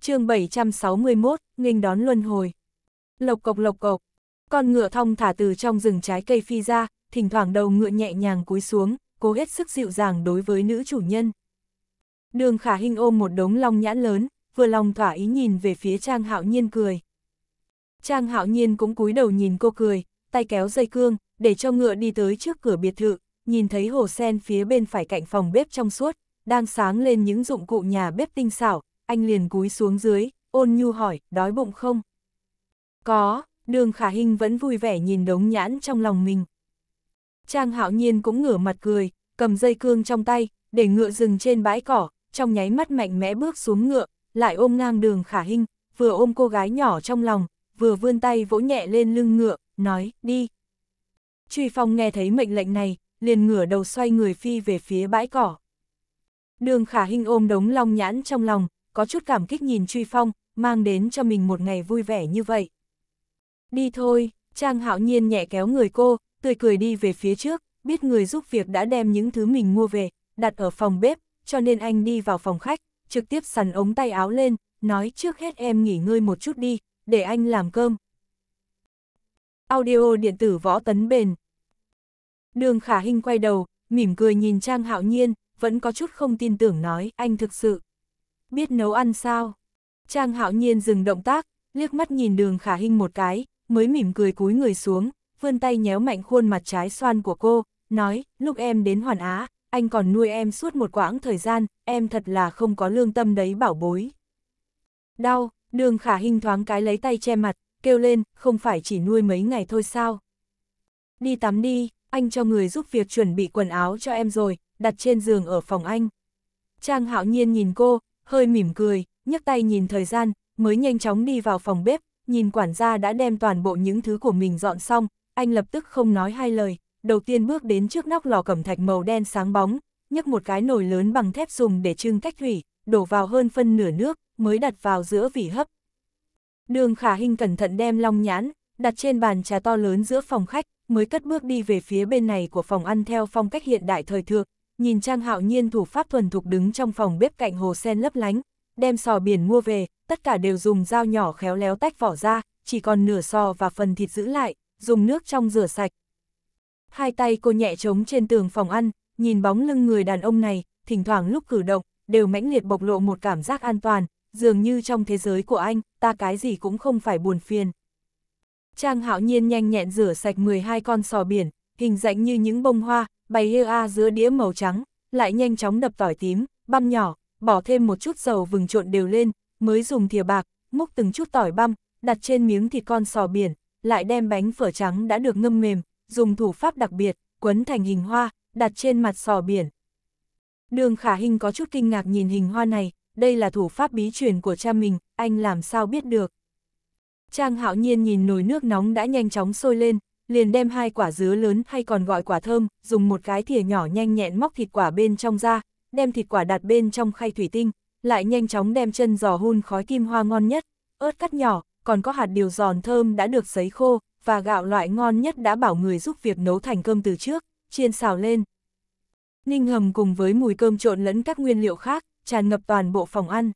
chương 761, nghênh đón luân hồi. Lộc cộc lộc cộc, con ngựa thong thả từ trong rừng trái cây phi ra, thỉnh thoảng đầu ngựa nhẹ nhàng cúi xuống, cố hết sức dịu dàng đối với nữ chủ nhân. Đường khả hình ôm một đống long nhãn lớn, vừa lòng thỏa ý nhìn về phía Trang Hạo Nhiên cười. Trang Hạo Nhiên cũng cúi đầu nhìn cô cười, tay kéo dây cương, để cho ngựa đi tới trước cửa biệt thự, nhìn thấy hồ sen phía bên phải cạnh phòng bếp trong suốt, đang sáng lên những dụng cụ nhà bếp tinh xảo, anh liền cúi xuống dưới, ôn nhu hỏi, đói bụng không? Có, đường khả hình vẫn vui vẻ nhìn đống nhãn trong lòng mình. Trang hạo nhiên cũng ngửa mặt cười, cầm dây cương trong tay, để ngựa dừng trên bãi cỏ, trong nháy mắt mạnh mẽ bước xuống ngựa, lại ôm ngang đường khả hình, vừa ôm cô gái nhỏ trong lòng, vừa vươn tay vỗ nhẹ lên lưng ngựa, nói, đi. Truy phong nghe thấy mệnh lệnh này, liền ngửa đầu xoay người phi về phía bãi cỏ. Đường khả hình ôm đống long nhãn trong lòng, có chút cảm kích nhìn Truy Phong, mang đến cho mình một ngày vui vẻ như vậy. Đi thôi, Trang Hạo Nhiên nhẹ kéo người cô, tươi cười đi về phía trước, biết người giúp việc đã đem những thứ mình mua về, đặt ở phòng bếp, cho nên anh đi vào phòng khách, trực tiếp sắn ống tay áo lên, nói trước hết em nghỉ ngơi một chút đi, để anh làm cơm. Audio điện tử võ tấn bền Đường khả Hinh quay đầu, mỉm cười nhìn Trang Hạo Nhiên, vẫn có chút không tin tưởng nói, anh thực sự biết nấu ăn sao? Trang hạo nhiên dừng động tác, liếc mắt nhìn đường khả hinh một cái, mới mỉm cười cúi người xuống, vươn tay nhéo mạnh khuôn mặt trái xoan của cô, nói, lúc em đến Hoàn Á, anh còn nuôi em suốt một quãng thời gian, em thật là không có lương tâm đấy bảo bối. Đau, đường khả hinh thoáng cái lấy tay che mặt, kêu lên, không phải chỉ nuôi mấy ngày thôi sao. Đi tắm đi, anh cho người giúp việc chuẩn bị quần áo cho em rồi, đặt trên giường ở phòng anh. Trang hạo nhiên nhìn cô, hơi mỉm cười, nhấc tay nhìn thời gian, mới nhanh chóng đi vào phòng bếp, nhìn quản gia đã đem toàn bộ những thứ của mình dọn xong, anh lập tức không nói hai lời, đầu tiên bước đến trước nóc lò cẩm thạch màu đen sáng bóng, nhấc một cái nồi lớn bằng thép dùng để trưng cách thủy, đổ vào hơn phân nửa nước, mới đặt vào giữa vỉ hấp. Đường khả hình cẩn thận đem long nhãn, đặt trên bàn trà to lớn giữa phòng khách, mới cất bước đi về phía bên này của phòng ăn theo phong cách hiện đại thời thượng, nhìn Trang Hạo Nhiên thủ pháp thuần thục đứng trong phòng bếp cạnh hồ sen lấp lánh, đem sò biển mua về, tất cả đều dùng dao nhỏ khéo léo tách vỏ ra, chỉ còn nửa sò và phần thịt giữ lại, dùng nước trong rửa sạch. Hai tay cô nhẹ trống trên tường phòng ăn, nhìn bóng lưng người đàn ông này, thỉnh thoảng lúc cử động, đều mãnh liệt bộc lộ một cảm giác an toàn, dường như trong thế giới của anh, ta cái gì cũng không phải buồn phiền. Trang hạo nhiên nhanh nhẹn rửa sạch 12 con sò biển, hình dạng như những bông hoa, bày hê a giữa đĩa màu trắng, lại nhanh chóng đập tỏi tím, băm nhỏ, bỏ thêm một chút dầu vừng trộn đều lên, mới dùng thìa bạc, múc từng chút tỏi băm, đặt trên miếng thịt con sò biển, lại đem bánh phở trắng đã được ngâm mềm, dùng thủ pháp đặc biệt, quấn thành hình hoa, đặt trên mặt sò biển. Đường Khả Hình có chút kinh ngạc nhìn hình hoa này, đây là thủ pháp bí truyền của cha mình, anh làm sao biết được. Trang hạo nhiên nhìn nồi nước nóng đã nhanh chóng sôi lên, liền đem hai quả dứa lớn hay còn gọi quả thơm, dùng một cái thìa nhỏ nhanh nhẹn móc thịt quả bên trong ra, đem thịt quả đặt bên trong khay thủy tinh, lại nhanh chóng đem chân giò hun khói kim hoa ngon nhất, ớt cắt nhỏ, còn có hạt điều giòn thơm đã được sấy khô, và gạo loại ngon nhất đã bảo người giúp việc nấu thành cơm từ trước, chiên xào lên. Ninh hầm cùng với mùi cơm trộn lẫn các nguyên liệu khác, tràn ngập toàn bộ phòng ăn.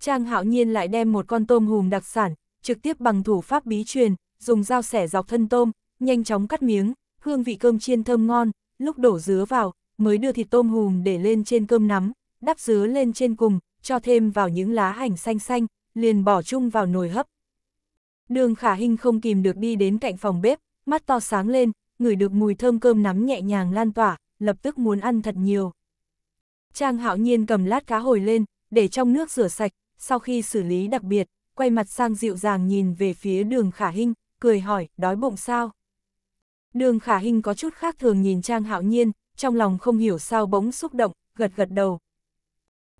Trang hạo nhiên lại đem một con tôm hùm đặc sản, trực tiếp bằng thủ pháp bí truyền, dùng dao xẻ dọc thân tôm, nhanh chóng cắt miếng, hương vị cơm chiên thơm ngon, lúc đổ dứa vào, mới đưa thịt tôm hùm để lên trên cơm nắm, đắp dứa lên trên cùng, cho thêm vào những lá hành xanh xanh, liền bỏ chung vào nồi hấp. Đường khả hình không kìm được đi đến cạnh phòng bếp, mắt to sáng lên, ngửi được mùi thơm cơm nắm nhẹ nhàng lan tỏa, lập tức muốn ăn thật nhiều. Trang hạo nhiên cầm lát cá hồi lên, để trong nước rửa sạch, sau khi xử lý đặc biệt, quay mặt sang dịu dàng nhìn về phía đường khả hình, cười hỏi, đói bụng sao? Đường khả hình có chút khác thường nhìn Trang Hạo Nhiên, trong lòng không hiểu sao bỗng xúc động, gật gật đầu.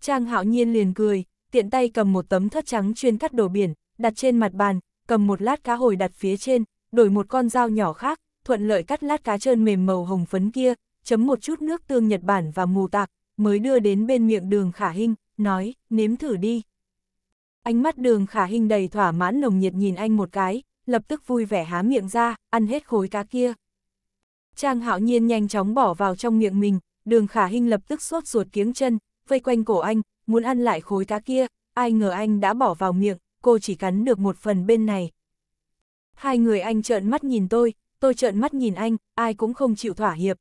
Trang Hạo Nhiên liền cười, tiện tay cầm một tấm thất trắng chuyên cắt đồ biển, đặt trên mặt bàn, cầm một lát cá hồi đặt phía trên, đổi một con dao nhỏ khác, thuận lợi cắt lát cá trơn mềm màu hồng phấn kia, chấm một chút nước tương Nhật Bản và mù tạc, mới đưa đến bên miệng đường khả hình, nói, nếm thử đi. Ánh mắt đường khả hình đầy thỏa mãn nồng nhiệt nhìn anh một cái, lập tức vui vẻ há miệng ra, ăn hết khối cá kia. Trang hạo nhiên nhanh chóng bỏ vào trong miệng mình, đường khả hình lập tức sốt ruột kiếng chân, vây quanh cổ anh, muốn ăn lại khối cá kia, ai ngờ anh đã bỏ vào miệng, cô chỉ cắn được một phần bên này. Hai người anh trợn mắt nhìn tôi, tôi trợn mắt nhìn anh, ai cũng không chịu thỏa hiệp.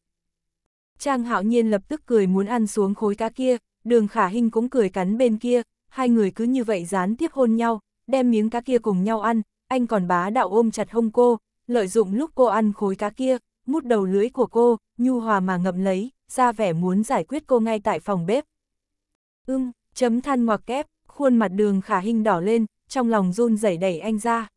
Trang hạo nhiên lập tức cười muốn ăn xuống khối cá kia, đường khả hình cũng cười cắn bên kia, hai người cứ như vậy gián tiếp hôn nhau, đem miếng cá kia cùng nhau ăn, anh còn bá đạo ôm chặt hông cô, lợi dụng lúc cô ăn khối cá kia, mút đầu lưới của cô, nhu hòa mà ngậm lấy, ra vẻ muốn giải quyết cô ngay tại phòng bếp. Ưm, chấm than ngoặc kép, khuôn mặt đường khả hình đỏ lên, trong lòng run rẩy đẩy anh ra.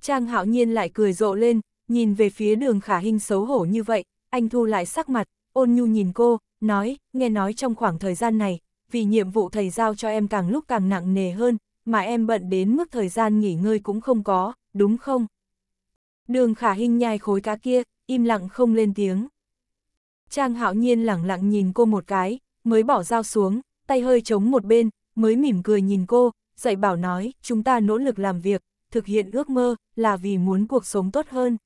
Trang hạo nhiên lại cười rộ lên, nhìn về phía đường khả hình xấu hổ như vậy, anh thu lại sắc mặt, ôn nhu nhìn cô, nói, nghe nói trong khoảng thời gian này, vì nhiệm vụ thầy giao cho em càng lúc càng nặng nề hơn, mà em bận đến mức thời gian nghỉ ngơi cũng không có, đúng không? Đường khả hình nhai khối cá kia, im lặng không lên tiếng. Trang hạo nhiên lẳng lặng nhìn cô một cái, mới bỏ dao xuống, tay hơi chống một bên, mới mỉm cười nhìn cô, dạy bảo nói, chúng ta nỗ lực làm việc, thực hiện ước mơ, là vì muốn cuộc sống tốt hơn.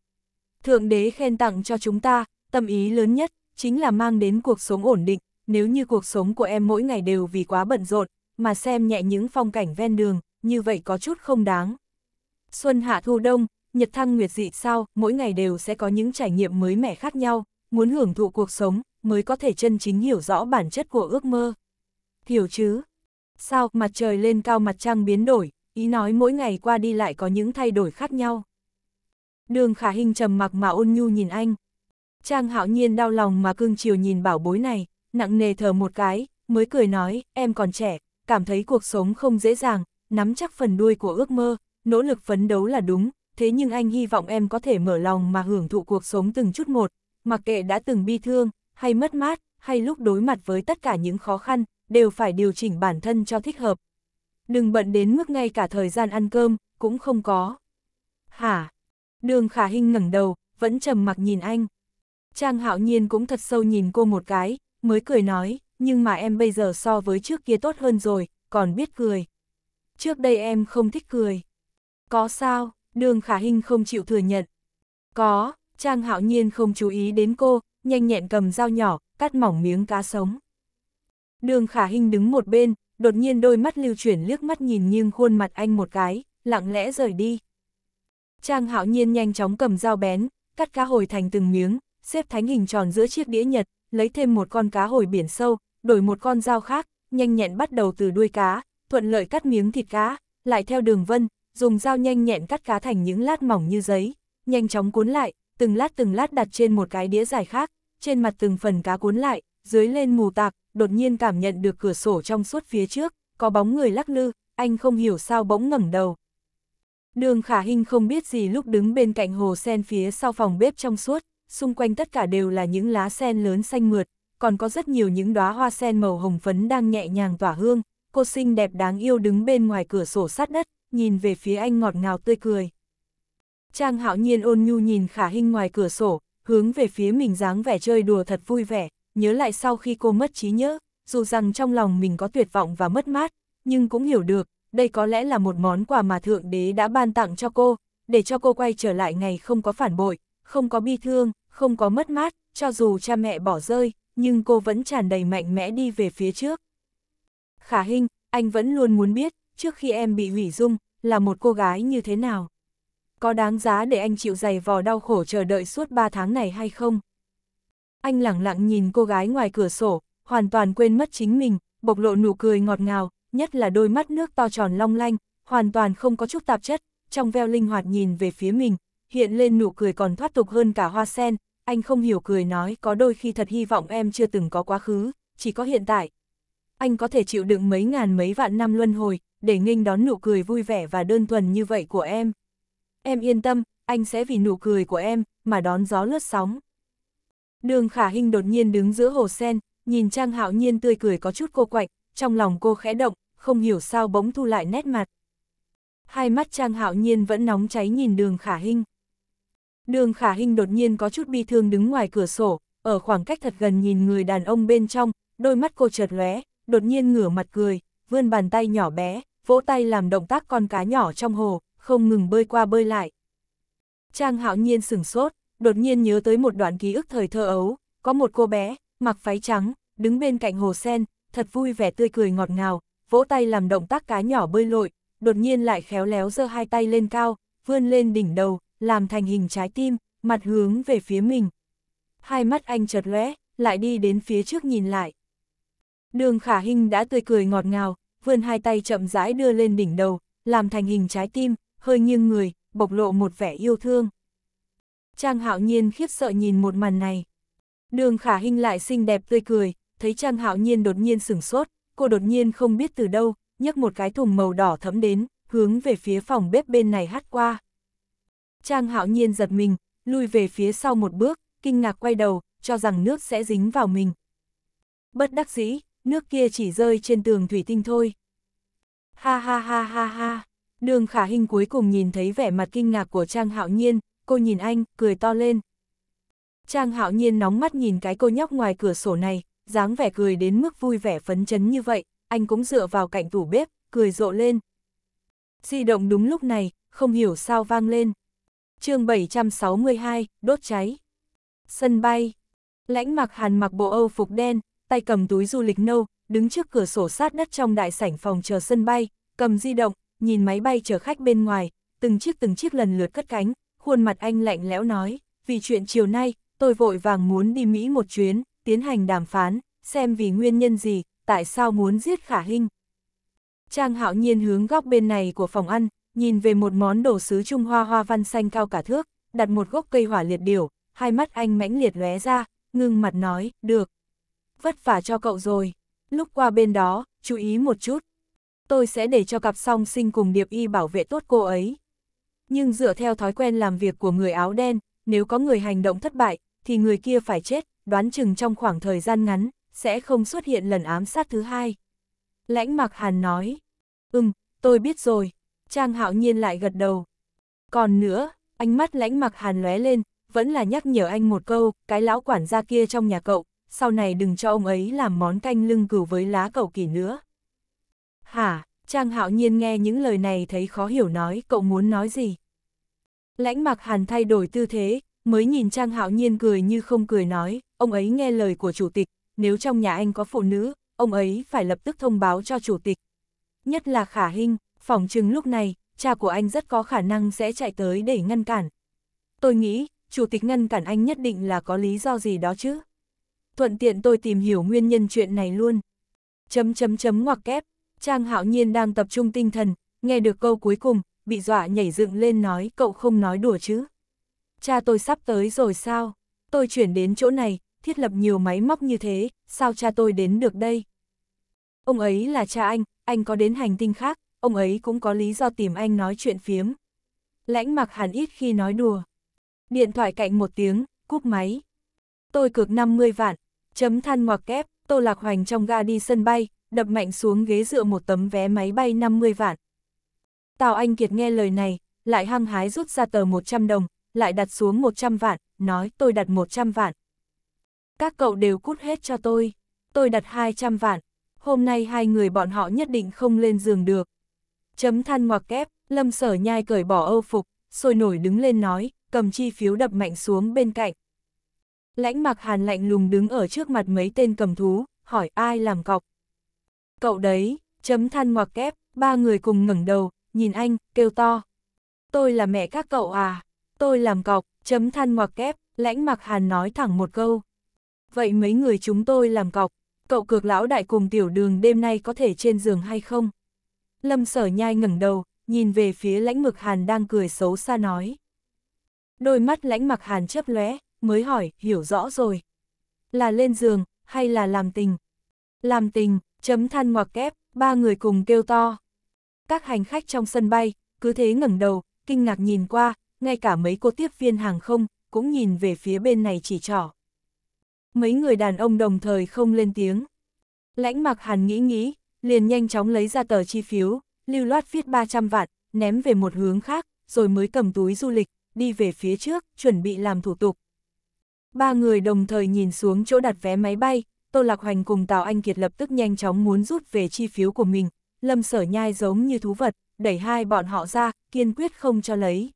Thượng đế khen tặng cho chúng ta, tâm ý lớn nhất, chính là mang đến cuộc sống ổn định, nếu như cuộc sống của em mỗi ngày đều vì quá bận rộn, mà xem nhẹ những phong cảnh ven đường, như vậy có chút không đáng. Xuân hạ thu đông, nhật thăng nguyệt dị sao, mỗi ngày đều sẽ có những trải nghiệm mới mẻ khác nhau, muốn hưởng thụ cuộc sống, mới có thể chân chính hiểu rõ bản chất của ước mơ. Hiểu chứ? Sao, mặt trời lên cao mặt trăng biến đổi, ý nói mỗi ngày qua đi lại có những thay đổi khác nhau. Đường khả hình trầm mặc mà ôn nhu nhìn anh. Trang hạo nhiên đau lòng mà cưng chiều nhìn bảo bối này, nặng nề thờ một cái, mới cười nói, em còn trẻ, cảm thấy cuộc sống không dễ dàng, nắm chắc phần đuôi của ước mơ, nỗ lực phấn đấu là đúng, thế nhưng anh hy vọng em có thể mở lòng mà hưởng thụ cuộc sống từng chút một, mặc kệ đã từng bi thương, hay mất mát, hay lúc đối mặt với tất cả những khó khăn, đều phải điều chỉnh bản thân cho thích hợp. Đừng bận đến mức ngay cả thời gian ăn cơm, cũng không có. Hả? Đường khả hình ngẩng đầu, vẫn trầm mặc nhìn anh. Trang hạo nhiên cũng thật sâu nhìn cô một cái, mới cười nói nhưng mà em bây giờ so với trước kia tốt hơn rồi, còn biết cười. Trước đây em không thích cười. Có sao, đường khả hình không chịu thừa nhận. Có, Trang hạo nhiên không chú ý đến cô, nhanh nhẹn cầm dao nhỏ, cắt mỏng miếng cá sống. Đường khả hình đứng một bên, đột nhiên đôi mắt lưu chuyển liếc mắt nhìn nghiêng khuôn mặt anh một cái, lặng lẽ rời đi. Trang hạo nhiên nhanh chóng cầm dao bén, cắt cá hồi thành từng miếng, xếp thánh hình tròn giữa chiếc đĩa nhật, lấy thêm một con cá hồi biển sâu, đổi một con dao khác, nhanh nhẹn bắt đầu từ đuôi cá, thuận lợi cắt miếng thịt cá, lại theo đường vân, dùng dao nhanh nhẹn cắt cá thành những lát mỏng như giấy, nhanh chóng cuốn lại, từng lát từng lát đặt trên một cái đĩa dài khác, trên mặt từng phần cá cuốn lại, dưới lên mù tạc, đột nhiên cảm nhận được cửa sổ trong suốt phía trước, có bóng người lắc lư, anh không hiểu sao bỗng ngẩng đầu. Đường Khả hình không biết gì lúc đứng bên cạnh hồ sen phía sau phòng bếp trong suốt, xung quanh tất cả đều là những lá sen lớn xanh mượt, còn có rất nhiều những đóa hoa sen màu hồng phấn đang nhẹ nhàng tỏa hương, cô xinh đẹp đáng yêu đứng bên ngoài cửa sổ sát đất, nhìn về phía anh ngọt ngào tươi cười. Trang hạo nhiên ôn nhu nhìn khả hình ngoài cửa sổ, hướng về phía mình dáng vẻ chơi đùa thật vui vẻ, nhớ lại sau khi cô mất trí nhớ, dù rằng trong lòng mình có tuyệt vọng và mất mát, nhưng cũng hiểu được, đây có lẽ là một món quà mà Thượng Đế đã ban tặng cho cô, để cho cô quay trở lại ngày không có phản bội, không có bi thương, không có mất mát, cho dù cha mẹ bỏ rơi, nhưng cô vẫn tràn đầy mạnh mẽ đi về phía trước. Khả Hinh, anh vẫn luôn muốn biết, trước khi em bị hủy dung, là một cô gái như thế nào? Có đáng giá để anh chịu dày vò đau khổ chờ đợi suốt 3 tháng này hay không? Anh lẳng lặng nhìn cô gái ngoài cửa sổ, hoàn toàn quên mất chính mình, bộc lộ nụ cười ngọt ngào, nhất là đôi mắt nước to tròn long lanh, hoàn toàn không có chút tạp chất, trong veo linh hoạt nhìn về phía mình, hiện lên nụ cười còn thoát tục hơn cả hoa sen, anh không hiểu cười nói có đôi khi thật hy vọng em chưa từng có quá khứ, chỉ có hiện tại. Anh có thể chịu đựng mấy ngàn mấy vạn năm luân hồi, để nghênh đón nụ cười vui vẻ và đơn thuần như vậy của em. Em yên tâm, anh sẽ vì nụ cười của em, mà đón gió lướt sóng. Đường khả hình đột nhiên đứng giữa hồ sen, nhìn Trang hạo nhiên tươi cười có chút cô quạnh, trong lòng cô khẽ động, không hiểu sao bỗng thu lại nét mặt. Hai mắt Trang hạo nhiên vẫn nóng cháy nhìn đường khả hình. Đường khả hình đột nhiên có chút bi thương đứng ngoài cửa sổ, ở khoảng cách thật gần nhìn người đàn ông bên trong, đôi mắt cô chợt lóe, đột nhiên ngửa mặt cười, vươn bàn tay nhỏ bé, vỗ tay làm động tác con cá nhỏ trong hồ, không ngừng bơi qua bơi lại. Trang hạo nhiên sửng sốt, đột nhiên nhớ tới một đoạn ký ức thời thơ ấu, có một cô bé, mặc váy trắng, đứng bên cạnh hồ sen, thật vui vẻ tươi cười ngọt ngào, vỗ tay làm động tác cá nhỏ bơi lội, đột nhiên lại khéo léo giơ hai tay lên cao, vươn lên đỉnh đầu, làm thành hình trái tim, mặt hướng về phía mình. Hai mắt anh chợt lóe, lại đi đến phía trước nhìn lại. Đường khả hình đã tươi cười ngọt ngào, vươn hai tay chậm rãi đưa lên đỉnh đầu, làm thành hình trái tim, hơi nghiêng người, bộc lộ một vẻ yêu thương. Trang hạo nhiên khiếp sợ nhìn một màn này. Đường khả hình lại xinh đẹp tươi cười, thấy Trang hạo nhiên đột nhiên sửng sốt, cô đột nhiên không biết từ đâu, nhấc một cái thùng màu đỏ thấm đến, hướng về phía phòng bếp bên này hắt qua. Trang hạo nhiên giật mình, lui về phía sau một bước, kinh ngạc quay đầu, cho rằng nước sẽ dính vào mình. Bất đắc dĩ, nước kia chỉ rơi trên tường thủy tinh thôi. Ha ha ha ha ha, đường khả Hinh cuối cùng nhìn thấy vẻ mặt kinh ngạc của Trang hạo nhiên, cô nhìn anh, cười to lên. Trang hạo nhiên nóng mắt nhìn cái cô nhóc ngoài cửa sổ này, dáng vẻ cười đến mức vui vẻ phấn chấn như vậy, anh cũng dựa vào cạnh tủ bếp, cười rộ lên. Di động đúng lúc này, không hiểu sao vang lên chương 762, đốt cháy. Sân bay. Lãnh mặc hàn mặc bộ Âu phục đen, tay cầm túi du lịch nâu, đứng trước cửa sổ sát đất trong đại sảnh phòng chờ sân bay, cầm di động, nhìn máy bay chở khách bên ngoài, từng chiếc từng chiếc lần lượt cất cánh, khuôn mặt anh lạnh lẽo nói, vì chuyện chiều nay, tôi vội vàng muốn đi Mỹ một chuyến, tiến hành đàm phán, xem vì nguyên nhân gì, tại sao muốn giết khả hình. Trang hạo nhiên hướng góc bên này của phòng ăn, nhìn về một món đồ sứ Trung Hoa hoa văn xanh cao cả thước, đặt một gốc cây hỏa liệt điểu, hai mắt anh mãnh liệt lóe ra, ngưng mặt nói, được. Vất vả cho cậu rồi, lúc qua bên đó, chú ý một chút. Tôi sẽ để cho cặp song sinh cùng điệp y bảo vệ tốt cô ấy. Nhưng dựa theo thói quen làm việc của người áo đen, nếu có người hành động thất bại, thì người kia phải chết, đoán chừng trong khoảng thời gian ngắn, sẽ không xuất hiện lần ám sát thứ hai. Lãnh Mạc Hàn nói, ừm, tôi biết rồi, Trang hạo nhiên lại gật đầu. Còn nữa, ánh mắt lãnh mặc hàn lóe lên, vẫn là nhắc nhở anh một câu, cái lão quản gia kia trong nhà cậu, sau này đừng cho ông ấy làm món canh lưng cừu với lá cầu kỳ nữa. Hả, Trang hạo nhiên nghe những lời này thấy khó hiểu nói cậu muốn nói gì. Lãnh mặc hàn thay đổi tư thế, mới nhìn Trang hạo nhiên cười như không cười nói, ông ấy nghe lời của chủ tịch, nếu trong nhà anh có phụ nữ, ông ấy phải lập tức thông báo cho chủ tịch. Nhất là khả hình, phỏng chừng lúc này, cha của anh rất có khả năng sẽ chạy tới để ngăn cản. Tôi nghĩ, chủ tịch ngăn cản anh nhất định là có lý do gì đó chứ. Thuận tiện tôi tìm hiểu nguyên nhân chuyện này luôn. Chấm chấm chấm ngoặc kép, Trang Hạo Nhiên đang tập trung tinh thần, nghe được câu cuối cùng, bị dọa nhảy dựng lên nói cậu không nói đùa chứ. Cha tôi sắp tới rồi sao? Tôi chuyển đến chỗ này, thiết lập nhiều máy móc như thế, sao cha tôi đến được đây? Ông ấy là cha anh, anh có đến hành tinh khác, ông ấy cũng có lý do tìm anh nói chuyện phiếm. Lãnh mặc hàn ít khi nói đùa. Điện thoại cạnh một tiếng, cúp máy. Tôi cược 50 vạn, chấm than ngoặc kép, Tô Lạc Hoành trong ga đi sân bay, đập mạnh xuống ghế dựa một tấm vé máy bay 50 vạn. Tào Anh Kiệt nghe lời này, lại hăng hái rút ra tờ 100 đồng, lại đặt xuống 100 vạn, nói tôi đặt 100 vạn. Các cậu đều cút hết cho tôi, tôi đặt 200 vạn, hôm nay hai người bọn họ nhất định không lên giường được chấm than ngoặc kép, lâm sở nhai cởi bỏ âu phục, sôi nổi đứng lên nói, cầm chi phiếu đập mạnh xuống bên cạnh. Lãnh mặc hàn lạnh lùng đứng ở trước mặt mấy tên cầm thú, hỏi ai làm cọc. Cậu đấy, chấm than ngoặc kép, ba người cùng ngẩng đầu, nhìn anh, kêu to. Tôi là mẹ các cậu à, tôi làm cọc, chấm than ngoặc kép, lãnh mặc hàn nói thẳng một câu. Vậy mấy người chúng tôi làm cọc, cậu cược lão đại cùng tiểu đường đêm nay có thể trên giường hay không? Lâm sở nhai ngẩng đầu, nhìn về phía lãnh mực hàn đang cười xấu xa nói. Đôi mắt lãnh mặc hàn chớp lóe, mới hỏi, hiểu rõ rồi. Là lên giường, hay là làm tình? Làm tình, chấm than ngoặc kép, ba người cùng kêu to. Các hành khách trong sân bay, cứ thế ngẩng đầu, kinh ngạc nhìn qua, ngay cả mấy cô tiếp viên hàng không, cũng nhìn về phía bên này chỉ trỏ. Mấy người đàn ông đồng thời không lên tiếng. Lãnh mặc hàn nghĩ nghĩ, liền nhanh chóng lấy ra tờ chi phiếu, lưu loát viết 300 vạn, ném về một hướng khác, rồi mới cầm túi du lịch, đi về phía trước, chuẩn bị làm thủ tục. Ba người đồng thời nhìn xuống chỗ đặt vé máy bay, Tô Lạc Hoành cùng Tào Anh Kiệt lập tức nhanh chóng muốn rút về chi phiếu của mình, Lâm Sở Nhai giống như thú vật, đẩy hai bọn họ ra, kiên quyết không cho lấy.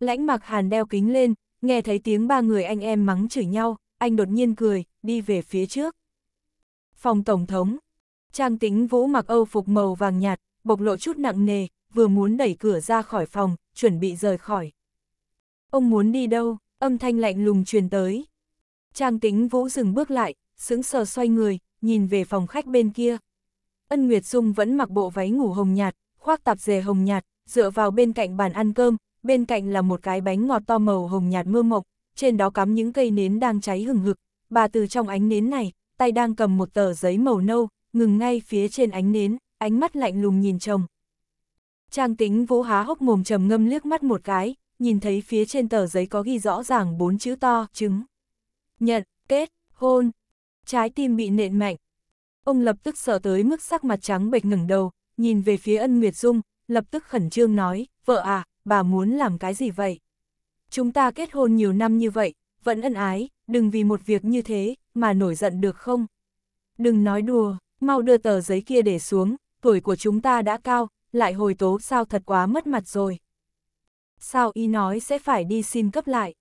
Lãnh mặc hàn đeo kính lên, nghe thấy tiếng ba người anh em mắng chửi nhau, anh đột nhiên cười, đi về phía trước. Phòng Tổng thống, Trang tính vũ mặc âu phục màu vàng nhạt, bộc lộ chút nặng nề, vừa muốn đẩy cửa ra khỏi phòng, chuẩn bị rời khỏi. Ông muốn đi đâu, âm thanh lạnh lùng truyền tới. Trang tính vũ dừng bước lại, sững sờ xoay người, nhìn về phòng khách bên kia. Ân Nguyệt Dung vẫn mặc bộ váy ngủ hồng nhạt, khoác tạp dề hồng nhạt, dựa vào bên cạnh bàn ăn cơm, bên cạnh là một cái bánh ngọt to màu hồng nhạt mơ mộc, trên đó cắm những cây nến đang cháy hừng hực. Bà từ trong ánh nến này, tay đang cầm một tờ giấy màu nâu, ngừng ngay phía trên ánh nến, ánh mắt lạnh lùng nhìn chồng. Trang tính vỗ há hốc mồm trầm ngâm liếc mắt một cái, nhìn thấy phía trên tờ giấy có ghi rõ ràng bốn chữ to, chứng. Nhận, kết, hôn. Trái tim bị nện mạnh. Ông lập tức sợ tới mức sắc mặt trắng bệch ngẩng đầu, nhìn về phía ân Nguyệt Dung, lập tức khẩn trương nói, vợ à, bà muốn làm cái gì vậy? Chúng ta kết hôn nhiều năm như vậy, vẫn ân ái, đừng vì một việc như thế, mà nổi giận được không? Đừng nói đùa mau đưa tờ giấy kia để xuống, tuổi của chúng ta đã cao, lại hồi tố sao thật quá mất mặt rồi. Sao y nói sẽ phải đi xin cấp lại?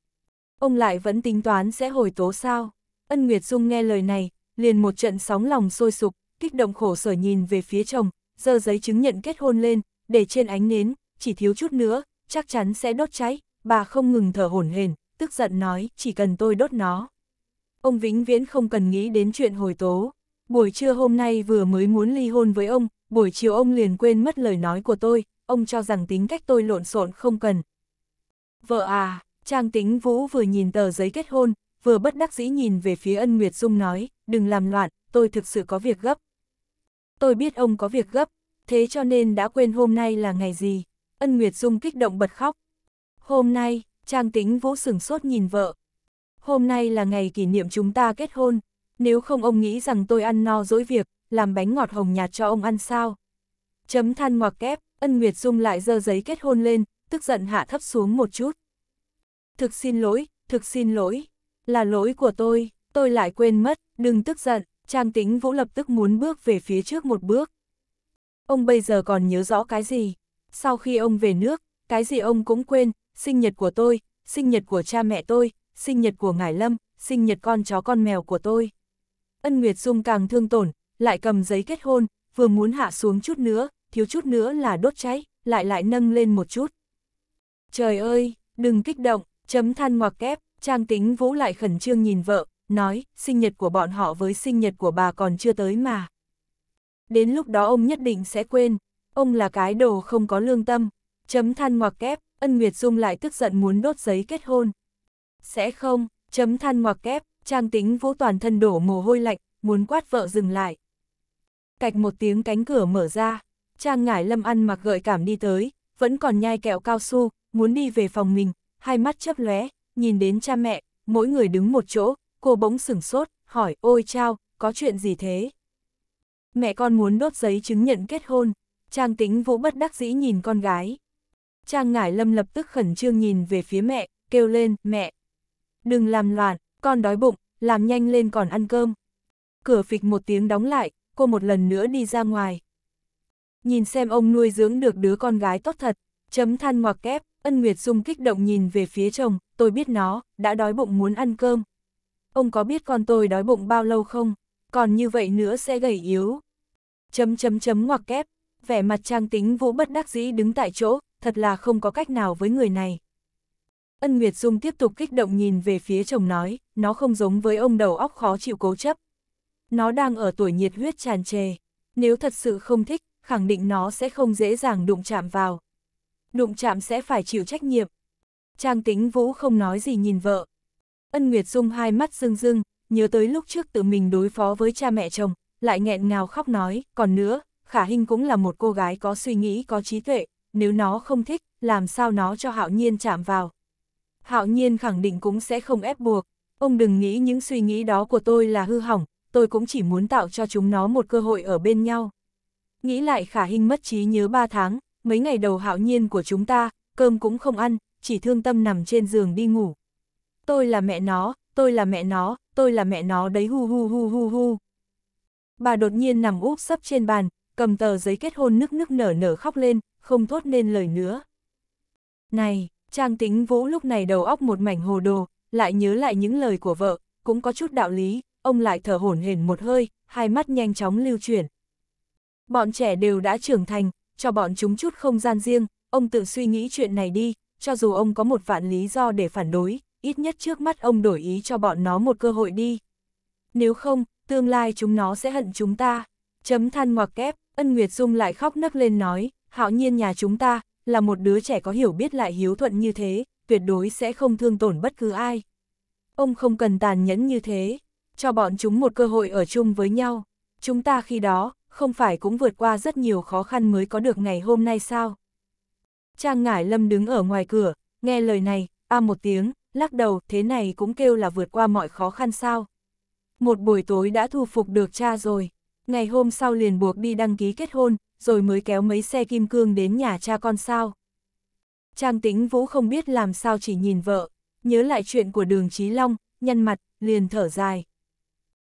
Ông lại vẫn tính toán sẽ hồi tố sao? Ân Nguyệt Dung nghe lời này, liền một trận sóng lòng sôi sục, kích động khổ sở nhìn về phía chồng, giơ giấy chứng nhận kết hôn lên, để trên ánh nến, chỉ thiếu chút nữa, chắc chắn sẽ đốt cháy, bà không ngừng thở hổn hển, tức giận nói, chỉ cần tôi đốt nó. Ông vĩnh viễn không cần nghĩ đến chuyện hồi tố buổi trưa hôm nay vừa mới muốn ly hôn với ông, buổi chiều ông liền quên mất lời nói của tôi, ông cho rằng tính cách tôi lộn xộn không cần. Vợ à, Trang Tính Vũ vừa nhìn tờ giấy kết hôn, vừa bất đắc dĩ nhìn về phía Ân Nguyệt Dung nói, đừng làm loạn, tôi thực sự có việc gấp. Tôi biết ông có việc gấp, thế cho nên đã quên hôm nay là ngày gì. Ân Nguyệt Dung kích động bật khóc. Hôm nay, Trang Tính Vũ sửng sốt nhìn vợ. Hôm nay là ngày kỷ niệm chúng ta kết hôn nếu không ông nghĩ rằng tôi ăn no dỗi việc, làm bánh ngọt hồng nhạt cho ông ăn sao. Chấm than ngoặc kép, Ân Nguyệt Dung lại dơ giấy kết hôn lên, tức giận hạ thấp xuống một chút. Thực xin lỗi, thực xin lỗi, là lỗi của tôi, tôi lại quên mất, đừng tức giận, Trang Tĩnh Vũ lập tức muốn bước về phía trước một bước. Ông bây giờ còn nhớ rõ cái gì? Sau khi ông về nước, cái gì ông cũng quên, sinh nhật của tôi, sinh nhật của cha mẹ tôi, sinh nhật của Ngải Lâm, sinh nhật con chó con mèo của tôi. Ân Nguyệt Dung càng thương tổn, lại cầm giấy kết hôn, vừa muốn hạ xuống chút nữa, thiếu chút nữa là đốt cháy, lại lại nâng lên một chút. Trời ơi, đừng kích động, chấm than ngoặc kép, Trang Tính Vũ lại khẩn trương nhìn vợ, nói, sinh nhật của bọn họ với sinh nhật của bà còn chưa tới mà. Đến lúc đó ông nhất định sẽ quên, ông là cái đồ không có lương tâm, chấm than ngoặc kép, Ân Nguyệt Dung lại tức giận muốn đốt giấy kết hôn. Sẽ không, chấm than ngoặc kép, Trang tính vũ toàn thân đổ mồ hôi lạnh, muốn quát vợ dừng lại. Cạch một tiếng cánh cửa mở ra, Trang ngải lâm ăn mặc gợi cảm đi tới, vẫn còn nhai kẹo cao su, muốn đi về phòng mình, hai mắt chấp lóe, nhìn đến cha mẹ, mỗi người đứng một chỗ, cô bỗng sửng sốt, hỏi ôi chao, có chuyện gì thế? Mẹ con muốn đốt giấy chứng nhận kết hôn, Trang tính vũ bất đắc dĩ nhìn con gái. Trang ngải lâm lập tức khẩn trương nhìn về phía mẹ, kêu lên, mẹ, đừng làm loạn, con đói bụng, làm nhanh lên còn ăn cơm. Cửa phịch một tiếng đóng lại, cô một lần nữa đi ra ngoài. Nhìn xem ông nuôi dưỡng được đứa con gái tốt thật, chấm than ngoặc kép, ân nguyệt sung kích động nhìn về phía chồng, tôi biết nó, đã đói bụng muốn ăn cơm. Ông có biết con tôi đói bụng bao lâu không? Còn như vậy nữa sẽ gầy yếu. Chấm chấm chấm ngoặc kép, vẻ mặt trang tính vũ bất đắc dĩ đứng tại chỗ, thật là không có cách nào với người này. Ân Nguyệt Dung tiếp tục kích động nhìn về phía chồng nói, nó không giống với ông đầu óc khó chịu cố chấp. Nó đang ở tuổi nhiệt huyết tràn trề, nếu thật sự không thích, khẳng định nó sẽ không dễ dàng đụng chạm vào. Đụng chạm sẽ phải chịu trách nhiệm. Trang tính vũ không nói gì nhìn vợ. Ân Nguyệt Dung hai mắt rưng rưng, nhớ tới lúc trước tự mình đối phó với cha mẹ chồng, lại nghẹn ngào khóc nói, còn nữa, Khả Hinh cũng là một cô gái có suy nghĩ có trí tuệ, nếu nó không thích, làm sao nó cho hạo nhiên chạm vào. Hạo nhiên khẳng định cũng sẽ không ép buộc, ông đừng nghĩ những suy nghĩ đó của tôi là hư hỏng, tôi cũng chỉ muốn tạo cho chúng nó một cơ hội ở bên nhau. Nghĩ lại khả hình mất trí nhớ 3 tháng, mấy ngày đầu hạo nhiên của chúng ta, cơm cũng không ăn, chỉ thương tâm nằm trên giường đi ngủ. Tôi là mẹ nó, tôi là mẹ nó, tôi là mẹ nó đấy hu hu hu hu hu. Bà đột nhiên nằm úp sấp trên bàn, cầm tờ giấy kết hôn nức nức nở nở khóc lên, không thốt nên lời nữa. Này! Trang tính vũ lúc này đầu óc một mảnh hồ đồ, lại nhớ lại những lời của vợ, cũng có chút đạo lý, ông lại thở hổn hển một hơi, hai mắt nhanh chóng lưu chuyển. Bọn trẻ đều đã trưởng thành, cho bọn chúng chút không gian riêng, ông tự suy nghĩ chuyện này đi, cho dù ông có một vạn lý do để phản đối, ít nhất trước mắt ông đổi ý cho bọn nó một cơ hội đi. Nếu không, tương lai chúng nó sẽ hận chúng ta. Chấm than ngoặc kép, Ân Nguyệt Dung lại khóc nấc lên nói, hạo nhiên nhà chúng ta, là một đứa trẻ có hiểu biết lại hiếu thuận như thế, tuyệt đối sẽ không thương tổn bất cứ ai. Ông không cần tàn nhẫn như thế, cho bọn chúng một cơ hội ở chung với nhau. Chúng ta khi đó, không phải cũng vượt qua rất nhiều khó khăn mới có được ngày hôm nay sao? Trang Ngải Lâm đứng ở ngoài cửa, nghe lời này, a một tiếng, lắc đầu, thế này cũng kêu là vượt qua mọi khó khăn sao? Một buổi tối đã thu phục được cha rồi ngày hôm sau liền buộc đi đăng ký kết hôn, rồi mới kéo mấy xe kim cương đến nhà cha con sao. Trang tĩnh Vũ không biết làm sao chỉ nhìn vợ, nhớ lại chuyện của đường Chí Long, nhăn mặt, liền thở dài.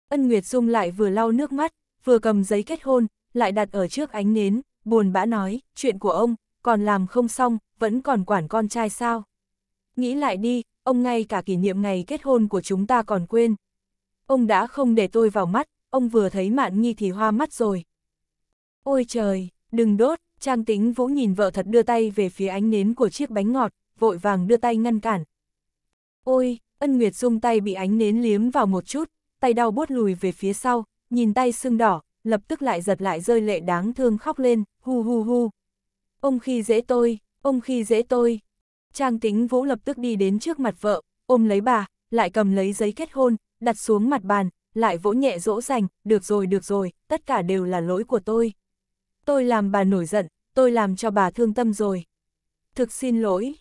Ân Nguyệt Dung lại vừa lau nước mắt, vừa cầm giấy kết hôn, lại đặt ở trước ánh nến, buồn bã nói, chuyện của ông, còn làm không xong, vẫn còn quản con trai sao. Nghĩ lại đi, ông ngay cả kỷ niệm ngày kết hôn của chúng ta còn quên. Ông đã không để tôi vào mắt, ông vừa thấy mạn nghi thì hoa mắt rồi. Ôi trời, đừng đốt, Trang tính Vũ nhìn vợ thật đưa tay về phía ánh nến của chiếc bánh ngọt, vội vàng đưa tay ngăn cản. Ôi, Ân Nguyệt dung tay bị ánh nến liếm vào một chút, tay đau buốt lùi về phía sau, nhìn tay sưng đỏ, lập tức lại giật lại rơi lệ đáng thương khóc lên, hu hu hu. Ông khi dễ tôi, ông khi dễ tôi. Trang tính Vũ lập tức đi đến trước mặt vợ, ôm lấy bà, lại cầm lấy giấy kết hôn, đặt xuống mặt bàn, lại vỗ nhẹ dỗ dành, được rồi được rồi, tất cả đều là lỗi của tôi. Tôi làm bà nổi giận, tôi làm cho bà thương tâm rồi. Thực xin lỗi.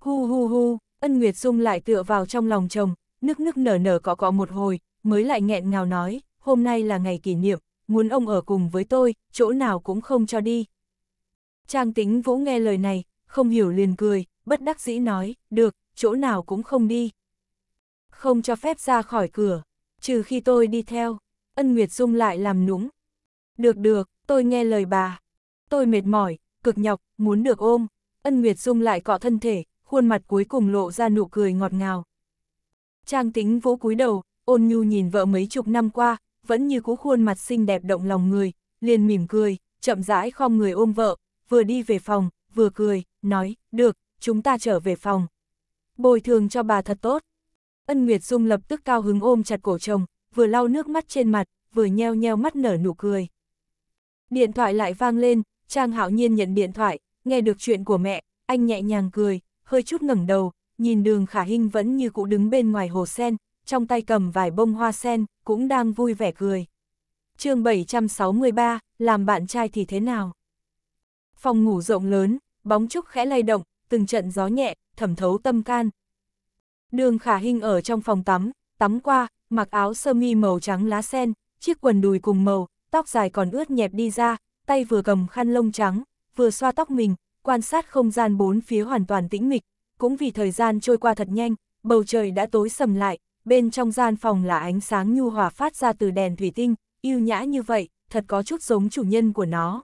Hu hu hu, ân Nguyệt Dung lại tựa vào trong lòng chồng, nước nước nở nở cọ cọ một hồi, mới lại nghẹn ngào nói, hôm nay là ngày kỷ niệm, muốn ông ở cùng với tôi, chỗ nào cũng không cho đi. Trang tính vỗ nghe lời này, không hiểu liền cười, bất đắc dĩ nói, được, chỗ nào cũng không đi. Không cho phép ra khỏi cửa trừ khi tôi đi theo, ân Nguyệt Dung lại làm nũng. Được được, tôi nghe lời bà. Tôi mệt mỏi, cực nhọc, muốn được ôm. Ân Nguyệt Dung lại cọ thân thể, khuôn mặt cuối cùng lộ ra nụ cười ngọt ngào. Trang tính vỗ cúi đầu, ôn nhu nhìn vợ mấy chục năm qua, vẫn như cũ khuôn mặt xinh đẹp động lòng người, liền mỉm cười, chậm rãi khom người ôm vợ, vừa đi về phòng, vừa cười, nói, được, chúng ta trở về phòng. Bồi thường cho bà thật tốt. Ân Nguyệt Dung lập tức cao hứng ôm chặt cổ chồng, vừa lau nước mắt trên mặt, vừa nheo nheo mắt nở nụ cười. Điện thoại lại vang lên, Trang Hạo Nhiên nhận điện thoại, nghe được chuyện của mẹ, anh nhẹ nhàng cười, hơi chút ngẩng đầu, nhìn đường khả hinh vẫn như cũ đứng bên ngoài hồ sen, trong tay cầm vài bông hoa sen, cũng đang vui vẻ cười. chương 763, làm bạn trai thì thế nào? Phòng ngủ rộng lớn, bóng trúc khẽ lay động, từng trận gió nhẹ, thẩm thấu tâm can, Đường khả hình ở trong phòng tắm, tắm qua, mặc áo sơ mi màu trắng lá sen, chiếc quần đùi cùng màu, tóc dài còn ướt nhẹp đi ra, tay vừa cầm khăn lông trắng, vừa xoa tóc mình, quan sát không gian bốn phía hoàn toàn tĩnh mịch, cũng vì thời gian trôi qua thật nhanh, bầu trời đã tối sầm lại, bên trong gian phòng là ánh sáng nhu hòa phát ra từ đèn thủy tinh, yêu nhã như vậy, thật có chút giống chủ nhân của nó.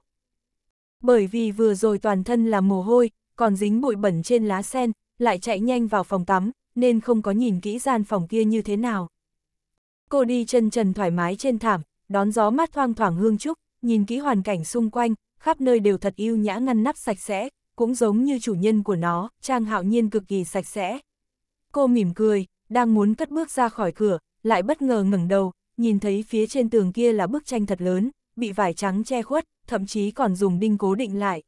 Bởi vì vừa rồi toàn thân là mồ hôi, còn dính bụi bẩn trên lá sen, lại chạy nhanh vào phòng tắm, nên không có nhìn kỹ gian phòng kia như thế nào. Cô đi chân trần thoải mái trên thảm, đón gió mát thoang thoảng hương trúc, nhìn kỹ hoàn cảnh xung quanh, khắp nơi đều thật yêu nhã ngăn nắp sạch sẽ, cũng giống như chủ nhân của nó, Trang Hạo Nhiên cực kỳ sạch sẽ. Cô mỉm cười, đang muốn cất bước ra khỏi cửa, lại bất ngờ ngẩng đầu, nhìn thấy phía trên tường kia là bức tranh thật lớn, bị vải trắng che khuất, thậm chí còn dùng đinh cố định lại.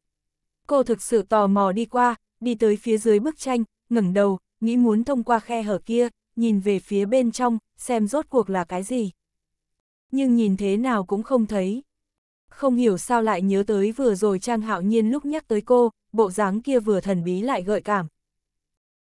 Cô thực sự tò mò đi qua, đi tới phía dưới bức tranh, ngẩng đầu, nghĩ muốn thông qua khe hở kia, nhìn về phía bên trong, xem rốt cuộc là cái gì. Nhưng nhìn thế nào cũng không thấy. Không hiểu sao lại nhớ tới vừa rồi Trang Hạo Nhiên lúc nhắc tới cô, bộ dáng kia vừa thần bí lại gợi cảm.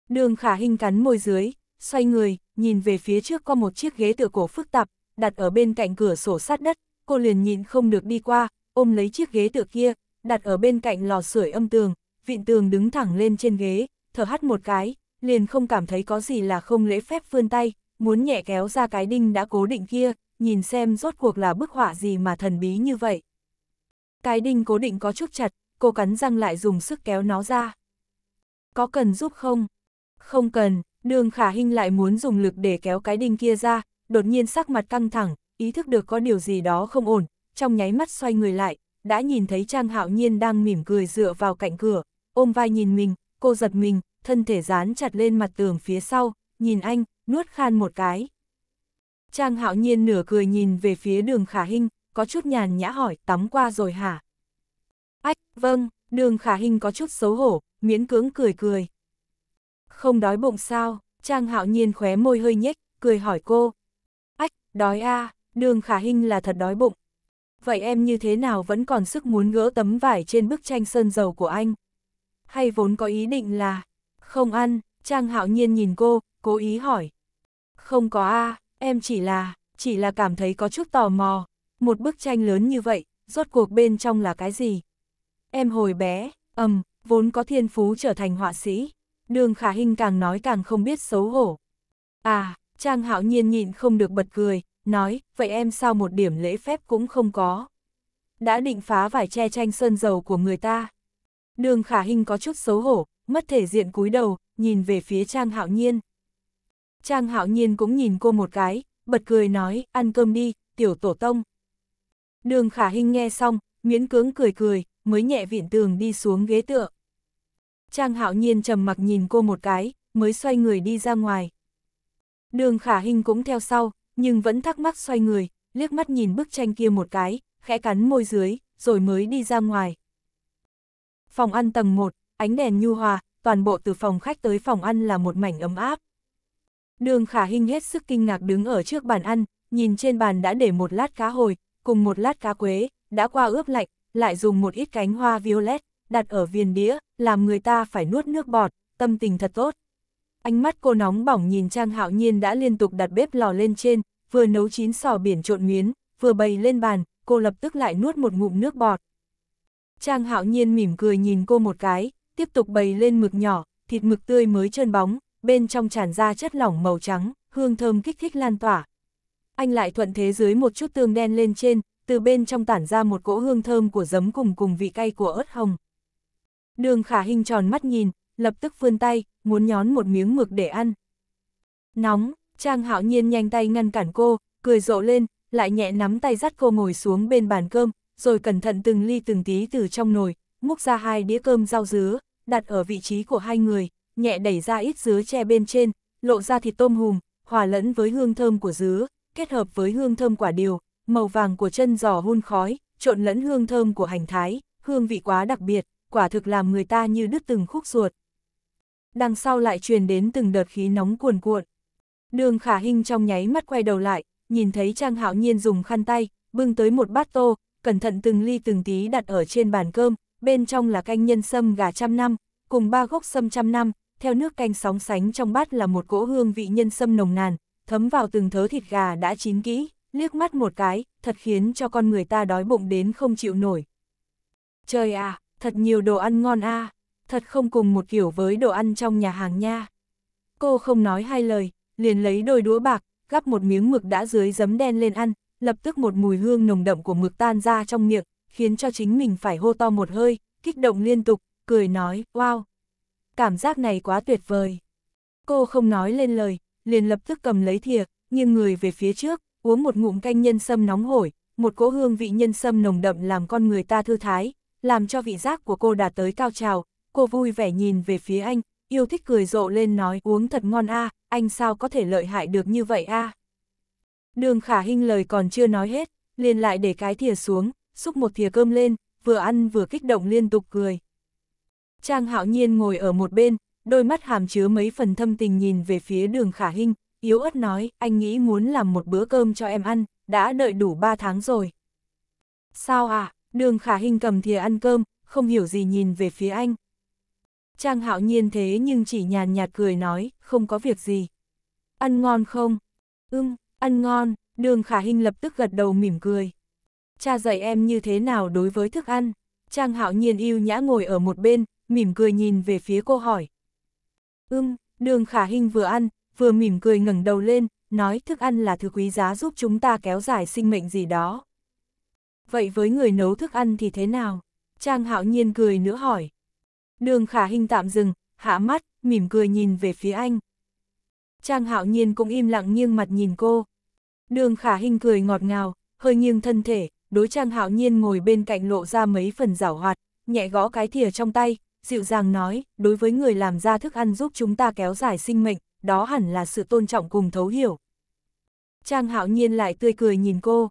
Đường khả hình cắn môi dưới, xoay người, nhìn về phía trước có một chiếc ghế tựa cổ phức tạp, đặt ở bên cạnh cửa sổ sát đất, cô liền nhịn không được đi qua, ôm lấy chiếc ghế tựa kia, đặt ở bên cạnh lò sưởi âm tường, vịn tường đứng thẳng lên trên ghế, thở hắt một cái, liền không cảm thấy có gì là không lễ phép vươn tay, muốn nhẹ kéo ra cái đinh đã cố định kia, nhìn xem rốt cuộc là bức họa gì mà thần bí như vậy. Cái đinh cố định có chút chặt, cô cắn răng lại dùng sức kéo nó ra. Có cần giúp không? Không cần, đường khả hình lại muốn dùng lực để kéo cái đinh kia ra, đột nhiên sắc mặt căng thẳng, ý thức được có điều gì đó không ổn, trong nháy mắt xoay người lại, đã nhìn thấy Trang Hạo Nhiên đang mỉm cười dựa vào cạnh cửa, ôm vai nhìn mình, cô giật mình, thân thể dán chặt lên mặt tường phía sau, nhìn anh, nuốt khan một cái. Trang hạo nhiên nửa cười nhìn về phía đường khả hình, có chút nhàn nhã hỏi tắm qua rồi hả? Ách, vâng, đường khả hình có chút xấu hổ, miễn cưỡng cười cười. Không đói bụng sao, Trang hạo nhiên khóe môi hơi nhếch, cười hỏi cô. Ách, đói a đường khả hình là thật đói bụng. Vậy em như thế nào vẫn còn sức muốn gỡ tấm vải trên bức tranh sơn dầu của anh? Hay vốn có ý định là, không ăn, Trang Hạo Nhiên nhìn cô, cố ý hỏi. Không có a, em chỉ là, chỉ là cảm thấy có chút tò mò. Một bức tranh lớn như vậy, rốt cuộc bên trong là cái gì? Em hồi bé, ầm, vốn có thiên phú trở thành họa sĩ. Đường Khả Hinh càng nói càng không biết xấu hổ. À, Trang Hạo Nhiên nhịn không được bật cười, nói, vậy em sao một điểm lễ phép cũng không có. Đã định phá vải che tranh sơn dầu của người ta. Đường Khả Hinh có chút xấu hổ, mất thể diện cúi đầu, nhìn về phía Trang Hạo Nhiên. Trang Hạo Nhiên cũng nhìn cô một cái, bật cười nói, ăn cơm đi, tiểu tổ tông. Đường Khả Hinh nghe xong, miễn cưỡng cười cười, mới nhẹ vịn tường đi xuống ghế tựa. Trang Hạo Nhiên trầm mặc nhìn cô một cái, mới xoay người đi ra ngoài. Đường Khả Hinh cũng theo sau, nhưng vẫn thắc mắc xoay người, liếc mắt nhìn bức tranh kia một cái, khẽ cắn môi dưới, rồi mới đi ra ngoài. Phòng ăn tầng 1, ánh đèn nhu hòa, toàn bộ từ phòng khách tới phòng ăn là một mảnh ấm áp. Đường khả hinh hết sức kinh ngạc đứng ở trước bàn ăn, nhìn trên bàn đã để một lát cá hồi, cùng một lát cá quế, đã qua ướp lạnh, lại dùng một ít cánh hoa violet, đặt ở viên đĩa, làm người ta phải nuốt nước bọt, tâm tình thật tốt. Ánh mắt cô nóng bỏng nhìn Trang Hạo Nhiên đã liên tục đặt bếp lò lên trên, vừa nấu chín sò biển trộn miến, vừa bày lên bàn, cô lập tức lại nuốt một ngụm nước bọt. Trang Hạo Nhiên mỉm cười nhìn cô một cái, tiếp tục bày lên mực nhỏ, thịt mực tươi mới trơn bóng, bên trong tràn ra chất lỏng màu trắng, hương thơm kích thích lan tỏa. Anh lại thuận thế dưới một chút tương đen lên trên, từ bên trong tản ra một cỗ hương thơm của giấm cùng cùng vị cay của ớt hồng. Đường khả hình tròn mắt nhìn, lập tức vươn tay, muốn nhón một miếng mực để ăn. Nóng, Trang hạo nhiên nhanh tay ngăn cản cô, cười rộ lên, lại nhẹ nắm tay dắt cô ngồi xuống bên bàn cơm, rồi cẩn thận từng ly từng tí từ trong nồi, múc ra hai đĩa cơm rau dứa, đặt ở vị trí của hai người, nhẹ đẩy ra ít dứa che bên trên, lộ ra thịt tôm hùm, hòa lẫn với hương thơm của dứa, kết hợp với hương thơm quả điều, màu vàng của chân giò hun khói, trộn lẫn hương thơm của hành thái, hương vị quá đặc biệt, quả thực làm người ta như đứt từng khúc ruột. Đằng sau lại truyền đến từng đợt khí nóng cuồn cuộn. Đường khả hình trong nháy mắt quay đầu lại, nhìn thấy Trang Hạo Nhiên dùng khăn tay, bưng tới một bát tô, cẩn thận từng ly từng tí đặt ở trên bàn cơm, bên trong là canh nhân sâm gà trăm năm, cùng ba gốc sâm trăm năm, theo nước canh sóng sánh trong bát là một cỗ hương vị nhân sâm nồng nàn, thấm vào từng thớ thịt gà đã chín kỹ, liếc mắt một cái, thật khiến cho con người ta đói bụng đến không chịu nổi. Trời à, thật nhiều đồ ăn ngon a, à, thật không cùng một kiểu với đồ ăn trong nhà hàng nha. Cô không nói hai lời, liền lấy đôi đũa bạc, gắp một miếng mực đã dưới giấm đen lên ăn, lập tức một mùi hương nồng đậm của mực tan ra trong miệng, khiến cho chính mình phải hô to một hơi, kích động liên tục, cười nói, wow, cảm giác này quá tuyệt vời. Cô không nói lên lời, liền lập tức cầm lấy thìa, nghiêng người về phía trước, uống một ngụm canh nhân sâm nóng hổi, một cỗ hương vị nhân sâm nồng đậm làm con người ta thư thái, làm cho vị giác của cô đạt tới cao trào, cô vui vẻ nhìn về phía anh, yêu thích cười rộ lên nói uống thật ngon a, anh sao có thể lợi hại được như vậy a. Đường khả hinh lời còn chưa nói hết, liền lại để cái thìa xuống, xúc một thìa cơm lên, vừa ăn vừa kích động liên tục cười. Trang hạo nhiên ngồi ở một bên, đôi mắt hàm chứa mấy phần thâm tình nhìn về phía đường khả hinh, yếu ớt nói, anh nghĩ muốn làm một bữa cơm cho em ăn, đã đợi đủ 3 tháng rồi. Sao à, đường khả hinh cầm thìa ăn cơm, không hiểu gì nhìn về phía anh. Trang hạo nhiên thế nhưng chỉ nhàn nhạt cười nói, không có việc gì. Ăn ngon không? Ưm, ăn ngon, đường khả hinh lập tức gật đầu mỉm cười cha dạy em như thế nào đối với thức ăn. Trang hạo nhiên yêu nhã ngồi ở một bên, mỉm cười nhìn về phía cô hỏi. Ưm, đường khả hình vừa ăn, vừa mỉm cười ngẩng đầu lên, nói thức ăn là thứ quý giá giúp chúng ta kéo dài sinh mệnh gì đó. Vậy với người nấu thức ăn thì thế nào? Trang hạo nhiên cười nữa hỏi. Đường khả hình tạm dừng, hạ mắt, mỉm cười nhìn về phía anh. Trang hạo nhiên cũng im lặng nghiêng mặt nhìn cô. Đường khả hình cười ngọt ngào, hơi nghiêng thân thể, đối Trang Hạo Nhiên ngồi bên cạnh lộ ra mấy phần giảo hoạt, nhẹ gõ cái thìa trong tay, dịu dàng nói, đối với người làm ra thức ăn giúp chúng ta kéo dài sinh mệnh, đó hẳn là sự tôn trọng cùng thấu hiểu. Trang Hạo Nhiên lại tươi cười nhìn cô.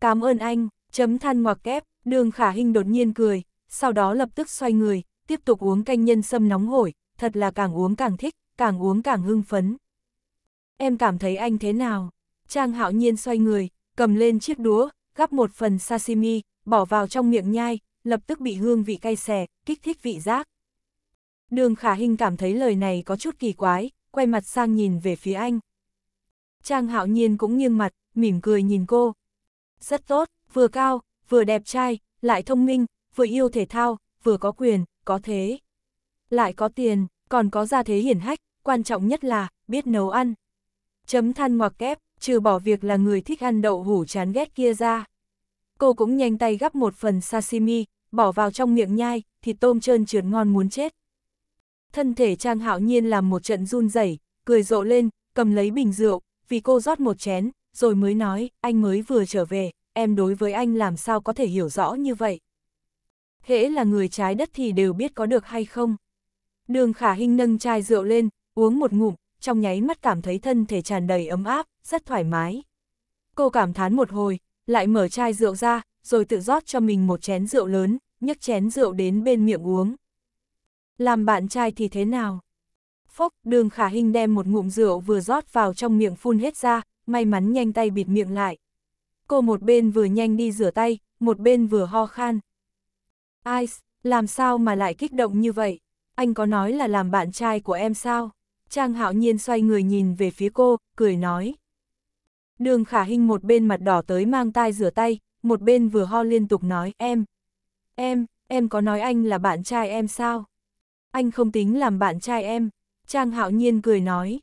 Cảm ơn anh, chấm than ngoặc kép, đường khả hình đột nhiên cười, sau đó lập tức xoay người, tiếp tục uống canh nhân sâm nóng hổi, thật là càng uống càng thích, càng uống càng hưng phấn. Em cảm thấy anh thế nào? Trang Hạo Nhiên xoay người, cầm lên chiếc đũa, gắp một phần sashimi, bỏ vào trong miệng nhai, lập tức bị hương vị cay xè, kích thích vị giác. Đường khả hình cảm thấy lời này có chút kỳ quái, quay mặt sang nhìn về phía anh. Trang hạo nhiên cũng nghiêng mặt, mỉm cười nhìn cô. Rất tốt, vừa cao, vừa đẹp trai, lại thông minh, vừa yêu thể thao, vừa có quyền, có thế. Lại có tiền, còn có gia thế hiển hách, quan trọng nhất là, biết nấu ăn. Chấm than ngoặc kép, trừ bỏ việc là người thích ăn đậu hủ chán ghét kia ra. Cô cũng nhanh tay gắp một phần sashimi, bỏ vào trong miệng nhai, thịt tôm trơn trượt ngon muốn chết. Thân thể Trang Hạo Nhiên làm một trận run rẩy, cười rộ lên, cầm lấy bình rượu, vì cô rót một chén, rồi mới nói, anh mới vừa trở về, em đối với anh làm sao có thể hiểu rõ như vậy. Hễ là người trái đất thì đều biết có được hay không. Đường Khả Hinh nâng chai rượu lên, uống một ngụm, trong nháy mắt cảm thấy thân thể tràn đầy ấm áp, rất thoải mái. Cô cảm thán một hồi, lại mở chai rượu ra, rồi tự rót cho mình một chén rượu lớn, nhấc chén rượu đến bên miệng uống. Làm bạn trai thì thế nào? Phốc, đường khả hình đem một ngụm rượu vừa rót vào trong miệng phun hết ra, may mắn nhanh tay bịt miệng lại. Cô một bên vừa nhanh đi rửa tay, một bên vừa ho khan. Ice, làm sao mà lại kích động như vậy? Anh có nói là làm bạn trai của em sao? Trang hạo nhiên xoay người nhìn về phía cô, cười nói. Đường khả hình một bên mặt đỏ tới mang tai rửa tay, một bên vừa ho liên tục nói, em, em, em có nói anh là bạn trai em sao? Anh không tính làm bạn trai em, Trang hạo nhiên cười nói.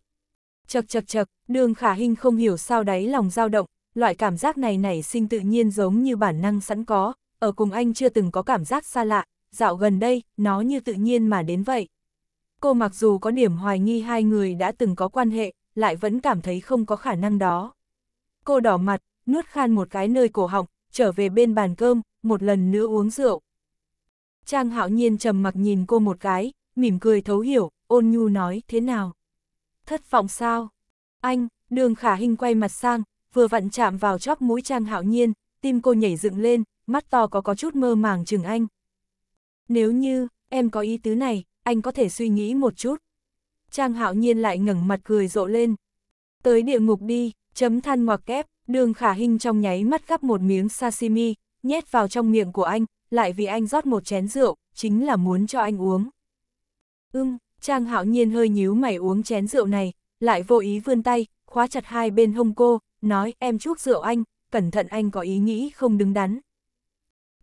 Chật chật chật, đường khả hình không hiểu sao đáy lòng dao động, loại cảm giác này nảy sinh tự nhiên giống như bản năng sẵn có, ở cùng anh chưa từng có cảm giác xa lạ, dạo gần đây, nó như tự nhiên mà đến vậy cô mặc dù có điểm hoài nghi hai người đã từng có quan hệ, lại vẫn cảm thấy không có khả năng đó. Cô đỏ mặt, nuốt khan một cái nơi cổ họng, trở về bên bàn cơm, một lần nữa uống rượu. Trang hạo nhiên trầm mặc nhìn cô một cái, mỉm cười thấu hiểu, ôn nhu nói thế nào. Thất vọng sao? Anh, đường khả hình quay mặt sang, vừa vặn chạm vào chóp mũi Trang hạo nhiên, tim cô nhảy dựng lên, mắt to có có chút mơ màng chừng anh. Nếu như, em có ý tứ này, anh có thể suy nghĩ một chút. Trang hạo nhiên lại ngẩng mặt cười rộ lên. Tới địa ngục đi, chấm than ngoặc kép, đường khả hình trong nháy mắt gắp một miếng sashimi, nhét vào trong miệng của anh, lại vì anh rót một chén rượu, chính là muốn cho anh uống. Ưm, Trang hạo nhiên hơi nhíu mày uống chén rượu này, lại vô ý vươn tay, khóa chặt hai bên hông cô, nói em chúc rượu anh, cẩn thận anh có ý nghĩ không đứng đắn.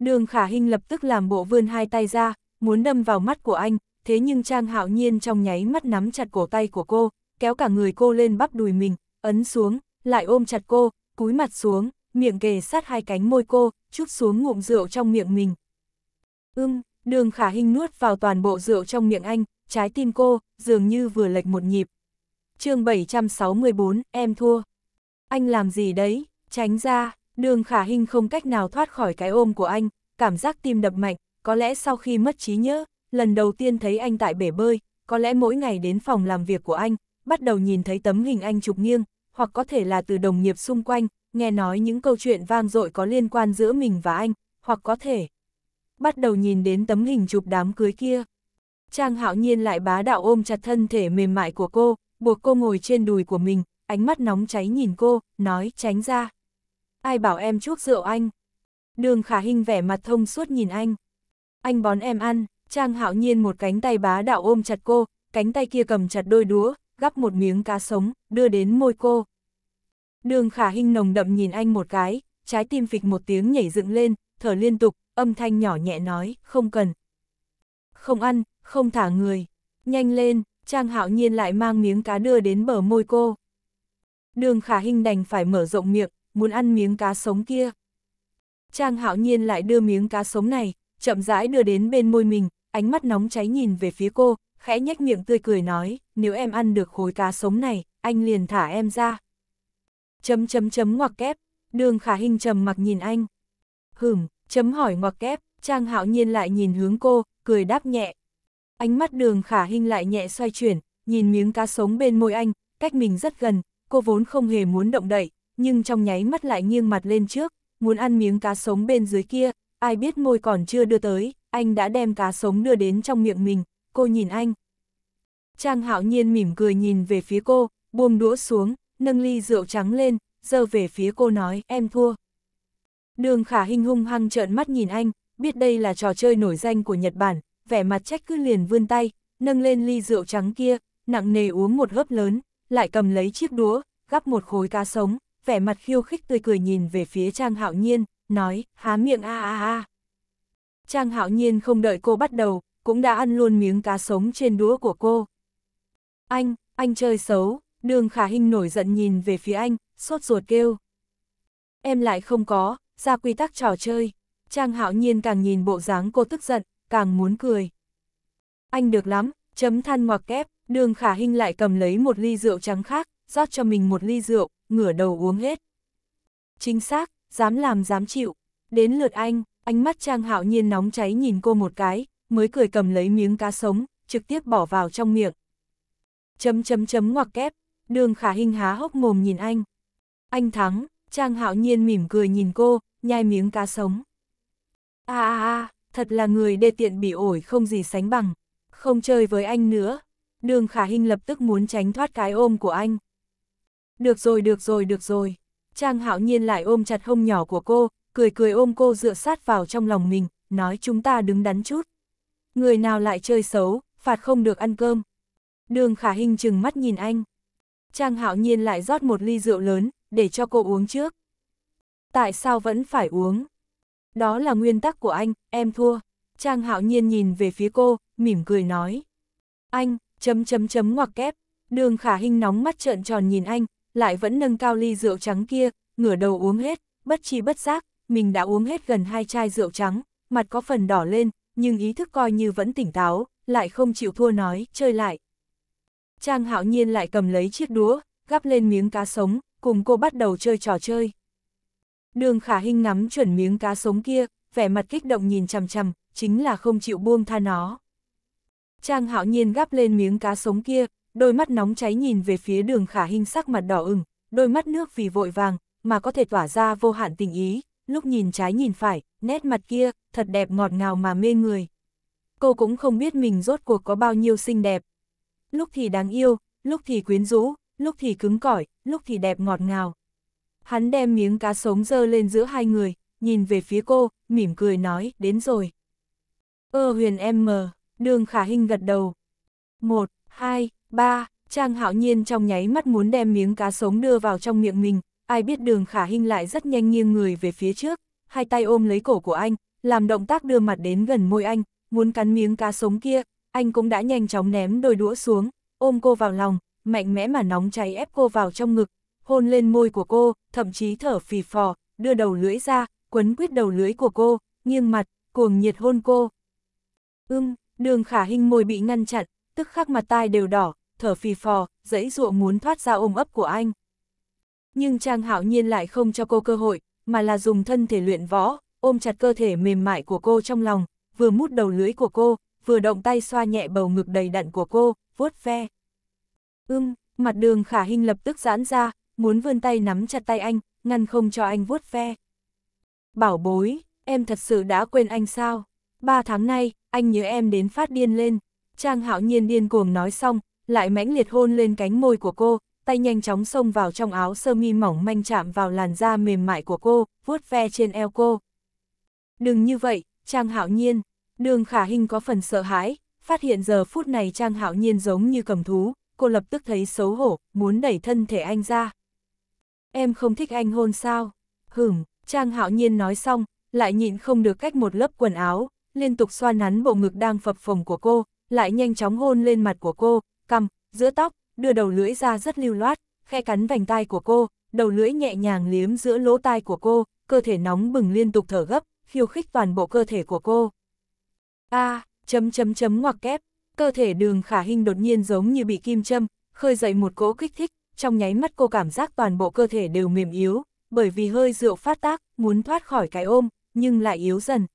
Đường khả hình lập tức làm bộ vươn hai tay ra, muốn đâm vào mắt của anh, thế nhưng Trang Hạo Nhiên trong nháy mắt nắm chặt cổ tay của cô, kéo cả người cô lên bắp đùi mình, ấn xuống, lại ôm chặt cô, cúi mặt xuống, miệng kề sát hai cánh môi cô, chút xuống ngụm rượu trong miệng mình. Ưm, đường khả hình nuốt vào toàn bộ rượu trong miệng anh, trái tim cô, dường như vừa lệch một nhịp. chương 764, em thua. Anh làm gì đấy, tránh ra, đường khả hình không cách nào thoát khỏi cái ôm của anh, cảm giác tim đập mạnh, có lẽ sau khi mất trí nhớ, lần đầu tiên thấy anh tại bể bơi, có lẽ mỗi ngày đến phòng làm việc của anh, bắt đầu nhìn thấy tấm hình anh chụp nghiêng, hoặc có thể là từ đồng nghiệp xung quanh, nghe nói những câu chuyện vang dội có liên quan giữa mình và anh, hoặc có thể bắt đầu nhìn đến tấm hình chụp đám cưới kia. Trang hạo nhiên lại bá đạo ôm chặt thân thể mềm mại của cô, buộc cô ngồi trên đùi của mình, ánh mắt nóng cháy nhìn cô, nói tránh ra. Ai bảo em chuốc rượu anh? Đường khả hình vẻ mặt thông suốt nhìn anh. Anh bón em ăn. Trang hạo nhiên một cánh tay bá đạo ôm chặt cô, cánh tay kia cầm chặt đôi đũa, gắp một miếng cá sống, đưa đến môi cô. Đường khả Hinh nồng đậm nhìn anh một cái, trái tim phịch một tiếng nhảy dựng lên, thở liên tục, âm thanh nhỏ nhẹ nói, không cần. Không ăn, không thả người. Nhanh lên, Trang hạo nhiên lại mang miếng cá đưa đến bờ môi cô. Đường khả Hinh đành phải mở rộng miệng, muốn ăn miếng cá sống kia. Trang hạo nhiên lại đưa miếng cá sống này, chậm rãi đưa đến bên môi mình, ánh mắt nóng cháy nhìn về phía cô, khẽ nhếch miệng tươi cười nói, nếu em ăn được khối cá sống này, anh liền thả em ra. Chấm chấm chấm ngoặc kép, đường khả hình trầm mặc nhìn anh. Hửm, chấm hỏi ngoặc kép, Trang hạo nhiên lại nhìn hướng cô, cười đáp nhẹ. Ánh mắt đường khả hình lại nhẹ xoay chuyển, nhìn miếng cá sống bên môi anh, cách mình rất gần, cô vốn không hề muốn động đậy, nhưng trong nháy mắt lại nghiêng mặt lên trước, muốn ăn miếng cá sống bên dưới kia, ai biết môi còn chưa đưa tới, anh đã đem cá sống đưa đến trong miệng mình, cô nhìn anh. Trang hạo nhiên mỉm cười nhìn về phía cô, buông đũa xuống, nâng ly rượu trắng lên, giơ về phía cô nói, em thua. Đường khả hình hung hăng trợn mắt nhìn anh, biết đây là trò chơi nổi danh của Nhật Bản, vẻ mặt trách cứ liền vươn tay, nâng lên ly rượu trắng kia, nặng nề uống một hớp lớn, lại cầm lấy chiếc đũa, gắp một khối cá sống, vẻ mặt khiêu khích tươi cười nhìn về phía Trang Hạo Nhiên, nói, há miệng a a a. Trang hạo nhiên không đợi cô bắt đầu, cũng đã ăn luôn miếng cá sống trên đũa của cô. Anh, anh chơi xấu, đường khả hình nổi giận nhìn về phía anh, sốt ruột kêu. Em lại không có, ra quy tắc trò chơi. Trang hạo nhiên càng nhìn bộ dáng cô tức giận, càng muốn cười. Anh được lắm, chấm than ngoặc kép, đường khả hình lại cầm lấy một ly rượu trắng khác, rót cho mình một ly rượu, ngửa đầu uống hết. Chính xác, dám làm dám chịu, đến lượt anh, ánh mắt Trang Hạo Nhiên nóng cháy nhìn cô một cái, mới cười cầm lấy miếng cá sống, trực tiếp bỏ vào trong miệng. Chấm chấm chấm ngoặc kép, đường khả hình há hốc mồm nhìn anh. Anh thắng, Trang Hạo Nhiên mỉm cười nhìn cô, nhai miếng cá sống. a a a, thật là người đê tiện bị ổi không gì sánh bằng, không chơi với anh nữa. Đường khả hình lập tức muốn tránh thoát cái ôm của anh. Được rồi, được rồi, được rồi. Trang Hạo Nhiên lại ôm chặt hông nhỏ của cô, cười cười ôm cô dựa sát vào trong lòng mình, nói chúng ta đứng đắn chút. Người nào lại chơi xấu, phạt không được ăn cơm. Đường khả hình chừng mắt nhìn anh. Trang hạo nhiên lại rót một ly rượu lớn, để cho cô uống trước. Tại sao vẫn phải uống? Đó là nguyên tắc của anh, em thua. Trang hạo nhiên nhìn về phía cô, mỉm cười nói. Anh, chấm chấm chấm ngoặc kép. Đường khả hình nóng mắt trợn tròn nhìn anh, lại vẫn nâng cao ly rượu trắng kia, ngửa đầu uống hết, bất chi bất giác, mình đã uống hết gần hai chai rượu trắng, mặt có phần đỏ lên, nhưng ý thức coi như vẫn tỉnh táo, lại không chịu thua nói, chơi lại. Trang hạo nhiên lại cầm lấy chiếc đũa, gắp lên miếng cá sống, cùng cô bắt đầu chơi trò chơi. Đường khả hinh ngắm chuẩn miếng cá sống kia, vẻ mặt kích động nhìn chằm chằm, chính là không chịu buông tha nó. Trang hạo nhiên gắp lên miếng cá sống kia, đôi mắt nóng cháy nhìn về phía đường khả hinh sắc mặt đỏ ửng, đôi mắt nước vì vội vàng, mà có thể tỏa ra vô hạn tình ý, lúc nhìn trái nhìn phải, nét mặt kia, thật đẹp ngọt ngào mà mê người. Cô cũng không biết mình rốt cuộc có bao nhiêu xinh đẹp. Lúc thì đáng yêu, lúc thì quyến rũ, lúc thì cứng cỏi, lúc thì đẹp ngọt ngào. Hắn đem miếng cá sống dơ lên giữa hai người, nhìn về phía cô, mỉm cười nói, đến rồi. Ơ huyền em mờ, đường khả hình gật đầu. Một, hai, ba, Trang hạo nhiên trong nháy mắt muốn đem miếng cá sống đưa vào trong miệng mình, ai biết đường khả hinh lại rất nhanh nghiêng người về phía trước, hai tay ôm lấy cổ của anh, làm động tác đưa mặt đến gần môi anh, muốn cắn miếng cá sống kia, anh cũng đã nhanh chóng ném đôi đũa xuống, ôm cô vào lòng, mạnh mẽ mà nóng cháy ép cô vào trong ngực, hôn lên môi của cô, thậm chí thở phì phò, đưa đầu lưỡi ra, quấn quýt đầu lưỡi của cô, nghiêng mặt, cuồng nhiệt hôn cô. Ưm, đường khả hinh môi bị ngăn chặn, tức khắc mặt tai đều đỏ, thở phì phò, dãy ruộng muốn thoát ra ôm ấp của anh nhưng Trang Hạo Nhiên lại không cho cô cơ hội, mà là dùng thân thể luyện võ, ôm chặt cơ thể mềm mại của cô trong lòng, vừa mút đầu lưỡi của cô, vừa động tay xoa nhẹ bầu ngực đầy đặn của cô, vuốt ve. Ưm, mặt đường khả hình lập tức giãn ra, muốn vươn tay nắm chặt tay anh, ngăn không cho anh vuốt ve. Bảo bối, em thật sự đã quên anh sao? Ba tháng nay, anh nhớ em đến phát điên lên. Trang hạo nhiên điên cuồng nói xong, lại mãnh liệt hôn lên cánh môi của cô, tay nhanh chóng xông vào trong áo sơ mi mỏng manh chạm vào làn da mềm mại của cô, vuốt ve trên eo cô. Đừng như vậy, Trang Hạo Nhiên. Đường Khả Hinh có phần sợ hãi, phát hiện giờ phút này Trang Hạo Nhiên giống như cầm thú, cô lập tức thấy xấu hổ, muốn đẩy thân thể anh ra. Em không thích anh hôn sao? Hửm, Trang Hạo Nhiên nói xong, lại nhịn không được cách một lớp quần áo, liên tục xoa nắn bộ ngực đang phập phồng của cô, lại nhanh chóng hôn lên mặt của cô, cằm, giữa tóc, đưa đầu lưỡi ra rất lưu loát, khe cắn vành tai của cô, đầu lưỡi nhẹ nhàng liếm giữa lỗ tai của cô, cơ thể nóng bừng liên tục thở gấp, khiêu khích toàn bộ cơ thể của cô. A, à, chấm chấm chấm ngoặc kép, cơ thể đường khả hình đột nhiên giống như bị kim châm, khơi dậy một cỗ kích thích, trong nháy mắt cô cảm giác toàn bộ cơ thể đều mềm yếu, bởi vì hơi rượu phát tác, muốn thoát khỏi cái ôm, nhưng lại yếu dần.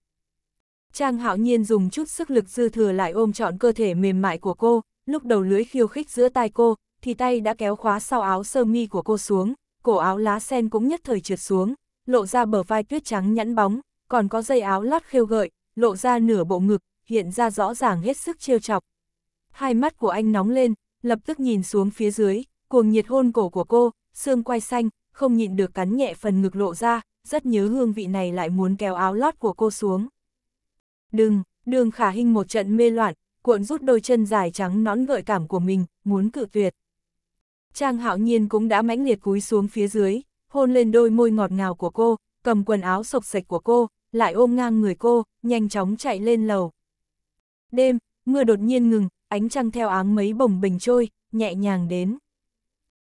Trang hạo nhiên dùng chút sức lực dư thừa lại ôm trọn cơ thể mềm mại của cô, lúc đầu lưới khiêu khích giữa tay cô, thì tay đã kéo khóa sau áo sơ mi của cô xuống, cổ áo lá sen cũng nhất thời trượt xuống, lộ ra bờ vai tuyết trắng nhẵn bóng, còn có dây áo lót khêu gợi, lộ ra nửa bộ ngực, hiện ra rõ ràng hết sức trêu chọc. Hai mắt của anh nóng lên, lập tức nhìn xuống phía dưới, cuồng nhiệt hôn cổ của cô, xương quay xanh, không nhịn được cắn nhẹ phần ngực lộ ra, rất nhớ hương vị này lại muốn kéo áo lót của cô xuống. Đừng, đường khả hình một trận mê loạn, cuộn rút đôi chân dài trắng nón gợi cảm của mình, muốn cự tuyệt. Trang hạo nhiên cũng đã mãnh liệt cúi xuống phía dưới, hôn lên đôi môi ngọt ngào của cô, cầm quần áo sộc sạch của cô, lại ôm ngang người cô, nhanh chóng chạy lên lầu. Đêm, mưa đột nhiên ngừng, ánh trăng theo áng mấy bồng bình trôi, nhẹ nhàng đến.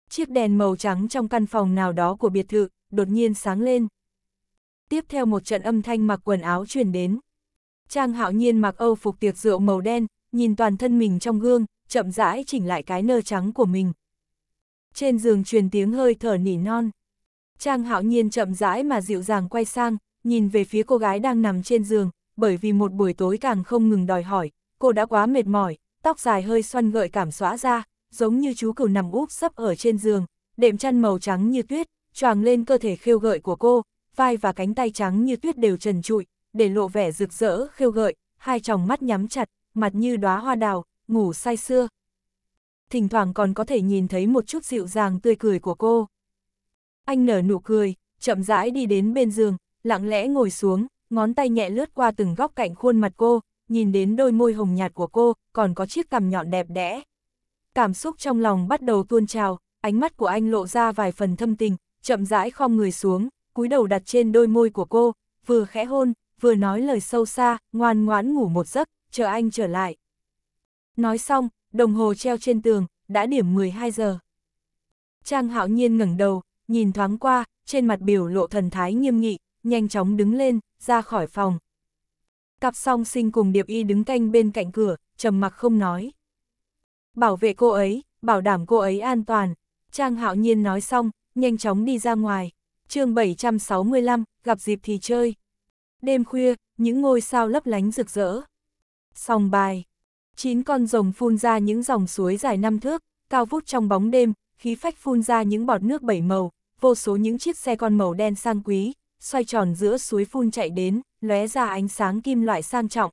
Chiếc đèn màu trắng trong căn phòng nào đó của biệt thự, đột nhiên sáng lên. Tiếp theo một trận âm thanh mặc quần áo truyền đến. Trang hạo nhiên mặc âu phục tiệc rượu màu đen, nhìn toàn thân mình trong gương, chậm rãi chỉnh lại cái nơ trắng của mình. Trên giường truyền tiếng hơi thở nỉ non. Trang hạo nhiên chậm rãi mà dịu dàng quay sang, nhìn về phía cô gái đang nằm trên giường, bởi vì một buổi tối càng không ngừng đòi hỏi, cô đã quá mệt mỏi, tóc dài hơi xoăn gợi cảm xóa ra, giống như chú cừu nằm úp sấp ở trên giường, đệm chăn màu trắng như tuyết, choàng lên cơ thể khêu gợi của cô, vai và cánh tay trắng như tuyết đều trần trụi, để lộ vẻ rực rỡ khêu gợi, hai tròng mắt nhắm chặt, mặt như đóa hoa đào, ngủ say xưa. Thỉnh thoảng còn có thể nhìn thấy một chút dịu dàng tươi cười của cô. Anh nở nụ cười, chậm rãi đi đến bên giường, lặng lẽ ngồi xuống, ngón tay nhẹ lướt qua từng góc cạnh khuôn mặt cô, nhìn đến đôi môi hồng nhạt của cô, còn có chiếc cằm nhọn đẹp đẽ. Cảm xúc trong lòng bắt đầu tuôn trào, ánh mắt của anh lộ ra vài phần thâm tình, chậm rãi khom người xuống, cúi đầu đặt trên đôi môi của cô, vừa khẽ hôn, vừa nói lời sâu xa, ngoan ngoãn ngủ một giấc, chờ anh trở lại. Nói xong, đồng hồ treo trên tường, đã điểm 12 giờ. Trang hạo nhiên ngẩng đầu, nhìn thoáng qua, trên mặt biểu lộ thần thái nghiêm nghị, nhanh chóng đứng lên, ra khỏi phòng. Cặp song sinh cùng Điệp Y đứng canh bên cạnh cửa, trầm mặc không nói. Bảo vệ cô ấy, bảo đảm cô ấy an toàn. Trang hạo nhiên nói xong, nhanh chóng đi ra ngoài. chương 765, gặp dịp thì chơi. Đêm khuya, những ngôi sao lấp lánh rực rỡ. Sòng bài. Chín con rồng phun ra những dòng suối dài năm thước, cao vút trong bóng đêm, khí phách phun ra những bọt nước bảy màu, vô số những chiếc xe con màu đen sang quý, xoay tròn giữa suối phun chạy đến, lóe ra ánh sáng kim loại sang trọng.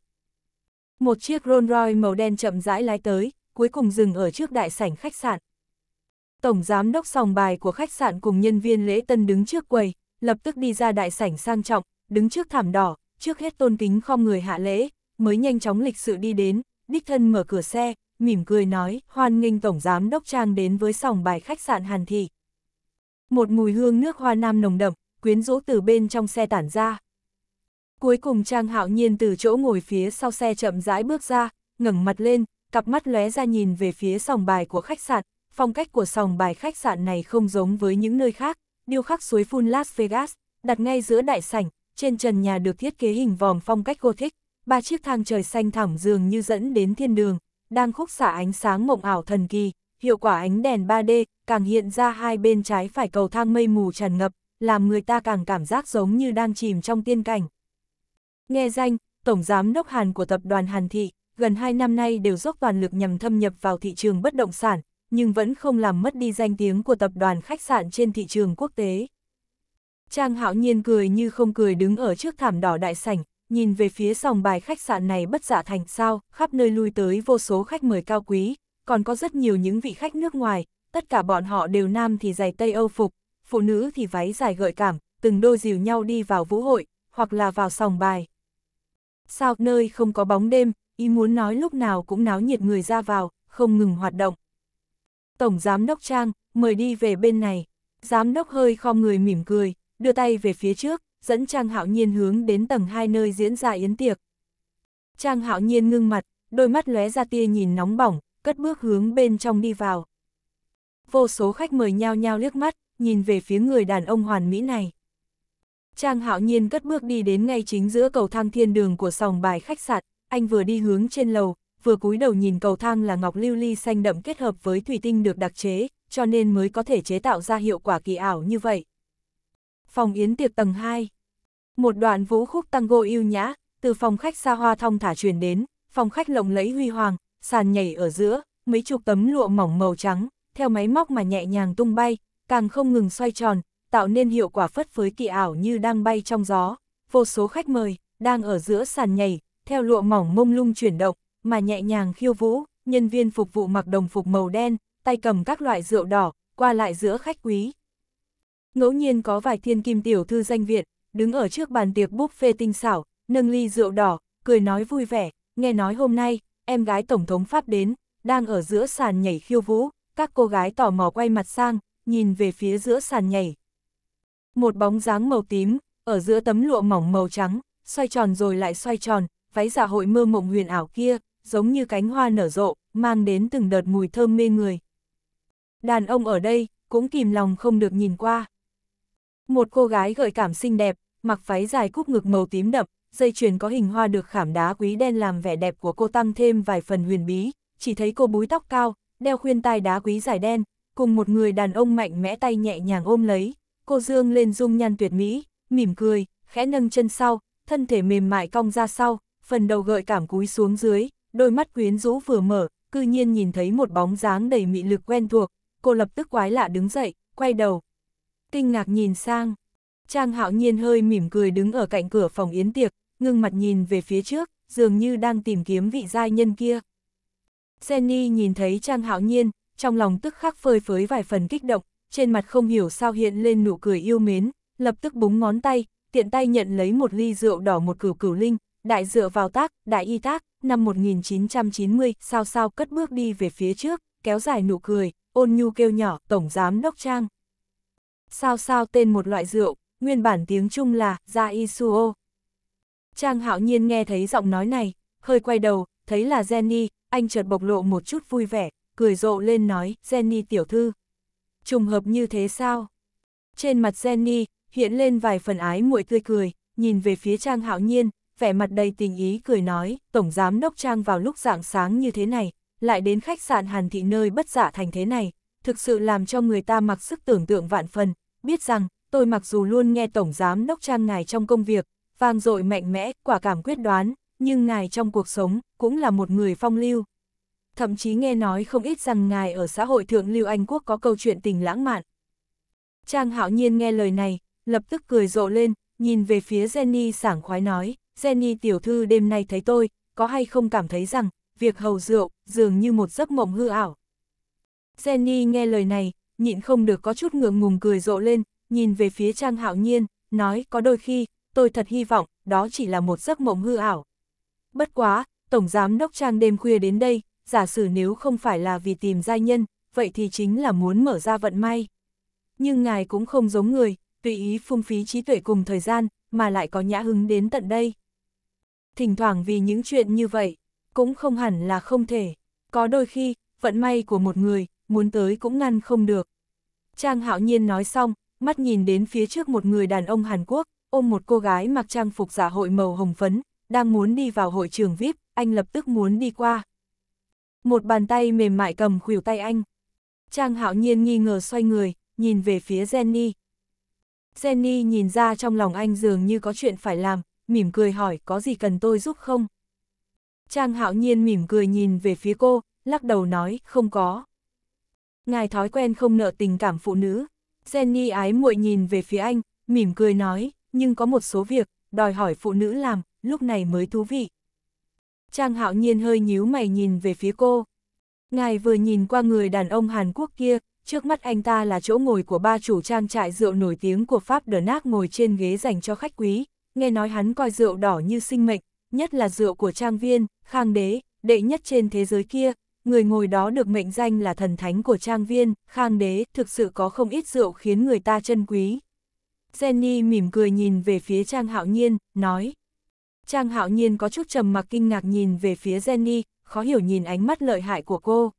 Một chiếc Rolls Royce màu đen chậm rãi lái tới, cuối cùng dừng ở trước đại sảnh khách sạn. Tổng giám đốc sòng bài của khách sạn cùng nhân viên lễ tân đứng trước quầy, lập tức đi ra đại sảnh sang trọng, đứng trước thảm đỏ, trước hết tôn kính khom người hạ lễ, mới nhanh chóng lịch sự đi đến, đích thân mở cửa xe, mỉm cười nói, hoan nghênh Tổng Giám Đốc Trang đến với sòng bài khách sạn Hàn Thị. Một mùi hương nước hoa nam nồng đậm, quyến rũ từ bên trong xe tản ra. Cuối cùng Trang hạo nhiên từ chỗ ngồi phía sau xe chậm rãi bước ra, ngẩng mặt lên, cặp mắt lóe ra nhìn về phía sòng bài của khách sạn. Phong cách của sòng bài khách sạn này không giống với những nơi khác, điêu khắc suối phun Las Vegas, đặt ngay giữa đại sảnh, trên trần nhà được thiết kế hình vòm phong cách Gothic ba chiếc thang trời xanh thẳng dường như dẫn đến thiên đường, đang khúc xạ ánh sáng mộng ảo thần kỳ, hiệu quả ánh đèn 3D càng hiện ra hai bên trái phải cầu thang mây mù tràn ngập, làm người ta càng cảm giác giống như đang chìm trong tiên cảnh. Nghe danh, Tổng Giám Đốc Hàn của Tập đoàn Hàn Thị, gần hai năm nay đều dốc toàn lực nhằm thâm nhập vào thị trường bất động sản, nhưng vẫn không làm mất đi danh tiếng của tập đoàn khách sạn trên thị trường quốc tế. Trang hạo nhiên cười như không cười đứng ở trước thảm đỏ đại sảnh, nhìn về phía sòng bài khách sạn này bất giả thành sao, khắp nơi lui tới vô số khách mời cao quý, còn có rất nhiều những vị khách nước ngoài, tất cả bọn họ đều nam thì giày tây Âu phục, phụ nữ thì váy dài gợi cảm, từng đôi dìu nhau đi vào vũ hội, hoặc là vào sòng bài. Sao nơi không có bóng đêm, ý muốn nói lúc nào cũng náo nhiệt người ra vào, không ngừng hoạt động. Tổng Giám đốc Trang, mời đi về bên này. Giám đốc hơi khom người mỉm cười, đưa tay về phía trước, dẫn Trang Hạo Nhiên hướng đến tầng hai nơi diễn ra yến tiệc. Trang Hạo Nhiên ngưng mặt, đôi mắt lóe ra tia nhìn nóng bỏng, cất bước hướng bên trong đi vào. Vô số khách mời nhao nhao liếc mắt, nhìn về phía người đàn ông hoàn mỹ này. Trang Hạo Nhiên cất bước đi đến ngay chính giữa cầu thang thiên đường của sòng bài khách sạn, anh vừa đi hướng trên lầu, vừa cúi đầu nhìn cầu thang là ngọc lưu ly xanh đậm kết hợp với thủy tinh được đặc chế, cho nên mới có thể chế tạo ra hiệu quả kỳ ảo như vậy. Phòng yến tiệc tầng 2. Một đoạn vũ khúc tango yêu nhã, từ phòng khách xa hoa thong thả truyền đến, phòng khách lộng lẫy huy hoàng, sàn nhảy ở giữa, mấy chục tấm lụa mỏng màu trắng, theo máy móc mà nhẹ nhàng tung bay, càng không ngừng xoay tròn, tạo nên hiệu quả phất phới kỳ ảo như đang bay trong gió. Vô số khách mời, đang ở giữa sàn nhảy, theo lụa mỏng mông lung chuyển động, mà nhẹ nhàng khiêu vũ, nhân viên phục vụ mặc đồng phục màu đen, tay cầm các loại rượu đỏ, qua lại giữa khách quý, Ngẫu nhiên có vài thiên kim tiểu thư danh viện, đứng ở trước bàn tiệc buffet tinh xảo, nâng ly rượu đỏ, cười nói vui vẻ, nghe nói hôm nay, em gái Tổng thống Pháp đến, đang ở giữa sàn nhảy khiêu vũ, các cô gái tò mò quay mặt sang, nhìn về phía giữa sàn nhảy. Một bóng dáng màu tím, ở giữa tấm lụa mỏng màu trắng, xoay tròn rồi lại xoay tròn, váy dạ hội mơ mộng huyền ảo kia, giống như cánh hoa nở rộ, mang đến từng đợt mùi thơm mê người. Đàn ông ở đây, cũng kìm lòng không được nhìn qua. Một cô gái gợi cảm xinh đẹp, mặc váy dài cúp ngực màu tím đậm, dây chuyền có hình hoa được khảm đá quý đen làm vẻ đẹp của cô tăng thêm vài phần huyền bí, chỉ thấy cô búi tóc cao, đeo khuyên tai đá quý dài đen, cùng một người đàn ông mạnh mẽ tay nhẹ nhàng ôm lấy, cô dương lên dung nhan tuyệt mỹ, mỉm cười, khẽ nâng chân sau, thân thể mềm mại cong ra sau, phần đầu gợi cảm cúi xuống dưới, đôi mắt quyến rũ vừa mở, cư nhiên nhìn thấy một bóng dáng đầy mị lực quen thuộc, cô lập tức quái lạ đứng dậy, quay đầu, kinh ngạc nhìn sang. Trang hạo nhiên hơi mỉm cười đứng ở cạnh cửa phòng yến tiệc, ngưng mặt nhìn về phía trước, dường như đang tìm kiếm vị giai nhân kia. Jenny nhìn thấy Trang hạo nhiên, trong lòng tức khắc phơi phới vài phần kích động, trên mặt không hiểu sao hiện lên nụ cười yêu mến, lập tức búng ngón tay, tiện tay nhận lấy một ly rượu đỏ một cửu cửu linh, đại dựa vào tác, đại y tác, năm 1990, sao sao cất bước đi về phía trước, kéo dài nụ cười, ôn nhu kêu nhỏ, tổng giám đốc Trang sao sao tên một loại rượu, nguyên bản tiếng Trung là Gia Isuo. Trang hạo nhiên nghe thấy giọng nói này, hơi quay đầu, thấy là Jenny, anh chợt bộc lộ một chút vui vẻ, cười rộ lên nói, Jenny tiểu thư. Trùng hợp như thế sao? Trên mặt Jenny, hiện lên vài phần ái muội tươi cười, nhìn về phía Trang hạo nhiên, vẻ mặt đầy tình ý cười nói, Tổng Giám Đốc Trang vào lúc rạng sáng như thế này, lại đến khách sạn Hàn Thị nơi bất giả dạ thành thế này, thực sự làm cho người ta mặc sức tưởng tượng vạn phần, biết rằng, tôi mặc dù luôn nghe Tổng Giám Đốc Trang ngài trong công việc, vang dội mạnh mẽ, quả cảm quyết đoán, nhưng ngài trong cuộc sống cũng là một người phong lưu. Thậm chí nghe nói không ít rằng ngài ở xã hội thượng lưu Anh Quốc có câu chuyện tình lãng mạn. Trang hạo nhiên nghe lời này, lập tức cười rộ lên, nhìn về phía Jenny sảng khoái nói, Jenny tiểu thư đêm nay thấy tôi, có hay không cảm thấy rằng, việc hầu rượu, dường như một giấc mộng hư ảo. Jenny nghe lời này, nhịn không được có chút ngượng ngùng cười rộ lên, nhìn về phía Trang Hạo Nhiên, nói có đôi khi, tôi thật hy vọng, đó chỉ là một giấc mộng hư ảo. Bất quá, Tổng Giám Đốc Trang đêm khuya đến đây, giả sử nếu không phải là vì tìm gia nhân, vậy thì chính là muốn mở ra vận may. Nhưng ngài cũng không giống người, tùy ý phung phí trí tuệ cùng thời gian, mà lại có nhã hứng đến tận đây. Thỉnh thoảng vì những chuyện như vậy, cũng không hẳn là không thể. Có đôi khi, vận may của một người, muốn tới cũng ngăn không được. Trang hạo nhiên nói xong, mắt nhìn đến phía trước một người đàn ông Hàn Quốc, ôm một cô gái mặc trang phục giả hội màu hồng phấn, đang muốn đi vào hội trường VIP, anh lập tức muốn đi qua. Một bàn tay mềm mại cầm khuỷu tay anh. Trang hạo nhiên nghi ngờ xoay người, nhìn về phía Jenny. Jenny nhìn ra trong lòng anh dường như có chuyện phải làm, mỉm cười hỏi có gì cần tôi giúp không? Trang hạo nhiên mỉm cười nhìn về phía cô, lắc đầu nói không có ngài thói quen không nợ tình cảm phụ nữ. Jenny ái muội nhìn về phía anh, mỉm cười nói, nhưng có một số việc, đòi hỏi phụ nữ làm, lúc này mới thú vị. Trang hạo nhiên hơi nhíu mày nhìn về phía cô. Ngài vừa nhìn qua người đàn ông Hàn Quốc kia, trước mắt anh ta là chỗ ngồi của ba chủ trang trại rượu nổi tiếng của Pháp Đờ Nác ngồi trên ghế dành cho khách quý, nghe nói hắn coi rượu đỏ như sinh mệnh, nhất là rượu của trang viên, khang đế, đệ nhất trên thế giới kia, người ngồi đó được mệnh danh là thần thánh của trang viên, khang đế, thực sự có không ít rượu khiến người ta trân quý. Jenny mỉm cười nhìn về phía Trang Hạo Nhiên, nói. Trang Hạo Nhiên có chút trầm mặc kinh ngạc nhìn về phía Jenny, khó hiểu nhìn ánh mắt lợi hại của cô.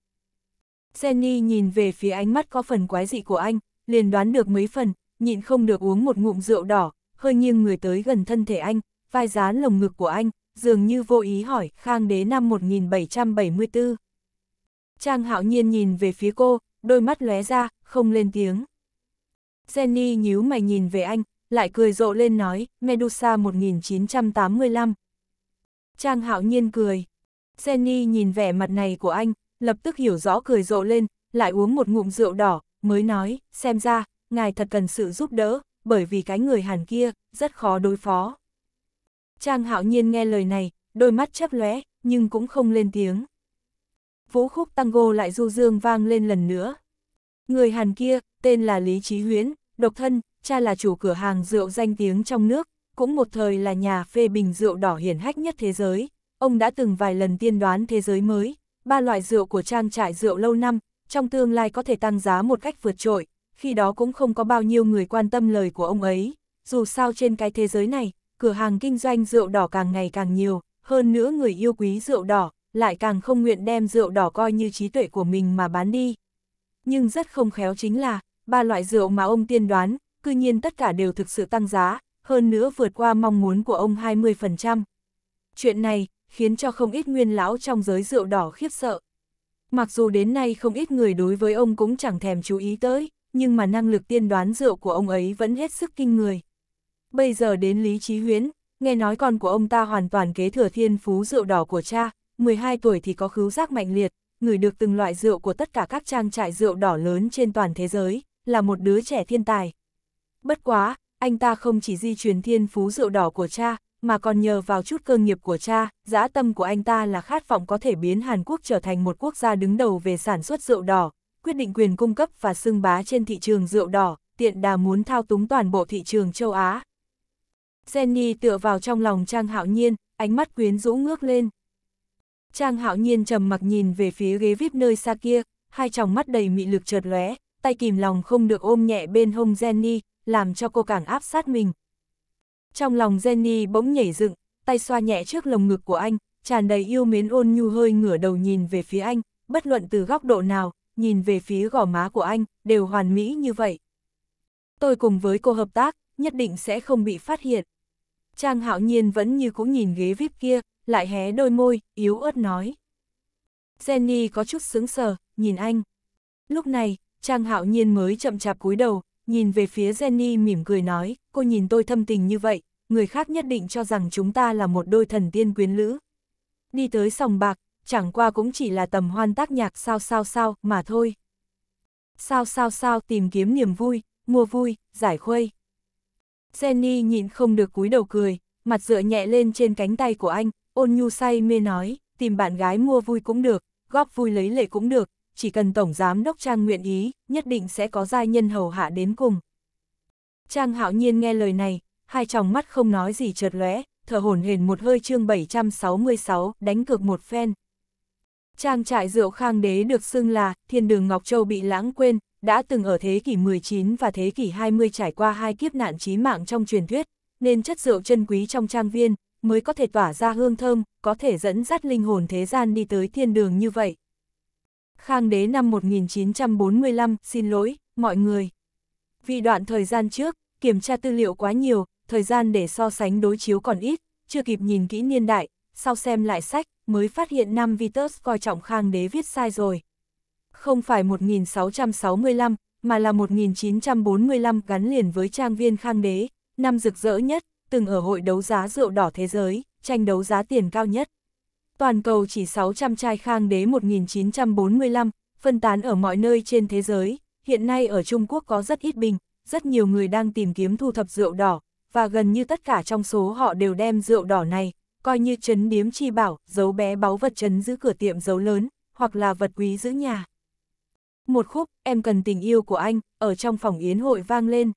Jenny nhìn về phía ánh mắt có phần quái dị của anh, liền đoán được mấy phần, nhịn không được uống một ngụm rượu đỏ, hơi nghiêng người tới gần thân thể anh, vai dán lồng ngực của anh, dường như vô ý hỏi Khang Đế năm 1774. Trang hạo nhiên nhìn về phía cô, đôi mắt lóe ra, không lên tiếng. Jenny nhíu mày nhìn về anh, lại cười rộ lên nói, Medusa 1985. Trang hạo nhiên cười. Jenny nhìn vẻ mặt này của anh, lập tức hiểu rõ cười rộ lên, lại uống một ngụm rượu đỏ, mới nói, xem ra, ngài thật cần sự giúp đỡ, bởi vì cái người Hàn kia, rất khó đối phó. Trang hạo nhiên nghe lời này, đôi mắt chép lóe, nhưng cũng không lên tiếng vũ khúc tango lại du dương vang lên lần nữa. Người Hàn kia, tên là Lý Chí Huyến, độc thân, cha là chủ cửa hàng rượu danh tiếng trong nước, cũng một thời là nhà phê bình rượu đỏ hiển hách nhất thế giới. Ông đã từng vài lần tiên đoán thế giới mới, ba loại rượu của trang trại rượu lâu năm, trong tương lai có thể tăng giá một cách vượt trội, khi đó cũng không có bao nhiêu người quan tâm lời của ông ấy. Dù sao trên cái thế giới này, cửa hàng kinh doanh rượu đỏ càng ngày càng nhiều, hơn nữa người yêu quý rượu đỏ, lại càng không nguyện đem rượu đỏ coi như trí tuệ của mình mà bán đi. Nhưng rất không khéo chính là, ba loại rượu mà ông tiên đoán, cư nhiên tất cả đều thực sự tăng giá, hơn nữa vượt qua mong muốn của ông 20%. Chuyện này, khiến cho không ít nguyên lão trong giới rượu đỏ khiếp sợ. Mặc dù đến nay không ít người đối với ông cũng chẳng thèm chú ý tới, nhưng mà năng lực tiên đoán rượu của ông ấy vẫn hết sức kinh người. Bây giờ đến Lý Trí Huyến, nghe nói con của ông ta hoàn toàn kế thừa thiên phú rượu đỏ của cha, 12 tuổi thì có khứu giác mạnh liệt, người được từng loại rượu của tất cả các trang trại rượu đỏ lớn trên toàn thế giới, là một đứa trẻ thiên tài. Bất quá, anh ta không chỉ di truyền thiên phú rượu đỏ của cha, mà còn nhờ vào chút cơ nghiệp của cha, dã tâm của anh ta là khát vọng có thể biến Hàn Quốc trở thành một quốc gia đứng đầu về sản xuất rượu đỏ, quyết định quyền cung cấp và xưng bá trên thị trường rượu đỏ, tiện đà muốn thao túng toàn bộ thị trường châu Á. Jenny tựa vào trong lòng Trang Hạo Nhiên, ánh mắt quyến rũ ngước lên, Trang hạo nhiên trầm mặc nhìn về phía ghế vip nơi xa kia, hai tròng mắt đầy mị lực chợt lóe, tay kìm lòng không được ôm nhẹ bên hông Jenny, làm cho cô càng áp sát mình. Trong lòng Jenny bỗng nhảy dựng, tay xoa nhẹ trước lồng ngực của anh, tràn đầy yêu mến ôn nhu hơi ngửa đầu nhìn về phía anh, bất luận từ góc độ nào, nhìn về phía gò má của anh, đều hoàn mỹ như vậy. Tôi cùng với cô hợp tác, nhất định sẽ không bị phát hiện. Trang hạo nhiên vẫn như cũ nhìn ghế vip kia, lại hé đôi môi, yếu ớt nói. Jenny có chút sướng sờ, nhìn anh. Lúc này, Trang Hạo Nhiên mới chậm chạp cúi đầu, nhìn về phía Jenny mỉm cười nói, cô nhìn tôi thâm tình như vậy, người khác nhất định cho rằng chúng ta là một đôi thần tiên quyến lữ. Đi tới sòng bạc, chẳng qua cũng chỉ là tầm hoan tác nhạc sao sao sao mà thôi. Sao sao sao tìm kiếm niềm vui, mua vui, giải khuây. Jenny nhịn không được cúi đầu cười, mặt dựa nhẹ lên trên cánh tay của anh, Ôn nhu say mê nói, tìm bạn gái mua vui cũng được, góp vui lấy lệ cũng được, chỉ cần Tổng Giám Đốc Trang nguyện ý, nhất định sẽ có giai nhân hầu hạ đến cùng. Trang hạo nhiên nghe lời này, hai tròng mắt không nói gì chợt lóe, thở hổn hển một hơi chương 766, đánh cược một phen. Trang trại rượu khang đế được xưng là thiên đường Ngọc Châu bị lãng quên, đã từng ở thế kỷ 19 và thế kỷ 20 trải qua hai kiếp nạn chí mạng trong truyền thuyết, nên chất rượu chân quý trong trang viên, mới có thể tỏa ra hương thơm, có thể dẫn dắt linh hồn thế gian đi tới thiên đường như vậy. Khang đế năm 1945, xin lỗi, mọi người. Vì đoạn thời gian trước, kiểm tra tư liệu quá nhiều, thời gian để so sánh đối chiếu còn ít, chưa kịp nhìn kỹ niên đại, sau xem lại sách, mới phát hiện năm Vitus coi trọng Khang đế viết sai rồi. Không phải 1665, mà là 1945 gắn liền với trang viên Khang đế, năm rực rỡ nhất, từng ở hội đấu giá rượu đỏ thế giới, tranh đấu giá tiền cao nhất. Toàn cầu chỉ 600 chai khang đế 1945, phân tán ở mọi nơi trên thế giới, hiện nay ở Trung Quốc có rất ít bình, rất nhiều người đang tìm kiếm thu thập rượu đỏ, và gần như tất cả trong số họ đều đem rượu đỏ này, coi như chấn điếm chi bảo, dấu bé báu vật chấn giữ cửa tiệm dấu lớn, hoặc là vật quý giữ nhà. Một khúc, em cần tình yêu của anh, ở trong phòng yến hội vang lên,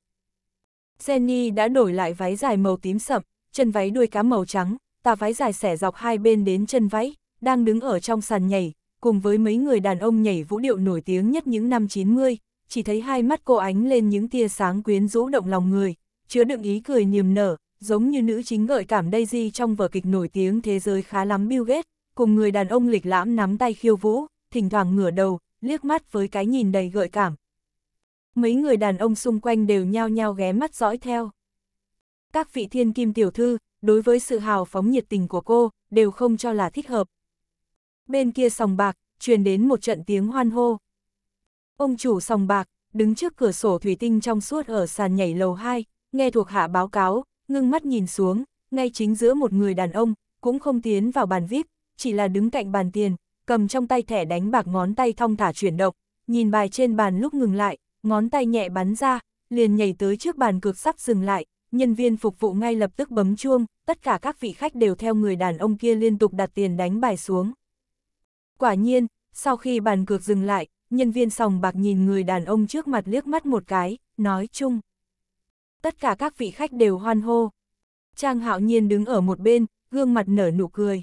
Jenny đã đổi lại váy dài màu tím sậm, chân váy đuôi cá màu trắng, tà váy dài xẻ dọc hai bên đến chân váy, đang đứng ở trong sàn nhảy, cùng với mấy người đàn ông nhảy vũ điệu nổi tiếng nhất những năm 90, chỉ thấy hai mắt cô ánh lên những tia sáng quyến rũ động lòng người, chứa đựng ý cười niềm nở, giống như nữ chính gợi cảm Daisy trong vở kịch nổi tiếng thế giới khá lắm Bill Gates, cùng người đàn ông lịch lãm nắm tay khiêu vũ, thỉnh thoảng ngửa đầu, liếc mắt với cái nhìn đầy gợi cảm, mấy người đàn ông xung quanh đều nhao nhao ghé mắt dõi theo. Các vị thiên kim tiểu thư, đối với sự hào phóng nhiệt tình của cô, đều không cho là thích hợp. Bên kia sòng bạc, truyền đến một trận tiếng hoan hô. Ông chủ sòng bạc, đứng trước cửa sổ thủy tinh trong suốt ở sàn nhảy lầu 2, nghe thuộc hạ báo cáo, ngưng mắt nhìn xuống, ngay chính giữa một người đàn ông, cũng không tiến vào bàn VIP, chỉ là đứng cạnh bàn tiền, cầm trong tay thẻ đánh bạc ngón tay thong thả chuyển động, nhìn bài trên bàn lúc ngừng lại, ngón tay nhẹ bắn ra, liền nhảy tới trước bàn cược sắp dừng lại, nhân viên phục vụ ngay lập tức bấm chuông, tất cả các vị khách đều theo người đàn ông kia liên tục đặt tiền đánh bài xuống. Quả nhiên, sau khi bàn cược dừng lại, nhân viên sòng bạc nhìn người đàn ông trước mặt liếc mắt một cái, nói chung. Tất cả các vị khách đều hoan hô. Trang hạo nhiên đứng ở một bên, gương mặt nở nụ cười.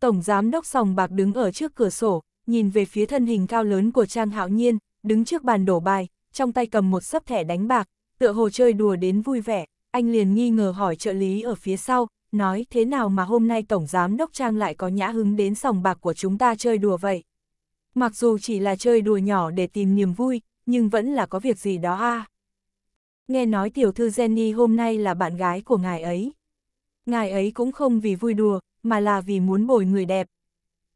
Tổng giám đốc sòng bạc đứng ở trước cửa sổ, nhìn về phía thân hình cao lớn của Trang hạo nhiên, đứng trước bàn đổ bài, trong tay cầm một sấp thẻ đánh bạc, tựa hồ chơi đùa đến vui vẻ, anh liền nghi ngờ hỏi trợ lý ở phía sau, nói thế nào mà hôm nay Tổng Giám Đốc Trang lại có nhã hứng đến sòng bạc của chúng ta chơi đùa vậy. Mặc dù chỉ là chơi đùa nhỏ để tìm niềm vui, nhưng vẫn là có việc gì đó a. À. Nghe nói tiểu thư Jenny hôm nay là bạn gái của ngài ấy. Ngài ấy cũng không vì vui đùa, mà là vì muốn bồi người đẹp.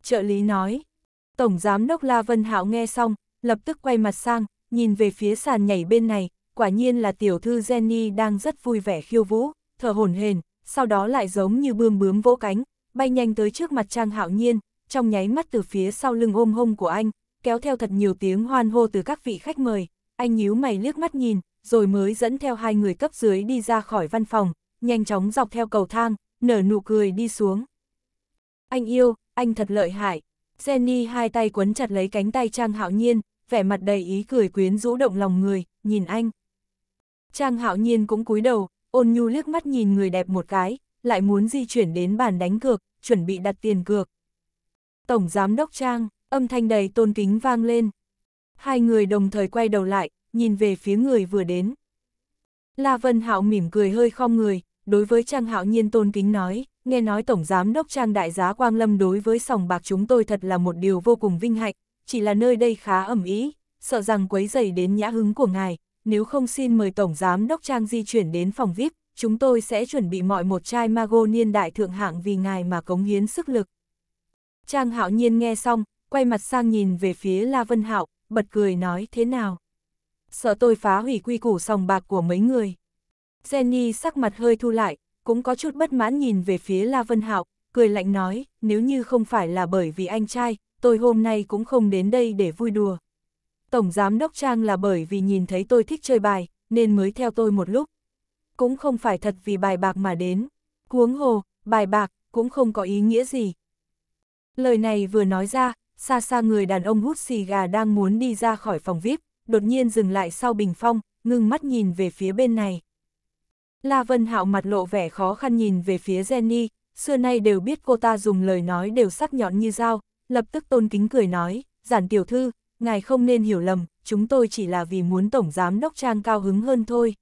Trợ lý nói, Tổng Giám Đốc La Vân Hạo nghe xong, lập tức quay mặt sang, nhìn về phía sàn nhảy bên này, quả nhiên là tiểu thư Jenny đang rất vui vẻ khiêu vũ, thở hổn hển, sau đó lại giống như bươm bướm vỗ cánh, bay nhanh tới trước mặt Trang Hạo Nhiên, trong nháy mắt từ phía sau lưng ôm hông của anh, kéo theo thật nhiều tiếng hoan hô từ các vị khách mời, anh nhíu mày liếc mắt nhìn, rồi mới dẫn theo hai người cấp dưới đi ra khỏi văn phòng, nhanh chóng dọc theo cầu thang, nở nụ cười đi xuống. Anh yêu, anh thật lợi hại. Jenny hai tay quấn chặt lấy cánh tay Trang Hạo Nhiên, vẻ mặt đầy ý cười quyến rũ động lòng người, nhìn anh. Trang hạo nhiên cũng cúi đầu, ôn nhu liếc mắt nhìn người đẹp một cái, lại muốn di chuyển đến bàn đánh cược, chuẩn bị đặt tiền cược. Tổng giám đốc Trang, âm thanh đầy tôn kính vang lên. Hai người đồng thời quay đầu lại, nhìn về phía người vừa đến. La Vân Hạo mỉm cười hơi khom người, đối với Trang Hạo Nhiên tôn kính nói, nghe nói Tổng Giám Đốc Trang Đại Giá Quang Lâm đối với sòng bạc chúng tôi thật là một điều vô cùng vinh hạnh, chỉ là nơi đây khá ẩm ý, sợ rằng quấy dày đến nhã hứng của ngài, nếu không xin mời Tổng Giám Đốc Trang di chuyển đến phòng VIP, chúng tôi sẽ chuẩn bị mọi một chai mago niên đại thượng hạng vì ngài mà cống hiến sức lực. Trang hạo nhiên nghe xong, quay mặt sang nhìn về phía La Vân Hạo, bật cười nói thế nào. Sợ tôi phá hủy quy củ sòng bạc của mấy người. Jenny sắc mặt hơi thu lại, cũng có chút bất mãn nhìn về phía La Vân Hạo, cười lạnh nói, nếu như không phải là bởi vì anh trai, tôi hôm nay cũng không đến đây để vui đùa. Tổng giám đốc Trang là bởi vì nhìn thấy tôi thích chơi bài, nên mới theo tôi một lúc. Cũng không phải thật vì bài bạc mà đến. cuống hồ, bài bạc, cũng không có ý nghĩa gì. Lời này vừa nói ra, xa xa người đàn ông hút xì gà đang muốn đi ra khỏi phòng VIP, đột nhiên dừng lại sau bình phong, ngưng mắt nhìn về phía bên này. La Vân Hạo mặt lộ vẻ khó khăn nhìn về phía Jenny, xưa nay đều biết cô ta dùng lời nói đều sắc nhọn như dao, lập tức tôn kính cười nói, giản tiểu thư, ngài không nên hiểu lầm, chúng tôi chỉ là vì muốn tổng giám đốc trang cao hứng hơn thôi.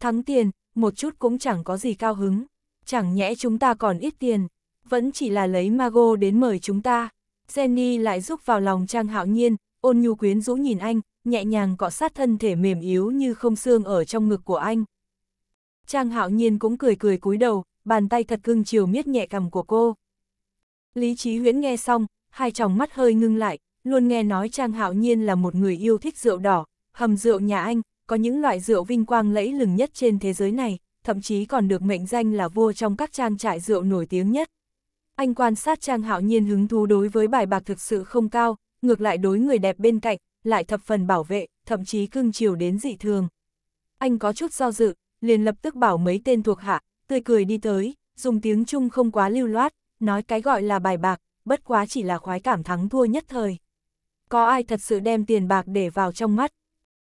Thắng tiền, một chút cũng chẳng có gì cao hứng, chẳng nhẽ chúng ta còn ít tiền, vẫn chỉ là lấy Mago đến mời chúng ta. Jenny lại rúc vào lòng trang hạo nhiên, ôn nhu quyến rũ nhìn anh, nhẹ nhàng cọ sát thân thể mềm yếu như không xương ở trong ngực của anh. Trang hạo nhiên cũng cười cười cúi đầu, bàn tay thật cưng chiều miết nhẹ cầm của cô. Lý Chí Huyễn nghe xong, hai tròng mắt hơi ngưng lại, luôn nghe nói Trang Hạo Nhiên là một người yêu thích rượu đỏ, hầm rượu nhà anh, có những loại rượu vinh quang lẫy lừng nhất trên thế giới này, thậm chí còn được mệnh danh là vua trong các trang trại rượu nổi tiếng nhất. Anh quan sát Trang Hạo Nhiên hứng thú đối với bài bạc thực sự không cao, ngược lại đối người đẹp bên cạnh, lại thập phần bảo vệ, thậm chí cưng chiều đến dị thường. Anh có chút do dự, liền lập tức bảo mấy tên thuộc hạ, tươi cười đi tới, dùng tiếng Trung không quá lưu loát, nói cái gọi là bài bạc, bất quá chỉ là khoái cảm thắng thua nhất thời. Có ai thật sự đem tiền bạc để vào trong mắt?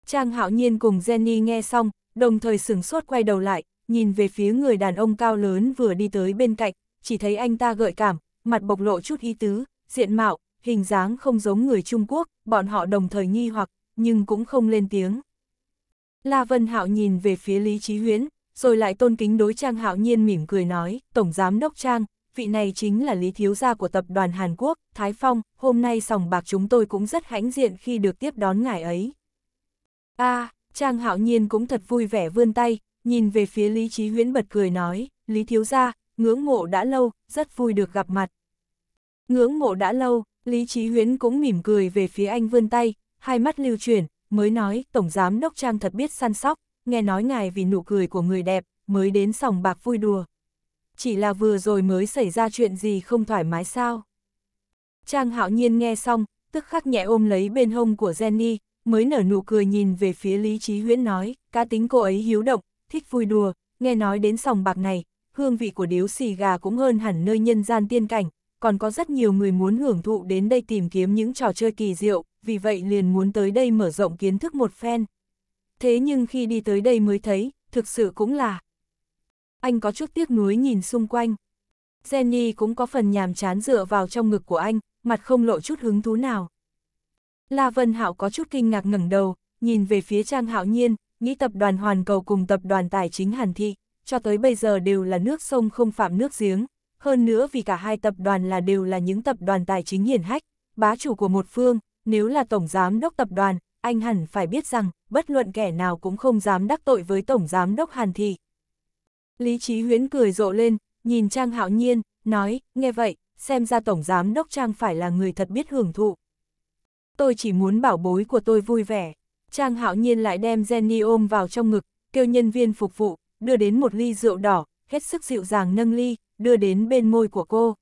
Trang hạo nhiên cùng Jenny nghe xong, đồng thời sửng sốt quay đầu lại, nhìn về phía người đàn ông cao lớn vừa đi tới bên cạnh, chỉ thấy anh ta gợi cảm, mặt bộc lộ chút ý tứ, diện mạo, hình dáng không giống người Trung Quốc, bọn họ đồng thời nghi hoặc, nhưng cũng không lên tiếng. La Vân Hạo nhìn về phía Lý Trí Huyến, rồi lại tôn kính đối Trang Hạo Nhiên mỉm cười nói, Tổng Giám Đốc Trang, vị này chính là Lý Thiếu Gia của tập đoàn Hàn Quốc, Thái Phong, hôm nay sòng bạc chúng tôi cũng rất hãnh diện khi được tiếp đón ngài ấy. a à, Trang Hạo Nhiên cũng thật vui vẻ vươn tay, nhìn về phía Lý Trí Huyễn bật cười nói, Lý Thiếu Gia, ngưỡng mộ đã lâu, rất vui được gặp mặt. Ngưỡng mộ đã lâu, Lý Trí Huyễn cũng mỉm cười về phía anh vươn tay, hai mắt lưu chuyển, mới nói, Tổng Giám Đốc Trang thật biết săn sóc, nghe nói ngài vì nụ cười của người đẹp, mới đến sòng bạc vui đùa chỉ là vừa rồi mới xảy ra chuyện gì không thoải mái sao. Trang hạo nhiên nghe xong, tức khắc nhẹ ôm lấy bên hông của Jenny, mới nở nụ cười nhìn về phía Lý Trí Huyễn nói, cá tính cô ấy hiếu động, thích vui đùa, nghe nói đến sòng bạc này, hương vị của điếu xì gà cũng hơn hẳn nơi nhân gian tiên cảnh, còn có rất nhiều người muốn hưởng thụ đến đây tìm kiếm những trò chơi kỳ diệu, vì vậy liền muốn tới đây mở rộng kiến thức một phen. Thế nhưng khi đi tới đây mới thấy, thực sự cũng là anh có chút tiếc nuối nhìn xung quanh. Jenny cũng có phần nhàm chán dựa vào trong ngực của anh, mặt không lộ chút hứng thú nào. La Vân Hạo có chút kinh ngạc ngẩng đầu, nhìn về phía Trang Hạo Nhiên, nghĩ tập đoàn Hoàn Cầu cùng tập đoàn Tài chính Hàn Thị, cho tới bây giờ đều là nước sông không phạm nước giếng. Hơn nữa vì cả hai tập đoàn là đều là những tập đoàn tài chính hiển hách, bá chủ của một phương, nếu là tổng giám đốc tập đoàn, anh hẳn phải biết rằng, bất luận kẻ nào cũng không dám đắc tội với tổng giám đốc Hàn Thị. Lý Chí Huyến cười rộ lên, nhìn Trang hạo nhiên, nói, nghe vậy, xem ra Tổng Giám Đốc Trang phải là người thật biết hưởng thụ. Tôi chỉ muốn bảo bối của tôi vui vẻ. Trang hạo nhiên lại đem Jenny ôm vào trong ngực, kêu nhân viên phục vụ, đưa đến một ly rượu đỏ, hết sức dịu dàng nâng ly, đưa đến bên môi của cô.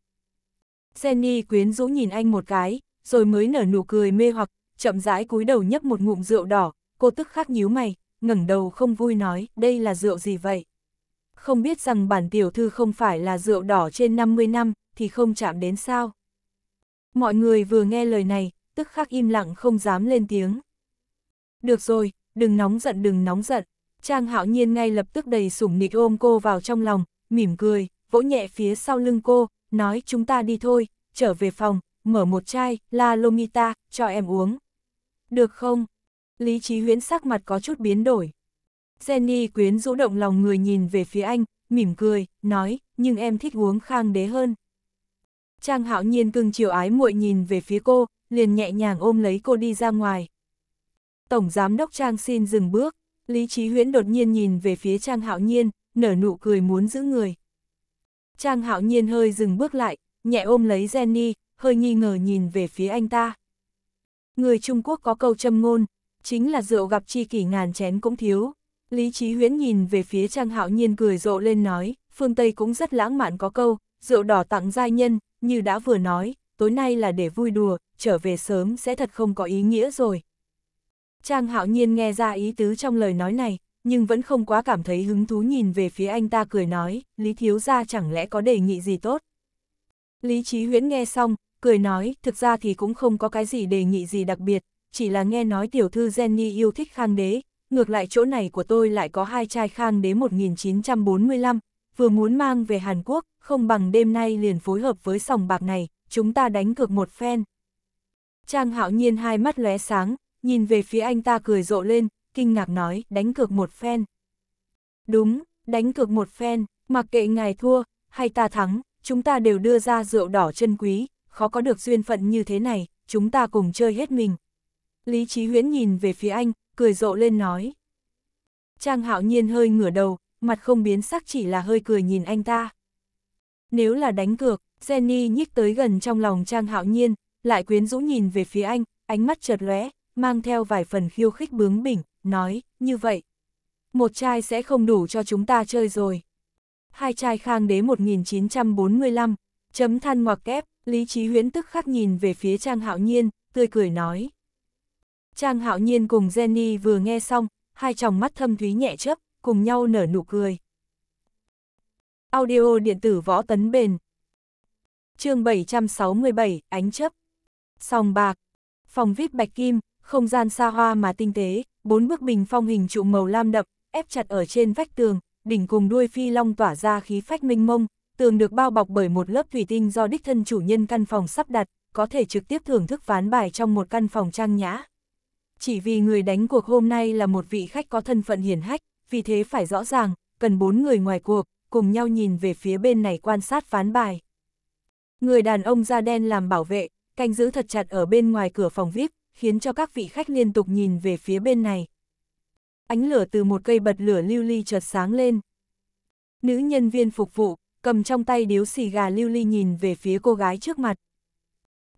Jenny quyến rũ nhìn anh một cái, rồi mới nở nụ cười mê hoặc, chậm rãi cúi đầu nhấp một ngụm rượu đỏ, cô tức khắc nhíu mày, ngẩng đầu không vui nói, đây là rượu gì vậy? không biết rằng bản tiểu thư không phải là rượu đỏ trên 50 năm, thì không chạm đến sao. Mọi người vừa nghe lời này, tức khắc im lặng không dám lên tiếng. Được rồi, đừng nóng giận đừng nóng giận. Trang hạo nhiên ngay lập tức đầy sủng nịch ôm cô vào trong lòng, mỉm cười, vỗ nhẹ phía sau lưng cô, nói chúng ta đi thôi, trở về phòng, mở một chai, la lomita, cho em uống. Được không? Lý trí huyễn sắc mặt có chút biến đổi. Jenny quyến rũ động lòng người nhìn về phía anh, mỉm cười, nói, nhưng em thích uống khang đế hơn. Trang hạo nhiên cưng chiều ái muội nhìn về phía cô, liền nhẹ nhàng ôm lấy cô đi ra ngoài. Tổng giám đốc Trang xin dừng bước, Lý Trí Huyễn đột nhiên nhìn về phía Trang hạo nhiên, nở nụ cười muốn giữ người. Trang hạo nhiên hơi dừng bước lại, nhẹ ôm lấy Jenny, hơi nghi ngờ nhìn về phía anh ta. Người Trung Quốc có câu châm ngôn, chính là rượu gặp chi kỷ ngàn chén cũng thiếu. Lý Chí Huyễn nhìn về phía Trang Hạo Nhiên cười rộ lên nói, phương Tây cũng rất lãng mạn có câu, rượu đỏ tặng giai nhân, như đã vừa nói, tối nay là để vui đùa, trở về sớm sẽ thật không có ý nghĩa rồi. Trang Hạo Nhiên nghe ra ý tứ trong lời nói này, nhưng vẫn không quá cảm thấy hứng thú nhìn về phía anh ta cười nói, Lý Thiếu Gia chẳng lẽ có đề nghị gì tốt. Lý Chí Huyễn nghe xong, cười nói, thực ra thì cũng không có cái gì đề nghị gì đặc biệt, chỉ là nghe nói tiểu thư Jenny yêu thích khang đế, ngược lại chỗ này của tôi lại có hai chai khang đế 1945, vừa muốn mang về Hàn Quốc, không bằng đêm nay liền phối hợp với sòng bạc này, chúng ta đánh cược một phen. Trang hạo nhiên hai mắt lóe sáng, nhìn về phía anh ta cười rộ lên, kinh ngạc nói, đánh cược một phen. Đúng, đánh cược một phen, mặc kệ ngài thua, hay ta thắng, chúng ta đều đưa ra rượu đỏ chân quý, khó có được duyên phận như thế này, chúng ta cùng chơi hết mình. Lý Chí Huyễn nhìn về phía anh, cười rộ lên nói. Trang hạo nhiên hơi ngửa đầu, mặt không biến sắc chỉ là hơi cười nhìn anh ta. Nếu là đánh cược, Jenny nhích tới gần trong lòng Trang hạo nhiên, lại quyến rũ nhìn về phía anh, ánh mắt chợt lóe, mang theo vài phần khiêu khích bướng bỉnh, nói, như vậy. Một chai sẽ không đủ cho chúng ta chơi rồi. Hai chai khang đế 1945, chấm than ngoặc kép, Lý Trí Huyễn tức khắc nhìn về phía Trang Hạo Nhiên, tươi cười nói. Trang hạo nhiên cùng Jenny vừa nghe xong, hai tròng mắt thâm thúy nhẹ chớp, cùng nhau nở nụ cười. Audio điện tử võ tấn bền. chương 767, ánh chớp. Sòng bạc. Phòng vip bạch kim, không gian xa hoa mà tinh tế, bốn bức bình phong hình trụ màu lam đậm, ép chặt ở trên vách tường, đỉnh cùng đuôi phi long tỏa ra khí phách minh mông, tường được bao bọc bởi một lớp thủy tinh do đích thân chủ nhân căn phòng sắp đặt, có thể trực tiếp thưởng thức ván bài trong một căn phòng trang nhã. Chỉ vì người đánh cuộc hôm nay là một vị khách có thân phận hiển hách, vì thế phải rõ ràng, cần bốn người ngoài cuộc, cùng nhau nhìn về phía bên này quan sát phán bài. Người đàn ông da đen làm bảo vệ, canh giữ thật chặt ở bên ngoài cửa phòng VIP, khiến cho các vị khách liên tục nhìn về phía bên này. Ánh lửa từ một cây bật lửa lưu ly chợt sáng lên. Nữ nhân viên phục vụ, cầm trong tay điếu xì gà lưu ly nhìn về phía cô gái trước mặt.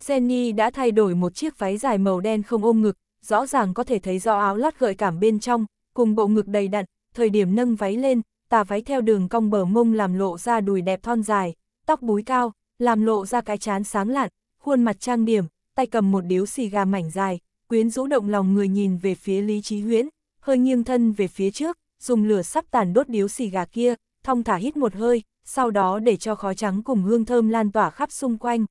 Jenny đã thay đổi một chiếc váy dài màu đen không ôm ngực, rõ ràng có thể thấy do áo lót gợi cảm bên trong, cùng bộ ngực đầy đặn, thời điểm nâng váy lên, tà váy theo đường cong bờ mông làm lộ ra đùi đẹp thon dài, tóc búi cao, làm lộ ra cái chán sáng lạn, khuôn mặt trang điểm, tay cầm một điếu xì gà mảnh dài, quyến rũ động lòng người nhìn về phía Lý Trí Huyễn, hơi nghiêng thân về phía trước, dùng lửa sắp tàn đốt điếu xì gà kia, thong thả hít một hơi, sau đó để cho khói trắng cùng hương thơm lan tỏa khắp xung quanh.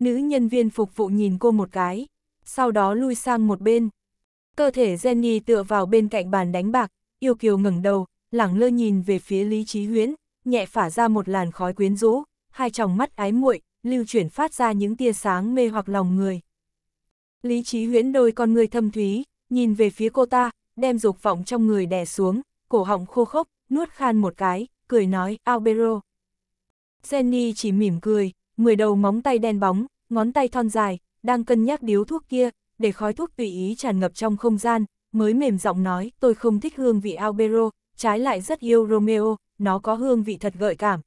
Nữ nhân viên phục vụ nhìn cô một cái sau đó lui sang một bên. Cơ thể Jenny tựa vào bên cạnh bàn đánh bạc, yêu kiều ngẩng đầu, lẳng lơ nhìn về phía Lý Chí Huyễn, nhẹ phả ra một làn khói quyến rũ, hai tròng mắt ái muội, lưu chuyển phát ra những tia sáng mê hoặc lòng người. Lý Chí Huyễn đôi con người thâm thúy, nhìn về phía cô ta, đem dục vọng trong người đè xuống, cổ họng khô khốc, nuốt khan một cái, cười nói, Albero. Jenny chỉ mỉm cười, mười đầu móng tay đen bóng, ngón tay thon dài, đang cân nhắc điếu thuốc kia, để khói thuốc tùy ý tràn ngập trong không gian, mới mềm giọng nói, tôi không thích hương vị Albero, trái lại rất yêu Romeo, nó có hương vị thật gợi cảm.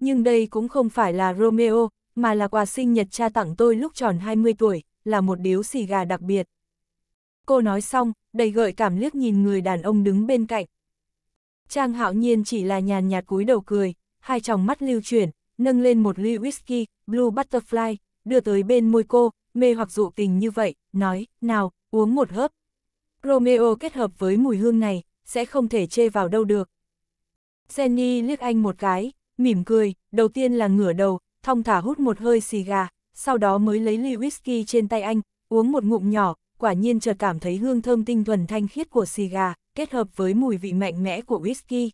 Nhưng đây cũng không phải là Romeo, mà là quà sinh nhật cha tặng tôi lúc tròn 20 tuổi, là một điếu xì gà đặc biệt. Cô nói xong, đầy gợi cảm liếc nhìn người đàn ông đứng bên cạnh. Trang hạo nhiên chỉ là nhàn nhạt cúi đầu cười, hai tròng mắt lưu chuyển, nâng lên một ly whisky, Blue Butterfly, đưa tới bên môi cô, mê hoặc dụ tình như vậy, nói, nào, uống một hớp. Romeo kết hợp với mùi hương này, sẽ không thể chê vào đâu được. Jenny liếc anh một cái, mỉm cười, đầu tiên là ngửa đầu, thong thả hút một hơi xì gà, sau đó mới lấy ly whisky trên tay anh, uống một ngụm nhỏ, quả nhiên chợt cảm thấy hương thơm tinh thuần thanh khiết của xì gà, kết hợp với mùi vị mạnh mẽ của whisky.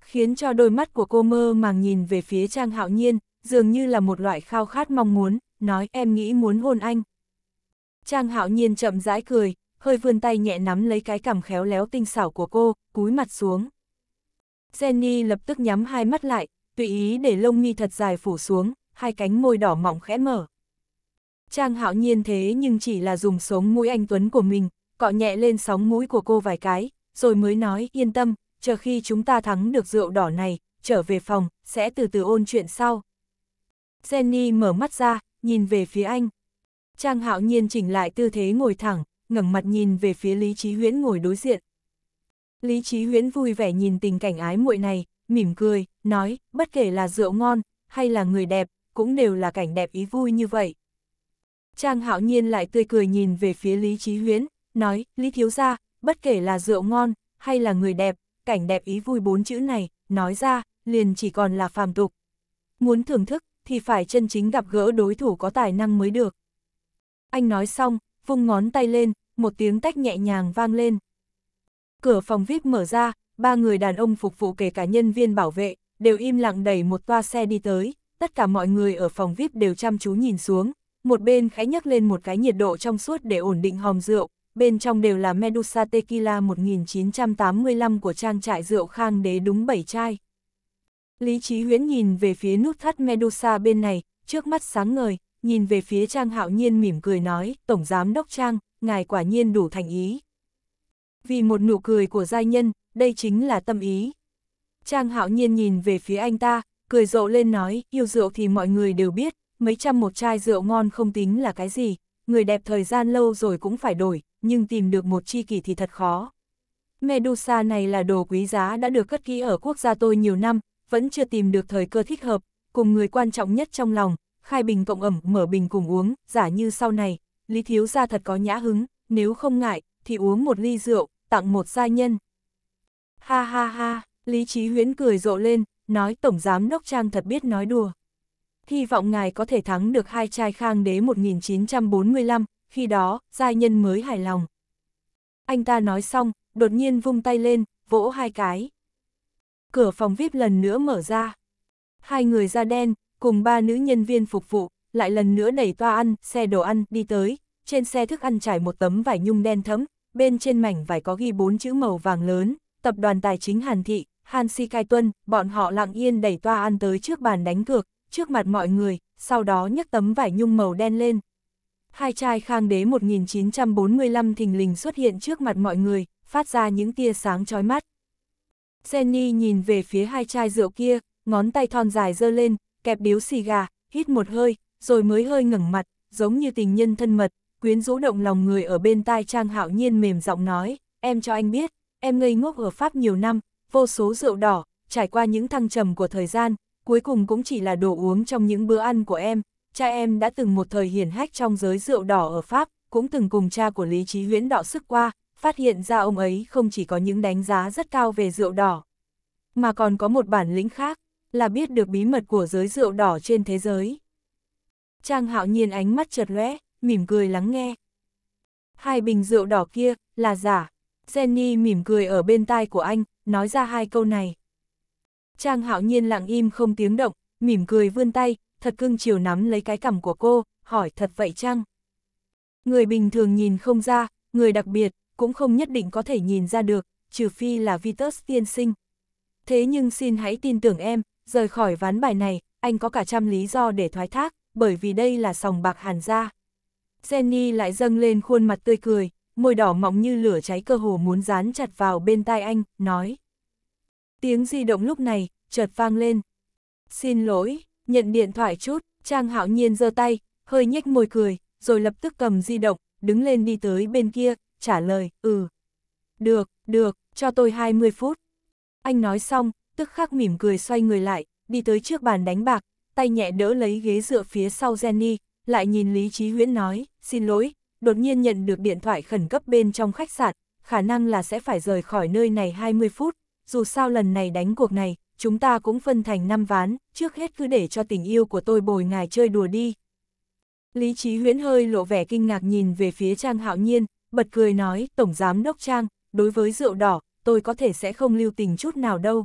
Khiến cho đôi mắt của cô mơ màng nhìn về phía Trang Hạo Nhiên, dường như là một loại khao khát mong muốn, nói em nghĩ muốn hôn anh. Trang hạo nhiên chậm rãi cười, hơi vươn tay nhẹ nắm lấy cái cằm khéo léo tinh xảo của cô, cúi mặt xuống. Jenny lập tức nhắm hai mắt lại, tùy ý để lông mi thật dài phủ xuống, hai cánh môi đỏ mọng khẽ mở. Trang hạo nhiên thế nhưng chỉ là dùng sống mũi anh Tuấn của mình, cọ nhẹ lên sóng mũi của cô vài cái, rồi mới nói yên tâm, chờ khi chúng ta thắng được rượu đỏ này, trở về phòng, sẽ từ từ ôn chuyện sau. Jenny mở mắt ra, nhìn về phía anh. Trang hạo nhiên chỉnh lại tư thế ngồi thẳng, ngẩng mặt nhìn về phía Lý Trí Huyễn ngồi đối diện. Lý Trí Huyễn vui vẻ nhìn tình cảnh ái muội này, mỉm cười, nói, bất kể là rượu ngon, hay là người đẹp, cũng đều là cảnh đẹp ý vui như vậy. Trang hạo nhiên lại tươi cười nhìn về phía Lý Trí Huyễn, nói, Lý Thiếu Gia, bất kể là rượu ngon, hay là người đẹp, cảnh đẹp ý vui bốn chữ này, nói ra, liền chỉ còn là phàm tục. Muốn thưởng thức, thì phải chân chính gặp gỡ đối thủ có tài năng mới được. Anh nói xong, vung ngón tay lên, một tiếng tách nhẹ nhàng vang lên. Cửa phòng VIP mở ra, ba người đàn ông phục vụ kể cả nhân viên bảo vệ, đều im lặng đẩy một toa xe đi tới, tất cả mọi người ở phòng VIP đều chăm chú nhìn xuống, một bên khẽ nhấc lên một cái nhiệt độ trong suốt để ổn định hòm rượu, bên trong đều là Medusa Tequila 1985 của trang trại rượu Khang Đế đúng 7 chai. Lý Chí Huyễn nhìn về phía nút thắt Medusa bên này, trước mắt sáng ngời, nhìn về phía Trang Hạo Nhiên mỉm cười nói, Tổng Giám Đốc Trang, ngài quả nhiên đủ thành ý. Vì một nụ cười của giai nhân, đây chính là tâm ý. Trang Hạo Nhiên nhìn về phía anh ta, cười rộ lên nói, yêu rượu thì mọi người đều biết, mấy trăm một chai rượu ngon không tính là cái gì, người đẹp thời gian lâu rồi cũng phải đổi, nhưng tìm được một chi kỷ thì thật khó. Medusa này là đồ quý giá đã được cất kỹ ở quốc gia tôi nhiều năm, vẫn chưa tìm được thời cơ thích hợp, cùng người quan trọng nhất trong lòng, khai bình cộng ẩm mở bình cùng uống, giả như sau này, Lý Thiếu Gia thật có nhã hứng, nếu không ngại, thì uống một ly rượu, tặng một gia nhân. Ha ha ha, Lý Trí Huyến cười rộ lên, nói Tổng Giám Đốc Trang thật biết nói đùa. Hy vọng ngài có thể thắng được hai trai khang đế 1945, khi đó, gia nhân mới hài lòng. Anh ta nói xong, đột nhiên vung tay lên, vỗ hai cái cửa phòng VIP lần nữa mở ra. Hai người da đen, cùng ba nữ nhân viên phục vụ, lại lần nữa đẩy toa ăn, xe đồ ăn, đi tới, trên xe thức ăn trải một tấm vải nhung đen thấm, bên trên mảnh vải có ghi bốn chữ màu vàng lớn, tập đoàn tài chính Hàn Thị, Han Si Kai Tuân, bọn họ lặng yên đẩy toa ăn tới trước bàn đánh cược, trước mặt mọi người, sau đó nhấc tấm vải nhung màu đen lên. Hai trai khang đế 1945 thình lình xuất hiện trước mặt mọi người, phát ra những tia sáng chói mắt. Jenny nhìn về phía hai chai rượu kia, ngón tay thon dài dơ lên, kẹp điếu xì gà, hít một hơi, rồi mới hơi ngẩng mặt, giống như tình nhân thân mật, quyến rũ động lòng người ở bên tai Trang Hạo Nhiên mềm giọng nói, em cho anh biết, em ngây ngốc ở Pháp nhiều năm, vô số rượu đỏ, trải qua những thăng trầm của thời gian, cuối cùng cũng chỉ là đồ uống trong những bữa ăn của em, cha em đã từng một thời hiển hách trong giới rượu đỏ ở Pháp, cũng từng cùng cha của Lý Trí Huyễn đọ sức qua, phát hiện ra ông ấy không chỉ có những đánh giá rất cao về rượu đỏ, mà còn có một bản lĩnh khác, là biết được bí mật của giới rượu đỏ trên thế giới. Trang hạo nhiên ánh mắt chợt lóe, mỉm cười lắng nghe. Hai bình rượu đỏ kia, là giả. Jenny mỉm cười ở bên tai của anh, nói ra hai câu này. Trang hạo nhiên lặng im không tiếng động, mỉm cười vươn tay, thật cưng chiều nắm lấy cái cằm của cô, hỏi thật vậy chăng? Người bình thường nhìn không ra, người đặc biệt, cũng không nhất định có thể nhìn ra được, trừ phi là Vitus tiên sinh. Thế nhưng xin hãy tin tưởng em, rời khỏi ván bài này, anh có cả trăm lý do để thoái thác, bởi vì đây là sòng bạc hàn gia. Jenny lại dâng lên khuôn mặt tươi cười, môi đỏ mọng như lửa cháy cơ hồ muốn dán chặt vào bên tai anh, nói. Tiếng di động lúc này, chợt vang lên. Xin lỗi, nhận điện thoại chút, Trang Hạo Nhiên giơ tay, hơi nhếch môi cười, rồi lập tức cầm di động, đứng lên đi tới bên kia, trả lời, ừ. Được, được, cho tôi 20 phút. Anh nói xong, tức khắc mỉm cười xoay người lại, đi tới trước bàn đánh bạc, tay nhẹ đỡ lấy ghế dựa phía sau Jenny, lại nhìn Lý Trí Huyễn nói, xin lỗi, đột nhiên nhận được điện thoại khẩn cấp bên trong khách sạn, khả năng là sẽ phải rời khỏi nơi này 20 phút, dù sao lần này đánh cuộc này, chúng ta cũng phân thành năm ván, trước hết cứ để cho tình yêu của tôi bồi ngài chơi đùa đi. Lý Trí Huyễn hơi lộ vẻ kinh ngạc nhìn về phía Trang Hạo Nhiên, bật cười nói, Tổng Giám Đốc Trang, đối với rượu đỏ, tôi có thể sẽ không lưu tình chút nào đâu.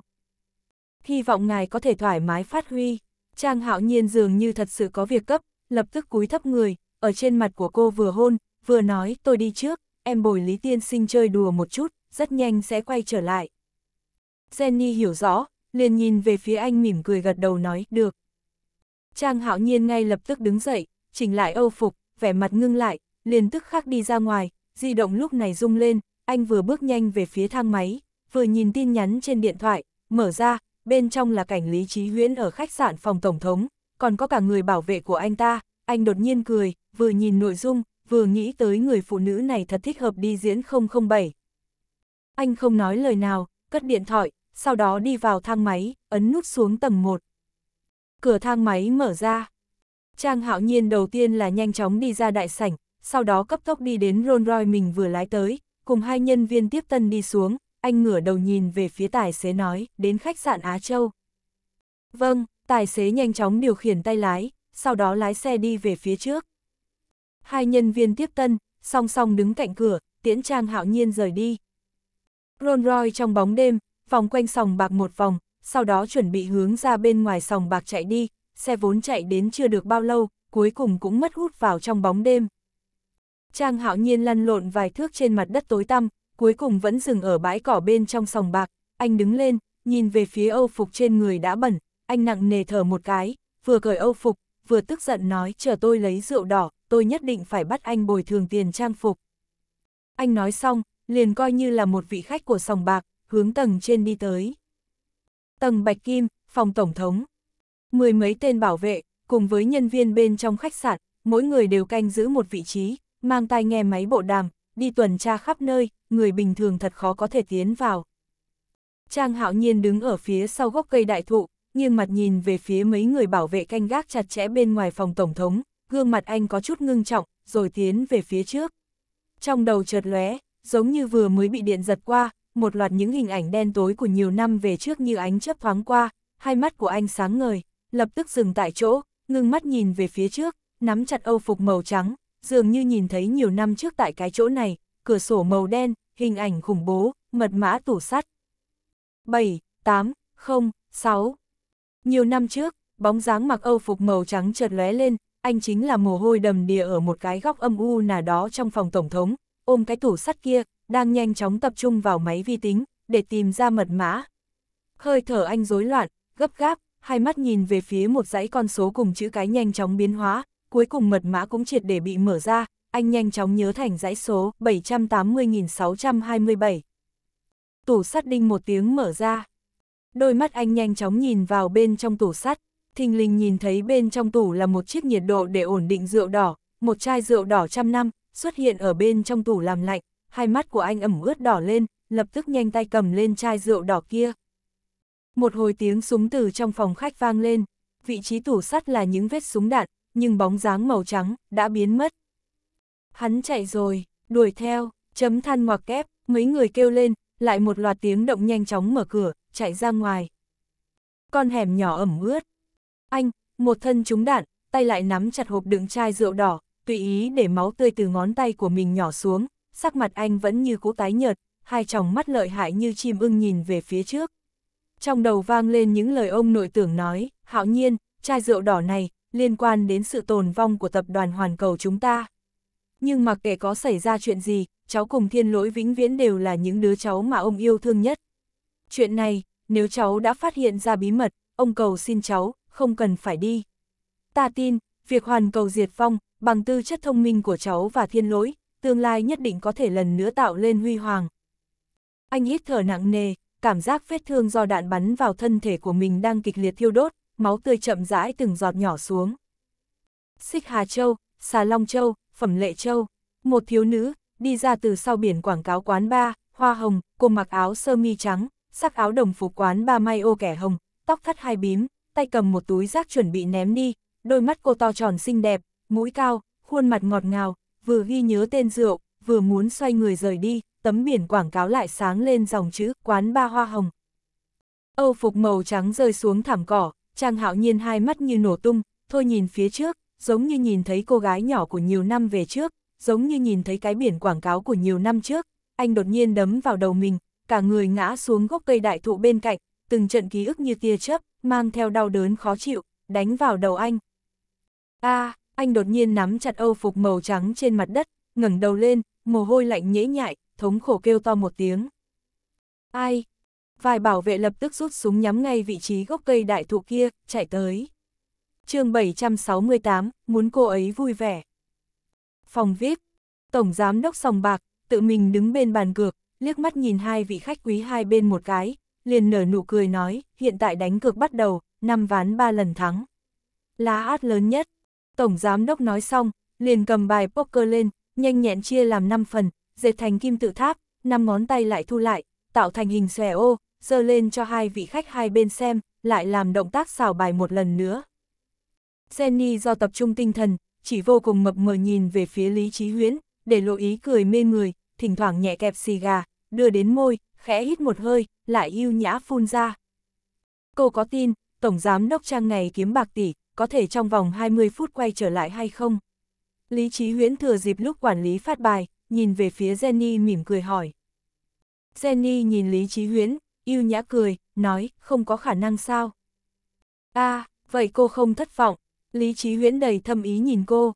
Hy vọng ngài có thể thoải mái phát huy. Trang hạo nhiên dường như thật sự có việc cấp, lập tức cúi thấp người, ở trên mặt của cô vừa hôn, vừa nói tôi đi trước, em bồi Lý Tiên Sinh chơi đùa một chút, rất nhanh sẽ quay trở lại. Jenny hiểu rõ, liền nhìn về phía anh mỉm cười gật đầu nói, được. Trang hạo nhiên ngay lập tức đứng dậy, chỉnh lại âu phục, vẻ mặt ngưng lại, liền tức khắc đi ra ngoài, di động lúc này rung lên, anh vừa bước nhanh về phía thang máy, vừa nhìn tin nhắn trên điện thoại, mở ra, bên trong là cảnh Lý Trí Huyễn ở khách sạn phòng Tổng thống, còn có cả người bảo vệ của anh ta, anh đột nhiên cười, vừa nhìn nội dung, vừa nghĩ tới người phụ nữ này thật thích hợp đi diễn 007. Anh không nói lời nào, cất điện thoại, sau đó đi vào thang máy, ấn nút xuống tầng 1. Cửa thang máy mở ra. Trang Hạo Nhiên đầu tiên là nhanh chóng đi ra đại sảnh, sau đó cấp tốc đi đến Rolls Royce mình vừa lái tới, cùng hai nhân viên tiếp tân đi xuống, anh ngửa đầu nhìn về phía tài xế nói, đến khách sạn Á Châu. Vâng, tài xế nhanh chóng điều khiển tay lái, sau đó lái xe đi về phía trước. Hai nhân viên tiếp tân, song song đứng cạnh cửa, tiễn trang hạo nhiên rời đi. Rolls Royce trong bóng đêm, vòng quanh sòng bạc một vòng, sau đó chuẩn bị hướng ra bên ngoài sòng bạc chạy đi, xe vốn chạy đến chưa được bao lâu, cuối cùng cũng mất hút vào trong bóng đêm. Trang hạo nhiên lăn lộn vài thước trên mặt đất tối tăm, cuối cùng vẫn dừng ở bãi cỏ bên trong sòng bạc, anh đứng lên, nhìn về phía âu phục trên người đã bẩn, anh nặng nề thở một cái, vừa cởi âu phục, vừa tức giận nói chờ tôi lấy rượu đỏ, tôi nhất định phải bắt anh bồi thường tiền trang phục. Anh nói xong, liền coi như là một vị khách của sòng bạc, hướng tầng trên đi tới. Tầng Bạch Kim, phòng Tổng thống. Mười mấy tên bảo vệ, cùng với nhân viên bên trong khách sạn, mỗi người đều canh giữ một vị trí, mang tai nghe máy bộ đàm, đi tuần tra khắp nơi, người bình thường thật khó có thể tiến vào. Trang hạo nhiên đứng ở phía sau gốc cây đại thụ, nghiêng mặt nhìn về phía mấy người bảo vệ canh gác chặt chẽ bên ngoài phòng tổng thống, gương mặt anh có chút ngưng trọng, rồi tiến về phía trước. Trong đầu chợt lóe, giống như vừa mới bị điện giật qua, một loạt những hình ảnh đen tối của nhiều năm về trước như ánh chớp thoáng qua, hai mắt của anh sáng ngời, lập tức dừng tại chỗ, ngưng mắt nhìn về phía trước, nắm chặt âu phục màu trắng, dường như nhìn thấy nhiều năm trước tại cái chỗ này, cửa sổ màu đen, hình ảnh khủng bố, mật mã tủ sắt. 7, 8, 0, 6 Nhiều năm trước, bóng dáng mặc âu phục màu trắng chợt lóe lên, anh chính là mồ hôi đầm đìa ở một cái góc âm u nào đó trong phòng tổng thống, ôm cái tủ sắt kia, đang nhanh chóng tập trung vào máy vi tính, để tìm ra mật mã. Hơi thở anh rối loạn, gấp gáp, hai mắt nhìn về phía một dãy con số cùng chữ cái nhanh chóng biến hóa, cuối cùng mật mã cũng triệt để bị mở ra, anh nhanh chóng nhớ thành dãy số 780.627. Tủ sắt đinh một tiếng mở ra. Đôi mắt anh nhanh chóng nhìn vào bên trong tủ sắt, thình lình nhìn thấy bên trong tủ là một chiếc nhiệt độ để ổn định rượu đỏ, một chai rượu đỏ trăm năm, xuất hiện ở bên trong tủ làm lạnh, hai mắt của anh ẩm ướt đỏ lên, lập tức nhanh tay cầm lên chai rượu đỏ kia. Một hồi tiếng súng từ trong phòng khách vang lên, vị trí tủ sắt là những vết súng đạn, nhưng bóng dáng màu trắng đã biến mất. Hắn chạy rồi, đuổi theo, chấm than ngoặc kép, mấy người kêu lên, lại một loạt tiếng động nhanh chóng mở cửa, chạy ra ngoài. Con hẻm nhỏ ẩm ướt. Anh, một thân trúng đạn, tay lại nắm chặt hộp đựng chai rượu đỏ, tùy ý để máu tươi từ ngón tay của mình nhỏ xuống, sắc mặt anh vẫn như cũ tái nhợt, hai tròng mắt lợi hại như chim ưng nhìn về phía trước. Trong đầu vang lên những lời ông nội tưởng nói, hạo nhiên, chai rượu đỏ này, liên quan đến sự tồn vong của tập đoàn hoàn cầu chúng ta. Nhưng mặc kệ có xảy ra chuyện gì, cháu cùng thiên lỗi vĩnh viễn đều là những đứa cháu mà ông yêu thương nhất. Chuyện này, nếu cháu đã phát hiện ra bí mật, ông cầu xin cháu, không cần phải đi. Ta tin, việc hoàn cầu diệt vong, bằng tư chất thông minh của cháu và thiên lỗi, tương lai nhất định có thể lần nữa tạo lên huy hoàng. Anh hít thở nặng nề, cảm giác vết thương do đạn bắn vào thân thể của mình đang kịch liệt thiêu đốt, máu tươi chậm rãi từng giọt nhỏ xuống. Xích Hà Châu, Xà Long Châu, Phẩm Lệ Châu, một thiếu nữ, đi ra từ sau biển quảng cáo quán ba, hoa hồng, cô mặc áo sơ mi trắng, sắc áo đồng phục quán ba may ô kẻ hồng, tóc thắt hai bím, tay cầm một túi rác chuẩn bị ném đi, đôi mắt cô to tròn xinh đẹp, mũi cao, khuôn mặt ngọt ngào, vừa ghi nhớ tên rượu, vừa muốn xoay người rời đi, tấm biển quảng cáo lại sáng lên dòng chữ quán ba hoa hồng. Âu phục màu trắng rơi xuống thảm cỏ, Trang hạo nhiên hai mắt như nổ tung, thôi nhìn phía trước, giống như nhìn thấy cô gái nhỏ của nhiều năm về trước, giống như nhìn thấy cái biển quảng cáo của nhiều năm trước, anh đột nhiên đấm vào đầu mình, cả người ngã xuống gốc cây đại thụ bên cạnh, từng trận ký ức như tia chớp, mang theo đau đớn khó chịu, đánh vào đầu anh. A, à, anh đột nhiên nắm chặt âu phục màu trắng trên mặt đất, ngẩng đầu lên, mồ hôi lạnh nhễ nhại, thống khổ kêu to một tiếng. Ai, vài bảo vệ lập tức rút súng nhắm ngay vị trí gốc cây đại thụ kia, chạy tới. chương 768, muốn cô ấy vui vẻ. Phòng VIP, Tổng Giám đốc Sòng Bạc, tự mình đứng bên bàn cược, liếc mắt nhìn hai vị khách quý hai bên một cái, liền nở nụ cười nói, hiện tại đánh cược bắt đầu, năm ván ba lần thắng. Lá át lớn nhất, Tổng Giám đốc nói xong, liền cầm bài poker lên, nhanh nhẹn chia làm 5 phần, dệt thành kim tự tháp, năm ngón tay lại thu lại, tạo thành hình xòe ô, dơ lên cho hai vị khách hai bên xem, lại làm động tác xào bài một lần nữa. Jenny do tập trung tinh thần, chỉ vô cùng mập mờ nhìn về phía Lý Chí Huyến, để lộ ý cười mê người, thỉnh thoảng nhẹ kẹp xì gà, đưa đến môi, khẽ hít một hơi, lại yêu nhã phun ra. Cô có tin, Tổng Giám Đốc Trang ngày kiếm bạc tỷ, có thể trong vòng 20 phút quay trở lại hay không? Lý Chí Huyến thừa dịp lúc quản lý phát bài, nhìn về phía Jenny mỉm cười hỏi. Jenny nhìn Lý Chí Huyến, yêu nhã cười, nói, không có khả năng sao. a à, vậy cô không thất vọng, Lý Trí Huyễn đầy thâm ý nhìn cô.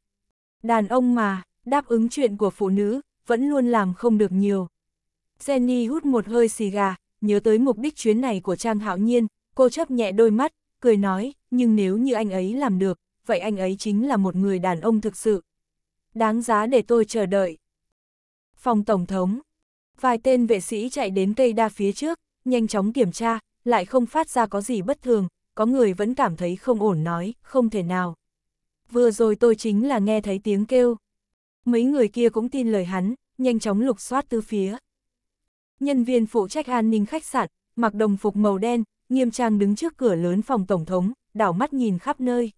Đàn ông mà, đáp ứng chuyện của phụ nữ, vẫn luôn làm không được nhiều. Jenny hút một hơi xì gà, nhớ tới mục đích chuyến này của Trang Hạo Nhiên, cô chấp nhẹ đôi mắt, cười nói, nhưng nếu như anh ấy làm được, vậy anh ấy chính là một người đàn ông thực sự. Đáng giá để tôi chờ đợi. Phòng Tổng thống Vài tên vệ sĩ chạy đến cây đa phía trước, nhanh chóng kiểm tra, lại không phát ra có gì bất thường, có người vẫn cảm thấy không ổn nói, không thể nào. Vừa rồi tôi chính là nghe thấy tiếng kêu. Mấy người kia cũng tin lời hắn, nhanh chóng lục soát tứ phía. Nhân viên phụ trách an ninh khách sạn, mặc đồng phục màu đen, nghiêm trang đứng trước cửa lớn phòng tổng thống, đảo mắt nhìn khắp nơi.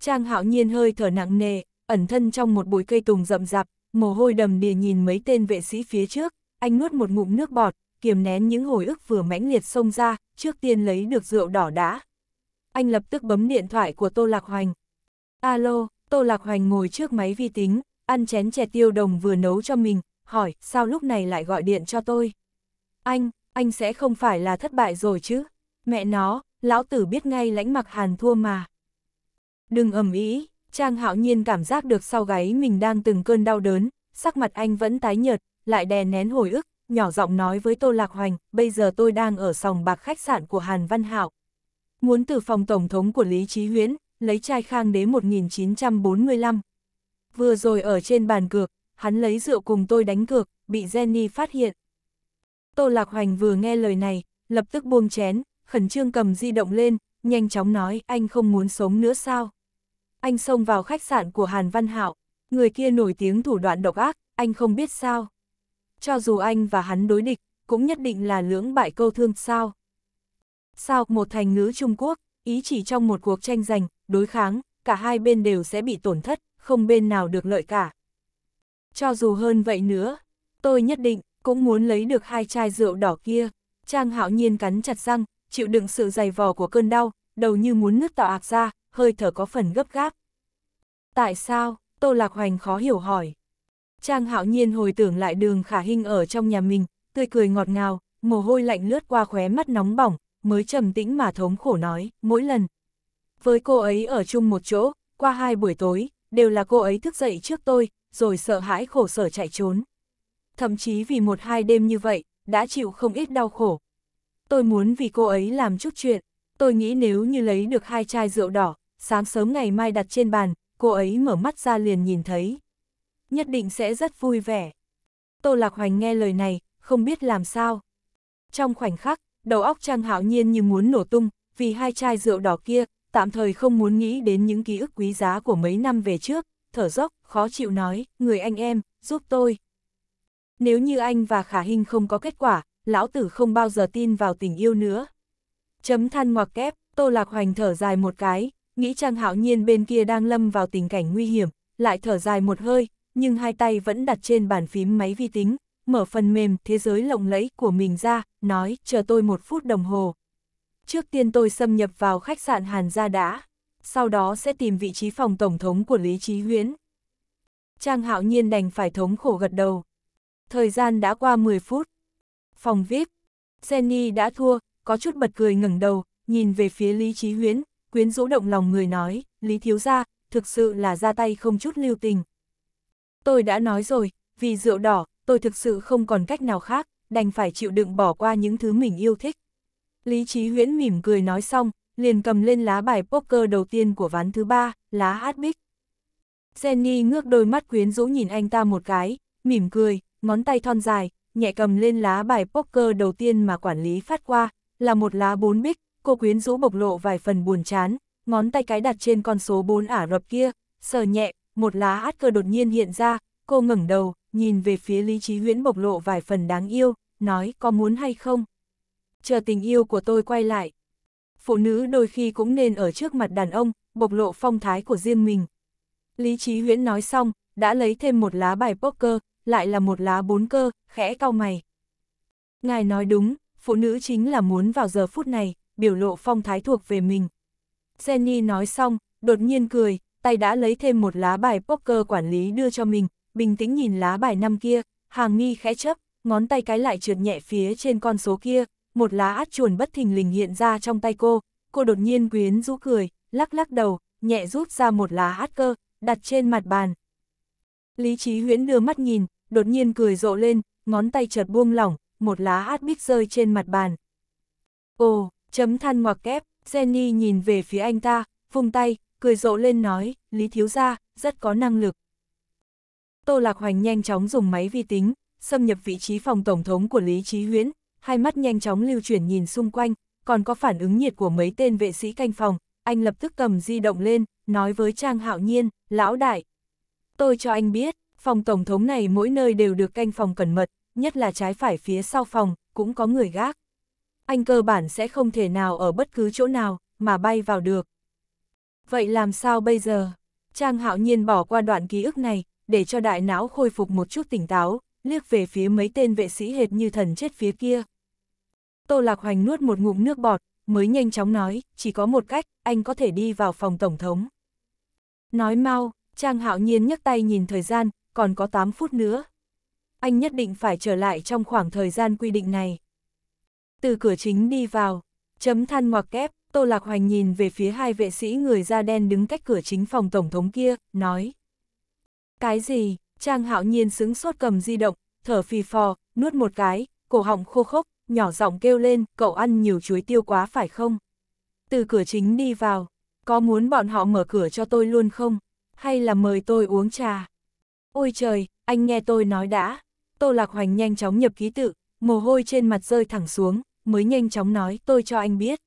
Trang hạo nhiên hơi thở nặng nề, ẩn thân trong một bụi cây tùng rậm rạp, mồ hôi đầm đìa nhìn mấy tên vệ sĩ phía trước, anh nuốt một ngụm nước bọt, kiềm nén những hồi ức vừa mãnh liệt xông ra, trước tiên lấy được rượu đỏ đã. Anh lập tức bấm điện thoại của Tô Lạc Hoành. Alo, Tô Lạc Hoành ngồi trước máy vi tính, ăn chén chè tiêu đồng vừa nấu cho mình, hỏi, sao lúc này lại gọi điện cho tôi? Anh, anh sẽ không phải là thất bại rồi chứ? Mẹ nó, lão tử biết ngay lãnh mặc hàn thua mà. Đừng ầm ý, Trang hạo nhiên cảm giác được sau gáy mình đang từng cơn đau đớn, sắc mặt anh vẫn tái nhợt, lại đè nén hồi ức, nhỏ giọng nói với Tô Lạc Hoành, bây giờ tôi đang ở sòng bạc khách sạn của Hàn Văn Hạo. Muốn từ phòng tổng thống của Lý chí huyến lấy chai khang đế 1945. Vừa rồi ở trên bàn cược, hắn lấy rượu cùng tôi đánh cược, bị Jenny phát hiện. Tô Lạc Hoành vừa nghe lời này, lập tức buông chén, khẩn trương cầm di động lên, nhanh chóng nói anh không muốn sống nữa sao. Anh xông vào khách sạn của Hàn Văn Hạo, người kia nổi tiếng thủ đoạn độc ác, anh không biết sao cho dù anh và hắn đối địch, cũng nhất định là lưỡng bại câu thương sao. Sao một thành ngữ Trung Quốc, ý chỉ trong một cuộc tranh giành, đối kháng, cả hai bên đều sẽ bị tổn thất, không bên nào được lợi cả. Cho dù hơn vậy nữa, tôi nhất định cũng muốn lấy được hai chai rượu đỏ kia. Trang hạo nhiên cắn chặt răng, chịu đựng sự dày vò của cơn đau, đầu như muốn nước tạo ạc ra, hơi thở có phần gấp gáp. Tại sao? Tô Lạc Hoành khó hiểu hỏi. Trang hạo nhiên hồi tưởng lại đường khả hình ở trong nhà mình, tươi cười ngọt ngào, mồ hôi lạnh lướt qua khóe mắt nóng bỏng, mới trầm tĩnh mà thống khổ nói, mỗi lần. Với cô ấy ở chung một chỗ, qua hai buổi tối, đều là cô ấy thức dậy trước tôi, rồi sợ hãi khổ sở chạy trốn. Thậm chí vì một hai đêm như vậy, đã chịu không ít đau khổ. Tôi muốn vì cô ấy làm chút chuyện, tôi nghĩ nếu như lấy được hai chai rượu đỏ, sáng sớm ngày mai đặt trên bàn, cô ấy mở mắt ra liền nhìn thấy, nhất định sẽ rất vui vẻ. Tô Lạc Hoành nghe lời này, không biết làm sao. Trong khoảnh khắc, đầu óc Trang Hạo Nhiên như muốn nổ tung, vì hai chai rượu đỏ kia, tạm thời không muốn nghĩ đến những ký ức quý giá của mấy năm về trước, thở dốc, khó chịu nói, người anh em, giúp tôi. Nếu như anh và Khả Hinh không có kết quả, lão tử không bao giờ tin vào tình yêu nữa. Chấm than ngoặc kép, Tô Lạc Hoành thở dài một cái, nghĩ Trang Hạo Nhiên bên kia đang lâm vào tình cảnh nguy hiểm, lại thở dài một hơi, nhưng hai tay vẫn đặt trên bàn phím máy vi tính, mở phần mềm thế giới lộng lẫy của mình ra, nói chờ tôi một phút đồng hồ. Trước tiên tôi xâm nhập vào khách sạn Hàn Gia đã, sau đó sẽ tìm vị trí phòng tổng thống của Lý Trí Huyến. Trang hạo nhiên đành phải thống khổ gật đầu. Thời gian đã qua 10 phút. Phòng VIP, Jenny đã thua, có chút bật cười ngẩng đầu, nhìn về phía Lý Trí Huyến, quyến rũ động lòng người nói, Lý Thiếu Gia, thực sự là ra tay không chút lưu tình, Tôi đã nói rồi, vì rượu đỏ, tôi thực sự không còn cách nào khác, đành phải chịu đựng bỏ qua những thứ mình yêu thích. Lý Chí Huyễn mỉm cười nói xong, liền cầm lên lá bài poker đầu tiên của ván thứ ba, lá hát bích. Jenny ngước đôi mắt quyến rũ nhìn anh ta một cái, mỉm cười, ngón tay thon dài, nhẹ cầm lên lá bài poker đầu tiên mà quản lý phát qua, là một lá bốn bích, cô quyến rũ bộc lộ vài phần buồn chán, ngón tay cái đặt trên con số bốn Ả Rập kia, sờ nhẹ, một lá át cơ đột nhiên hiện ra, cô ngẩng đầu, nhìn về phía Lý Trí Huyễn bộc lộ vài phần đáng yêu, nói có muốn hay không. Chờ tình yêu của tôi quay lại. Phụ nữ đôi khi cũng nên ở trước mặt đàn ông, bộc lộ phong thái của riêng mình. Lý Trí Huyễn nói xong, đã lấy thêm một lá bài poker, lại là một lá bốn cơ, khẽ cau mày. Ngài nói đúng, phụ nữ chính là muốn vào giờ phút này, biểu lộ phong thái thuộc về mình. Jenny nói xong, đột nhiên cười, tay đã lấy thêm một lá bài poker quản lý đưa cho mình, bình tĩnh nhìn lá bài năm kia, hàng nghi khẽ chấp, ngón tay cái lại trượt nhẹ phía trên con số kia, một lá át chuồn bất thình lình hiện ra trong tay cô, cô đột nhiên quyến rũ cười, lắc lắc đầu, nhẹ rút ra một lá át cơ, đặt trên mặt bàn. Lý trí huyễn đưa mắt nhìn, đột nhiên cười rộ lên, ngón tay chợt buông lỏng, một lá át bích rơi trên mặt bàn. Ồ, chấm than ngoặc kép, Jenny nhìn về phía anh ta, phung tay, cười rộ lên nói, Lý Thiếu Gia, rất có năng lực. Tô Lạc Hoành nhanh chóng dùng máy vi tính, xâm nhập vị trí phòng Tổng thống của Lý Trí Huyễn, hai mắt nhanh chóng lưu chuyển nhìn xung quanh, còn có phản ứng nhiệt của mấy tên vệ sĩ canh phòng, anh lập tức cầm di động lên, nói với Trang Hạo Nhiên, lão đại. Tôi cho anh biết, phòng Tổng thống này mỗi nơi đều được canh phòng cẩn mật, nhất là trái phải phía sau phòng, cũng có người gác. Anh cơ bản sẽ không thể nào ở bất cứ chỗ nào, mà bay vào được. Vậy làm sao bây giờ? Trang hạo nhiên bỏ qua đoạn ký ức này, để cho đại não khôi phục một chút tỉnh táo, liếc về phía mấy tên vệ sĩ hệt như thần chết phía kia. Tô Lạc Hoành nuốt một ngụm nước bọt, mới nhanh chóng nói, chỉ có một cách, anh có thể đi vào phòng Tổng thống. Nói mau, Trang hạo nhiên nhấc tay nhìn thời gian, còn có 8 phút nữa. Anh nhất định phải trở lại trong khoảng thời gian quy định này. Từ cửa chính đi vào, chấm than ngoặc kép, Tô Lạc Hoành nhìn về phía hai vệ sĩ người da đen đứng cách cửa chính phòng tổng thống kia, nói. Cái gì? Trang hạo nhiên xứng sốt cầm di động, thở phì phò, nuốt một cái, cổ họng khô khốc, nhỏ giọng kêu lên, cậu ăn nhiều chuối tiêu quá phải không? Từ cửa chính đi vào, có muốn bọn họ mở cửa cho tôi luôn không? Hay là mời tôi uống trà? Ôi trời, anh nghe tôi nói đã. Tô Lạc Hoành nhanh chóng nhập ký tự, mồ hôi trên mặt rơi thẳng xuống, mới nhanh chóng nói tôi cho anh biết.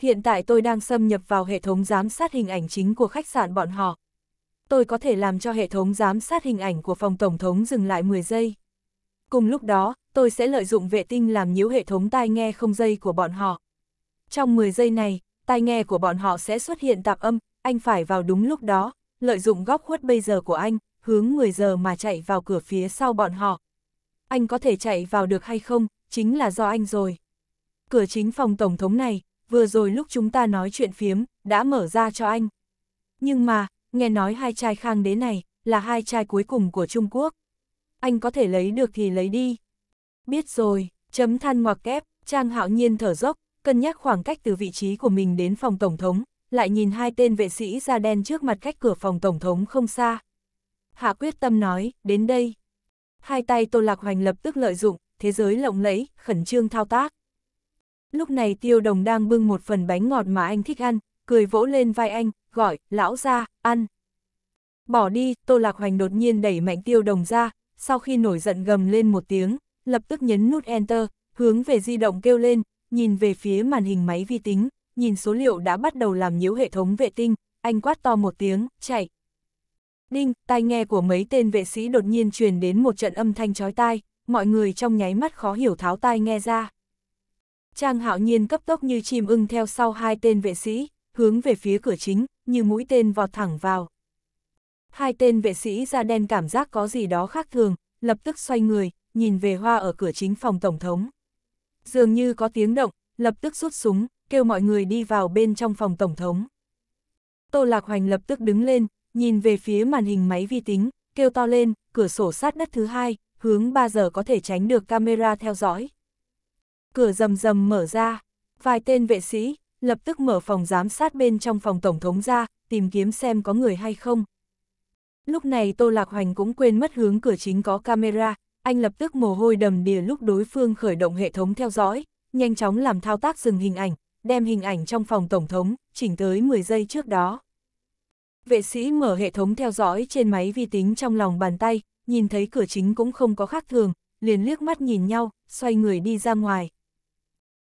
Hiện tại tôi đang xâm nhập vào hệ thống giám sát hình ảnh chính của khách sạn bọn họ. Tôi có thể làm cho hệ thống giám sát hình ảnh của phòng tổng thống dừng lại 10 giây. Cùng lúc đó, tôi sẽ lợi dụng vệ tinh làm nhiễu hệ thống tai nghe không dây của bọn họ. Trong 10 giây này, tai nghe của bọn họ sẽ xuất hiện tạp âm, anh phải vào đúng lúc đó, lợi dụng góc khuất bây giờ của anh, hướng 10 giờ mà chạy vào cửa phía sau bọn họ. Anh có thể chạy vào được hay không, chính là do anh rồi. Cửa chính phòng tổng thống này, vừa rồi lúc chúng ta nói chuyện phiếm, đã mở ra cho anh. Nhưng mà, nghe nói hai chai khang đế này, là hai chai cuối cùng của Trung Quốc. Anh có thể lấy được thì lấy đi. Biết rồi, chấm than ngoặc kép, Trang Hạo Nhiên thở dốc, cân nhắc khoảng cách từ vị trí của mình đến phòng Tổng thống, lại nhìn hai tên vệ sĩ da đen trước mặt cách cửa phòng Tổng thống không xa. Hạ quyết tâm nói, đến đây. Hai tay Tô Lạc Hoành lập tức lợi dụng, thế giới lộng lẫy, khẩn trương thao tác. Lúc này tiêu đồng đang bưng một phần bánh ngọt mà anh thích ăn, cười vỗ lên vai anh, gọi, lão ra, ăn. Bỏ đi, Tô Lạc Hoành đột nhiên đẩy mạnh tiêu đồng ra, sau khi nổi giận gầm lên một tiếng, lập tức nhấn nút Enter, hướng về di động kêu lên, nhìn về phía màn hình máy vi tính, nhìn số liệu đã bắt đầu làm nhiễu hệ thống vệ tinh, anh quát to một tiếng, chạy. Đinh, tai nghe của mấy tên vệ sĩ đột nhiên truyền đến một trận âm thanh chói tai, mọi người trong nháy mắt khó hiểu tháo tai nghe ra. Trang hạo nhiên cấp tốc như chim ưng theo sau hai tên vệ sĩ, hướng về phía cửa chính, như mũi tên vọt thẳng vào. Hai tên vệ sĩ da đen cảm giác có gì đó khác thường, lập tức xoay người, nhìn về hoa ở cửa chính phòng Tổng thống. Dường như có tiếng động, lập tức rút súng, kêu mọi người đi vào bên trong phòng Tổng thống. Tô Lạc Hoành lập tức đứng lên, nhìn về phía màn hình máy vi tính, kêu to lên, cửa sổ sát đất thứ hai, hướng 3 giờ có thể tránh được camera theo dõi cửa rầm rầm mở ra, vài tên vệ sĩ lập tức mở phòng giám sát bên trong phòng tổng thống ra, tìm kiếm xem có người hay không. Lúc này Tô Lạc Hoành cũng quên mất hướng cửa chính có camera, anh lập tức mồ hôi đầm đìa lúc đối phương khởi động hệ thống theo dõi, nhanh chóng làm thao tác dừng hình ảnh, đem hình ảnh trong phòng tổng thống, chỉnh tới 10 giây trước đó. Vệ sĩ mở hệ thống theo dõi trên máy vi tính trong lòng bàn tay, nhìn thấy cửa chính cũng không có khác thường, liền liếc mắt nhìn nhau, xoay người đi ra ngoài.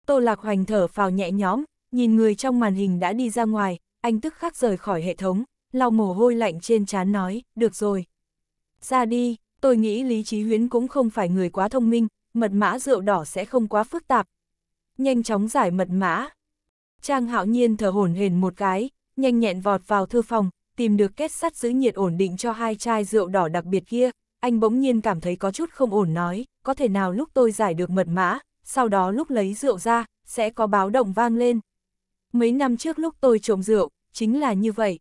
Tô Lạc Hoành thở phào nhẹ nhõm, nhìn người trong màn hình đã đi ra ngoài, anh tức khắc rời khỏi hệ thống, lau mồ hôi lạnh trên trán nói, được rồi. Ra đi, tôi nghĩ Lý Chí Huyến cũng không phải người quá thông minh, mật mã rượu đỏ sẽ không quá phức tạp. Nhanh chóng giải mật mã. Trang hạo nhiên thở hổn hển một cái, nhanh nhẹn vọt vào thư phòng, tìm được kết sắt giữ nhiệt ổn định cho hai chai rượu đỏ đặc biệt kia. Anh bỗng nhiên cảm thấy có chút không ổn nói, có thể nào lúc tôi giải được mật mã, sau đó lúc lấy rượu ra, sẽ có báo động vang lên. Mấy năm trước lúc tôi trộm rượu, chính là như vậy.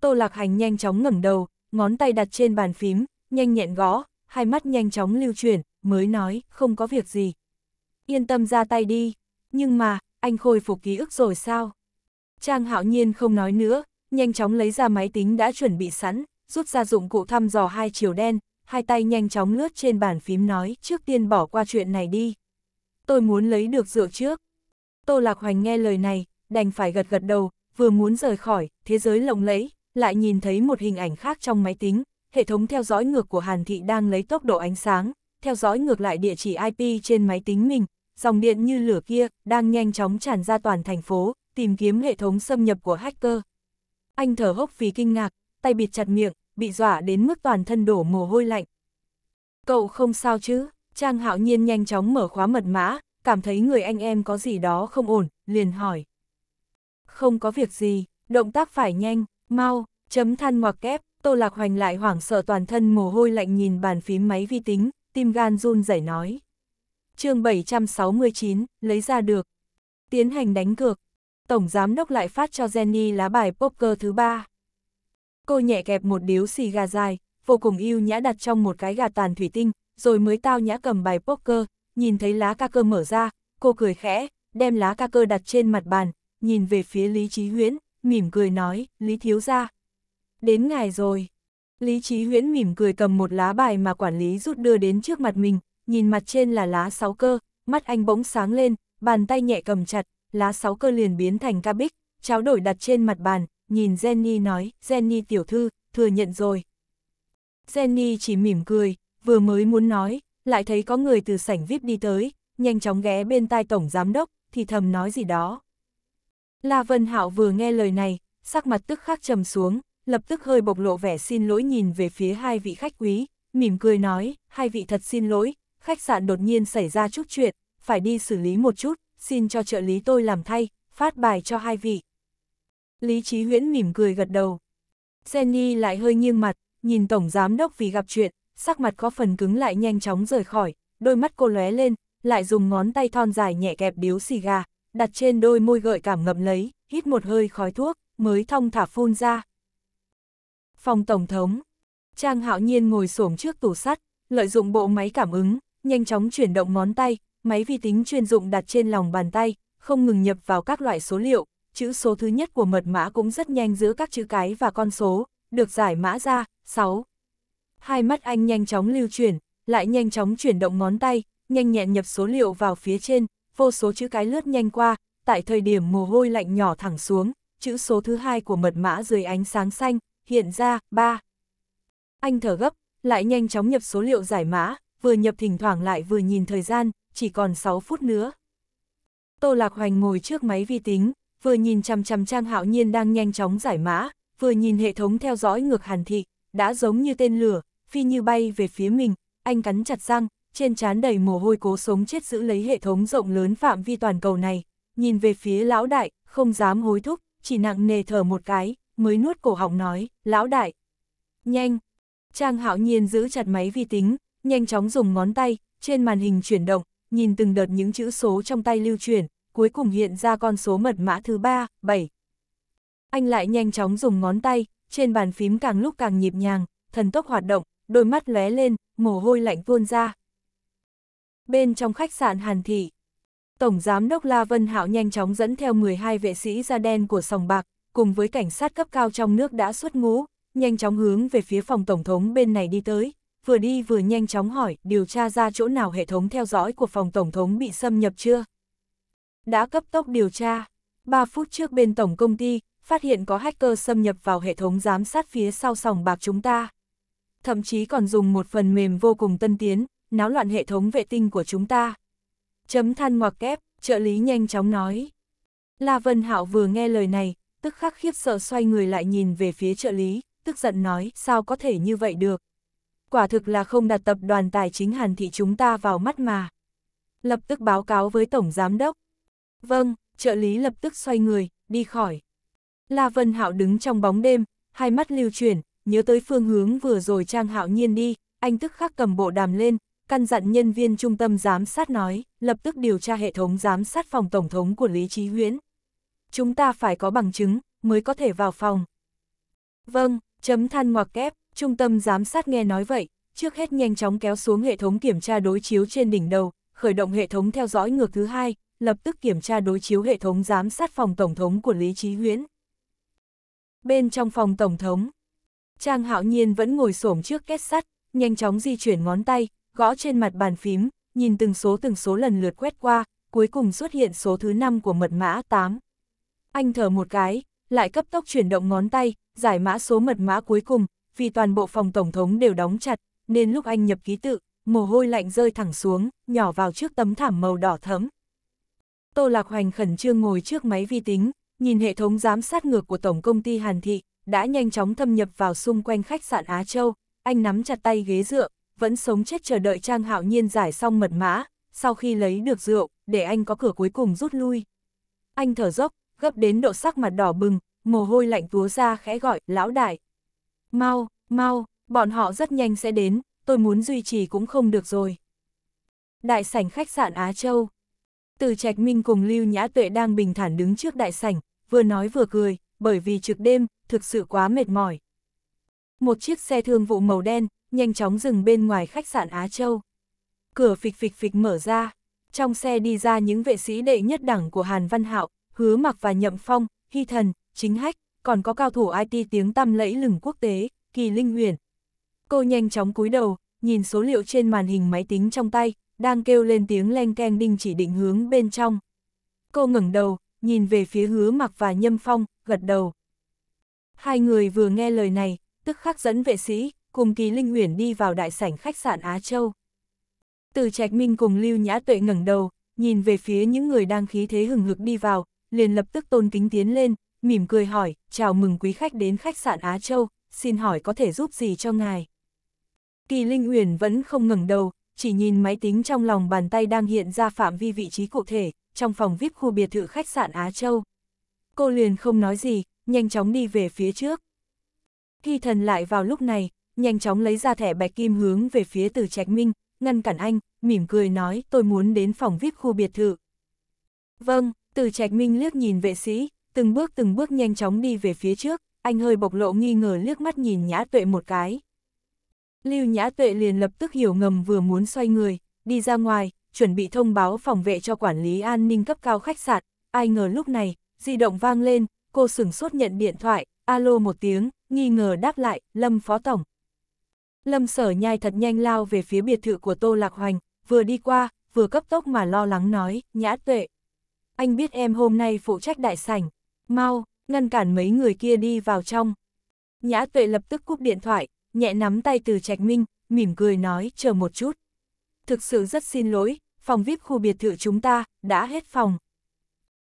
Tô Lạc Hành nhanh chóng ngẩng đầu, ngón tay đặt trên bàn phím, nhanh nhẹn gõ, hai mắt nhanh chóng lưu chuyển, mới nói, không có việc gì. Yên tâm ra tay đi, nhưng mà, anh khôi phục ký ức rồi sao? Trang hạo nhiên không nói nữa, nhanh chóng lấy ra máy tính đã chuẩn bị sẵn, rút ra dụng cụ thăm dò hai chiều đen, hai tay nhanh chóng lướt trên bàn phím nói, trước tiên bỏ qua chuyện này đi tôi muốn lấy được rượu trước. Tô Lạc Hoành nghe lời này, đành phải gật gật đầu, vừa muốn rời khỏi, thế giới lộng lẫy, lại nhìn thấy một hình ảnh khác trong máy tính, hệ thống theo dõi ngược của Hàn Thị đang lấy tốc độ ánh sáng, theo dõi ngược lại địa chỉ IP trên máy tính mình, dòng điện như lửa kia, đang nhanh chóng tràn ra toàn thành phố, tìm kiếm hệ thống xâm nhập của hacker. Anh thở hốc vì kinh ngạc, tay bịt chặt miệng, bị dọa đến mức toàn thân đổ mồ hôi lạnh. Cậu không sao chứ? Trang hạo nhiên nhanh chóng mở khóa mật mã, cảm thấy người anh em có gì đó không ổn, liền hỏi. Không có việc gì, động tác phải nhanh, mau, chấm than ngoặc kép, Tô Lạc Hoành lại hoảng sợ toàn thân mồ hôi lạnh nhìn bàn phím máy vi tính, tim gan run rẩy nói. chương 769, lấy ra được. Tiến hành đánh cược. Tổng giám đốc lại phát cho Jenny lá bài poker thứ ba. Cô nhẹ kẹp một điếu xì gà dài, vô cùng yêu nhã đặt trong một cái gà tàn thủy tinh, rồi mới tao nhã cầm bài poker, nhìn thấy lá ca cơ mở ra, cô cười khẽ, đem lá ca cơ đặt trên mặt bàn, nhìn về phía Lý Trí Huyễn, mỉm cười nói, Lý Thiếu gia Đến ngài rồi. Lý Trí Huyễn mỉm cười cầm một lá bài mà quản lý rút đưa đến trước mặt mình, nhìn mặt trên là lá sáu cơ, mắt anh bỗng sáng lên, bàn tay nhẹ cầm chặt, lá sáu cơ liền biến thành ca bích, trao đổi đặt trên mặt bàn, nhìn Jenny nói, Jenny tiểu thư, thừa nhận rồi. Jenny chỉ mỉm cười, vừa mới muốn nói, lại thấy có người từ sảnh VIP đi tới, nhanh chóng ghé bên tai tổng giám đốc, thì thầm nói gì đó. La Vân Hạo vừa nghe lời này, sắc mặt tức khắc trầm xuống, lập tức hơi bộc lộ vẻ xin lỗi nhìn về phía hai vị khách quý, mỉm cười nói, hai vị thật xin lỗi, khách sạn đột nhiên xảy ra chút chuyện, phải đi xử lý một chút, xin cho trợ lý tôi làm thay, phát bài cho hai vị. Lý Chí Huyễn mỉm cười gật đầu. Jenny lại hơi nghiêng mặt, nhìn tổng giám đốc vì gặp chuyện, sắc mặt có phần cứng lại nhanh chóng rời khỏi, đôi mắt cô lóe lên, lại dùng ngón tay thon dài nhẹ kẹp điếu xì gà, đặt trên đôi môi gợi cảm ngậm lấy, hít một hơi khói thuốc, mới thong thả phun ra. Phòng Tổng thống Trang hạo nhiên ngồi xổm trước tủ sắt, lợi dụng bộ máy cảm ứng, nhanh chóng chuyển động ngón tay, máy vi tính chuyên dụng đặt trên lòng bàn tay, không ngừng nhập vào các loại số liệu, chữ số thứ nhất của mật mã cũng rất nhanh giữa các chữ cái và con số, được giải mã ra, 6, hai mắt anh nhanh chóng lưu chuyển, lại nhanh chóng chuyển động ngón tay, nhanh nhẹn nhập số liệu vào phía trên, vô số chữ cái lướt nhanh qua, tại thời điểm mồ hôi lạnh nhỏ thẳng xuống, chữ số thứ hai của mật mã dưới ánh sáng xanh, hiện ra, 3. Anh thở gấp, lại nhanh chóng nhập số liệu giải mã, vừa nhập thỉnh thoảng lại vừa nhìn thời gian, chỉ còn 6 phút nữa. Tô Lạc Hoành ngồi trước máy vi tính, vừa nhìn chằm chằm Trang Hạo Nhiên đang nhanh chóng giải mã, vừa nhìn hệ thống theo dõi ngược Hàn Thị, đã giống như tên lửa, phi như bay về phía mình, anh cắn chặt răng, trên trán đầy mồ hôi cố sống chết giữ lấy hệ thống rộng lớn phạm vi toàn cầu này, nhìn về phía lão đại, không dám hối thúc, chỉ nặng nề thở một cái, mới nuốt cổ họng nói, lão đại. Nhanh! Trang hạo nhiên giữ chặt máy vi tính, nhanh chóng dùng ngón tay, trên màn hình chuyển động, nhìn từng đợt những chữ số trong tay lưu chuyển, cuối cùng hiện ra con số mật mã thứ 3, 7. Anh lại nhanh chóng dùng ngón tay, trên bàn phím càng lúc càng nhịp nhàng, thần tốc hoạt động, đôi mắt lóe lên, mồ hôi lạnh tuôn ra. Bên trong khách sạn Hàn Thị, Tổng Giám đốc La Vân Hạo nhanh chóng dẫn theo 12 vệ sĩ da đen của sòng bạc, cùng với cảnh sát cấp cao trong nước đã xuất ngũ, nhanh chóng hướng về phía phòng Tổng thống bên này đi tới, vừa đi vừa nhanh chóng hỏi điều tra ra chỗ nào hệ thống theo dõi của phòng Tổng thống bị xâm nhập chưa. Đã cấp tốc điều tra, 3 phút trước bên Tổng Công ty, phát hiện có hacker xâm nhập vào hệ thống giám sát phía sau sòng bạc chúng ta thậm chí còn dùng một phần mềm vô cùng tân tiến, náo loạn hệ thống vệ tinh của chúng ta. Chấm than ngoặc kép, trợ lý nhanh chóng nói. La Vân Hạo vừa nghe lời này, tức khắc khiếp sợ xoay người lại nhìn về phía trợ lý, tức giận nói, sao có thể như vậy được? Quả thực là không đặt tập đoàn tài chính Hàn Thị chúng ta vào mắt mà. Lập tức báo cáo với Tổng Giám Đốc. Vâng, trợ lý lập tức xoay người, đi khỏi. La Vân Hạo đứng trong bóng đêm, hai mắt lưu chuyển, nhớ tới phương hướng vừa rồi Trang Hạo Nhiên đi, anh tức khắc cầm bộ đàm lên, căn dặn nhân viên trung tâm giám sát nói, lập tức điều tra hệ thống giám sát phòng tổng thống của Lý chí Huyễn. Chúng ta phải có bằng chứng, mới có thể vào phòng. Vâng, chấm than ngoặc kép, trung tâm giám sát nghe nói vậy, trước hết nhanh chóng kéo xuống hệ thống kiểm tra đối chiếu trên đỉnh đầu, khởi động hệ thống theo dõi ngược thứ hai, lập tức kiểm tra đối chiếu hệ thống giám sát phòng tổng thống của Lý chí Huyễn. Bên trong phòng tổng thống, Trang hạo nhiên vẫn ngồi xổm trước két sắt, nhanh chóng di chuyển ngón tay, gõ trên mặt bàn phím, nhìn từng số từng số lần lượt quét qua, cuối cùng xuất hiện số thứ 5 của mật mã 8. Anh thở một cái, lại cấp tốc chuyển động ngón tay, giải mã số mật mã cuối cùng, vì toàn bộ phòng tổng thống đều đóng chặt, nên lúc anh nhập ký tự, mồ hôi lạnh rơi thẳng xuống, nhỏ vào trước tấm thảm màu đỏ thẫm. Tô Lạc Hoành khẩn trương ngồi trước máy vi tính, nhìn hệ thống giám sát ngược của tổng công ty Hàn Thị, đã nhanh chóng thâm nhập vào xung quanh khách sạn Á Châu, anh nắm chặt tay ghế dựa, vẫn sống chết chờ đợi Trang Hạo Nhiên giải xong mật mã, sau khi lấy được rượu, để anh có cửa cuối cùng rút lui. Anh thở dốc, gấp đến độ sắc mặt đỏ bừng, mồ hôi lạnh túa ra khẽ gọi, lão đại. Mau, mau, bọn họ rất nhanh sẽ đến, tôi muốn duy trì cũng không được rồi. Đại sảnh khách sạn Á Châu Từ Trạch Minh cùng Lưu Nhã Tuệ đang bình thản đứng trước đại sảnh, vừa nói vừa cười, bởi vì trực đêm, thực sự quá mệt mỏi. Một chiếc xe thương vụ màu đen, nhanh chóng dừng bên ngoài khách sạn Á Châu. Cửa phịch phịch phịch mở ra, trong xe đi ra những vệ sĩ đệ nhất đẳng của Hàn Văn Hạo, Hứa Mặc và Nhậm Phong, Hy Thần, Chính Hách, còn có cao thủ IT tiếng tăm lẫy lừng quốc tế, Kỳ Linh Huyền. Cô nhanh chóng cúi đầu, nhìn số liệu trên màn hình máy tính trong tay, đang kêu lên tiếng leng keng đinh chỉ định hướng bên trong. Cô ngẩng đầu, nhìn về phía Hứa Mặc và Nhậm Phong, gật đầu. Hai người vừa nghe lời này, tức khắc dẫn vệ sĩ, cùng Kỳ Linh Huyền đi vào đại sảnh khách sạn Á Châu. Từ Trạch Minh cùng Lưu Nhã Tuệ ngẩng đầu, nhìn về phía những người đang khí thế hừng hực đi vào, liền lập tức tôn kính tiến lên, mỉm cười hỏi, chào mừng quý khách đến khách sạn Á Châu, xin hỏi có thể giúp gì cho ngài. Kỳ Linh Huyền vẫn không ngẩng đầu, chỉ nhìn máy tính trong lòng bàn tay đang hiện ra phạm vi vị trí cụ thể, trong phòng VIP khu biệt thự khách sạn Á Châu. Cô liền không nói gì, nhanh chóng đi về phía trước. khi thần lại vào lúc này, nhanh chóng lấy ra thẻ bạch kim hướng về phía từ trạch minh, ngăn cản anh, mỉm cười nói tôi muốn đến phòng viết khu biệt thự. Vâng, từ trạch minh liếc nhìn vệ sĩ, từng bước từng bước nhanh chóng đi về phía trước, anh hơi bộc lộ nghi ngờ liếc mắt nhìn nhã tuệ một cái. Lưu nhã tuệ liền lập tức hiểu ngầm vừa muốn xoay người, đi ra ngoài, chuẩn bị thông báo phòng vệ cho quản lý an ninh cấp cao khách sạn, ai ngờ lúc này, di động vang lên, cô sửng sốt nhận điện thoại, alo một tiếng, nghi ngờ đáp lại, Lâm Phó Tổng. Lâm sở nhai thật nhanh lao về phía biệt thự của Tô Lạc Hoành, vừa đi qua, vừa cấp tốc mà lo lắng nói, nhã tuệ. Anh biết em hôm nay phụ trách đại sảnh, mau, ngăn cản mấy người kia đi vào trong. Nhã tuệ lập tức cúp điện thoại, nhẹ nắm tay từ trạch minh, mỉm cười nói, chờ một chút. Thực sự rất xin lỗi, phòng VIP khu biệt thự chúng ta, đã hết phòng.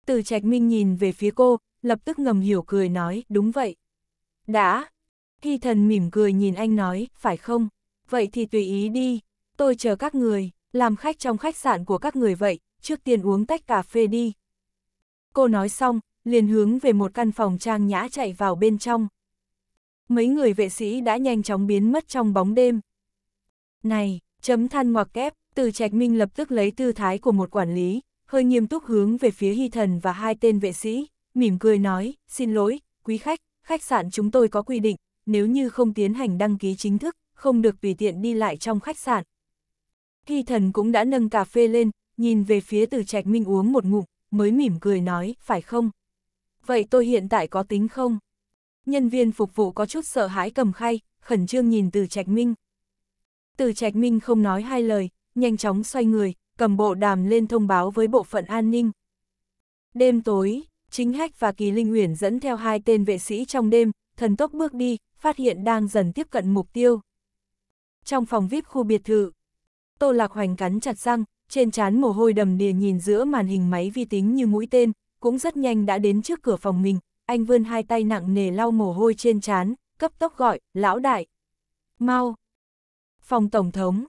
Từ trạch minh nhìn về phía cô, lập tức ngầm hiểu cười nói, đúng vậy. Đã. Hy thần mỉm cười nhìn anh nói, phải không? Vậy thì tùy ý đi, tôi chờ các người, làm khách trong khách sạn của các người vậy, trước tiên uống tách cà phê đi. Cô nói xong, liền hướng về một căn phòng trang nhã chạy vào bên trong. Mấy người vệ sĩ đã nhanh chóng biến mất trong bóng đêm. Này, chấm than ngoặc kép, từ trạch minh lập tức lấy tư thái của một quản lý, hơi nghiêm túc hướng về phía hy thần và hai tên vệ sĩ mỉm cười nói, xin lỗi, quý khách, khách sạn chúng tôi có quy định, nếu như không tiến hành đăng ký chính thức, không được tùy tiện đi lại trong khách sạn. Hy thần cũng đã nâng cà phê lên, nhìn về phía từ trạch minh uống một ngụm, mới mỉm cười nói, phải không? Vậy tôi hiện tại có tính không? Nhân viên phục vụ có chút sợ hãi cầm khay, khẩn trương nhìn từ trạch minh. Từ trạch minh không nói hai lời, nhanh chóng xoay người, cầm bộ đàm lên thông báo với bộ phận an ninh. Đêm tối, Chính Hách và Kỳ Linh Uyển dẫn theo hai tên vệ sĩ trong đêm, thần tốc bước đi, phát hiện đang dần tiếp cận mục tiêu. Trong phòng VIP khu biệt thự, Tô Lạc Hoành cắn chặt răng, trên trán mồ hôi đầm đìa nhìn giữa màn hình máy vi tính như mũi tên, cũng rất nhanh đã đến trước cửa phòng mình, anh vươn hai tay nặng nề lau mồ hôi trên trán, cấp tốc gọi, lão đại. Mau! Phòng Tổng thống.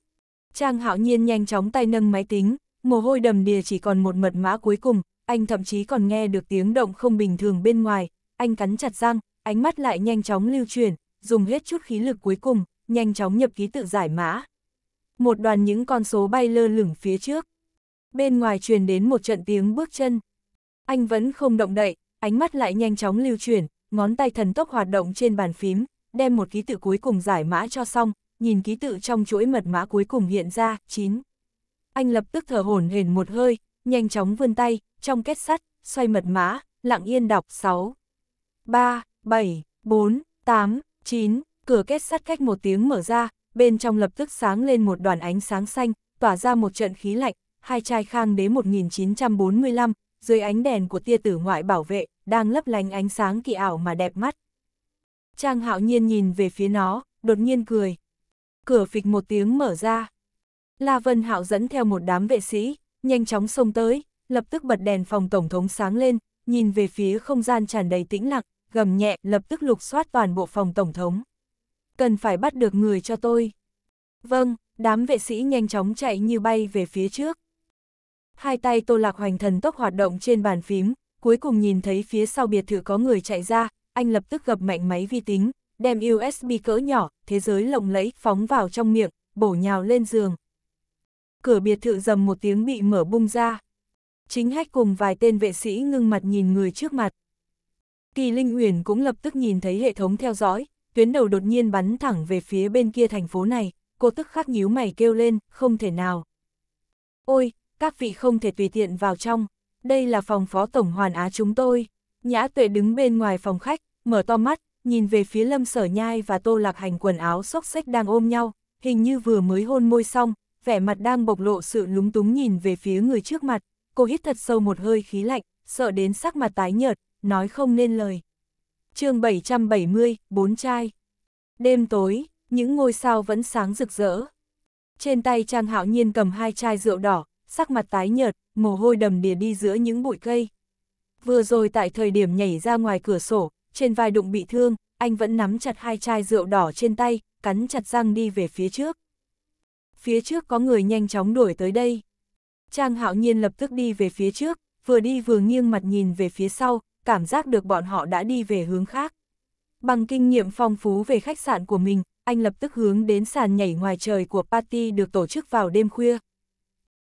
Trang hạo nhiên nhanh chóng tay nâng máy tính, mồ hôi đầm đìa chỉ còn một mật mã cuối cùng, anh thậm chí còn nghe được tiếng động không bình thường bên ngoài, anh cắn chặt răng, ánh mắt lại nhanh chóng lưu chuyển, dùng hết chút khí lực cuối cùng, nhanh chóng nhập ký tự giải mã. Một đoàn những con số bay lơ lửng phía trước. Bên ngoài truyền đến một trận tiếng bước chân. Anh vẫn không động đậy, ánh mắt lại nhanh chóng lưu chuyển, ngón tay thần tốc hoạt động trên bàn phím, đem một ký tự cuối cùng giải mã cho xong, nhìn ký tự trong chuỗi mật mã cuối cùng hiện ra, 9. Anh lập tức thở hổn hển một hơi, nhanh chóng vươn tay, trong kết sắt, xoay mật mã, lặng yên đọc 6. 3, 7, 4, 8, 9, cửa kết sắt cách một tiếng mở ra, bên trong lập tức sáng lên một đoàn ánh sáng xanh, tỏa ra một trận khí lạnh, hai chai khang đế 1945, dưới ánh đèn của tia tử ngoại bảo vệ, đang lấp lánh ánh sáng kỳ ảo mà đẹp mắt. Trang hạo nhiên nhìn về phía nó, đột nhiên cười. Cửa phịch một tiếng mở ra. La Vân Hạo dẫn theo một đám vệ sĩ, nhanh chóng xông tới, lập tức bật đèn phòng tổng thống sáng lên, nhìn về phía không gian tràn đầy tĩnh lặng, gầm nhẹ, lập tức lục soát toàn bộ phòng tổng thống. Cần phải bắt được người cho tôi. Vâng, đám vệ sĩ nhanh chóng chạy như bay về phía trước. Hai tay Tô Lạc Hoành thần tốc hoạt động trên bàn phím, cuối cùng nhìn thấy phía sau biệt thự có người chạy ra, anh lập tức gập mạnh máy vi tính, đem USB cỡ nhỏ, thế giới lộng lẫy, phóng vào trong miệng, bổ nhào lên giường, cửa biệt thự dầm một tiếng bị mở bung ra. Chính hách cùng vài tên vệ sĩ ngưng mặt nhìn người trước mặt. Kỳ Linh Uyển cũng lập tức nhìn thấy hệ thống theo dõi, tuyến đầu đột nhiên bắn thẳng về phía bên kia thành phố này, cô tức khắc nhíu mày kêu lên, không thể nào. Ôi, các vị không thể tùy tiện vào trong, đây là phòng phó tổng hoàn á chúng tôi. Nhã tuệ đứng bên ngoài phòng khách, mở to mắt, nhìn về phía lâm sở nhai và tô lạc hành quần áo xốc xách đang ôm nhau, hình như vừa mới hôn môi xong, vẻ mặt đang bộc lộ sự lúng túng nhìn về phía người trước mặt, cô hít thật sâu một hơi khí lạnh, sợ đến sắc mặt tái nhợt, nói không nên lời. chương 770, bốn trai. Đêm tối, những ngôi sao vẫn sáng rực rỡ. Trên tay Trang Hạo Nhiên cầm hai chai rượu đỏ, sắc mặt tái nhợt, mồ hôi đầm đìa đi giữa những bụi cây. Vừa rồi tại thời điểm nhảy ra ngoài cửa sổ, trên vai đụng bị thương, anh vẫn nắm chặt hai chai rượu đỏ trên tay, cắn chặt răng đi về phía trước phía trước có người nhanh chóng đuổi tới đây. Trang hạo nhiên lập tức đi về phía trước, vừa đi vừa nghiêng mặt nhìn về phía sau, cảm giác được bọn họ đã đi về hướng khác. Bằng kinh nghiệm phong phú về khách sạn của mình, anh lập tức hướng đến sàn nhảy ngoài trời của party được tổ chức vào đêm khuya.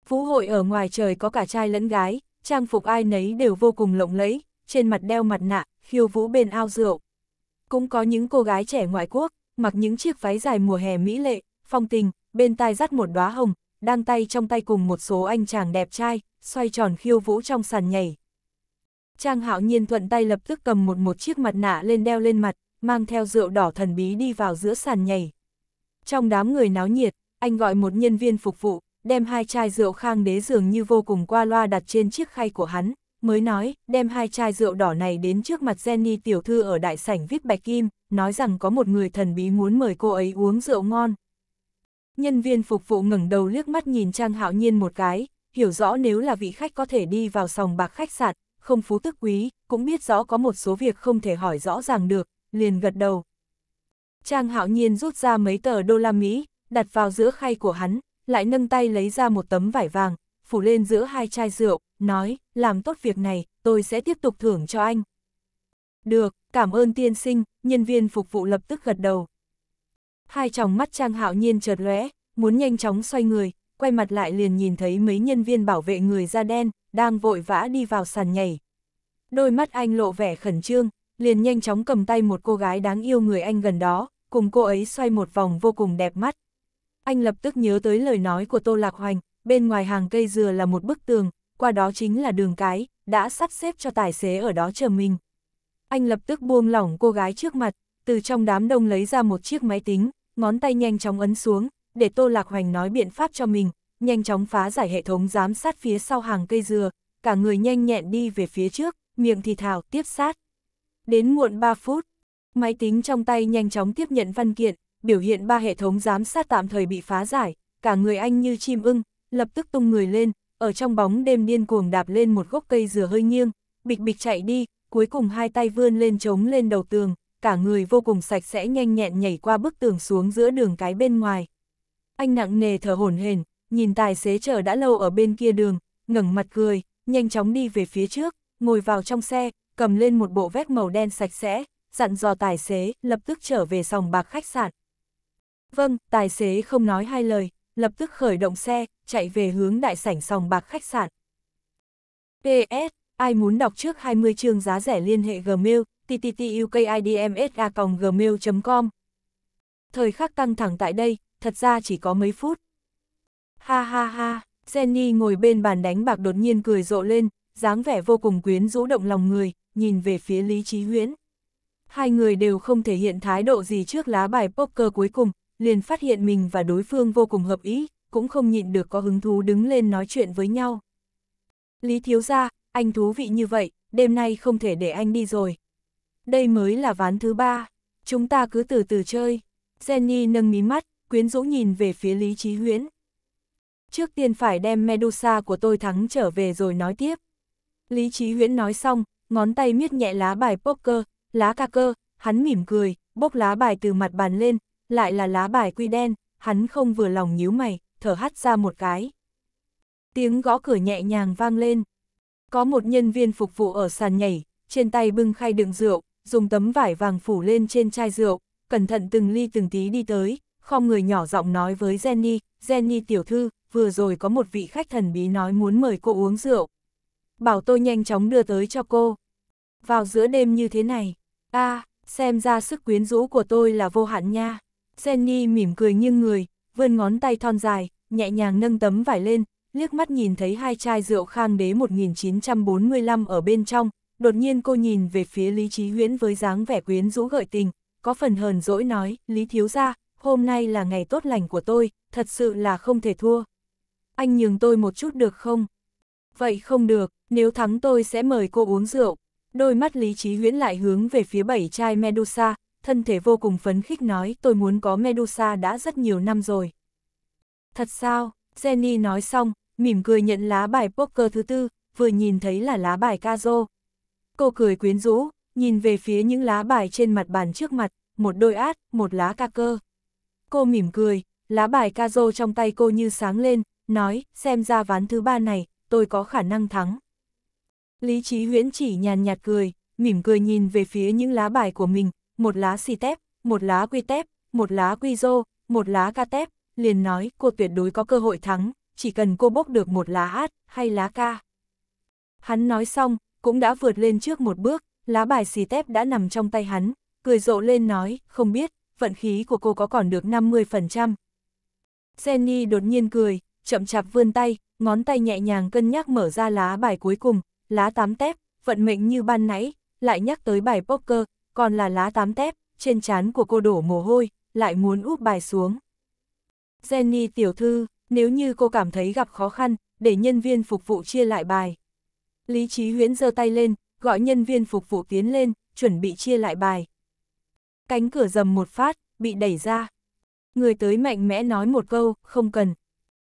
Vũ hội ở ngoài trời có cả trai lẫn gái, trang phục ai nấy đều vô cùng lộng lẫy, trên mặt đeo mặt nạ, khiêu vũ bên ao rượu. Cũng có những cô gái trẻ ngoại quốc, mặc những chiếc váy dài mùa hè mỹ lệ, phong tình, bên tai dắt một đóa hồng, đang tay trong tay cùng một số anh chàng đẹp trai, xoay tròn khiêu vũ trong sàn nhảy. Trang hạo nhiên thuận tay lập tức cầm một một chiếc mặt nạ lên đeo lên mặt, mang theo rượu đỏ thần bí đi vào giữa sàn nhảy. Trong đám người náo nhiệt, anh gọi một nhân viên phục vụ, đem hai chai rượu khang đế dường như vô cùng qua loa đặt trên chiếc khay của hắn, mới nói, đem hai chai rượu đỏ này đến trước mặt Jenny tiểu thư ở đại sảnh viết bạch kim, nói rằng có một người thần bí muốn mời cô ấy uống rượu ngon. Nhân viên phục vụ ngẩng đầu liếc mắt nhìn Trang Hạo Nhiên một cái, hiểu rõ nếu là vị khách có thể đi vào sòng bạc khách sạn, không phú tức quý, cũng biết rõ có một số việc không thể hỏi rõ ràng được, liền gật đầu. Trang Hạo Nhiên rút ra mấy tờ đô la Mỹ, đặt vào giữa khay của hắn, lại nâng tay lấy ra một tấm vải vàng, phủ lên giữa hai chai rượu, nói, làm tốt việc này, tôi sẽ tiếp tục thưởng cho anh. Được, cảm ơn tiên sinh, nhân viên phục vụ lập tức gật đầu hai tròng mắt Trang Hạo Nhiên chợt lóe, muốn nhanh chóng xoay người, quay mặt lại liền nhìn thấy mấy nhân viên bảo vệ người da đen, đang vội vã đi vào sàn nhảy. Đôi mắt anh lộ vẻ khẩn trương, liền nhanh chóng cầm tay một cô gái đáng yêu người anh gần đó, cùng cô ấy xoay một vòng vô cùng đẹp mắt. Anh lập tức nhớ tới lời nói của Tô Lạc Hoành, bên ngoài hàng cây dừa là một bức tường, qua đó chính là đường cái, đã sắp xếp cho tài xế ở đó chờ mình. Anh lập tức buông lỏng cô gái trước mặt, từ trong đám đông lấy ra một chiếc máy tính, ngón tay nhanh chóng ấn xuống, để Tô Lạc Hoành nói biện pháp cho mình, nhanh chóng phá giải hệ thống giám sát phía sau hàng cây dừa, cả người nhanh nhẹn đi về phía trước, miệng thì thào tiếp sát. Đến muộn 3 phút, máy tính trong tay nhanh chóng tiếp nhận văn kiện, biểu hiện ba hệ thống giám sát tạm thời bị phá giải, cả người anh như chim ưng, lập tức tung người lên, ở trong bóng đêm điên cuồng đạp lên một gốc cây dừa hơi nghiêng, bịch bịch chạy đi, cuối cùng hai tay vươn lên chống lên đầu tường, cả người vô cùng sạch sẽ nhanh nhẹn nhảy qua bức tường xuống giữa đường cái bên ngoài. Anh nặng nề thở hổn hển, nhìn tài xế chờ đã lâu ở bên kia đường, ngẩng mặt cười, nhanh chóng đi về phía trước, ngồi vào trong xe, cầm lên một bộ vest màu đen sạch sẽ, dặn dò tài xế lập tức trở về sòng bạc khách sạn. Vâng, tài xế không nói hai lời, lập tức khởi động xe, chạy về hướng đại sảnh sòng bạc khách sạn. PS, ai muốn đọc trước 20 chương giá rẻ liên hệ Gmail, htttukidmsa.gmail.com. Thời khắc căng thẳng tại đây, thật ra chỉ có mấy phút. Ha ha ha, Jenny ngồi bên bàn đánh bạc đột nhiên cười rộ lên, dáng vẻ vô cùng quyến rũ động lòng người, nhìn về phía Lý Trí Huyễn. Hai người đều không thể hiện thái độ gì trước lá bài poker cuối cùng, liền phát hiện mình và đối phương vô cùng hợp ý, cũng không nhịn được có hứng thú đứng lên nói chuyện với nhau. Lý Thiếu Gia, anh thú vị như vậy, đêm nay không thể để anh đi rồi. Đây mới là ván thứ ba, chúng ta cứ từ từ chơi. Jenny nâng mí mắt, quyến rũ nhìn về phía Lý Trí Huyễn. Trước tiên phải đem Medusa của tôi thắng trở về rồi nói tiếp. Lý Trí Huyễn nói xong, ngón tay miết nhẹ lá bài poker, lá ca cơ, hắn mỉm cười, bốc lá bài từ mặt bàn lên, lại là lá bài quy đen, hắn không vừa lòng nhíu mày, thở hắt ra một cái. Tiếng gõ cửa nhẹ nhàng vang lên. Có một nhân viên phục vụ ở sàn nhảy, trên tay bưng khay đựng rượu, dùng tấm vải vàng phủ lên trên chai rượu, cẩn thận từng ly từng tí đi tới, không người nhỏ giọng nói với Jenny, Jenny tiểu thư, vừa rồi có một vị khách thần bí nói muốn mời cô uống rượu. Bảo tôi nhanh chóng đưa tới cho cô. Vào giữa đêm như thế này, a xem ra sức quyến rũ của tôi là vô hạn nha. Jenny mỉm cười nghiêng người, vươn ngón tay thon dài, nhẹ nhàng nâng tấm vải lên, liếc mắt nhìn thấy hai chai rượu khang đế 1945 ở bên trong, đột nhiên cô nhìn về phía Lý Trí Huyễn với dáng vẻ quyến rũ gợi tình, có phần hờn dỗi nói, Lý Thiếu Gia, hôm nay là ngày tốt lành của tôi, thật sự là không thể thua. Anh nhường tôi một chút được không? Vậy không được, nếu thắng tôi sẽ mời cô uống rượu. Đôi mắt Lý Trí Huyễn lại hướng về phía bảy chai Medusa, thân thể vô cùng phấn khích nói tôi muốn có Medusa đã rất nhiều năm rồi. Thật sao, Jenny nói xong, mỉm cười nhận lá bài poker thứ tư, vừa nhìn thấy là lá bài Cazo. Cô cười quyến rũ, nhìn về phía những lá bài trên mặt bàn trước mặt, một đôi át, một lá ca cơ. Cô mỉm cười, lá bài ca rô trong tay cô như sáng lên, nói, xem ra ván thứ ba này, tôi có khả năng thắng. Lý trí huyễn chỉ nhàn nhạt cười, mỉm cười nhìn về phía những lá bài của mình, một lá xì tép, một lá quy tép, một lá quy rô, một lá ca tép, liền nói cô tuyệt đối có cơ hội thắng, chỉ cần cô bốc được một lá át hay lá ca. Hắn nói xong, cũng đã vượt lên trước một bước, lá bài xì tép đã nằm trong tay hắn, cười rộ lên nói, không biết, vận khí của cô có còn được 50%. Jenny đột nhiên cười, chậm chạp vươn tay, ngón tay nhẹ nhàng cân nhắc mở ra lá bài cuối cùng, lá tám tép, vận mệnh như ban nãy, lại nhắc tới bài poker, còn là lá tám tép, trên trán của cô đổ mồ hôi, lại muốn úp bài xuống. Jenny tiểu thư, nếu như cô cảm thấy gặp khó khăn, để nhân viên phục vụ chia lại bài. Lý Chí Huyễn giơ tay lên, gọi nhân viên phục vụ tiến lên, chuẩn bị chia lại bài. Cánh cửa rầm một phát, bị đẩy ra. Người tới mạnh mẽ nói một câu, không cần.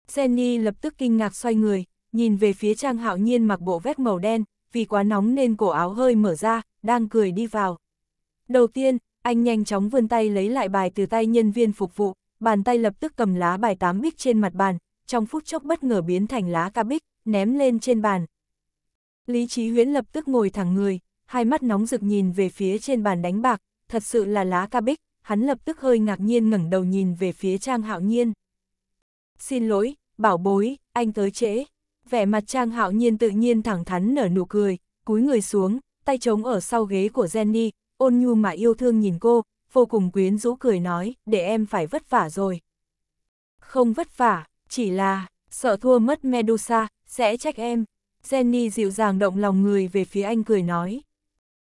Jenny lập tức kinh ngạc xoay người, nhìn về phía Trang Hạo Nhiên mặc bộ vest màu đen, vì quá nóng nên cổ áo hơi mở ra, đang cười đi vào. Đầu tiên, anh nhanh chóng vươn tay lấy lại bài từ tay nhân viên phục vụ, bàn tay lập tức cầm lá bài 8 bích trên mặt bàn, trong phút chốc bất ngờ biến thành lá ca bích, ném lên trên bàn, Lý Chí Huyễn lập tức ngồi thẳng người, hai mắt nóng rực nhìn về phía trên bàn đánh bạc, thật sự là lá ca bích, hắn lập tức hơi ngạc nhiên ngẩng đầu nhìn về phía Trang Hạo Nhiên. Xin lỗi, bảo bối, anh tới trễ. Vẻ mặt Trang Hạo Nhiên tự nhiên thẳng thắn nở nụ cười, cúi người xuống, tay trống ở sau ghế của Jenny, ôn nhu mà yêu thương nhìn cô, vô cùng quyến rũ cười nói, để em phải vất vả rồi. Không vất vả, chỉ là, sợ thua mất Medusa, sẽ trách em. Jenny dịu dàng động lòng người về phía anh cười nói.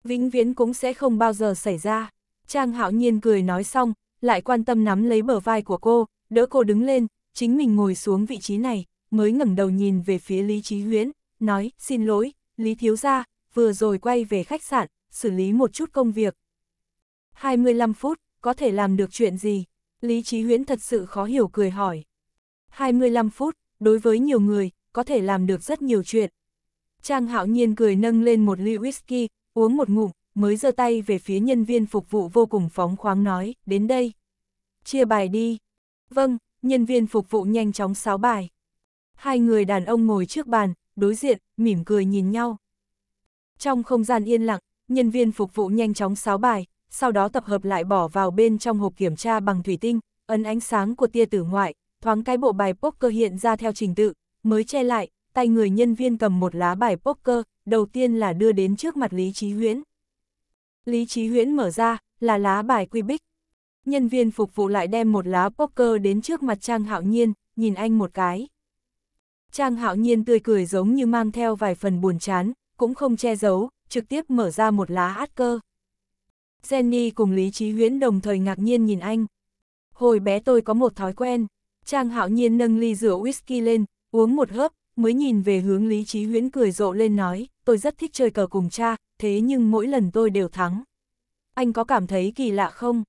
Vĩnh viễn cũng sẽ không bao giờ xảy ra. Trang hạo nhiên cười nói xong, lại quan tâm nắm lấy bờ vai của cô, đỡ cô đứng lên, chính mình ngồi xuống vị trí này, mới ngẩng đầu nhìn về phía Lý Trí Huyến, nói, xin lỗi, Lý Thiếu Gia, vừa rồi quay về khách sạn, xử lý một chút công việc. 25 phút, có thể làm được chuyện gì? Lý Trí Huyễn thật sự khó hiểu cười hỏi. 25 phút, đối với nhiều người, có thể làm được rất nhiều chuyện. Trang hạo nhiên cười nâng lên một ly whisky, uống một ngụm, mới giơ tay về phía nhân viên phục vụ vô cùng phóng khoáng nói, đến đây. Chia bài đi. Vâng, nhân viên phục vụ nhanh chóng sáo bài. Hai người đàn ông ngồi trước bàn, đối diện, mỉm cười nhìn nhau. Trong không gian yên lặng, nhân viên phục vụ nhanh chóng sáo bài, sau đó tập hợp lại bỏ vào bên trong hộp kiểm tra bằng thủy tinh, ấn ánh sáng của tia tử ngoại, thoáng cái bộ bài poker hiện ra theo trình tự, mới che lại, tay người nhân viên cầm một lá bài poker, đầu tiên là đưa đến trước mặt Lý Trí Huyễn. Lý Trí Huyễn mở ra, là lá bài quy bích. Nhân viên phục vụ lại đem một lá poker đến trước mặt Trang Hạo Nhiên, nhìn anh một cái. Trang Hạo Nhiên tươi cười giống như mang theo vài phần buồn chán, cũng không che giấu, trực tiếp mở ra một lá át cơ. Jenny cùng Lý Trí Huyễn đồng thời ngạc nhiên nhìn anh. Hồi bé tôi có một thói quen. Trang Hạo Nhiên nâng ly rượu whisky lên, uống một hớp, mới nhìn về hướng Lý Chí Huyễn cười rộ lên nói, tôi rất thích chơi cờ cùng cha, thế nhưng mỗi lần tôi đều thắng. Anh có cảm thấy kỳ lạ không?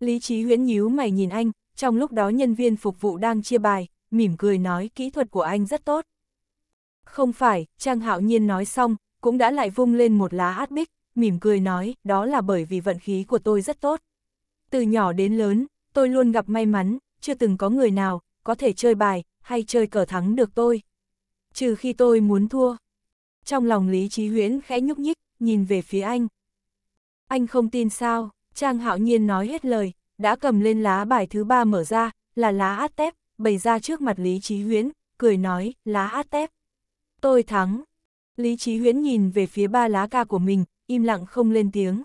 Lý Chí Huyễn nhíu mày nhìn anh, trong lúc đó nhân viên phục vụ đang chia bài, mỉm cười nói kỹ thuật của anh rất tốt. Không phải, Trang Hạo Nhiên nói xong, cũng đã lại vung lên một lá át bích, mỉm cười nói, đó là bởi vì vận khí của tôi rất tốt. Từ nhỏ đến lớn, tôi luôn gặp may mắn, chưa từng có người nào có thể chơi bài hay chơi cờ thắng được tôi trừ khi tôi muốn thua. Trong lòng Lý Trí Huyễn khẽ nhúc nhích, nhìn về phía anh. Anh không tin sao, Trang Hạo Nhiên nói hết lời, đã cầm lên lá bài thứ ba mở ra, là lá át tép, bày ra trước mặt Lý Trí Huyễn, cười nói, lá át tép. Tôi thắng. Lý Trí Huyễn nhìn về phía ba lá ca của mình, im lặng không lên tiếng.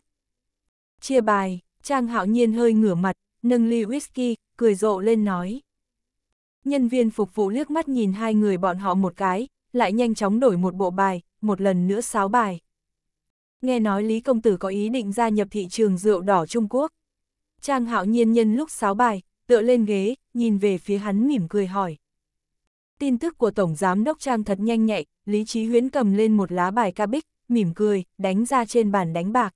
Chia bài, Trang Hạo Nhiên hơi ngửa mặt, nâng ly whisky, cười rộ lên nói. Nhân viên phục vụ liếc mắt nhìn hai người bọn họ một cái, lại nhanh chóng đổi một bộ bài, một lần nữa sáo bài. Nghe nói Lý Công Tử có ý định gia nhập thị trường rượu đỏ Trung Quốc. Trang hạo nhiên nhân lúc sáo bài, tựa lên ghế, nhìn về phía hắn mỉm cười hỏi. Tin tức của Tổng Giám Đốc Trang thật nhanh nhạy, Lý Chí Huyến cầm lên một lá bài ca bích, mỉm cười, đánh ra trên bàn đánh bạc.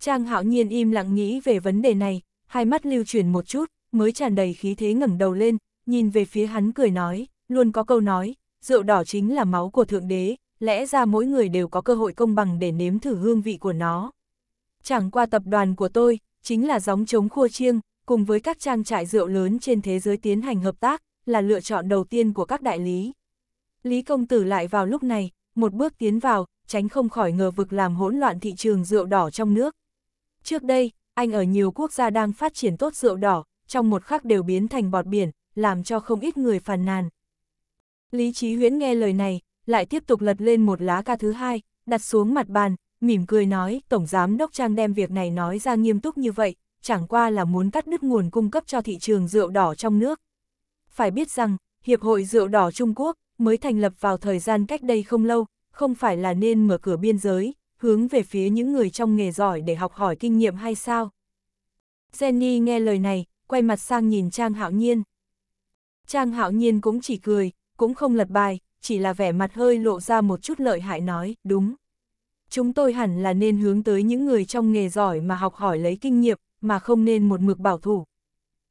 Trang hạo nhiên im lặng nghĩ về vấn đề này, hai mắt lưu chuyển một chút, mới tràn đầy khí thế ngẩng đầu lên, nhìn về phía hắn cười nói, luôn có câu nói, rượu đỏ chính là máu của Thượng Đế, lẽ ra mỗi người đều có cơ hội công bằng để nếm thử hương vị của nó. Chẳng qua tập đoàn của tôi, chính là gióng chống khua chiêng, cùng với các trang trại rượu lớn trên thế giới tiến hành hợp tác, là lựa chọn đầu tiên của các đại lý. Lý công tử lại vào lúc này, một bước tiến vào, tránh không khỏi ngờ vực làm hỗn loạn thị trường rượu đỏ trong nước. Trước đây, anh ở nhiều quốc gia đang phát triển tốt rượu đỏ, trong một khắc đều biến thành bọt biển, làm cho không ít người phàn nàn. Lý Chí Huyễn nghe lời này, lại tiếp tục lật lên một lá ca thứ hai, đặt xuống mặt bàn, mỉm cười nói, Tổng Giám Đốc Trang đem việc này nói ra nghiêm túc như vậy, chẳng qua là muốn cắt đứt nguồn cung cấp cho thị trường rượu đỏ trong nước. Phải biết rằng, Hiệp hội Rượu đỏ Trung Quốc mới thành lập vào thời gian cách đây không lâu, không phải là nên mở cửa biên giới, hướng về phía những người trong nghề giỏi để học hỏi kinh nghiệm hay sao? Jenny nghe lời này, quay mặt sang nhìn Trang Hạo Nhiên. Trang hạo nhiên cũng chỉ cười, cũng không lật bài, chỉ là vẻ mặt hơi lộ ra một chút lợi hại nói, đúng. Chúng tôi hẳn là nên hướng tới những người trong nghề giỏi mà học hỏi lấy kinh nghiệm, mà không nên một mực bảo thủ.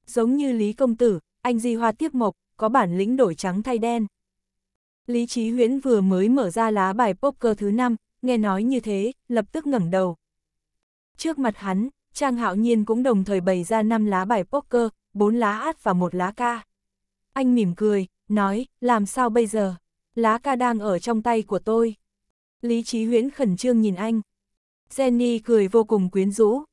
Giống như Lý Công Tử, anh Di Hoa tiếp mộc, có bản lĩnh đổi trắng thay đen. Lý Chí Huyễn vừa mới mở ra lá bài poker thứ 5, nghe nói như thế, lập tức ngẩng đầu. Trước mặt hắn, Trang Hạo Nhiên cũng đồng thời bày ra 5 lá bài poker, 4 lá át và một lá ca. Anh mỉm cười, nói, làm sao bây giờ? Lá ca đang ở trong tay của tôi. Lý Chí Huyễn khẩn trương nhìn anh. Jenny cười vô cùng quyến rũ.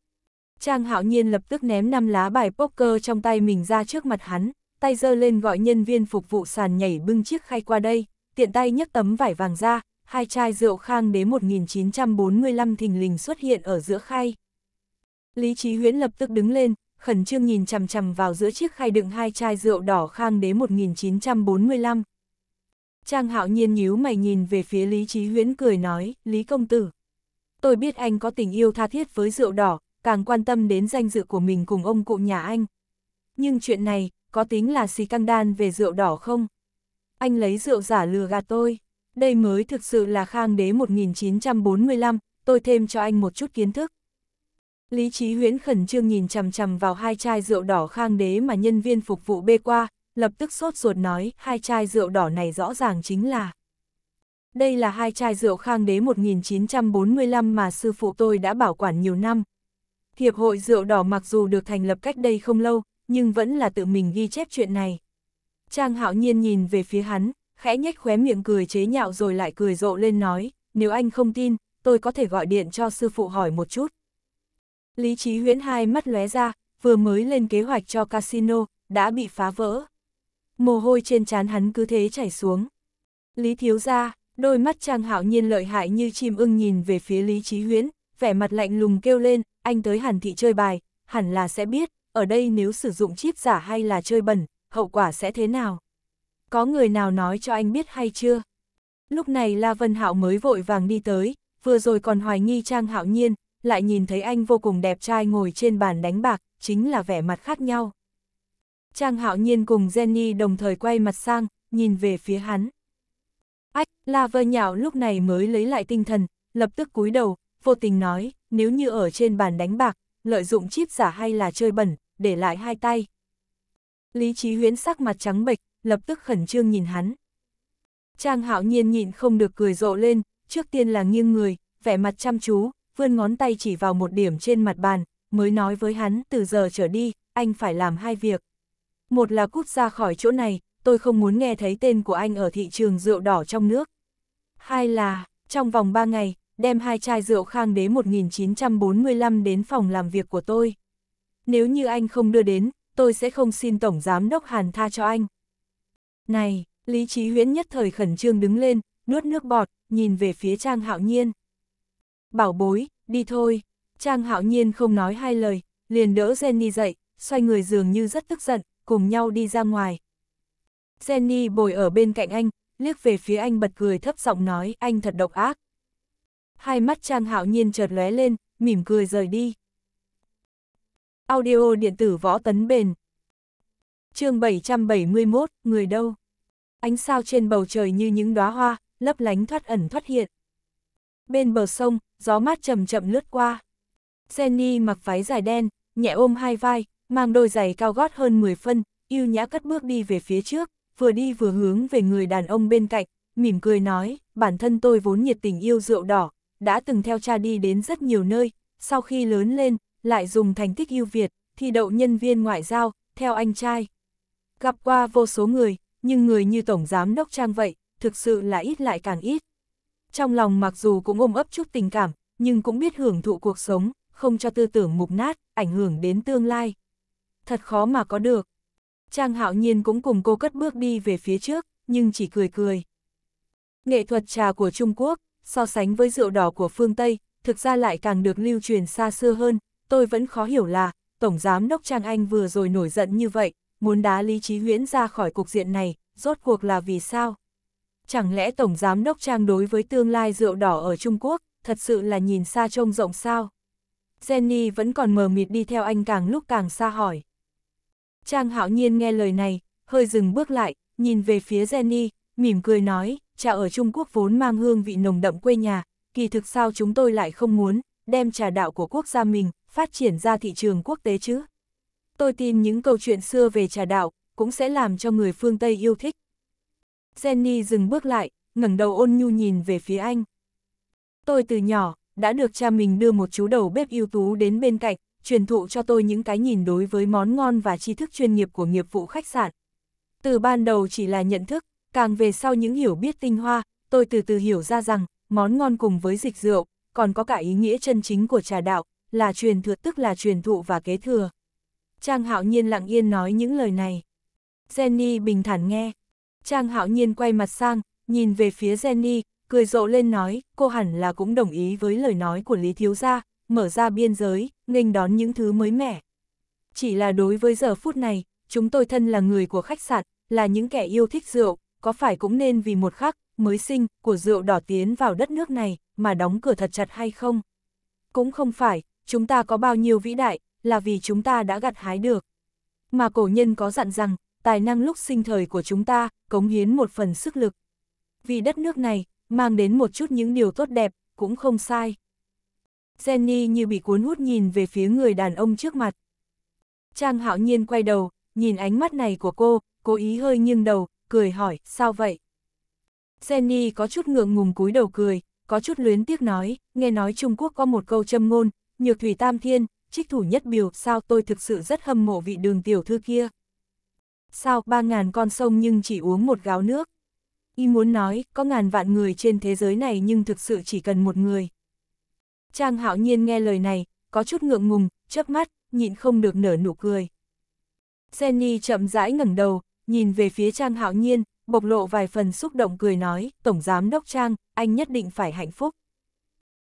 Trang hạo nhiên lập tức ném năm lá bài poker trong tay mình ra trước mặt hắn, tay giơ lên gọi nhân viên phục vụ sàn nhảy bưng chiếc khay qua đây, tiện tay nhấc tấm vải vàng ra, hai chai rượu khang đế 1945 thình lình xuất hiện ở giữa khay. Lý Chí Huyễn lập tức đứng lên, khẩn trương nhìn chằm chằm vào giữa chiếc khay đựng hai chai rượu đỏ khang đế 1945. Trang hạo nhiên nhíu mày nhìn về phía Lý Trí Huyễn cười nói, Lý Công Tử. Tôi biết anh có tình yêu tha thiết với rượu đỏ, càng quan tâm đến danh dự của mình cùng ông cụ nhà anh. Nhưng chuyện này, có tính là xì căng đan về rượu đỏ không? Anh lấy rượu giả lừa gạt tôi. Đây mới thực sự là khang đế 1945, tôi thêm cho anh một chút kiến thức. Lý Chí Huyễn khẩn trương nhìn chằm chằm vào hai chai rượu đỏ khang đế mà nhân viên phục vụ bê qua, lập tức sốt ruột nói, hai chai rượu đỏ này rõ ràng chính là. Đây là hai chai rượu khang đế 1945 mà sư phụ tôi đã bảo quản nhiều năm. Hiệp hội rượu đỏ mặc dù được thành lập cách đây không lâu, nhưng vẫn là tự mình ghi chép chuyện này. Trang hạo nhiên nhìn về phía hắn, khẽ nhếch khóe miệng cười chế nhạo rồi lại cười rộ lên nói, nếu anh không tin, tôi có thể gọi điện cho sư phụ hỏi một chút, Lý trí huyễn hai mắt lóe ra, vừa mới lên kế hoạch cho casino, đã bị phá vỡ. Mồ hôi trên trán hắn cứ thế chảy xuống. Lý thiếu ra, đôi mắt trang hạo nhiên lợi hại như chim ưng nhìn về phía Lý trí huyễn, vẻ mặt lạnh lùng kêu lên, anh tới hàn thị chơi bài, hẳn là sẽ biết, ở đây nếu sử dụng chip giả hay là chơi bẩn, hậu quả sẽ thế nào? Có người nào nói cho anh biết hay chưa? Lúc này La Vân Hạo mới vội vàng đi tới, vừa rồi còn hoài nghi Trang Hạo Nhiên, lại nhìn thấy anh vô cùng đẹp trai ngồi trên bàn đánh bạc, chính là vẻ mặt khác nhau. Trang hạo nhiên cùng Jenny đồng thời quay mặt sang, nhìn về phía hắn. Ách, Lava nhạo lúc này mới lấy lại tinh thần, lập tức cúi đầu, vô tình nói, nếu như ở trên bàn đánh bạc, lợi dụng chip giả hay là chơi bẩn, để lại hai tay. Lý trí huyễn sắc mặt trắng bệch, lập tức khẩn trương nhìn hắn. Trang hạo nhiên nhịn không được cười rộ lên, trước tiên là nghiêng người, vẻ mặt chăm chú, vươn ngón tay chỉ vào một điểm trên mặt bàn, mới nói với hắn từ giờ trở đi, anh phải làm hai việc. Một là cút ra khỏi chỗ này, tôi không muốn nghe thấy tên của anh ở thị trường rượu đỏ trong nước. Hai là, trong vòng ba ngày, đem hai chai rượu khang đế 1945 đến phòng làm việc của tôi. Nếu như anh không đưa đến, tôi sẽ không xin Tổng Giám đốc Hàn tha cho anh. Này, Lý Trí Huyễn nhất thời khẩn trương đứng lên, nuốt nước bọt, nhìn về phía Trang Hạo Nhiên. Bảo bối, đi thôi. Trang hạo nhiên không nói hai lời, liền đỡ Jenny dậy, xoay người dường như rất tức giận, cùng nhau đi ra ngoài. Jenny bồi ở bên cạnh anh, liếc về phía anh bật cười thấp giọng nói anh thật độc ác. Hai mắt Trang hạo nhiên chợt lóe lên, mỉm cười rời đi. Audio điện tử võ tấn bền. chương 771, người đâu? Ánh sao trên bầu trời như những đóa hoa, lấp lánh thoát ẩn thoát hiện bên bờ sông, gió mát chậm chậm lướt qua. Jenny mặc váy dài đen, nhẹ ôm hai vai, mang đôi giày cao gót hơn 10 phân, yêu nhã cất bước đi về phía trước, vừa đi vừa hướng về người đàn ông bên cạnh, mỉm cười nói, bản thân tôi vốn nhiệt tình yêu rượu đỏ, đã từng theo cha đi đến rất nhiều nơi, sau khi lớn lên, lại dùng thành tích yêu Việt, thi đậu nhân viên ngoại giao, theo anh trai. Gặp qua vô số người, nhưng người như Tổng Giám Đốc Trang vậy, thực sự là ít lại càng ít, trong lòng mặc dù cũng ôm ấp chút tình cảm, nhưng cũng biết hưởng thụ cuộc sống, không cho tư tưởng mục nát, ảnh hưởng đến tương lai. Thật khó mà có được. Trang hạo nhiên cũng cùng cô cất bước đi về phía trước, nhưng chỉ cười cười. Nghệ thuật trà của Trung Quốc, so sánh với rượu đỏ của phương Tây, thực ra lại càng được lưu truyền xa xưa hơn, tôi vẫn khó hiểu là, Tổng Giám Đốc Trang Anh vừa rồi nổi giận như vậy, muốn đá Lý Trí Huyễn ra khỏi cục diện này, rốt cuộc là vì sao? chẳng lẽ Tổng Giám Đốc Trang đối với tương lai rượu đỏ ở Trung Quốc, thật sự là nhìn xa trông rộng sao? Jenny vẫn còn mờ mịt đi theo anh càng lúc càng xa hỏi. Trang hạo nhiên nghe lời này, hơi dừng bước lại, nhìn về phía Jenny, mỉm cười nói, trà ở Trung Quốc vốn mang hương vị nồng đậm quê nhà, kỳ thực sao chúng tôi lại không muốn, đem trà đạo của quốc gia mình, phát triển ra thị trường quốc tế chứ. Tôi tin những câu chuyện xưa về trà đạo, cũng sẽ làm cho người phương Tây yêu thích. Jenny dừng bước lại, ngẩng đầu ôn nhu nhìn về phía anh. Tôi từ nhỏ, đã được cha mình đưa một chú đầu bếp ưu tú đến bên cạnh, truyền thụ cho tôi những cái nhìn đối với món ngon và tri thức chuyên nghiệp của nghiệp vụ khách sạn. Từ ban đầu chỉ là nhận thức, càng về sau những hiểu biết tinh hoa, tôi từ từ hiểu ra rằng, món ngon cùng với dịch rượu, còn có cả ý nghĩa chân chính của trà đạo, là truyền thừa tức là truyền thụ và kế thừa. Trang Hạo Nhiên lặng yên nói những lời này. Jenny bình thản nghe, Trang hạo nhiên quay mặt sang, nhìn về phía Jenny, cười rộ lên nói, cô hẳn là cũng đồng ý với lời nói của Lý Thiếu Gia, mở ra biên giới, nghênh đón những thứ mới mẻ. Chỉ là đối với giờ phút này, chúng tôi thân là người của khách sạn, là những kẻ yêu thích rượu, có phải cũng nên vì một khắc, mới sinh, của rượu đỏ tiến vào đất nước này, mà đóng cửa thật chặt hay không? Cũng không phải, chúng ta có bao nhiêu vĩ đại, là vì chúng ta đã gặt hái được. Mà cổ nhân có dặn rằng, tài năng lúc sinh thời của chúng ta, cống hiến một phần sức lực. Vì đất nước này, mang đến một chút những điều tốt đẹp, cũng không sai. Jenny như bị cuốn hút nhìn về phía người đàn ông trước mặt. Trang hạo nhiên quay đầu, nhìn ánh mắt này của cô, cố ý hơi nghiêng đầu, cười hỏi, sao vậy? Jenny có chút ngượng ngùng cúi đầu cười, có chút luyến tiếc nói, nghe nói Trung Quốc có một câu châm ngôn, nhược thủy tam thiên, trích thủ nhất biểu, sao tôi thực sự rất hâm mộ vị đường tiểu thư kia. Sao, ba ngàn con sông nhưng chỉ uống một gáo nước. Y muốn nói, có ngàn vạn người trên thế giới này nhưng thực sự chỉ cần một người. Trang hạo nhiên nghe lời này, có chút ngượng ngùng, chớp mắt, nhịn không được nở nụ cười. Jenny chậm rãi ngẩng đầu, nhìn về phía Trang hạo nhiên, bộc lộ vài phần xúc động cười nói, Tổng Giám Đốc Trang, anh nhất định phải hạnh phúc.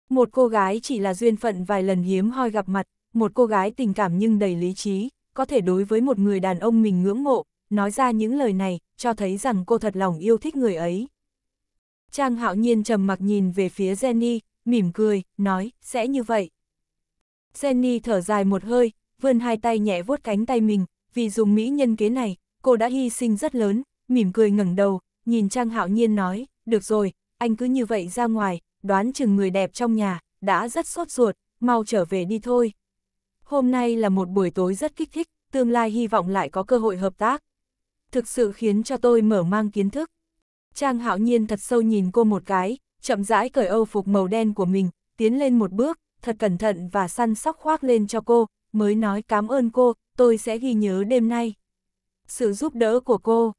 Một cô gái chỉ là duyên phận vài lần hiếm hoi gặp mặt, một cô gái tình cảm nhưng đầy lý trí, có thể đối với một người đàn ông mình ngưỡng mộ, nói ra những lời này, cho thấy rằng cô thật lòng yêu thích người ấy. Trang hạo nhiên trầm mặc nhìn về phía Jenny, mỉm cười, nói, sẽ như vậy. Jenny thở dài một hơi, vươn hai tay nhẹ vuốt cánh tay mình, vì dùng mỹ nhân kế này, cô đã hy sinh rất lớn, mỉm cười ngẩng đầu, nhìn Trang hạo nhiên nói, được rồi, anh cứ như vậy ra ngoài, đoán chừng người đẹp trong nhà, đã rất sốt ruột, mau trở về đi thôi. Hôm nay là một buổi tối rất kích thích, tương lai hy vọng lại có cơ hội hợp tác thực sự khiến cho tôi mở mang kiến thức. Trang hạo nhiên thật sâu nhìn cô một cái, chậm rãi cởi âu phục màu đen của mình, tiến lên một bước, thật cẩn thận và săn sóc khoác lên cho cô, mới nói cảm ơn cô, tôi sẽ ghi nhớ đêm nay. Sự giúp đỡ của cô.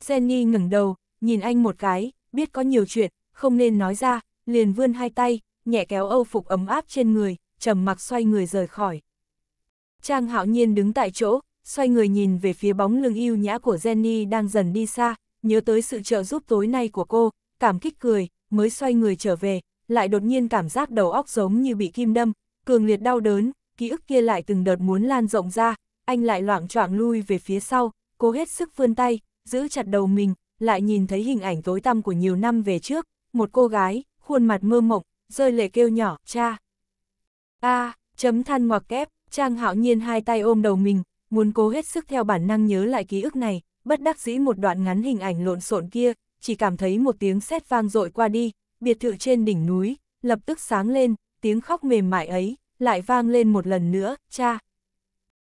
Jenny ngẩng đầu, nhìn anh một cái, biết có nhiều chuyện, không nên nói ra, liền vươn hai tay, nhẹ kéo âu phục ấm áp trên người, trầm mặc xoay người rời khỏi. Trang hạo nhiên đứng tại chỗ, xoay người nhìn về phía bóng lưng yêu nhã của Jenny đang dần đi xa, nhớ tới sự trợ giúp tối nay của cô, cảm kích cười, mới xoay người trở về, lại đột nhiên cảm giác đầu óc giống như bị kim đâm, cường liệt đau đớn, ký ức kia lại từng đợt muốn lan rộng ra, anh lại loạn choạng lui về phía sau, cố hết sức vươn tay, giữ chặt đầu mình, lại nhìn thấy hình ảnh tối tăm của nhiều năm về trước, một cô gái, khuôn mặt mơ mộng, rơi lệ kêu nhỏ, cha. A, chấm than ngoặc kép, Trang hạo nhiên hai tay ôm đầu mình, muốn cố hết sức theo bản năng nhớ lại ký ức này, bất đắc dĩ một đoạn ngắn hình ảnh lộn xộn kia, chỉ cảm thấy một tiếng sét vang dội qua đi, biệt thự trên đỉnh núi, lập tức sáng lên, tiếng khóc mềm mại ấy, lại vang lên một lần nữa, cha.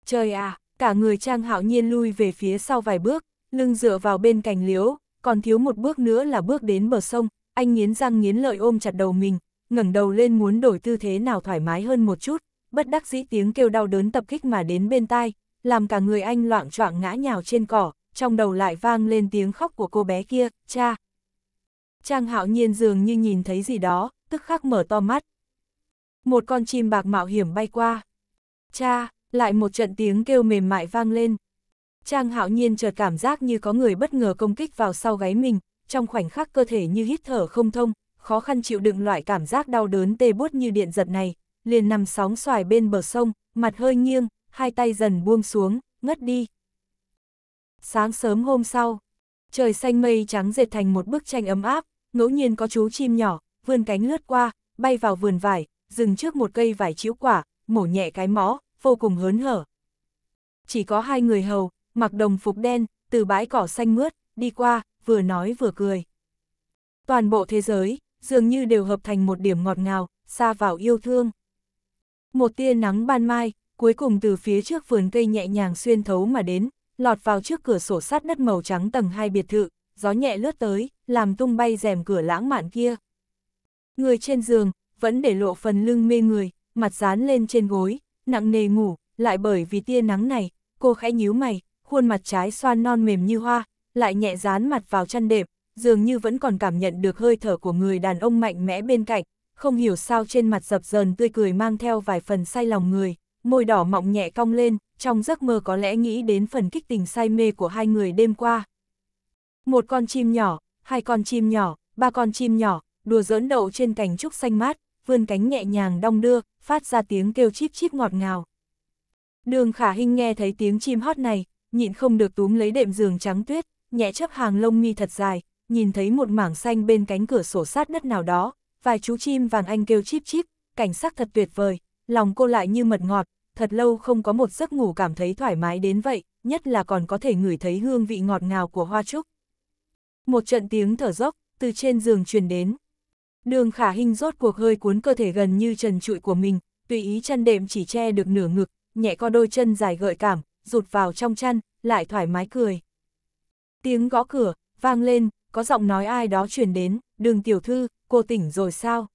Trời à, cả người Trang Hạo Nhiên lui về phía sau vài bước, lưng dựa vào bên cành liễu, còn thiếu một bước nữa là bước đến bờ sông, anh nghiến răng nghiến lợi ôm chặt đầu mình, ngẩng đầu lên muốn đổi tư thế nào thoải mái hơn một chút, bất đắc dĩ tiếng kêu đau đớn tập kích mà đến bên tai, làm cả người anh loạn choạng ngã nhào trên cỏ, trong đầu lại vang lên tiếng khóc của cô bé kia, cha. Trang hạo nhiên dường như nhìn thấy gì đó, tức khắc mở to mắt. Một con chim bạc mạo hiểm bay qua. Cha, lại một trận tiếng kêu mềm mại vang lên. Trang hạo nhiên chợt cảm giác như có người bất ngờ công kích vào sau gáy mình, trong khoảnh khắc cơ thể như hít thở không thông, khó khăn chịu đựng loại cảm giác đau đớn tê buốt như điện giật này, liền nằm sóng xoài bên bờ sông, mặt hơi nghiêng, hai tay dần buông xuống, ngất đi. Sáng sớm hôm sau, trời xanh mây trắng dệt thành một bức tranh ấm áp, ngẫu nhiên có chú chim nhỏ, vươn cánh lướt qua, bay vào vườn vải, dừng trước một cây vải chiếu quả, mổ nhẹ cái mõ, vô cùng hớn hở. Chỉ có hai người hầu, mặc đồng phục đen, từ bãi cỏ xanh mướt, đi qua, vừa nói vừa cười. Toàn bộ thế giới, dường như đều hợp thành một điểm ngọt ngào, xa vào yêu thương. Một tia nắng ban mai, cuối cùng từ phía trước vườn cây nhẹ nhàng xuyên thấu mà đến, lọt vào trước cửa sổ sát đất màu trắng tầng hai biệt thự, gió nhẹ lướt tới, làm tung bay rèm cửa lãng mạn kia. Người trên giường, vẫn để lộ phần lưng mê người, mặt dán lên trên gối, nặng nề ngủ, lại bởi vì tia nắng này, cô khẽ nhíu mày, khuôn mặt trái xoan non mềm như hoa, lại nhẹ dán mặt vào chăn đệm, dường như vẫn còn cảm nhận được hơi thở của người đàn ông mạnh mẽ bên cạnh, không hiểu sao trên mặt dập dờn tươi cười mang theo vài phần say lòng người môi đỏ mọng nhẹ cong lên, trong giấc mơ có lẽ nghĩ đến phần kích tình say mê của hai người đêm qua. Một con chim nhỏ, hai con chim nhỏ, ba con chim nhỏ, đùa giỡn đậu trên cành trúc xanh mát, vươn cánh nhẹ nhàng đong đưa, phát ra tiếng kêu chip chip ngọt ngào. Đường khả hình nghe thấy tiếng chim hót này, nhịn không được túm lấy đệm giường trắng tuyết, nhẹ chấp hàng lông mi thật dài, nhìn thấy một mảng xanh bên cánh cửa sổ sát đất nào đó, vài chú chim vàng anh kêu chip chip, cảnh sắc thật tuyệt vời, lòng cô lại như mật ngọt, thật lâu không có một giấc ngủ cảm thấy thoải mái đến vậy, nhất là còn có thể ngửi thấy hương vị ngọt ngào của hoa trúc. Một trận tiếng thở dốc, từ trên giường truyền đến. Đường khả hình rốt cuộc hơi cuốn cơ thể gần như trần trụi của mình, tùy ý chân đệm chỉ che được nửa ngực, nhẹ co đôi chân dài gợi cảm, rụt vào trong chăn, lại thoải mái cười. Tiếng gõ cửa, vang lên, có giọng nói ai đó truyền đến, đường tiểu thư, cô tỉnh rồi sao?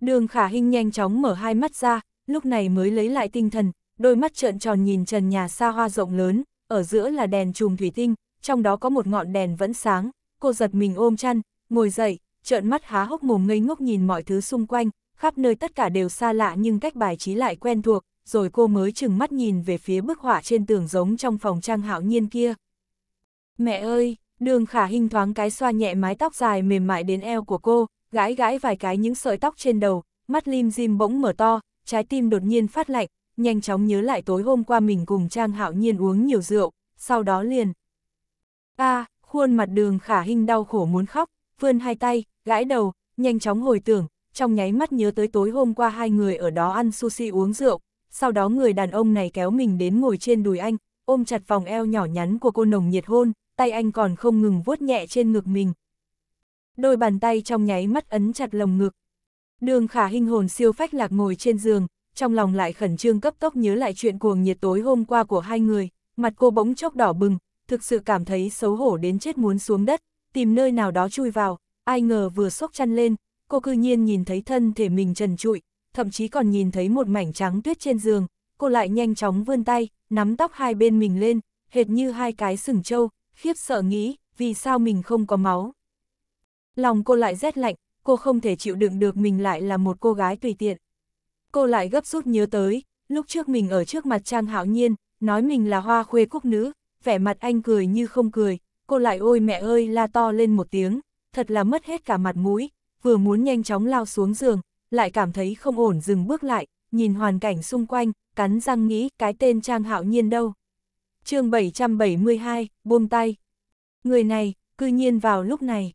Đường khả hình nhanh chóng mở hai mắt ra, lúc này mới lấy lại tinh thần, đôi mắt trợn tròn nhìn trần nhà xa hoa rộng lớn, ở giữa là đèn chùm thủy tinh, trong đó có một ngọn đèn vẫn sáng, cô giật mình ôm chăn, ngồi dậy, trợn mắt há hốc mồm ngây ngốc nhìn mọi thứ xung quanh, khắp nơi tất cả đều xa lạ nhưng cách bài trí lại quen thuộc, rồi cô mới chừng mắt nhìn về phía bức họa trên tường giống trong phòng trang hạo nhiên kia. Mẹ ơi, đường khả hình thoáng cái xoa nhẹ mái tóc dài mềm mại đến eo của cô, gãi gãi vài cái những sợi tóc trên đầu, mắt lim dim bỗng mở to, trái tim đột nhiên phát lạnh, nhanh chóng nhớ lại tối hôm qua mình cùng Trang Hạo Nhiên uống nhiều rượu, sau đó liền. a à, khuôn mặt đường khả hình đau khổ muốn khóc, vươn hai tay, gãi đầu, nhanh chóng hồi tưởng, trong nháy mắt nhớ tới tối hôm qua hai người ở đó ăn sushi uống rượu, sau đó người đàn ông này kéo mình đến ngồi trên đùi anh, ôm chặt vòng eo nhỏ nhắn của cô nồng nhiệt hôn, tay anh còn không ngừng vuốt nhẹ trên ngực mình, đôi bàn tay trong nháy mắt ấn chặt lồng ngực. Đường khả hình hồn siêu phách lạc ngồi trên giường, trong lòng lại khẩn trương cấp tốc nhớ lại chuyện cuồng nhiệt tối hôm qua của hai người, mặt cô bỗng chốc đỏ bừng, thực sự cảm thấy xấu hổ đến chết muốn xuống đất, tìm nơi nào đó chui vào, ai ngờ vừa sốc chăn lên, cô cư nhiên nhìn thấy thân thể mình trần trụi, thậm chí còn nhìn thấy một mảnh trắng tuyết trên giường, cô lại nhanh chóng vươn tay, nắm tóc hai bên mình lên, hệt như hai cái sừng trâu, khiếp sợ nghĩ, vì sao mình không có máu. Lòng cô lại rét lạnh, cô không thể chịu đựng được mình lại là một cô gái tùy tiện. Cô lại gấp rút nhớ tới, lúc trước mình ở trước mặt Trang Hạo Nhiên, nói mình là hoa khuê cúc nữ, vẻ mặt anh cười như không cười, cô lại ôi mẹ ơi la to lên một tiếng, thật là mất hết cả mặt mũi, vừa muốn nhanh chóng lao xuống giường, lại cảm thấy không ổn dừng bước lại, nhìn hoàn cảnh xung quanh, cắn răng nghĩ cái tên Trang Hạo Nhiên đâu. chương 772, buông tay. Người này, cư nhiên vào lúc này.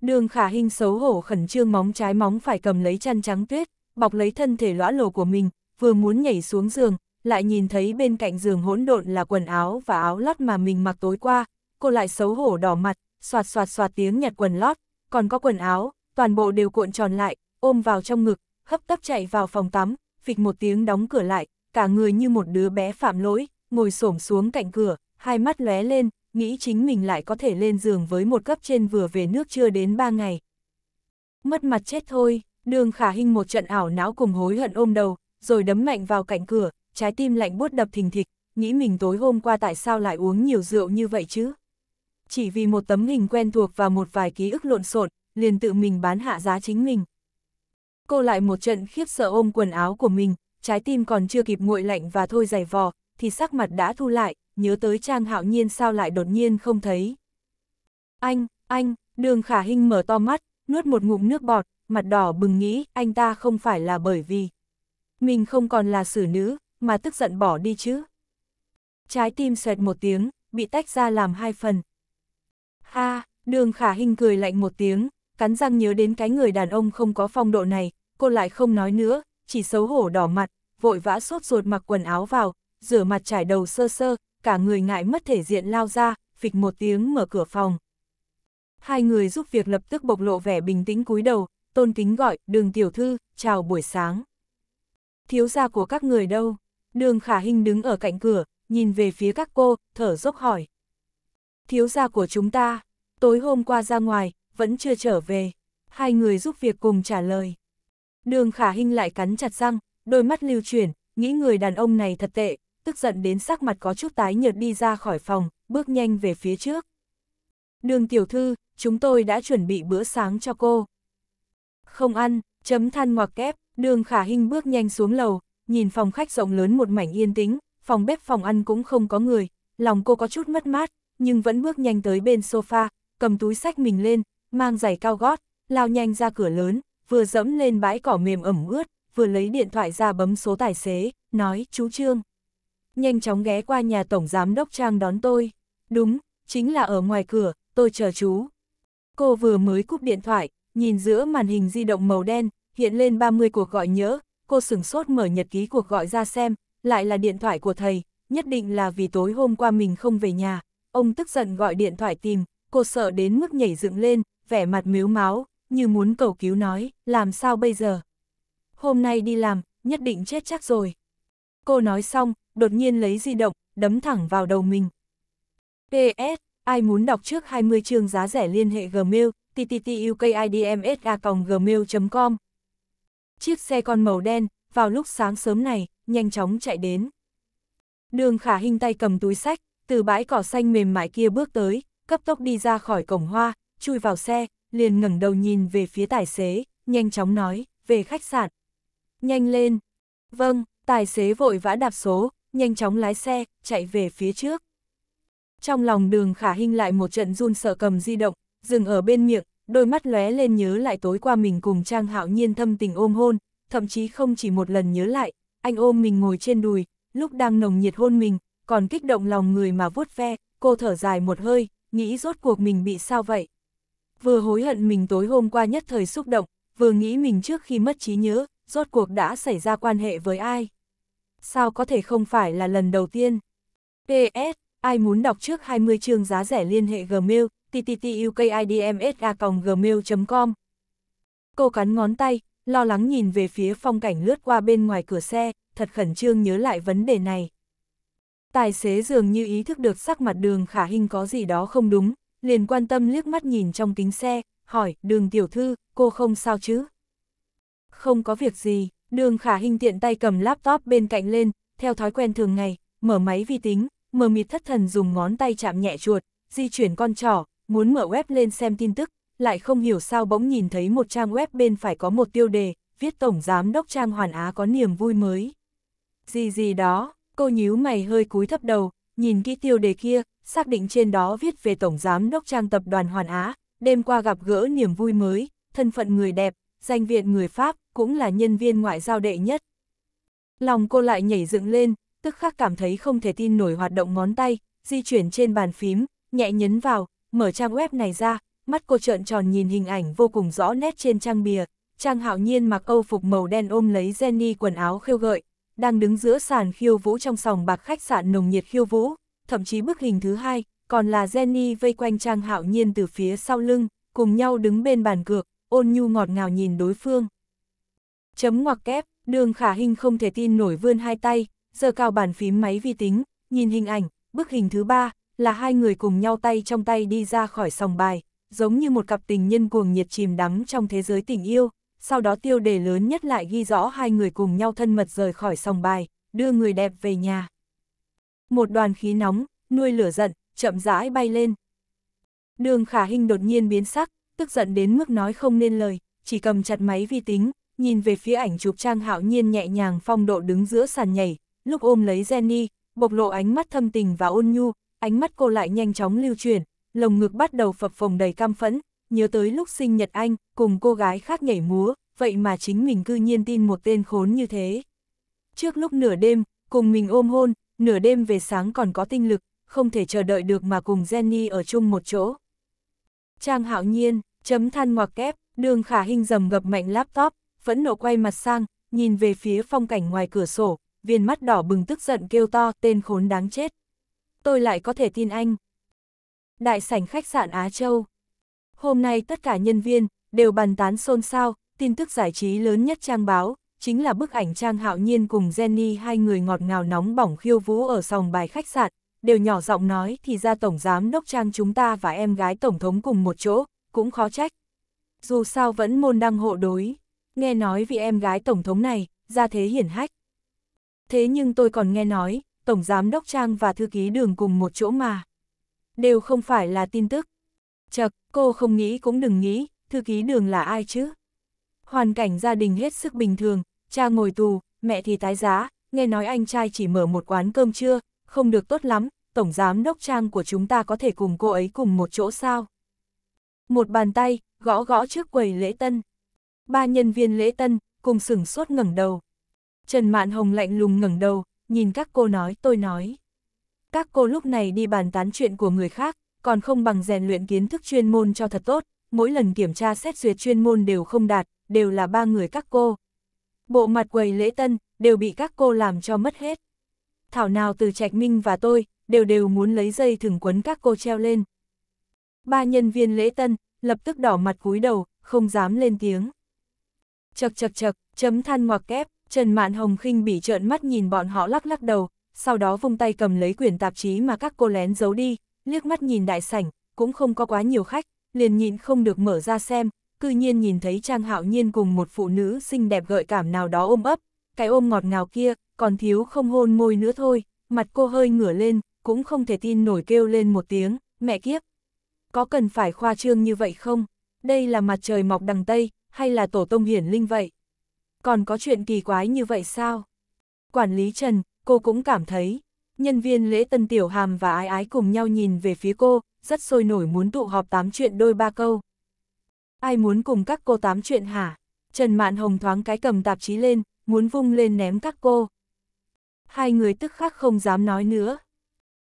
Đường khả hình xấu hổ khẩn trương móng trái móng phải cầm lấy chăn trắng tuyết, bọc lấy thân thể lõa lồ của mình, vừa muốn nhảy xuống giường, lại nhìn thấy bên cạnh giường hỗn độn là quần áo và áo lót mà mình mặc tối qua, cô lại xấu hổ đỏ mặt, soạt soạt soạt tiếng nhặt quần lót, còn có quần áo, toàn bộ đều cuộn tròn lại, ôm vào trong ngực, hấp tấp chạy vào phòng tắm, phịch một tiếng đóng cửa lại, cả người như một đứa bé phạm lỗi, ngồi xổm xuống cạnh cửa, hai mắt lóe lên, nghĩ chính mình lại có thể lên giường với một cấp trên vừa về nước chưa đến ba ngày. Mất mặt chết thôi, đường khả hình một trận ảo não cùng hối hận ôm đầu, rồi đấm mạnh vào cạnh cửa, trái tim lạnh buốt đập thình thịch, nghĩ mình tối hôm qua tại sao lại uống nhiều rượu như vậy chứ. Chỉ vì một tấm hình quen thuộc và một vài ký ức lộn xộn, liền tự mình bán hạ giá chính mình. Cô lại một trận khiếp sợ ôm quần áo của mình, trái tim còn chưa kịp nguội lạnh và thôi dày vò, thì sắc mặt đã thu lại, nhớ tới Trang Hạo Nhiên sao lại đột nhiên không thấy. Anh, anh, đường khả hình mở to mắt, nuốt một ngụm nước bọt, mặt đỏ bừng nghĩ anh ta không phải là bởi vì mình không còn là xử nữ, mà tức giận bỏ đi chứ. Trái tim xoẹt một tiếng, bị tách ra làm hai phần. Ha, đường khả hình cười lạnh một tiếng, cắn răng nhớ đến cái người đàn ông không có phong độ này, cô lại không nói nữa, chỉ xấu hổ đỏ mặt, vội vã sốt ruột mặc quần áo vào, rửa mặt trải đầu sơ sơ, cả người ngại mất thể diện lao ra, phịch một tiếng mở cửa phòng. Hai người giúp việc lập tức bộc lộ vẻ bình tĩnh cúi đầu, tôn kính gọi, đường tiểu thư, chào buổi sáng. Thiếu gia của các người đâu? Đường khả hình đứng ở cạnh cửa, nhìn về phía các cô, thở dốc hỏi. Thiếu gia của chúng ta, tối hôm qua ra ngoài, vẫn chưa trở về. Hai người giúp việc cùng trả lời. Đường khả hình lại cắn chặt răng, đôi mắt lưu chuyển, nghĩ người đàn ông này thật tệ, tức giận đến sắc mặt có chút tái nhợt đi ra khỏi phòng, bước nhanh về phía trước. Đường tiểu thư, chúng tôi đã chuẩn bị bữa sáng cho cô. Không ăn, chấm than ngoặc kép, đường khả hình bước nhanh xuống lầu, nhìn phòng khách rộng lớn một mảnh yên tĩnh, phòng bếp phòng ăn cũng không có người, lòng cô có chút mất mát, nhưng vẫn bước nhanh tới bên sofa, cầm túi sách mình lên, mang giày cao gót, lao nhanh ra cửa lớn, vừa dẫm lên bãi cỏ mềm ẩm ướt, vừa lấy điện thoại ra bấm số tài xế, nói chú Trương nhanh chóng ghé qua nhà Tổng Giám Đốc Trang đón tôi. Đúng, chính là ở ngoài cửa, tôi chờ chú. Cô vừa mới cúp điện thoại, nhìn giữa màn hình di động màu đen, hiện lên 30 cuộc gọi nhớ, cô sửng sốt mở nhật ký cuộc gọi ra xem, lại là điện thoại của thầy, nhất định là vì tối hôm qua mình không về nhà. Ông tức giận gọi điện thoại tìm, cô sợ đến mức nhảy dựng lên, vẻ mặt miếu máu, như muốn cầu cứu nói, làm sao bây giờ? Hôm nay đi làm, nhất định chết chắc rồi. Cô nói xong, đột nhiên lấy di động, đấm thẳng vào đầu mình. PS, ai muốn đọc trước 20 chương giá rẻ liên hệ Gmail, ttttukidmsa.gmail.com. Chiếc xe con màu đen, vào lúc sáng sớm này, nhanh chóng chạy đến. Đường khả hình tay cầm túi sách, từ bãi cỏ xanh mềm mại kia bước tới, cấp tốc đi ra khỏi cổng hoa, chui vào xe, liền ngẩng đầu nhìn về phía tài xế, nhanh chóng nói, về khách sạn. Nhanh lên. Vâng, tài xế vội vã đạp số, nhanh chóng lái xe, chạy về phía trước. Trong lòng đường khả hình lại một trận run sợ cầm di động, dừng ở bên miệng, đôi mắt lóe lên nhớ lại tối qua mình cùng Trang Hạo Nhiên thâm tình ôm hôn, thậm chí không chỉ một lần nhớ lại, anh ôm mình ngồi trên đùi, lúc đang nồng nhiệt hôn mình, còn kích động lòng người mà vuốt ve, cô thở dài một hơi, nghĩ rốt cuộc mình bị sao vậy. Vừa hối hận mình tối hôm qua nhất thời xúc động, vừa nghĩ mình trước khi mất trí nhớ, rốt cuộc đã xảy ra quan hệ với ai sao có thể không phải là lần đầu tiên. PS, ai muốn đọc trước 20 chương giá rẻ liên hệ Gmail, tttukidmsa.gmail.com. Cô cắn ngón tay, lo lắng nhìn về phía phong cảnh lướt qua bên ngoài cửa xe, thật khẩn trương nhớ lại vấn đề này. Tài xế dường như ý thức được sắc mặt đường khả hình có gì đó không đúng, liền quan tâm liếc mắt nhìn trong kính xe, hỏi, đường tiểu thư, cô không sao chứ? Không có việc gì, Đường khả hình tiện tay cầm laptop bên cạnh lên, theo thói quen thường ngày, mở máy vi tính, mờ mịt thất thần dùng ngón tay chạm nhẹ chuột, di chuyển con trỏ, muốn mở web lên xem tin tức, lại không hiểu sao bỗng nhìn thấy một trang web bên phải có một tiêu đề, viết Tổng Giám Đốc Trang Hoàn Á có niềm vui mới. Gì gì đó, cô nhíu mày hơi cúi thấp đầu, nhìn kỹ tiêu đề kia, xác định trên đó viết về Tổng Giám Đốc Trang Tập đoàn Hoàn Á, đêm qua gặp gỡ niềm vui mới, thân phận người đẹp, danh viện người Pháp, cũng là nhân viên ngoại giao đệ nhất. Lòng cô lại nhảy dựng lên, tức khắc cảm thấy không thể tin nổi hoạt động ngón tay, di chuyển trên bàn phím, nhẹ nhấn vào, mở trang web này ra, mắt cô trợn tròn nhìn hình ảnh vô cùng rõ nét trên trang bìa. Trang hạo nhiên mặc âu phục màu đen ôm lấy Jenny quần áo khêu gợi, đang đứng giữa sàn khiêu vũ trong sòng bạc khách sạn nồng nhiệt khiêu vũ, thậm chí bức hình thứ hai, còn là Jenny vây quanh Trang Hạo Nhiên từ phía sau lưng, cùng nhau đứng bên bàn cược, ôn nhu ngọt ngào nhìn đối phương. Chấm ngoặc kép, đường khả hình không thể tin nổi vươn hai tay, giờ cao bàn phím máy vi tính, nhìn hình ảnh, bức hình thứ ba, là hai người cùng nhau tay trong tay đi ra khỏi sòng bài, giống như một cặp tình nhân cuồng nhiệt chìm đắm trong thế giới tình yêu, sau đó tiêu đề lớn nhất lại ghi rõ hai người cùng nhau thân mật rời khỏi sòng bài, đưa người đẹp về nhà. Một đoàn khí nóng, nuôi lửa giận, chậm rãi bay lên. Đường khả hình đột nhiên biến sắc, tức giận đến mức nói không nên lời, chỉ cầm chặt máy vi tính, nhìn về phía ảnh chụp Trang Hạo Nhiên nhẹ nhàng phong độ đứng giữa sàn nhảy, lúc ôm lấy Jenny, bộc lộ ánh mắt thâm tình và ôn nhu, ánh mắt cô lại nhanh chóng lưu chuyển, lồng ngực bắt đầu phập phồng đầy cam phẫn, nhớ tới lúc sinh nhật anh, cùng cô gái khác nhảy múa, vậy mà chính mình cư nhiên tin một tên khốn như thế. Trước lúc nửa đêm, cùng mình ôm hôn, nửa đêm về sáng còn có tinh lực, không thể chờ đợi được mà cùng Jenny ở chung một chỗ. Trang Hạo Nhiên Chấm than ngoặc kép, đường khả hình dầm gập mạnh laptop, phẫn nộ quay mặt sang, nhìn về phía phong cảnh ngoài cửa sổ, viên mắt đỏ bừng tức giận kêu to tên khốn đáng chết. Tôi lại có thể tin anh. Đại sảnh khách sạn Á Châu. Hôm nay tất cả nhân viên đều bàn tán xôn xao, tin tức giải trí lớn nhất trang báo, chính là bức ảnh Trang Hạo Nhiên cùng Jenny hai người ngọt ngào nóng bỏng khiêu vũ ở sòng bài khách sạn, đều nhỏ giọng nói thì ra Tổng Giám Đốc Trang chúng ta và em gái Tổng thống cùng một chỗ, cũng khó trách. Dù sao vẫn môn đăng hộ đối, nghe nói vì em gái tổng thống này, ra thế hiển hách. Thế nhưng tôi còn nghe nói, tổng giám đốc Trang và thư ký đường cùng một chỗ mà. Đều không phải là tin tức. Chật, cô không nghĩ cũng đừng nghĩ, thư ký đường là ai chứ? Hoàn cảnh gia đình hết sức bình thường, cha ngồi tù, mẹ thì tái giá, nghe nói anh trai chỉ mở một quán cơm trưa, không được tốt lắm, tổng giám đốc trang của chúng ta có thể cùng cô ấy cùng một chỗ sao? một bàn tay, gõ gõ trước quầy lễ tân. Ba nhân viên lễ tân, cùng sửng sốt ngẩng đầu. Trần Mạn Hồng lạnh lùng ngẩng đầu, nhìn các cô nói tôi nói. Các cô lúc này đi bàn tán chuyện của người khác, còn không bằng rèn luyện kiến thức chuyên môn cho thật tốt, mỗi lần kiểm tra xét duyệt chuyên môn đều không đạt, đều là ba người các cô. Bộ mặt quầy lễ tân, đều bị các cô làm cho mất hết. Thảo nào từ Trạch Minh và tôi, đều đều muốn lấy dây thừng quấn các cô treo lên, Ba nhân viên lễ tân, lập tức đỏ mặt cúi đầu, không dám lên tiếng. Chật chật chật, chấm than ngoặc kép, Trần Mạn Hồng khinh bị trợn mắt nhìn bọn họ lắc lắc đầu, sau đó vung tay cầm lấy quyển tạp chí mà các cô lén giấu đi, liếc mắt nhìn đại sảnh, cũng không có quá nhiều khách, liền nhịn không được mở ra xem, cư nhiên nhìn thấy Trang Hạo Nhiên cùng một phụ nữ xinh đẹp gợi cảm nào đó ôm ấp, cái ôm ngọt ngào kia, còn thiếu không hôn môi nữa thôi, mặt cô hơi ngửa lên, cũng không thể tin nổi kêu lên một tiếng, mẹ kiếp, có cần phải khoa trương như vậy không? Đây là mặt trời mọc đằng Tây, hay là tổ tông hiển linh vậy? Còn có chuyện kỳ quái như vậy sao? Quản lý Trần, cô cũng cảm thấy. Nhân viên lễ tân tiểu hàm và ái ái cùng nhau nhìn về phía cô, rất sôi nổi muốn tụ họp tám chuyện đôi ba câu. Ai muốn cùng các cô tám chuyện hả? Trần Mạn Hồng thoáng cái cầm tạp chí lên, muốn vung lên ném các cô. Hai người tức khắc không dám nói nữa.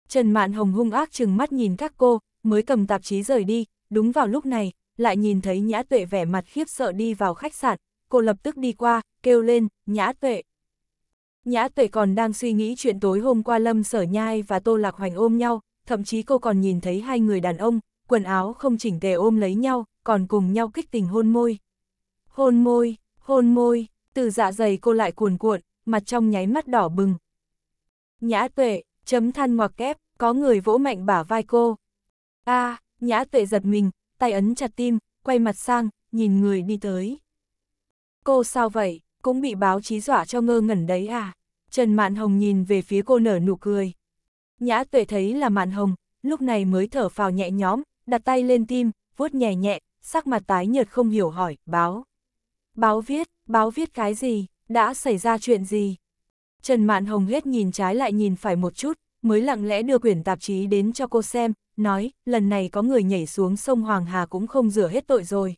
Trần Mạn Hồng hung ác chừng mắt nhìn các cô, mới cầm tạp chí rời đi, đúng vào lúc này, lại nhìn thấy Nhã Tuệ vẻ mặt khiếp sợ đi vào khách sạn, cô lập tức đi qua, kêu lên, Nhã Tuệ. Nhã Tuệ còn đang suy nghĩ chuyện tối hôm qua Lâm Sở Nhai và Tô Lạc Hoành ôm nhau, thậm chí cô còn nhìn thấy hai người đàn ông, quần áo không chỉnh tề ôm lấy nhau, còn cùng nhau kích tình hôn môi. Hôn môi, hôn môi, từ dạ dày cô lại cuồn cuộn, mặt trong nháy mắt đỏ bừng. Nhã Tuệ, chấm than ngoặc kép, có người vỗ mạnh bả vai cô a à, nhã tuệ giật mình, tay ấn chặt tim, quay mặt sang, nhìn người đi tới. Cô sao vậy, cũng bị báo chí dọa cho ngơ ngẩn đấy à? Trần Mạn Hồng nhìn về phía cô nở nụ cười. Nhã tuệ thấy là Mạn Hồng, lúc này mới thở phào nhẹ nhõm, đặt tay lên tim, vuốt nhẹ nhẹ, sắc mặt tái nhợt không hiểu hỏi, báo. Báo viết, báo viết cái gì, đã xảy ra chuyện gì? Trần Mạn Hồng hết nhìn trái lại nhìn phải một chút, mới lặng lẽ đưa quyển tạp chí đến cho cô xem, nói, lần này có người nhảy xuống sông Hoàng Hà cũng không rửa hết tội rồi.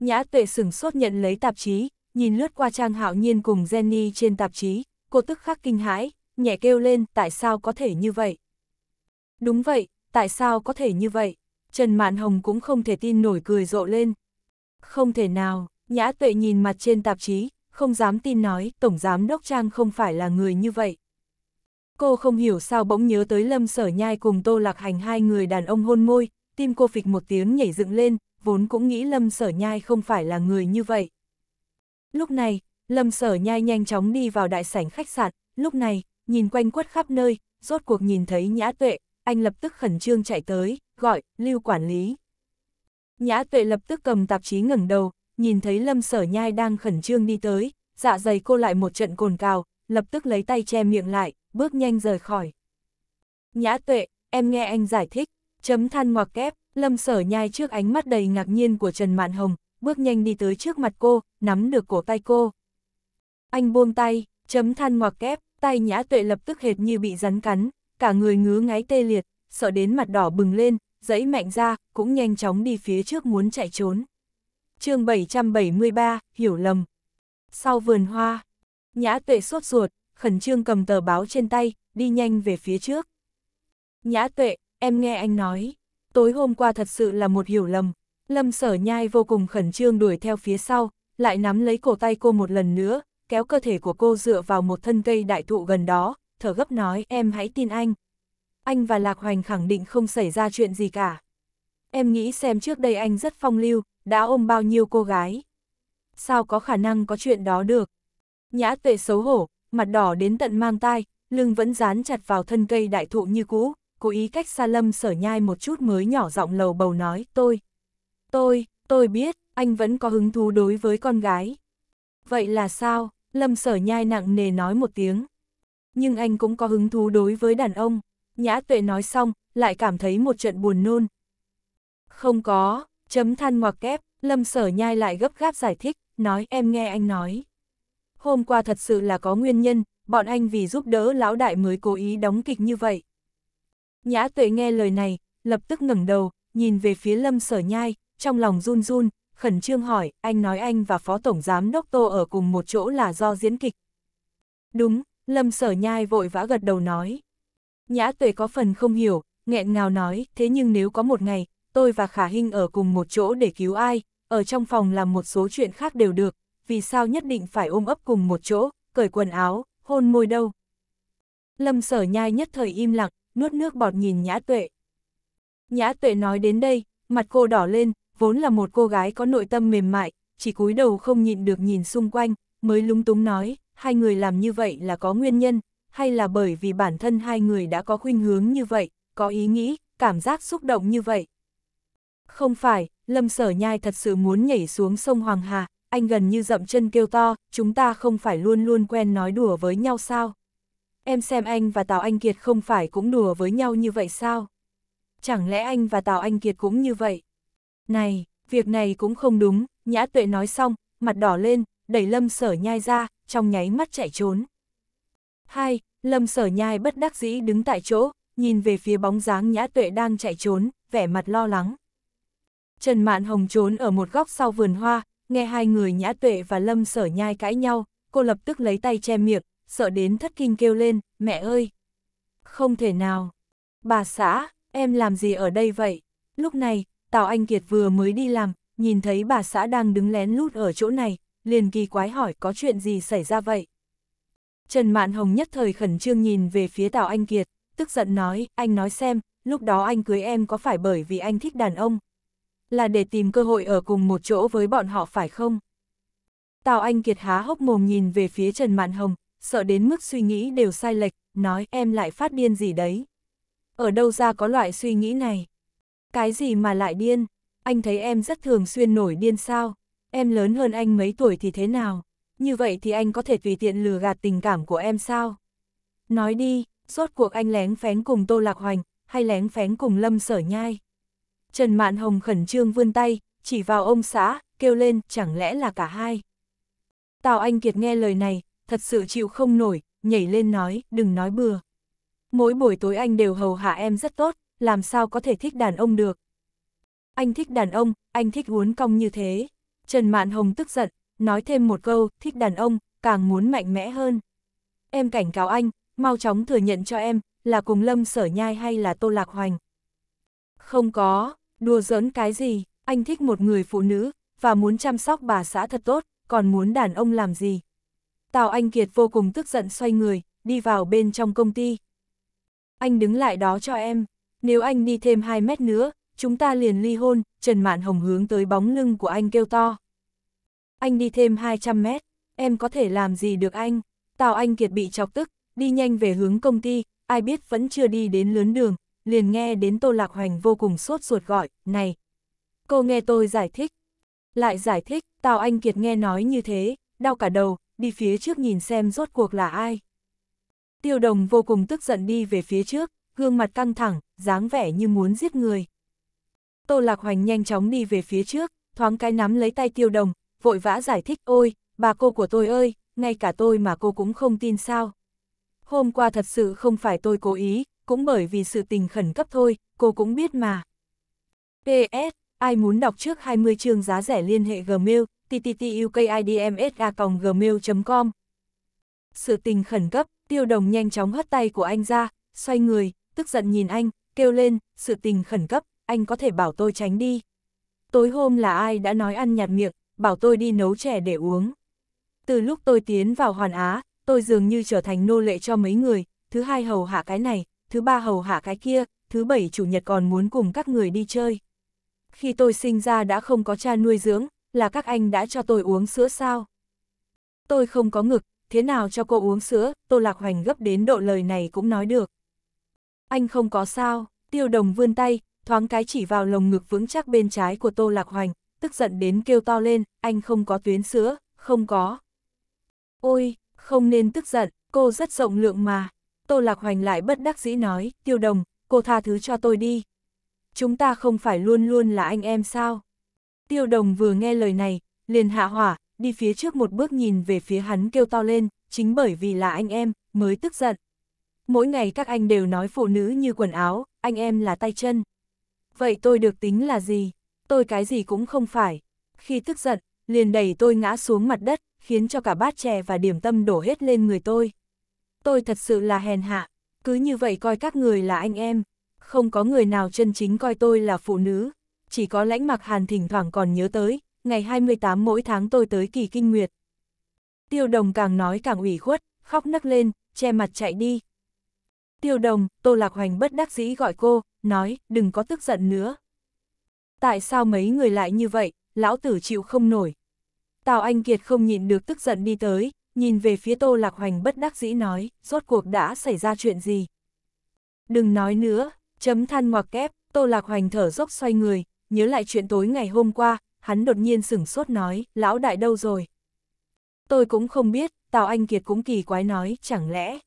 Nhã tuệ sửng sốt nhận lấy tạp chí, nhìn lướt qua trang hạo nhiên cùng Jenny trên tạp chí, cô tức khắc kinh hãi, nhẹ kêu lên tại sao có thể như vậy. Đúng vậy, tại sao có thể như vậy? Trần Mạn Hồng cũng không thể tin nổi cười rộ lên. Không thể nào, nhã tuệ nhìn mặt trên tạp chí, không dám tin nói Tổng Giám Đốc Trang không phải là người như vậy. Cô không hiểu sao bỗng nhớ tới Lâm Sở Nhai cùng Tô Lạc Hành hai người đàn ông hôn môi, tim cô phịch một tiếng nhảy dựng lên, vốn cũng nghĩ Lâm Sở Nhai không phải là người như vậy. Lúc này, Lâm Sở Nhai nhanh chóng đi vào đại sảnh khách sạn, lúc này, nhìn quanh quất khắp nơi, rốt cuộc nhìn thấy Nhã Tuệ, anh lập tức khẩn trương chạy tới, gọi, lưu quản lý. Nhã Tuệ lập tức cầm tạp chí ngẩng đầu, nhìn thấy Lâm Sở Nhai đang khẩn trương đi tới, dạ dày cô lại một trận cồn cào, lập tức lấy tay che miệng lại, bước nhanh rời khỏi. Nhã tuệ, em nghe anh giải thích, chấm than ngoặc kép, lâm sở nhai trước ánh mắt đầy ngạc nhiên của Trần Mạn Hồng, bước nhanh đi tới trước mặt cô, nắm được cổ tay cô. Anh buông tay, chấm than ngoặc kép, tay nhã tuệ lập tức hệt như bị rắn cắn, cả người ngứa ngáy tê liệt, sợ đến mặt đỏ bừng lên, dẫy mạnh ra, cũng nhanh chóng đi phía trước muốn chạy trốn. chương 773, hiểu lầm. Sau vườn hoa, nhã tuệ sốt ruột, khẩn trương cầm tờ báo trên tay, đi nhanh về phía trước. Nhã tuệ, em nghe anh nói, tối hôm qua thật sự là một hiểu lầm, lâm sở nhai vô cùng khẩn trương đuổi theo phía sau, lại nắm lấy cổ tay cô một lần nữa, kéo cơ thể của cô dựa vào một thân cây đại thụ gần đó, thở gấp nói em hãy tin anh. Anh và Lạc Hoành khẳng định không xảy ra chuyện gì cả. Em nghĩ xem trước đây anh rất phong lưu, đã ôm bao nhiêu cô gái. Sao có khả năng có chuyện đó được? Nhã tuệ xấu hổ, mặt đỏ đến tận mang tai, lưng vẫn dán chặt vào thân cây đại thụ như cũ, cố ý cách xa lâm sở nhai một chút mới nhỏ giọng lầu bầu nói, tôi, tôi, tôi biết, anh vẫn có hứng thú đối với con gái. Vậy là sao? Lâm sở nhai nặng nề nói một tiếng. Nhưng anh cũng có hứng thú đối với đàn ông. Nhã tuệ nói xong, lại cảm thấy một trận buồn nôn. Không có, chấm than ngoặc kép, lâm sở nhai lại gấp gáp giải thích, nói em nghe anh nói hôm qua thật sự là có nguyên nhân, bọn anh vì giúp đỡ lão đại mới cố ý đóng kịch như vậy. Nhã tuệ nghe lời này, lập tức ngẩng đầu, nhìn về phía lâm sở nhai, trong lòng run run, khẩn trương hỏi, anh nói anh và Phó Tổng Giám Đốc Tô ở cùng một chỗ là do diễn kịch. Đúng, lâm sở nhai vội vã gật đầu nói. Nhã tuệ có phần không hiểu, nghẹn ngào nói, thế nhưng nếu có một ngày, tôi và Khả Hinh ở cùng một chỗ để cứu ai, ở trong phòng làm một số chuyện khác đều được, vì sao nhất định phải ôm ấp cùng một chỗ, cởi quần áo, hôn môi đâu. Lâm sở nhai nhất thời im lặng, nuốt nước bọt nhìn nhã tuệ. Nhã tuệ nói đến đây, mặt cô đỏ lên, vốn là một cô gái có nội tâm mềm mại, chỉ cúi đầu không nhịn được nhìn xung quanh, mới lúng túng nói, hai người làm như vậy là có nguyên nhân, hay là bởi vì bản thân hai người đã có khuynh hướng như vậy, có ý nghĩ, cảm giác xúc động như vậy. Không phải, Lâm Sở Nhai thật sự muốn nhảy xuống sông Hoàng Hà, anh gần như dậm chân kêu to, chúng ta không phải luôn luôn quen nói đùa với nhau sao? Em xem anh và Tào Anh Kiệt không phải cũng đùa với nhau như vậy sao? Chẳng lẽ anh và Tào Anh Kiệt cũng như vậy? Này, việc này cũng không đúng, Nhã Tuệ nói xong, mặt đỏ lên, đẩy Lâm Sở Nhai ra, trong nháy mắt chạy trốn. Hai, Lâm Sở Nhai bất đắc dĩ đứng tại chỗ, nhìn về phía bóng dáng Nhã Tuệ đang chạy trốn, vẻ mặt lo lắng. Trần Mạn Hồng trốn ở một góc sau vườn hoa, nghe hai người nhã tuệ và lâm sở nhai cãi nhau, cô lập tức lấy tay che miệng, sợ đến thất kinh kêu lên, mẹ ơi! Không thể nào! Bà xã, em làm gì ở đây vậy? Lúc này, Tào Anh Kiệt vừa mới đi làm, nhìn thấy bà xã đang đứng lén lút ở chỗ này, liền kỳ quái hỏi có chuyện gì xảy ra vậy? Trần Mạn Hồng nhất thời khẩn trương nhìn về phía Tào Anh Kiệt, tức giận nói, anh nói xem, lúc đó anh cưới em có phải bởi vì anh thích đàn ông, là để tìm cơ hội ở cùng một chỗ với bọn họ phải không? Tào Anh Kiệt há hốc mồm nhìn về phía Trần Mạn Hồng, sợ đến mức suy nghĩ đều sai lệch, nói em lại phát điên gì đấy. Ở đâu ra có loại suy nghĩ này? Cái gì mà lại điên? Anh thấy em rất thường xuyên nổi điên sao? Em lớn hơn anh mấy tuổi thì thế nào? Như vậy thì anh có thể tùy tiện lừa gạt tình cảm của em sao? Nói đi, rốt cuộc anh lén phén cùng Tô Lạc Hoành, hay lén phén cùng Lâm Sở Nhai? Trần Mạn Hồng khẩn trương vươn tay, chỉ vào ông xã, kêu lên, chẳng lẽ là cả hai. Tào Anh Kiệt nghe lời này, thật sự chịu không nổi, nhảy lên nói, đừng nói bừa. Mỗi buổi tối anh đều hầu hạ em rất tốt, làm sao có thể thích đàn ông được. Anh thích đàn ông, anh thích uốn cong như thế. Trần Mạn Hồng tức giận, nói thêm một câu, thích đàn ông, càng muốn mạnh mẽ hơn. Em cảnh cáo anh, mau chóng thừa nhận cho em, là cùng Lâm Sở Nhai hay là Tô Lạc Hoành. Không có, Đùa giỡn cái gì, anh thích một người phụ nữ, và muốn chăm sóc bà xã thật tốt, còn muốn đàn ông làm gì. Tào Anh Kiệt vô cùng tức giận xoay người, đi vào bên trong công ty. Anh đứng lại đó cho em, nếu anh đi thêm 2 mét nữa, chúng ta liền ly hôn, Trần Mạn Hồng hướng tới bóng lưng của anh kêu to. Anh đi thêm 200 mét, em có thể làm gì được anh? Tào Anh Kiệt bị chọc tức, đi nhanh về hướng công ty, ai biết vẫn chưa đi đến lớn đường, liền nghe đến Tô Lạc Hoành vô cùng sốt ruột gọi, này. Cô nghe tôi giải thích. Lại giải thích, Tào Anh Kiệt nghe nói như thế, đau cả đầu, đi phía trước nhìn xem rốt cuộc là ai. Tiêu đồng vô cùng tức giận đi về phía trước, gương mặt căng thẳng, dáng vẻ như muốn giết người. Tô Lạc Hoành nhanh chóng đi về phía trước, thoáng cái nắm lấy tay tiêu đồng, vội vã giải thích ôi, bà cô của tôi ơi, ngay cả tôi mà cô cũng không tin sao. Hôm qua thật sự không phải tôi cố ý, cũng bởi vì sự tình khẩn cấp thôi, cô cũng biết mà. PS, ai muốn đọc trước 20 chương giá rẻ liên hệ Gmail, tttukidmsa.gmail.com. Sự tình khẩn cấp, tiêu đồng nhanh chóng hất tay của anh ra, xoay người, tức giận nhìn anh, kêu lên, sự tình khẩn cấp, anh có thể bảo tôi tránh đi. Tối hôm là ai đã nói ăn nhạt miệng, bảo tôi đi nấu chè để uống. Từ lúc tôi tiến vào Hoàn Á, tôi dường như trở thành nô lệ cho mấy người, thứ hai hầu hạ cái này, thứ ba hầu hạ cái kia, thứ bảy chủ nhật còn muốn cùng các người đi chơi. Khi tôi sinh ra đã không có cha nuôi dưỡng, là các anh đã cho tôi uống sữa sao? Tôi không có ngực, thế nào cho cô uống sữa, Tô Lạc Hoành gấp đến độ lời này cũng nói được. Anh không có sao, tiêu đồng vươn tay, thoáng cái chỉ vào lồng ngực vững chắc bên trái của Tô Lạc Hoành, tức giận đến kêu to lên, anh không có tuyến sữa, không có. Ôi, không nên tức giận, cô rất rộng lượng mà. Tô Lạc Hoành lại bất đắc dĩ nói, tiêu đồng, cô tha thứ cho tôi đi. Chúng ta không phải luôn luôn là anh em sao? Tiêu đồng vừa nghe lời này, liền hạ hỏa, đi phía trước một bước nhìn về phía hắn kêu to lên, chính bởi vì là anh em, mới tức giận. Mỗi ngày các anh đều nói phụ nữ như quần áo, anh em là tay chân. Vậy tôi được tính là gì? Tôi cái gì cũng không phải. Khi tức giận, liền đẩy tôi ngã xuống mặt đất, khiến cho cả bát chè và điểm tâm đổ hết lên người tôi tôi thật sự là hèn hạ, cứ như vậy coi các người là anh em, không có người nào chân chính coi tôi là phụ nữ, chỉ có lãnh mặc hàn thỉnh thoảng còn nhớ tới, ngày 28 mỗi tháng tôi tới kỳ kinh nguyệt. Tiêu đồng càng nói càng ủy khuất, khóc nấc lên, che mặt chạy đi. Tiêu đồng, Tô Lạc Hoành bất đắc dĩ gọi cô, nói, đừng có tức giận nữa. Tại sao mấy người lại như vậy, lão tử chịu không nổi. Tào Anh Kiệt không nhịn được tức giận đi tới, nhìn về phía Tô Lạc Hoành bất đắc dĩ nói, rốt cuộc đã xảy ra chuyện gì. Đừng nói nữa, chấm than ngoặc kép, Tô Lạc Hoành thở dốc xoay người, nhớ lại chuyện tối ngày hôm qua, hắn đột nhiên sửng sốt nói, lão đại đâu rồi. Tôi cũng không biết, Tào Anh Kiệt cũng kỳ quái nói, chẳng lẽ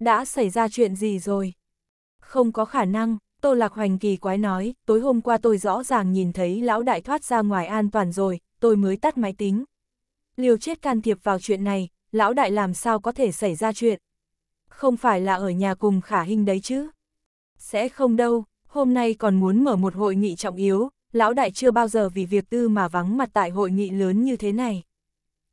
đã xảy ra chuyện gì rồi? Không có khả năng, Tô Lạc Hoành kỳ quái nói, tối hôm qua tôi rõ ràng nhìn thấy lão đại thoát ra ngoài an toàn rồi, tôi mới tắt máy tính. Liều chết can thiệp vào chuyện này, lão đại làm sao có thể xảy ra chuyện. Không phải là ở nhà cùng khả hình đấy chứ. Sẽ không đâu, hôm nay còn muốn mở một hội nghị trọng yếu, lão đại chưa bao giờ vì việc tư mà vắng mặt tại hội nghị lớn như thế này.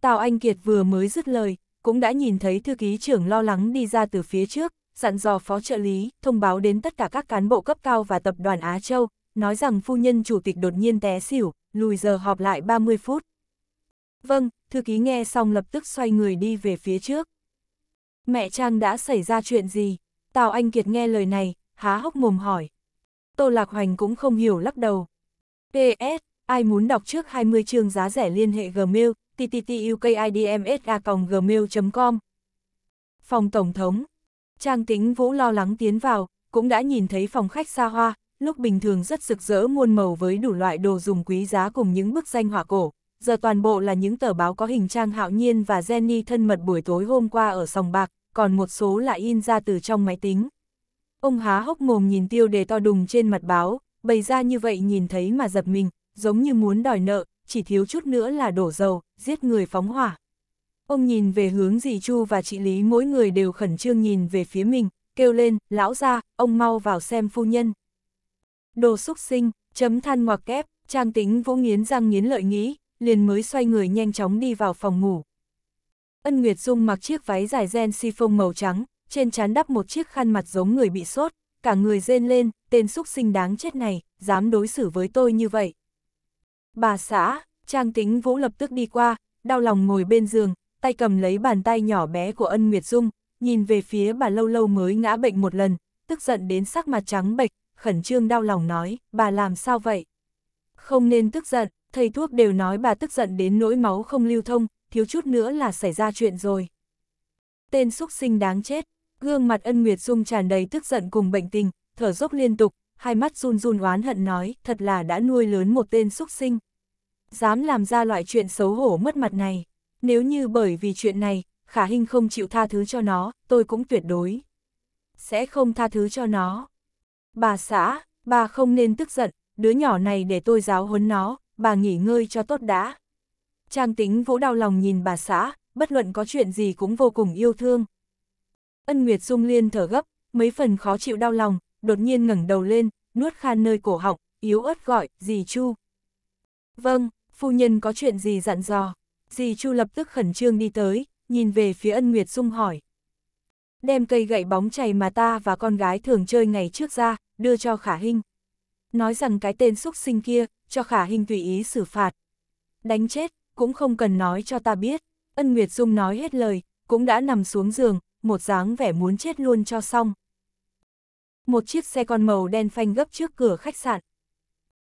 Tào Anh Kiệt vừa mới dứt lời, cũng đã nhìn thấy thư ký trưởng lo lắng đi ra từ phía trước, dặn dò phó trợ lý, thông báo đến tất cả các cán bộ cấp cao và tập đoàn Á Châu, nói rằng phu nhân chủ tịch đột nhiên té xỉu, lùi giờ họp lại 30 phút. Vâng, thư ký nghe xong lập tức xoay người đi về phía trước. Mẹ Trang đã xảy ra chuyện gì? Tào Anh Kiệt nghe lời này, há hốc mồm hỏi. Tô Lạc Hoành cũng không hiểu lắc đầu. P.S. ai muốn đọc trước 20 chương giá rẻ liên hệ Gmail, ttkidmsa.gmail.com. Phòng Tổng thống, Trang Tĩnh Vũ lo lắng tiến vào, cũng đã nhìn thấy phòng khách xa hoa, lúc bình thường rất rực rỡ muôn màu với đủ loại đồ dùng quý giá cùng những bức danh họa cổ, giờ toàn bộ là những tờ báo có hình trang hạo nhiên và Jenny thân mật buổi tối hôm qua ở sòng bạc, còn một số là in ra từ trong máy tính. Ông há hốc mồm nhìn tiêu đề to đùng trên mặt báo, bày ra như vậy nhìn thấy mà giật mình, giống như muốn đòi nợ, chỉ thiếu chút nữa là đổ dầu, giết người phóng hỏa. Ông nhìn về hướng dì Chu và chị Lý mỗi người đều khẩn trương nhìn về phía mình, kêu lên, lão ra, ông mau vào xem phu nhân. Đồ xúc sinh, chấm than ngoặc kép, trang tính vỗ nghiến răng nghiến lợi nghĩ, liền mới xoay người nhanh chóng đi vào phòng ngủ. Ân Nguyệt Dung mặc chiếc váy dài gen si phông màu trắng, trên trán đắp một chiếc khăn mặt giống người bị sốt, cả người rên lên, tên xúc sinh đáng chết này, dám đối xử với tôi như vậy. Bà xã, Trang Tính Vũ lập tức đi qua, đau lòng ngồi bên giường, tay cầm lấy bàn tay nhỏ bé của Ân Nguyệt Dung, nhìn về phía bà lâu lâu mới ngã bệnh một lần, tức giận đến sắc mặt trắng bệch, khẩn trương đau lòng nói, bà làm sao vậy? Không nên tức giận, thầy thuốc đều nói bà tức giận đến nỗi máu không lưu thông, thiếu chút nữa là xảy ra chuyện rồi. Tên xúc sinh đáng chết, gương mặt ân nguyệt dung tràn đầy tức giận cùng bệnh tình, thở dốc liên tục, hai mắt run run oán hận nói, thật là đã nuôi lớn một tên xúc sinh. Dám làm ra loại chuyện xấu hổ mất mặt này, nếu như bởi vì chuyện này, khả hình không chịu tha thứ cho nó, tôi cũng tuyệt đối. Sẽ không tha thứ cho nó. Bà xã, bà không nên tức giận, đứa nhỏ này để tôi giáo huấn nó, bà nghỉ ngơi cho tốt đã. Trang tính vỗ đau lòng nhìn bà xã, bất luận có chuyện gì cũng vô cùng yêu thương. Ân Nguyệt Dung Liên thở gấp, mấy phần khó chịu đau lòng, đột nhiên ngẩng đầu lên, nuốt khan nơi cổ họng, yếu ớt gọi, dì Chu. Vâng, phu nhân có chuyện gì dặn dò. Dì Chu lập tức khẩn trương đi tới, nhìn về phía ân Nguyệt Dung hỏi. Đem cây gậy bóng chày mà ta và con gái thường chơi ngày trước ra, đưa cho Khả Hinh nói rằng cái tên xúc sinh kia, cho khả hình tùy ý xử phạt. Đánh chết, cũng không cần nói cho ta biết. Ân Nguyệt Dung nói hết lời, cũng đã nằm xuống giường, một dáng vẻ muốn chết luôn cho xong. Một chiếc xe con màu đen phanh gấp trước cửa khách sạn.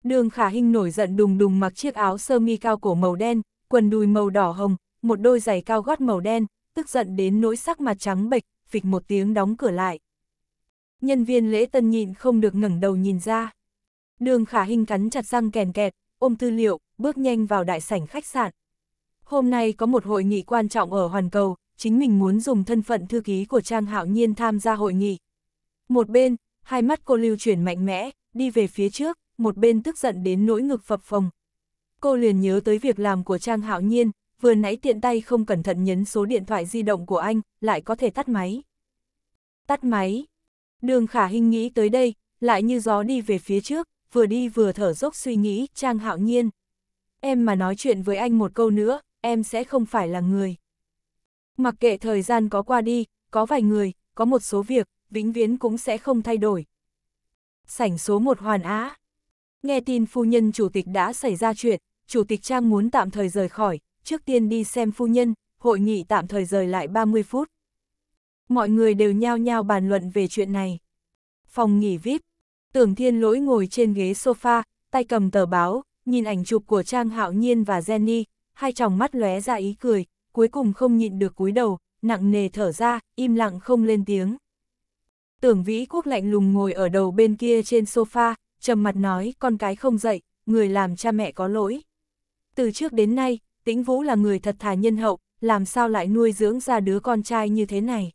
Đường Khả Hinh nổi giận đùng đùng mặc chiếc áo sơ mi cao cổ màu đen, quần đùi màu đỏ hồng, một đôi giày cao gót màu đen, tức giận đến nỗi sắc mặt trắng bệch, phịch một tiếng đóng cửa lại. Nhân viên lễ tân nhịn không được ngẩng đầu nhìn ra. Đường khả hình cắn chặt răng kèn kẹt, ôm tư liệu, bước nhanh vào đại sảnh khách sạn. Hôm nay có một hội nghị quan trọng ở Hoàn Cầu, chính mình muốn dùng thân phận thư ký của Trang Hạo Nhiên tham gia hội nghị. Một bên, hai mắt cô lưu chuyển mạnh mẽ, đi về phía trước, một bên tức giận đến nỗi ngực phập phồng. Cô liền nhớ tới việc làm của Trang Hạo Nhiên, vừa nãy tiện tay không cẩn thận nhấn số điện thoại di động của anh, lại có thể tắt máy. Tắt máy. Đường khả hình nghĩ tới đây, lại như gió đi về phía trước, vừa đi vừa thở dốc suy nghĩ, Trang Hạo Nhiên. Em mà nói chuyện với anh một câu nữa, em sẽ không phải là người. Mặc kệ thời gian có qua đi, có vài người, có một số việc, vĩnh viễn cũng sẽ không thay đổi. Sảnh số một Hoàn Á Nghe tin phu nhân chủ tịch đã xảy ra chuyện, chủ tịch Trang muốn tạm thời rời khỏi, trước tiên đi xem phu nhân, hội nghị tạm thời rời lại 30 phút. Mọi người đều nhao nhao bàn luận về chuyện này. Phòng nghỉ VIP, Tưởng thiên lỗi ngồi trên ghế sofa, tay cầm tờ báo, nhìn ảnh chụp của Trang Hạo Nhiên và Jenny, hai tròng mắt lóe ra ý cười, cuối cùng không nhịn được cúi đầu, nặng nề thở ra, im lặng không lên tiếng. Tưởng vĩ quốc lạnh lùng ngồi ở đầu bên kia trên sofa, trầm mặt nói con cái không dậy, người làm cha mẹ có lỗi. Từ trước đến nay, tĩnh vũ là người thật thà nhân hậu, làm sao lại nuôi dưỡng ra đứa con trai như thế này.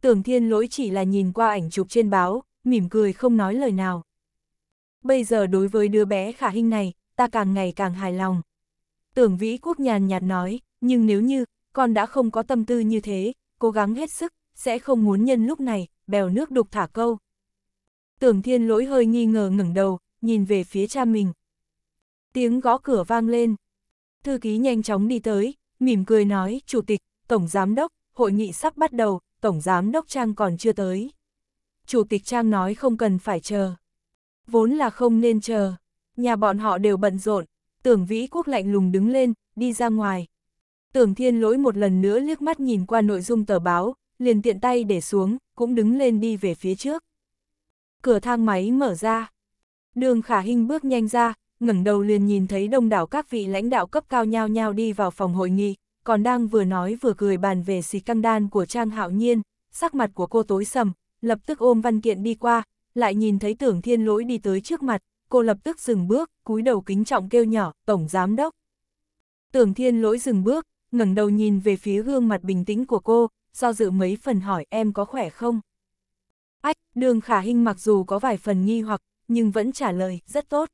Tưởng thiên lỗi chỉ là nhìn qua ảnh chụp trên báo, mỉm cười không nói lời nào. Bây giờ đối với đứa bé khả hình này, ta càng ngày càng hài lòng. Tưởng Vĩ Quốc nhàn nhạt nói, nhưng nếu như, con đã không có tâm tư như thế, cố gắng hết sức, sẽ không muốn nhân lúc này, bèo nước đục thả câu. Tưởng Thiên Lỗi hơi nghi ngờ ngẩng đầu, nhìn về phía cha mình. Tiếng gõ cửa vang lên. Thư ký nhanh chóng đi tới, mỉm cười nói, Chủ tịch, Tổng Giám Đốc, hội nghị sắp bắt đầu, Tổng Giám Đốc Trang còn chưa tới chủ tịch Trang nói không cần phải chờ. Vốn là không nên chờ, nhà bọn họ đều bận rộn, tưởng vĩ quốc lạnh lùng đứng lên, đi ra ngoài. Tưởng thiên lỗi một lần nữa liếc mắt nhìn qua nội dung tờ báo, liền tiện tay để xuống, cũng đứng lên đi về phía trước. Cửa thang máy mở ra. Đường khả hình bước nhanh ra, ngẩng đầu liền nhìn thấy đông đảo các vị lãnh đạo cấp cao nhao nhao đi vào phòng hội nghị, còn đang vừa nói vừa cười bàn về xì căng đan của Trang Hạo Nhiên, sắc mặt của cô tối sầm, lập tức ôm văn kiện đi qua, lại nhìn thấy tưởng thiên lỗi đi tới trước mặt, cô lập tức dừng bước, cúi đầu kính trọng kêu nhỏ, tổng giám đốc. Tưởng thiên lỗi dừng bước, ngẩng đầu nhìn về phía gương mặt bình tĩnh của cô, do dự mấy phần hỏi em có khỏe không? Ách, đường khả hình mặc dù có vài phần nghi hoặc, nhưng vẫn trả lời, rất tốt.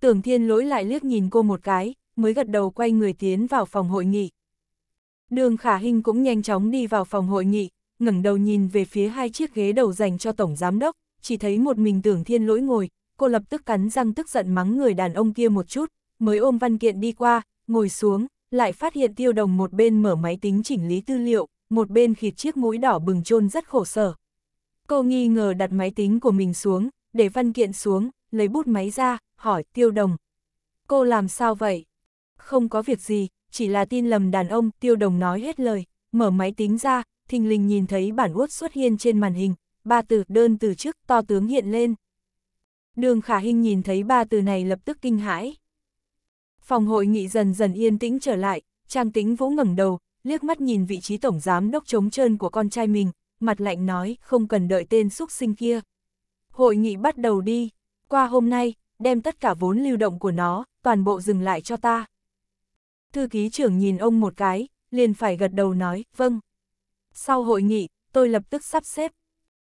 Tưởng thiên lỗi lại liếc nhìn cô một cái, mới gật đầu quay người tiến vào phòng hội nghị. Đường khả hình cũng nhanh chóng đi vào phòng hội nghị, ngẩng đầu nhìn về phía hai chiếc ghế đầu dành cho Tổng Giám Đốc, chỉ thấy một mình tưởng thiên lỗi ngồi, cô lập tức cắn răng tức giận mắng người đàn ông kia một chút, mới ôm văn kiện đi qua, ngồi xuống, lại phát hiện tiêu đồng một bên mở máy tính chỉnh lý tư liệu, một bên khịt chiếc mũi đỏ bừng chôn rất khổ sở. Cô nghi ngờ đặt máy tính của mình xuống, để văn kiện xuống, lấy bút máy ra, hỏi tiêu đồng. Cô làm sao vậy? Không có việc gì, chỉ là tin lầm đàn ông, tiêu đồng nói hết lời, mở máy tính ra, thình lình nhìn thấy bản út xuất hiện trên màn hình, ba từ đơn từ chức to tướng hiện lên. Đường Khả Hinh nhìn thấy ba từ này lập tức kinh hãi. Phòng hội nghị dần dần yên tĩnh trở lại, Trang Tĩnh Vũ ngẩng đầu, liếc mắt nhìn vị trí tổng giám đốc trống trơn của con trai mình, mặt lạnh nói không cần đợi tên xúc sinh kia. Hội nghị bắt đầu đi, qua hôm nay, đem tất cả vốn lưu động của nó, toàn bộ dừng lại cho ta. Thư ký trưởng nhìn ông một cái, liền phải gật đầu nói, vâng sau hội nghị, tôi lập tức sắp xếp.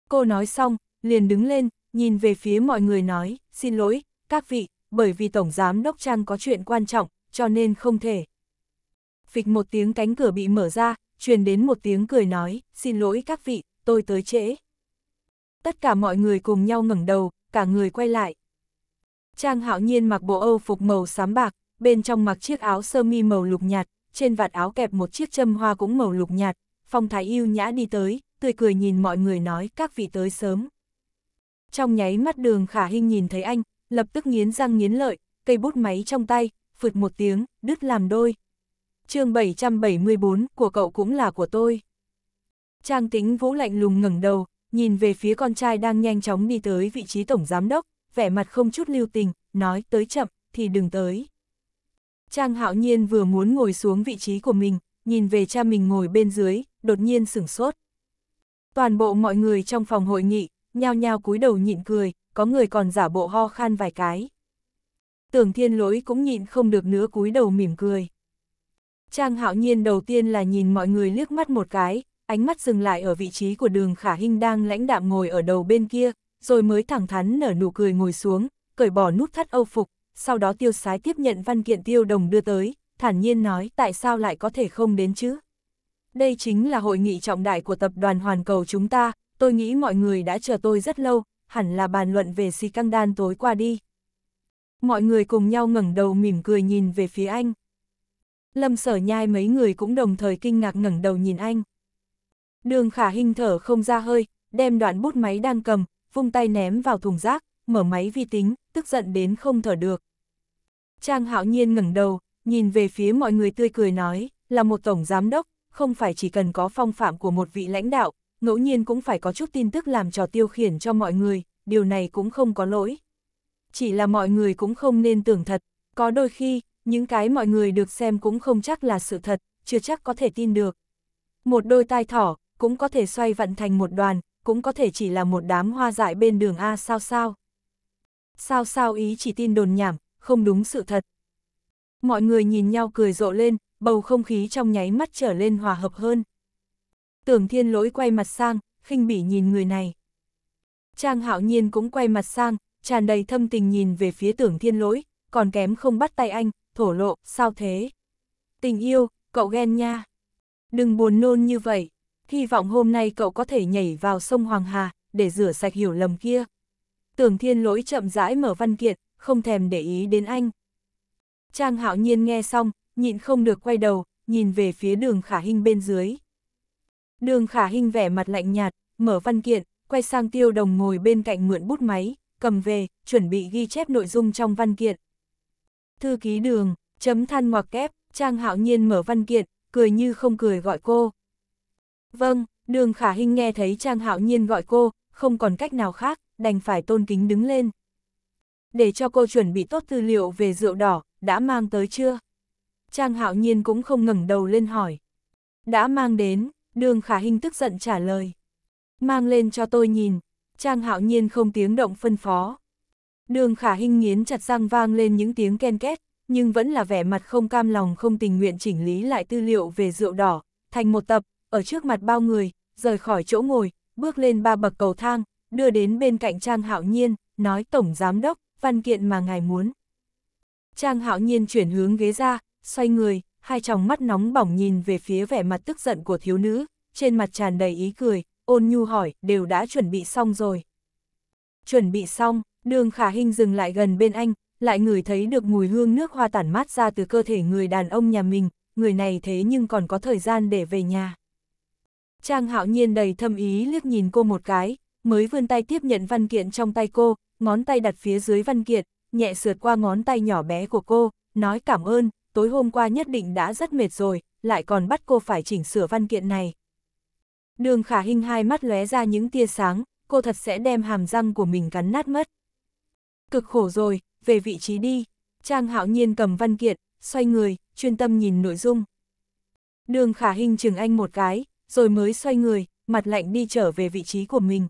Cô nói xong, liền đứng lên, nhìn về phía mọi người nói, xin lỗi, các vị, bởi vì Tổng Giám Đốc Trang có chuyện quan trọng, cho nên không thể. Phịch một tiếng cánh cửa bị mở ra, truyền đến một tiếng cười nói, xin lỗi các vị, tôi tới trễ. Tất cả mọi người cùng nhau ngẩng đầu, cả người quay lại. Trang hạo nhiên mặc bộ âu phục màu xám bạc, bên trong mặc chiếc áo sơ mi màu lục nhạt, trên vạt áo kẹp một chiếc châm hoa cũng màu lục nhạt, Phong thái yêu nhã đi tới, tươi cười nhìn mọi người nói các vị tới sớm. Trong nháy mắt đường khả hinh nhìn thấy anh, lập tức nghiến răng nghiến lợi, cây bút máy trong tay, phượt một tiếng, đứt làm đôi. chương 774 của cậu cũng là của tôi. Trang tính vũ lạnh lùng ngẩng đầu, nhìn về phía con trai đang nhanh chóng đi tới vị trí tổng giám đốc, vẻ mặt không chút lưu tình, nói tới chậm, thì đừng tới. Trang hạo nhiên vừa muốn ngồi xuống vị trí của mình, nhìn về cha mình ngồi bên dưới, đột nhiên sửng sốt. Toàn bộ mọi người trong phòng hội nghị, nhao nhao cúi đầu nhịn cười, có người còn giả bộ ho khan vài cái. Tưởng thiên lỗi cũng nhịn không được nữa cúi đầu mỉm cười. Trang hạo nhiên đầu tiên là nhìn mọi người liếc mắt một cái, ánh mắt dừng lại ở vị trí của đường khả hình đang lãnh đạm ngồi ở đầu bên kia, rồi mới thẳng thắn nở nụ cười ngồi xuống, cởi bỏ nút thắt âu phục, sau đó tiêu sái tiếp nhận văn kiện tiêu đồng đưa tới, thản nhiên nói tại sao lại có thể không đến chứ. Đây chính là hội nghị trọng đại của tập đoàn Hoàn Cầu chúng ta, tôi nghĩ mọi người đã chờ tôi rất lâu, hẳn là bàn luận về si căng đan tối qua đi. Mọi người cùng nhau ngẩng đầu mỉm cười nhìn về phía anh. Lâm sở nhai mấy người cũng đồng thời kinh ngạc ngẩng đầu nhìn anh. Đường khả hình thở không ra hơi, đem đoạn bút máy đang cầm, vung tay ném vào thùng rác, mở máy vi tính, tức giận đến không thở được. Trang hạo nhiên ngẩng đầu, nhìn về phía mọi người tươi cười nói, là một tổng giám đốc, không phải chỉ cần có phong phạm của một vị lãnh đạo, ngẫu nhiên cũng phải có chút tin tức làm trò tiêu khiển cho mọi người, điều này cũng không có lỗi. Chỉ là mọi người cũng không nên tưởng thật, có đôi khi, những cái mọi người được xem cũng không chắc là sự thật, chưa chắc có thể tin được. Một đôi tai thỏ, cũng có thể xoay vận thành một đoàn, cũng có thể chỉ là một đám hoa dại bên đường A sao sao. Sao sao ý chỉ tin đồn nhảm, không đúng sự thật. Mọi người nhìn nhau cười rộ lên, bầu không khí trong nháy mắt trở lên hòa hợp hơn. Tưởng thiên lỗi quay mặt sang, khinh bỉ nhìn người này. Trang hạo nhiên cũng quay mặt sang, tràn đầy thâm tình nhìn về phía tưởng thiên lỗi, còn kém không bắt tay anh, thổ lộ, sao thế? Tình yêu, cậu ghen nha. Đừng buồn nôn như vậy, hy vọng hôm nay cậu có thể nhảy vào sông Hoàng Hà, để rửa sạch hiểu lầm kia. Tưởng thiên lỗi chậm rãi mở văn kiện, không thèm để ý đến anh. Trang hạo nhiên nghe xong, nhịn không được quay đầu, nhìn về phía đường khả hình bên dưới. Đường khả hình vẻ mặt lạnh nhạt, mở văn kiện, quay sang tiêu đồng ngồi bên cạnh mượn bút máy, cầm về, chuẩn bị ghi chép nội dung trong văn kiện. Thư ký đường, chấm than ngoặc kép, Trang hạo nhiên mở văn kiện, cười như không cười gọi cô. Vâng, đường khả hình nghe thấy Trang hạo nhiên gọi cô, không còn cách nào khác, đành phải tôn kính đứng lên. Để cho cô chuẩn bị tốt tư liệu về rượu đỏ, đã mang tới chưa? Trang Hạo Nhiên cũng không ngẩng đầu lên hỏi. Đã mang đến, Đường Khả Hinh tức giận trả lời. Mang lên cho tôi nhìn, Trang Hạo Nhiên không tiếng động phân phó. Đường Khả Hinh nghiến chặt răng vang lên những tiếng ken két, nhưng vẫn là vẻ mặt không cam lòng không tình nguyện chỉnh lý lại tư liệu về rượu đỏ, thành một tập, ở trước mặt bao người, rời khỏi chỗ ngồi, bước lên ba bậc cầu thang, đưa đến bên cạnh Trang Hạo Nhiên, nói Tổng Giám Đốc, văn kiện mà ngài muốn. Trang Hạo Nhiên chuyển hướng ghế ra, xoay người, hai tròng mắt nóng bỏng nhìn về phía vẻ mặt tức giận của thiếu nữ, trên mặt tràn đầy ý cười, ôn nhu hỏi, đều đã chuẩn bị xong rồi. Chuẩn bị xong, đường khả hình dừng lại gần bên anh, lại ngửi thấy được mùi hương nước hoa tản mát ra từ cơ thể người đàn ông nhà mình, người này thế nhưng còn có thời gian để về nhà. Trang hạo nhiên đầy thâm ý liếc nhìn cô một cái, mới vươn tay tiếp nhận văn kiện trong tay cô, ngón tay đặt phía dưới văn kiện, nhẹ sượt qua ngón tay nhỏ bé của cô, nói cảm ơn, tối hôm qua nhất định đã rất mệt rồi, lại còn bắt cô phải chỉnh sửa văn kiện này. Đường khả hình hai mắt lóe ra những tia sáng, cô thật sẽ đem hàm răng của mình cắn nát mất. Cực khổ rồi, về vị trí đi. Trang hạo nhiên cầm văn kiện, xoay người, chuyên tâm nhìn nội dung. Đường khả hình chừng anh một cái, rồi mới xoay người, mặt lạnh đi trở về vị trí của mình.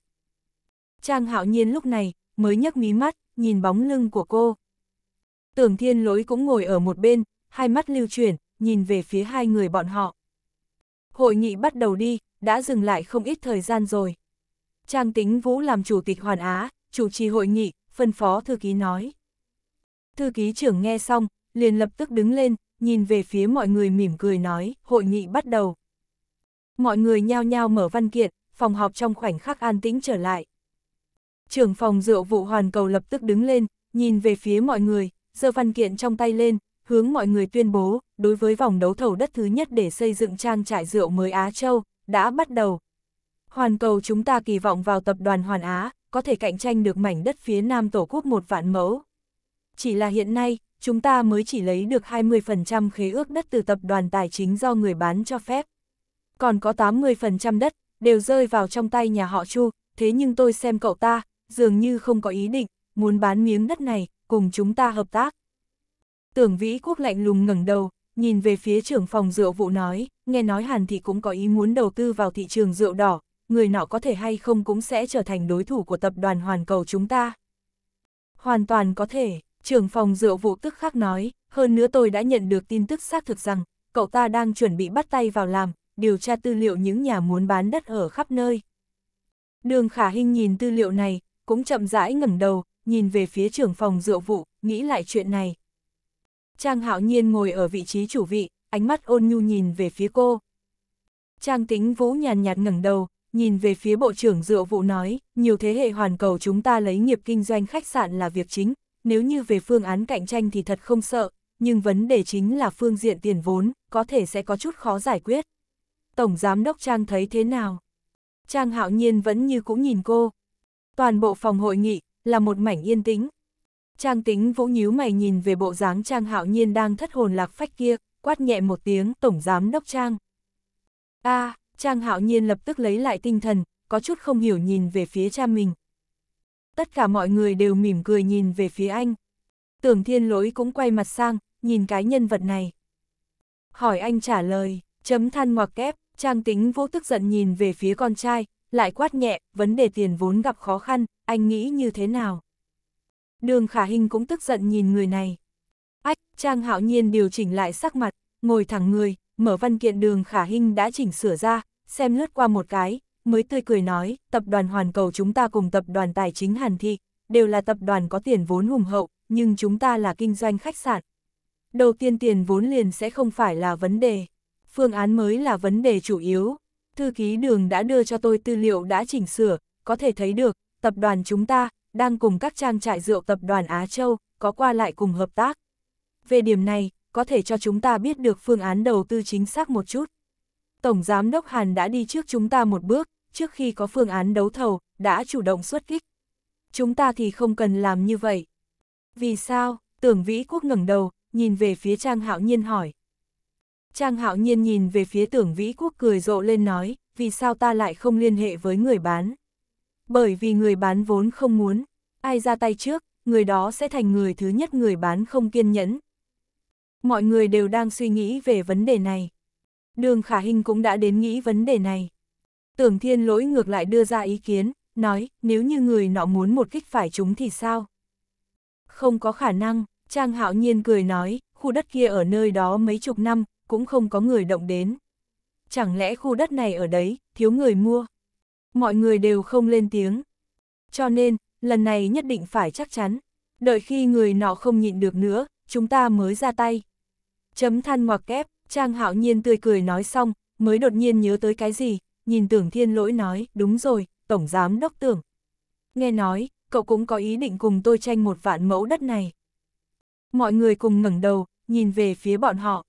Trang hạo nhiên lúc này, mới nhấc mí mắt, nhìn bóng lưng của cô. Tưởng thiên lỗi cũng ngồi ở một bên, hai mắt lưu chuyển, nhìn về phía hai người bọn họ. Hội nghị bắt đầu đi, đã dừng lại không ít thời gian rồi. Trang Tính Vũ làm chủ tịch Hoàn Á, chủ trì hội nghị, phân phó thư ký nói. Thư ký trưởng nghe xong, liền lập tức đứng lên, nhìn về phía mọi người mỉm cười nói, hội nghị bắt đầu. Mọi người nhao nhao mở văn kiện, phòng họp trong khoảnh khắc an tĩnh trở lại. Trưởng phòng rượu vụ hoàn cầu lập tức đứng lên, nhìn về phía mọi người, giơ văn kiện trong tay lên, hướng mọi người tuyên bố, đối với vòng đấu thầu đất thứ nhất để xây dựng trang trại rượu mới Á Châu, đã bắt đầu. Hoàn cầu chúng ta kỳ vọng vào tập đoàn Hoàn Á, có thể cạnh tranh được mảnh đất phía Nam Tổ quốc một vạn mẫu. Chỉ là hiện nay, chúng ta mới chỉ lấy được 20% khế ước đất từ tập đoàn tài chính do người bán cho phép. Còn có 80% đất, đều rơi vào trong tay nhà họ Chu, thế nhưng tôi xem cậu ta, dường như không có ý định, muốn bán miếng đất này, cùng chúng ta hợp tác. Tưởng Vĩ Quốc lạnh lùng ngẩng đầu, nhìn về phía trưởng phòng rượu vụ nói, nghe nói Hàn Thị cũng có ý muốn đầu tư vào thị trường rượu đỏ, người nọ có thể hay không cũng sẽ trở thành đối thủ của tập đoàn hoàn cầu chúng ta. Hoàn toàn có thể, trưởng phòng rượu vụ tức khắc nói, hơn nữa tôi đã nhận được tin tức xác thực rằng, cậu ta đang chuẩn bị bắt tay vào làm, điều tra tư liệu những nhà muốn bán đất ở khắp nơi. Đường Khả Hinh nhìn tư liệu này, cũng chậm rãi ngẩng đầu, nhìn về phía trưởng phòng rượu vụ, nghĩ lại chuyện này. Trang hạo nhiên ngồi ở vị trí chủ vị, ánh mắt ôn nhu nhìn về phía cô. Trang tính vũ nhàn nhạt ngẩng đầu, nhìn về phía bộ trưởng rượu vụ nói, nhiều thế hệ hoàn cầu chúng ta lấy nghiệp kinh doanh khách sạn là việc chính, nếu như về phương án cạnh tranh thì thật không sợ, nhưng vấn đề chính là phương diện tiền vốn, có thể sẽ có chút khó giải quyết. Tổng Giám đốc Trang thấy thế nào? Trang hạo nhiên vẫn như cũng nhìn cô. Toàn bộ phòng hội nghị là một mảnh yên tĩnh, Trang tính vũ nhíu mày nhìn về bộ dáng Trang hạo nhiên đang thất hồn lạc phách kia, quát nhẹ một tiếng tổng giám đốc Trang. a à, Trang hạo nhiên lập tức lấy lại tinh thần, có chút không hiểu nhìn về phía cha mình. Tất cả mọi người đều mỉm cười nhìn về phía anh. Tưởng thiên lỗi cũng quay mặt sang, nhìn cái nhân vật này. Hỏi anh trả lời, chấm than ngoặc kép, Trang tính vũ tức giận nhìn về phía con trai, lại quát nhẹ, vấn đề tiền vốn gặp khó khăn, anh nghĩ như thế nào? đường khả hình cũng tức giận nhìn người này. Ách, Trang Hạo Nhiên điều chỉnh lại sắc mặt, ngồi thẳng người, mở văn kiện đường khả hình đã chỉnh sửa ra, xem lướt qua một cái, mới tươi cười nói, tập đoàn hoàn cầu chúng ta cùng tập đoàn tài chính Hàn Thị, đều là tập đoàn có tiền vốn hùng hậu, nhưng chúng ta là kinh doanh khách sạn. Đầu tiên tiền vốn liền sẽ không phải là vấn đề, phương án mới là vấn đề chủ yếu. Thư ký đường đã đưa cho tôi tư liệu đã chỉnh sửa, có thể thấy được, tập đoàn chúng ta, đang cùng các trang trại rượu tập đoàn Á Châu có qua lại cùng hợp tác. Về điểm này, có thể cho chúng ta biết được phương án đầu tư chính xác một chút. Tổng Giám đốc Hàn đã đi trước chúng ta một bước, trước khi có phương án đấu thầu, đã chủ động xuất kích. Chúng ta thì không cần làm như vậy. Vì sao? Tưởng Vĩ Quốc ngẩng đầu, nhìn về phía Trang Hạo Nhiên hỏi. Trang Hạo Nhiên nhìn về phía Tưởng Vĩ Quốc cười rộ lên nói, vì sao ta lại không liên hệ với người bán? bởi vì người bán vốn không muốn, ai ra tay trước, người đó sẽ thành người thứ nhất người bán không kiên nhẫn. Mọi người đều đang suy nghĩ về vấn đề này. Đường Khả Hinh cũng đã đến nghĩ vấn đề này. Tưởng Thiên Lỗi ngược lại đưa ra ý kiến, nói, nếu như người nọ muốn một kích phải chúng thì sao? Không có khả năng, Trang Hạo Nhiên cười nói, khu đất kia ở nơi đó mấy chục năm, cũng không có người động đến. Chẳng lẽ khu đất này ở đấy, thiếu người mua? mọi người đều không lên tiếng. Cho nên, lần này nhất định phải chắc chắn, đợi khi người nọ không nhịn được nữa, chúng ta mới ra tay. Chấm than ngoặc kép, Trang Hạo Nhiên tươi cười nói xong, mới đột nhiên nhớ tới cái gì, nhìn tưởng thiên lỗi nói, đúng rồi, Tổng Giám Đốc Tưởng. Nghe nói, cậu cũng có ý định cùng tôi tranh một vạn mẫu đất này. Mọi người cùng ngẩng đầu, nhìn về phía bọn họ.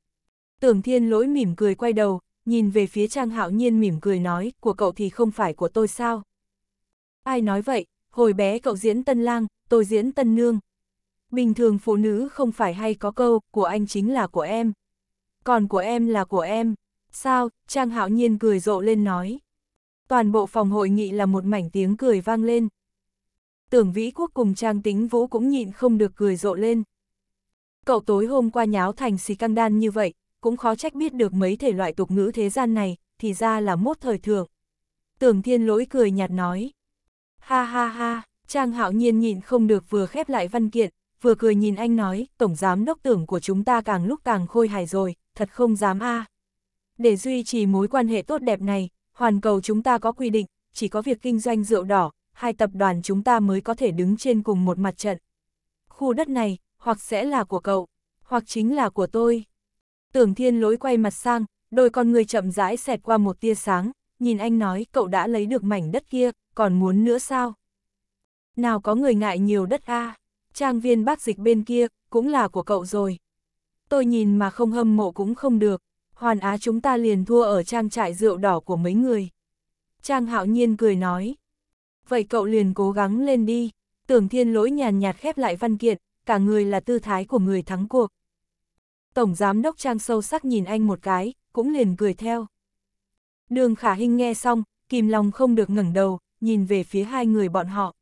Tưởng thiên lỗi mỉm cười quay đầu, nhìn về phía Trang Hạo Nhiên mỉm cười nói, của cậu thì không phải của tôi sao? Ai nói vậy, hồi bé cậu diễn tân lang, tôi diễn tân nương. Bình thường phụ nữ không phải hay có câu, của anh chính là của em. Còn của em là của em. Sao, Trang Hạo Nhiên cười rộ lên nói. Toàn bộ phòng hội nghị là một mảnh tiếng cười vang lên. Tưởng Vĩ Quốc cùng Trang Tính Vũ cũng nhịn không được cười rộ lên. Cậu tối hôm qua nháo thành xì căng đan như vậy, cũng khó trách biết được mấy thể loại tục ngữ thế gian này, thì ra là mốt thời thượng. Tưởng thiên lỗi cười nhạt nói. Ha ha ha, Trang hạo nhiên nhịn không được vừa khép lại văn kiện, vừa cười nhìn anh nói, tổng giám đốc tưởng của chúng ta càng lúc càng khôi hài rồi, thật không dám a. Để duy trì mối quan hệ tốt đẹp này, hoàn cầu chúng ta có quy định, chỉ có việc kinh doanh rượu đỏ, hai tập đoàn chúng ta mới có thể đứng trên cùng một mặt trận. Khu đất này, hoặc sẽ là của cậu, hoặc chính là của tôi. Tưởng thiên lối quay mặt sang, đôi con người chậm rãi xẹt qua một tia sáng, nhìn anh nói cậu đã lấy được mảnh đất kia, còn muốn nữa sao? Nào có người ngại nhiều đất a trang viên bác dịch bên kia, cũng là của cậu rồi. Tôi nhìn mà không hâm mộ cũng không được, hoàn á chúng ta liền thua ở trang trại rượu đỏ của mấy người. Trang hạo nhiên cười nói. Vậy cậu liền cố gắng lên đi, tưởng thiên lỗi nhàn nhạt khép lại văn kiện, cả người là tư thái của người thắng cuộc. Tổng Giám Đốc Trang sâu sắc nhìn anh một cái, cũng liền cười theo. Đường Khả Hinh nghe xong, kìm lòng không được ngẩng đầu, nhìn về phía hai người bọn họ.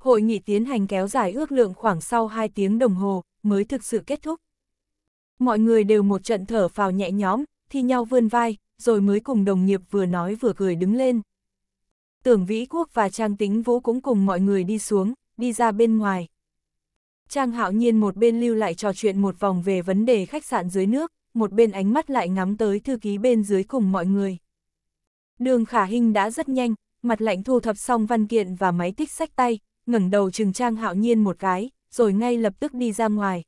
Hội nghị tiến hành kéo dài ước lượng khoảng sau 2 tiếng đồng hồ, mới thực sự kết thúc. Mọi người đều một trận thở phào nhẹ nhõm, thi nhau vươn vai, rồi mới cùng đồng nghiệp vừa nói vừa cười đứng lên. Tưởng Vĩ Quốc và Trang Tính Vũ cũng cùng mọi người đi xuống, đi ra bên ngoài. Trang hạo nhiên một bên lưu lại trò chuyện một vòng về vấn đề khách sạn dưới nước, một bên ánh mắt lại ngắm tới thư ký bên dưới cùng mọi người. Đường khả Hinh đã rất nhanh, mặt lạnh thu thập xong văn kiện và máy tích sách tay, ngẩng đầu chừng trang hạo nhiên một cái, rồi ngay lập tức đi ra ngoài.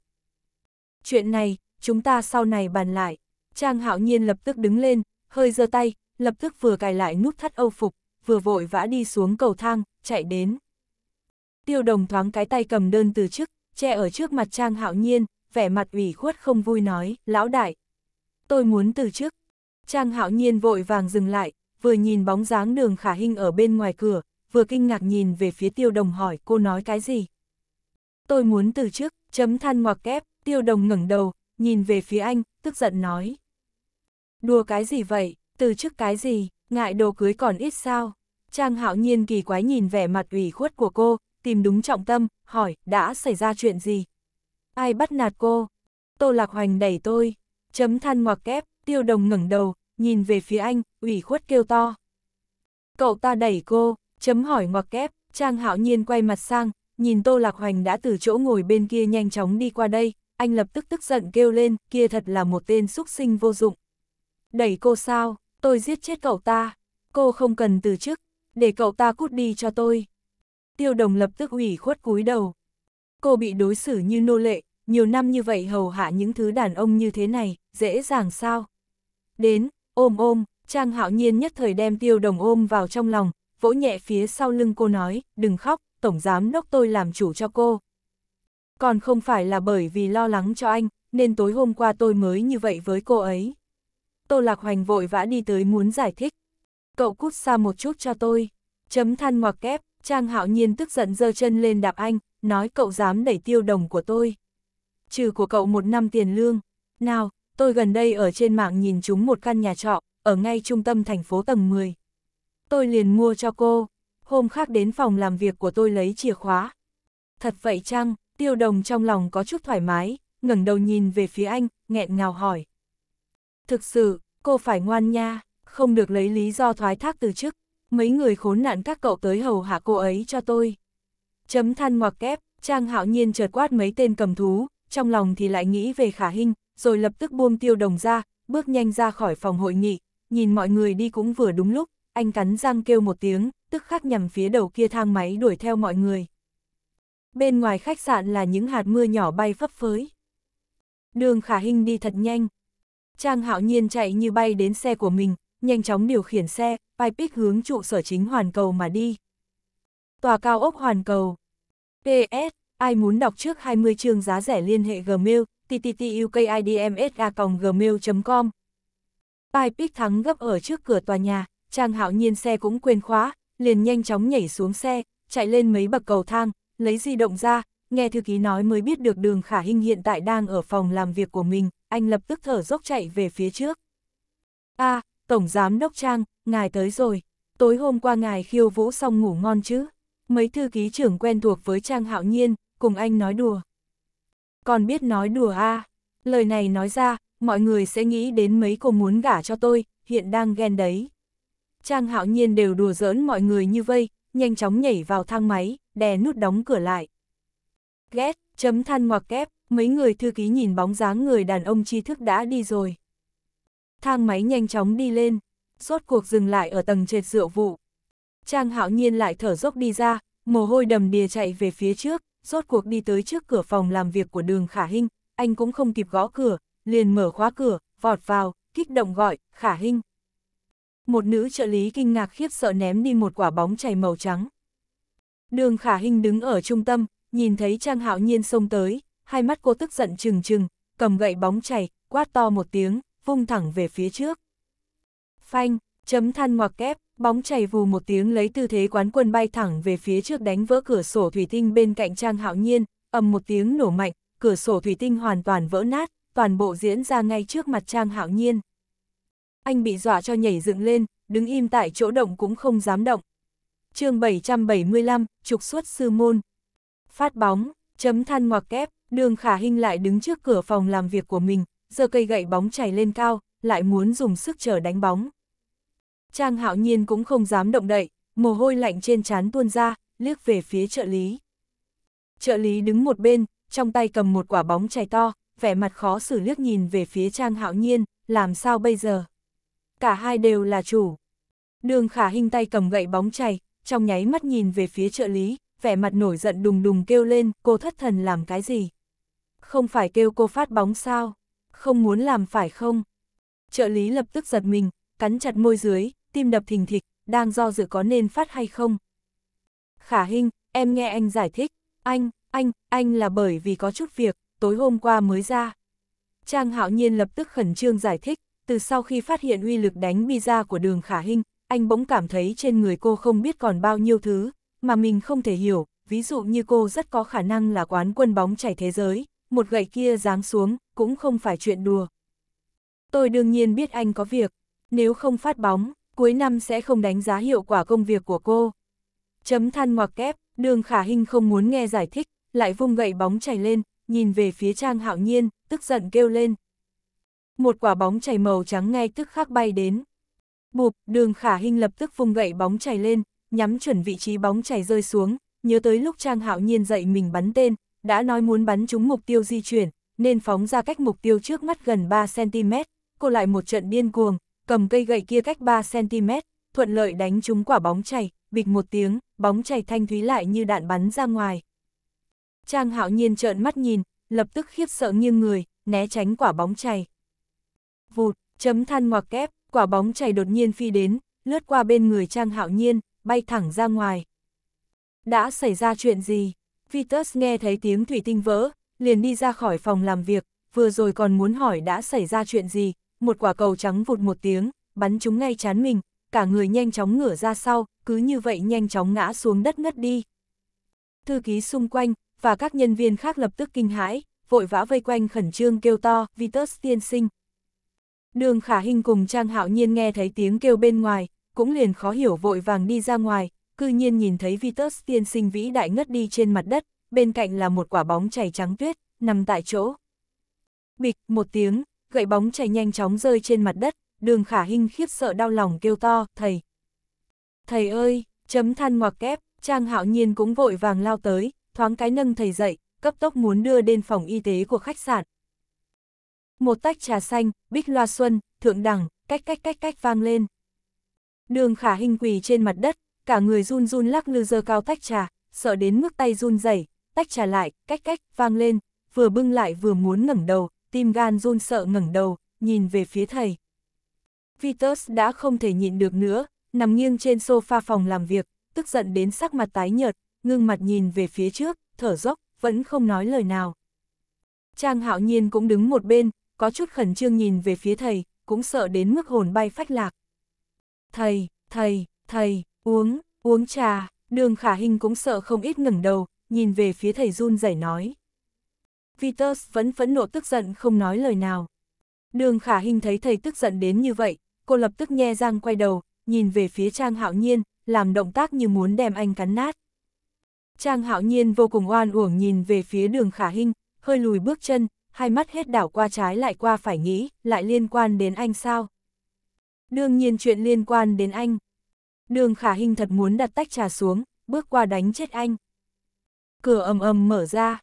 Chuyện này, chúng ta sau này bàn lại. Trang hạo nhiên lập tức đứng lên, hơi giơ tay, lập tức vừa cài lại nút thắt âu phục, vừa vội vã đi xuống cầu thang, chạy đến. Tiêu đồng thoáng cái tay cầm đơn từ chức, che ở trước mặt Trang Hạo Nhiên, vẻ mặt ủy khuất không vui nói, lão đại. Tôi muốn từ chức. Trang Hạo Nhiên vội vàng dừng lại, vừa nhìn bóng dáng đường khả hình ở bên ngoài cửa, vừa kinh ngạc nhìn về phía tiêu đồng hỏi cô nói cái gì. Tôi muốn từ chức, chấm than ngoặc kép, tiêu đồng ngẩng đầu, nhìn về phía anh, tức giận nói. Đùa cái gì vậy, từ chức cái gì, ngại đồ cưới còn ít sao. Trang hạo nhiên kỳ quái nhìn vẻ mặt ủy khuất của cô, tìm đúng trọng tâm, hỏi, đã xảy ra chuyện gì? Ai bắt nạt cô? Tô Lạc Hoành đẩy tôi, chấm than ngoặc kép, tiêu đồng ngẩng đầu, nhìn về phía anh, ủy khuất kêu to. Cậu ta đẩy cô, chấm hỏi ngoặc kép, Trang Hạo Nhiên quay mặt sang, nhìn Tô Lạc Hoành đã từ chỗ ngồi bên kia nhanh chóng đi qua đây, anh lập tức tức giận kêu lên, kia thật là một tên xúc sinh vô dụng. Đẩy cô sao, tôi giết chết cậu ta, cô không cần từ chức, để cậu ta cút đi cho tôi tiêu đồng lập tức ủy khuất cúi đầu. Cô bị đối xử như nô lệ, nhiều năm như vậy hầu hạ những thứ đàn ông như thế này, dễ dàng sao? Đến, ôm ôm, Trang hạo nhiên nhất thời đem tiêu đồng ôm vào trong lòng, vỗ nhẹ phía sau lưng cô nói, đừng khóc, tổng giám đốc tôi làm chủ cho cô. Còn không phải là bởi vì lo lắng cho anh, nên tối hôm qua tôi mới như vậy với cô ấy. Tô Lạc Hoành vội vã đi tới muốn giải thích. Cậu cút xa một chút cho tôi. Chấm than ngoặc kép, Trang hạo nhiên tức giận giơ chân lên đạp anh, nói cậu dám đẩy tiêu đồng của tôi. Trừ của cậu một năm tiền lương. Nào, tôi gần đây ở trên mạng nhìn chúng một căn nhà trọ, ở ngay trung tâm thành phố tầng 10. Tôi liền mua cho cô, hôm khác đến phòng làm việc của tôi lấy chìa khóa. Thật vậy chăng, tiêu đồng trong lòng có chút thoải mái, ngẩng đầu nhìn về phía anh, nghẹn ngào hỏi. Thực sự, cô phải ngoan nha, không được lấy lý do thoái thác từ chức mấy người khốn nạn các cậu tới hầu hạ cô ấy cho tôi. Chấm than ngoặc kép, Trang hạo nhiên chợt quát mấy tên cầm thú, trong lòng thì lại nghĩ về khả hình, rồi lập tức buông tiêu đồng ra, bước nhanh ra khỏi phòng hội nghị, nhìn mọi người đi cũng vừa đúng lúc, anh cắn răng kêu một tiếng, tức khắc nhằm phía đầu kia thang máy đuổi theo mọi người. Bên ngoài khách sạn là những hạt mưa nhỏ bay phấp phới. Đường khả hình đi thật nhanh. Trang hạo nhiên chạy như bay đến xe của mình, nhanh chóng điều khiển xe, Pipic hướng trụ sở chính hoàn cầu mà đi. Tòa cao ốc hoàn cầu. PS, ai muốn đọc trước 20 chương giá rẻ liên hệ Gmail, ttttukidmsa.gmail.com. Pipic thắng gấp ở trước cửa tòa nhà, Trang Hạo Nhiên xe cũng quên khóa, liền nhanh chóng nhảy xuống xe, chạy lên mấy bậc cầu thang, lấy di động ra, nghe thư ký nói mới biết được đường khả Hinh hiện tại đang ở phòng làm việc của mình, anh lập tức thở dốc chạy về phía trước. a à, Tổng Giám Đốc Trang, ngài tới rồi, tối hôm qua ngài khiêu vũ xong ngủ ngon chứ, mấy thư ký trưởng quen thuộc với Trang Hạo Nhiên, cùng anh nói đùa. Còn biết nói đùa à. lời này nói ra, mọi người sẽ nghĩ đến mấy cô muốn gả cho tôi, hiện đang ghen đấy. Trang Hạo Nhiên đều đùa giỡn mọi người như vây, nhanh chóng nhảy vào thang máy, đè nút đóng cửa lại. Ghét, chấm than ngoặc kép, mấy người thư ký nhìn bóng dáng người đàn ông tri thức đã đi rồi thang máy nhanh chóng đi lên, rốt cuộc dừng lại ở tầng trệt rượu vụ. Trang hạo nhiên lại thở dốc đi ra, mồ hôi đầm đìa chạy về phía trước, rốt cuộc đi tới trước cửa phòng làm việc của đường Khả Hinh, anh cũng không kịp gõ cửa, liền mở khóa cửa, vọt vào, kích động gọi, Khả Hinh. Một nữ trợ lý kinh ngạc khiếp sợ ném đi một quả bóng chảy màu trắng. Đường Khả Hinh đứng ở trung tâm, nhìn thấy Trang Hạo Nhiên xông tới, hai mắt cô tức giận trừng trừng, cầm gậy bóng chảy, quát to một tiếng, vung thẳng về phía trước. Phanh, chấm than ngoặc kép, bóng chảy vù một tiếng lấy tư thế quán quân bay thẳng về phía trước đánh vỡ cửa sổ thủy tinh bên cạnh Trang Hạo Nhiên, ầm một tiếng nổ mạnh, cửa sổ thủy tinh hoàn toàn vỡ nát, toàn bộ diễn ra ngay trước mặt Trang Hạo Nhiên. Anh bị dọa cho nhảy dựng lên, đứng im tại chỗ động cũng không dám động. chương 775, trục xuất sư môn. Phát bóng, chấm than ngoặc kép, đường khả hình lại đứng trước cửa phòng làm việc của mình, giơ cây gậy bóng chảy lên cao, lại muốn dùng sức trở đánh bóng. Trang hạo nhiên cũng không dám động đậy, mồ hôi lạnh trên trán tuôn ra, liếc về phía trợ lý. Trợ lý đứng một bên, trong tay cầm một quả bóng chảy to, vẻ mặt khó xử liếc nhìn về phía Trang Hạo Nhiên, làm sao bây giờ? Cả hai đều là chủ. Đường khả hình tay cầm gậy bóng chảy, trong nháy mắt nhìn về phía trợ lý, vẻ mặt nổi giận đùng đùng kêu lên, cô thất thần làm cái gì? Không phải kêu cô phát bóng sao? không muốn làm phải không? Trợ lý lập tức giật mình, cắn chặt môi dưới, tim đập thình thịch, đang do dự có nên phát hay không. Khả Hinh, em nghe anh giải thích, anh, anh, anh là bởi vì có chút việc, tối hôm qua mới ra. Trang Hạo Nhiên lập tức khẩn trương giải thích, từ sau khi phát hiện uy lực đánh pizza của đường Khả Hinh, anh bỗng cảm thấy trên người cô không biết còn bao nhiêu thứ, mà mình không thể hiểu, ví dụ như cô rất có khả năng là quán quân bóng chảy thế giới, một gậy kia giáng xuống, cũng không phải chuyện đùa. Tôi đương nhiên biết anh có việc, nếu không phát bóng, cuối năm sẽ không đánh giá hiệu quả công việc của cô. Chấm than ngoặc kép, đường khả hình không muốn nghe giải thích, lại vung gậy bóng chảy lên, nhìn về phía trang hạo nhiên, tức giận kêu lên. Một quả bóng chảy màu trắng ngay tức khắc bay đến. Bụp, đường khả hình lập tức vung gậy bóng chảy lên, nhắm chuẩn vị trí bóng chảy rơi xuống, nhớ tới lúc trang hạo nhiên dậy mình bắn tên, đã nói muốn bắn trúng mục tiêu di chuyển, nên phóng ra cách mục tiêu trước mắt gần 3cm, cô lại một trận điên cuồng, cầm cây gậy kia cách 3cm, thuận lợi đánh trúng quả bóng chảy, bịch một tiếng, bóng chảy thanh thúy lại như đạn bắn ra ngoài. Trang hạo nhiên trợn mắt nhìn, lập tức khiếp sợ nghiêng người, né tránh quả bóng chảy. Vụt, chấm than ngoặc kép, quả bóng chảy đột nhiên phi đến, lướt qua bên người Trang hạo nhiên, bay thẳng ra ngoài. Đã xảy ra chuyện gì? Vitus nghe thấy tiếng thủy tinh vỡ, liền đi ra khỏi phòng làm việc, vừa rồi còn muốn hỏi đã xảy ra chuyện gì, một quả cầu trắng vụt một tiếng, bắn chúng ngay chán mình, cả người nhanh chóng ngửa ra sau, cứ như vậy nhanh chóng ngã xuống đất ngất đi. Thư ký xung quanh, và các nhân viên khác lập tức kinh hãi, vội vã vây quanh khẩn trương kêu to, Vitus tiên sinh. Đường khả hình cùng Trang Hạo Nhiên nghe thấy tiếng kêu bên ngoài, cũng liền khó hiểu vội vàng đi ra ngoài, cư nhiên nhìn thấy Vitus tiên sinh vĩ đại ngất đi trên mặt đất, bên cạnh là một quả bóng chảy trắng tuyết, nằm tại chỗ. Bịch, một tiếng, gậy bóng chảy nhanh chóng rơi trên mặt đất, đường khả hình khiếp sợ đau lòng kêu to, thầy. Thầy ơi, chấm than ngoặc kép, Trang Hạo Nhiên cũng vội vàng lao tới, thoáng cái nâng thầy dậy, cấp tốc muốn đưa đến phòng y tế của khách sạn. Một tách trà xanh, bích loa xuân, thượng đẳng, cách cách cách cách vang lên. Đường khả hình quỳ trên mặt đất, cả người run run lắc lư dơ cao tách trà, sợ đến mức tay run rẩy tách trà lại, cách cách, vang lên, vừa bưng lại vừa muốn ngẩng đầu, tim gan run sợ ngẩng đầu, nhìn về phía thầy. Vitus đã không thể nhịn được nữa, nằm nghiêng trên sofa phòng làm việc, tức giận đến sắc mặt tái nhợt, ngưng mặt nhìn về phía trước, thở dốc, vẫn không nói lời nào. Trang hạo nhiên cũng đứng một bên, có chút khẩn trương nhìn về phía thầy, cũng sợ đến mức hồn bay phách lạc. Thầy, thầy, thầy, uống, uống trà, đường khả hình cũng sợ không ít ngẩng đầu, nhìn về phía thầy run rẩy nói. Vitus vẫn phẫn nộ tức giận không nói lời nào. Đường khả hình thấy thầy tức giận đến như vậy, cô lập tức nhe răng quay đầu, nhìn về phía Trang Hạo Nhiên, làm động tác như muốn đem anh cắn nát. Trang Hạo Nhiên vô cùng oan uổng nhìn về phía đường khả hình, hơi lùi bước chân, hai mắt hết đảo qua trái lại qua phải nghĩ, lại liên quan đến anh sao? Đương nhiên chuyện liên quan đến anh. Đường khả hình thật muốn đặt tách trà xuống, bước qua đánh chết anh cửa ầm ầm mở ra.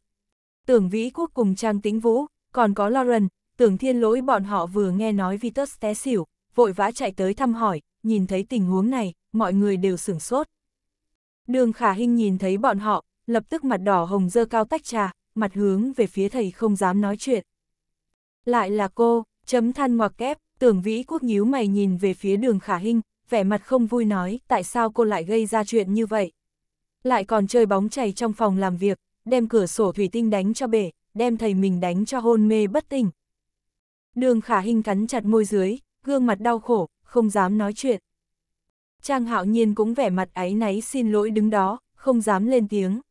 Tưởng Vĩ Quốc cùng Trang Tĩnh Vũ, còn có Lauren, tưởng thiên lỗi bọn họ vừa nghe nói Vitus té xỉu, vội vã chạy tới thăm hỏi, nhìn thấy tình huống này, mọi người đều sửng sốt. Đường khả Hinh nhìn thấy bọn họ, lập tức mặt đỏ hồng dơ cao tách trà, mặt hướng về phía thầy không dám nói chuyện. Lại là cô, chấm than ngoặc kép, tưởng vĩ quốc nhíu mày nhìn về phía đường khả Hinh, vẻ mặt không vui nói tại sao cô lại gây ra chuyện như vậy lại còn chơi bóng chày trong phòng làm việc, đem cửa sổ thủy tinh đánh cho bể, đem thầy mình đánh cho hôn mê bất tỉnh. Đường khả hình cắn chặt môi dưới, gương mặt đau khổ, không dám nói chuyện. Trang hạo nhiên cũng vẻ mặt áy náy xin lỗi đứng đó, không dám lên tiếng.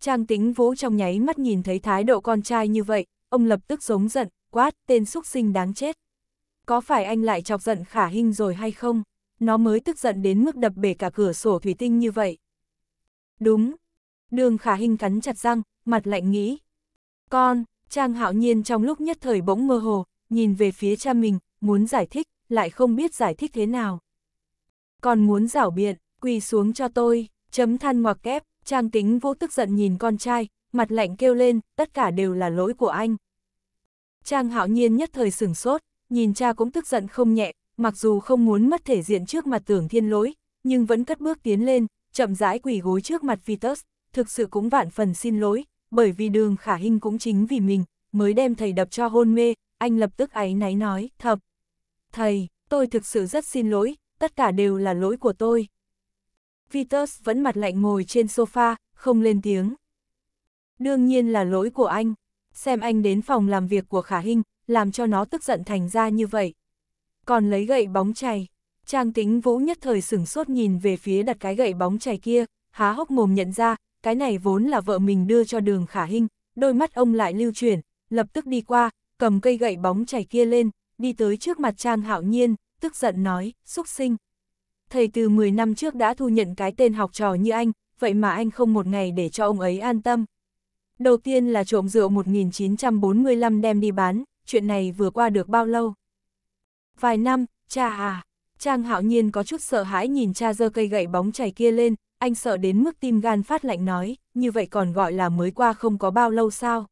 Trang tính vũ trong nháy mắt nhìn thấy thái độ con trai như vậy, ông lập tức giống giận, quát tên xúc sinh đáng chết. Có phải anh lại chọc giận khả hình rồi hay không? Nó mới tức giận đến mức đập bể cả cửa sổ thủy tinh như vậy. Đúng. Đường khả hình cắn chặt răng, mặt lạnh nghĩ. Con, Trang hạo nhiên trong lúc nhất thời bỗng mơ hồ, nhìn về phía cha mình, muốn giải thích, lại không biết giải thích thế nào. con muốn rảo biện, quỳ xuống cho tôi, chấm than ngoặc kép, Trang tính vô tức giận nhìn con trai, mặt lạnh kêu lên, tất cả đều là lỗi của anh. Trang hạo nhiên nhất thời sửng sốt, nhìn cha cũng tức giận không nhẹ, mặc dù không muốn mất thể diện trước mặt tưởng thiên lỗi, nhưng vẫn cất bước tiến lên, chậm rãi quỳ gối trước mặt Vitus, thực sự cũng vạn phần xin lỗi, bởi vì đường khả hình cũng chính vì mình, mới đem thầy đập cho hôn mê, anh lập tức áy náy nói, thập. Thầy, tôi thực sự rất xin lỗi, tất cả đều là lỗi của tôi. Vitus vẫn mặt lạnh ngồi trên sofa, không lên tiếng. Đương nhiên là lỗi của anh, xem anh đến phòng làm việc của khả hình, làm cho nó tức giận thành ra như vậy. Còn lấy gậy bóng chày, Trang tính vũ nhất thời sửng sốt nhìn về phía đặt cái gậy bóng chày kia, há hốc mồm nhận ra, cái này vốn là vợ mình đưa cho đường khả hinh, đôi mắt ông lại lưu chuyển, lập tức đi qua, cầm cây gậy bóng chảy kia lên, đi tới trước mặt Trang Hạo Nhiên, tức giận nói, xúc sinh. Thầy từ 10 năm trước đã thu nhận cái tên học trò như anh, vậy mà anh không một ngày để cho ông ấy an tâm. Đầu tiên là trộm rượu 1945 đem đi bán, chuyện này vừa qua được bao lâu? Vài năm, cha à, Trang hạo nhiên có chút sợ hãi nhìn cha giơ cây gậy bóng chảy kia lên, anh sợ đến mức tim gan phát lạnh nói, như vậy còn gọi là mới qua không có bao lâu sao.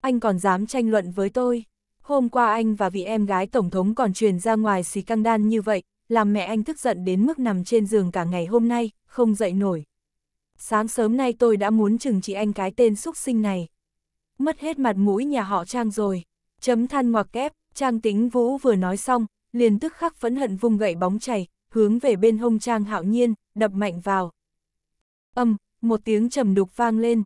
Anh còn dám tranh luận với tôi. Hôm qua anh và vị em gái tổng thống còn truyền ra ngoài xì căng đan như vậy, làm mẹ anh tức giận đến mức nằm trên giường cả ngày hôm nay, không dậy nổi. Sáng sớm nay tôi đã muốn chừng trị anh cái tên xúc sinh này. Mất hết mặt mũi nhà họ Trang rồi. Chấm than ngoặc kép, Trang tính vũ vừa nói xong, liền tức khắc phẫn hận vung gậy bóng chảy, hướng về bên hông Trang Hạo Nhiên, đập mạnh vào. Âm, một tiếng trầm đục vang lên.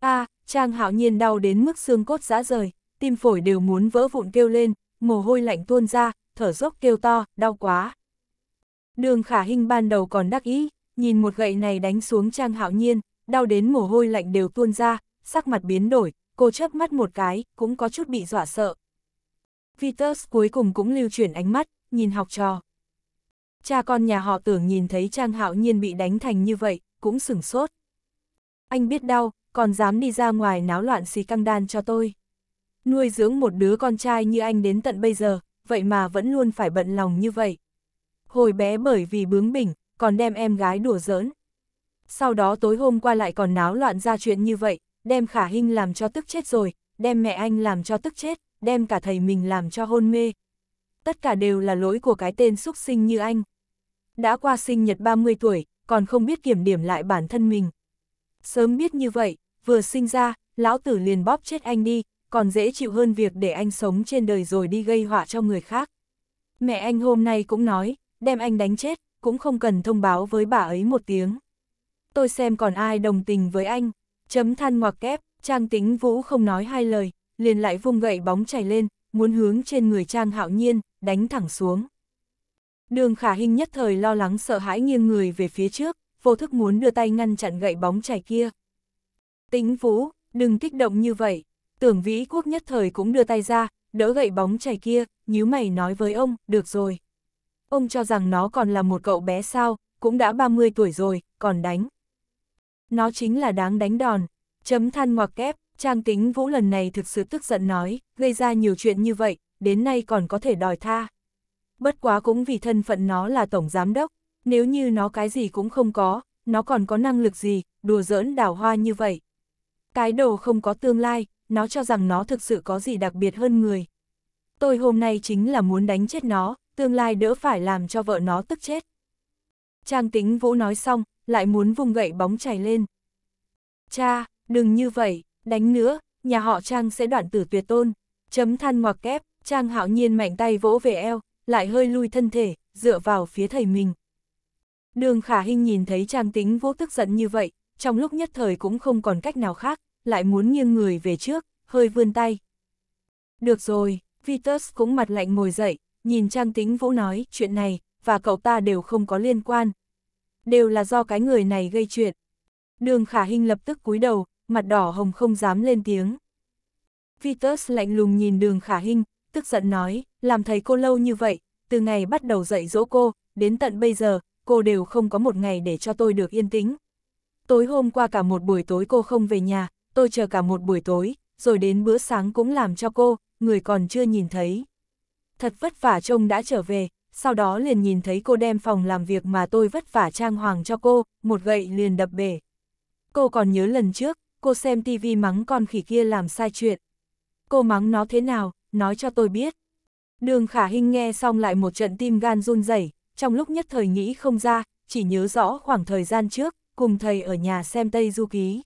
A, à, Trang Hạo Nhiên đau đến mức xương cốt rã rời, tim phổi đều muốn vỡ vụn kêu lên, mồ hôi lạnh tuôn ra, thở dốc kêu to, đau quá. Đường Khả Hinh ban đầu còn đắc ý, nhìn một gậy này đánh xuống Trang Hạo Nhiên, đau đến mồ hôi lạnh đều tuôn ra, sắc mặt biến đổi, cô chớp mắt một cái, cũng có chút bị dọa sợ. Vitus cuối cùng cũng lưu chuyển ánh mắt, nhìn học trò. Cha con nhà họ tưởng nhìn thấy Trang Hạo Nhiên bị đánh thành như vậy, cũng sửng sốt. Anh biết đau, còn dám đi ra ngoài náo loạn xì căng đan cho tôi. Nuôi dưỡng một đứa con trai như anh đến tận bây giờ, vậy mà vẫn luôn phải bận lòng như vậy. Hồi bé bởi vì bướng bỉnh, còn đem em gái đùa giỡn. Sau đó tối hôm qua lại còn náo loạn ra chuyện như vậy, đem khả Hinh làm cho tức chết rồi, đem mẹ anh làm cho tức chết đem cả thầy mình làm cho hôn mê. Tất cả đều là lỗi của cái tên xúc sinh như anh. Đã qua sinh nhật 30 tuổi, còn không biết kiểm điểm lại bản thân mình. Sớm biết như vậy, vừa sinh ra, lão tử liền bóp chết anh đi, còn dễ chịu hơn việc để anh sống trên đời rồi đi gây họa cho người khác. Mẹ anh hôm nay cũng nói, đem anh đánh chết, cũng không cần thông báo với bà ấy một tiếng. Tôi xem còn ai đồng tình với anh. Chấm than ngoặc kép, Trang Tính Vũ không nói hai lời, liền lại vung gậy bóng chảy lên, muốn hướng trên người Trang Hạo Nhiên, đánh thẳng xuống. Đường khả hình nhất thời lo lắng sợ hãi nghiêng người về phía trước, vô thức muốn đưa tay ngăn chặn gậy bóng chảy kia. Tính vũ, đừng kích động như vậy. Tưởng vĩ quốc nhất thời cũng đưa tay ra, đỡ gậy bóng chảy kia, nhíu mày nói với ông, được rồi. Ông cho rằng nó còn là một cậu bé sao, cũng đã 30 tuổi rồi, còn đánh. Nó chính là đáng đánh đòn. Chấm than ngoặc kép, Trang tính vũ lần này thực sự tức giận nói, gây ra nhiều chuyện như vậy, đến nay còn có thể đòi tha. Bất quá cũng vì thân phận nó là tổng giám đốc, nếu như nó cái gì cũng không có, nó còn có năng lực gì, đùa giỡn đào hoa như vậy. Cái đồ không có tương lai, nó cho rằng nó thực sự có gì đặc biệt hơn người. Tôi hôm nay chính là muốn đánh chết nó, tương lai đỡ phải làm cho vợ nó tức chết. Trang tính vũ nói xong, lại muốn vùng gậy bóng chảy lên. Cha, đừng như vậy, đánh nữa, nhà họ Trang sẽ đoạn tử tuyệt tôn, chấm than ngoặc kép, Trang hạo nhiên mạnh tay vỗ về eo, lại hơi lui thân thể, dựa vào phía thầy mình. Đường khả hình nhìn thấy Trang tính vô tức giận như vậy, trong lúc nhất thời cũng không còn cách nào khác, lại muốn nghiêng người về trước, hơi vươn tay. Được rồi, Vitus cũng mặt lạnh ngồi dậy, nhìn Trang tính vũ nói chuyện này, và cậu ta đều không có liên quan. Đều là do cái người này gây chuyện. Đường khả hình lập tức cúi đầu, mặt đỏ hồng không dám lên tiếng. Vitus lạnh lùng nhìn đường khả hình, tức giận nói, làm thầy cô lâu như vậy, từ ngày bắt đầu dạy dỗ cô, đến tận bây giờ, cô đều không có một ngày để cho tôi được yên tĩnh. Tối hôm qua cả một buổi tối cô không về nhà, tôi chờ cả một buổi tối, rồi đến bữa sáng cũng làm cho cô, người còn chưa nhìn thấy. Thật vất vả trông đã trở về, sau đó liền nhìn thấy cô đem phòng làm việc mà tôi vất vả trang hoàng cho cô, một gậy liền đập bể. Cô còn nhớ lần trước, cô xem tivi mắng con khỉ kia làm sai chuyện. Cô mắng nó thế nào, nói cho tôi biết. Đường khả hình nghe xong lại một trận tim gan run rẩy trong lúc nhất thời nghĩ không ra, chỉ nhớ rõ khoảng thời gian trước, cùng thầy ở nhà xem Tây Du Ký.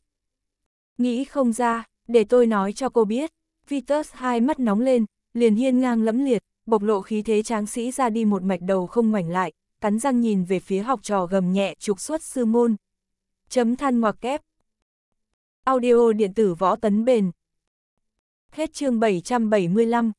Nghĩ không ra, để tôi nói cho cô biết, Vitus hai mắt nóng lên, liền hiên ngang lẫm liệt, bộc lộ khí thế tráng sĩ ra đi một mạch đầu không ngoảnh lại, cắn răng nhìn về phía học trò gầm nhẹ trục xuất sư môn. Chấm than ngoặc kép, Audio điện tử võ tấn bền. Hết chương 775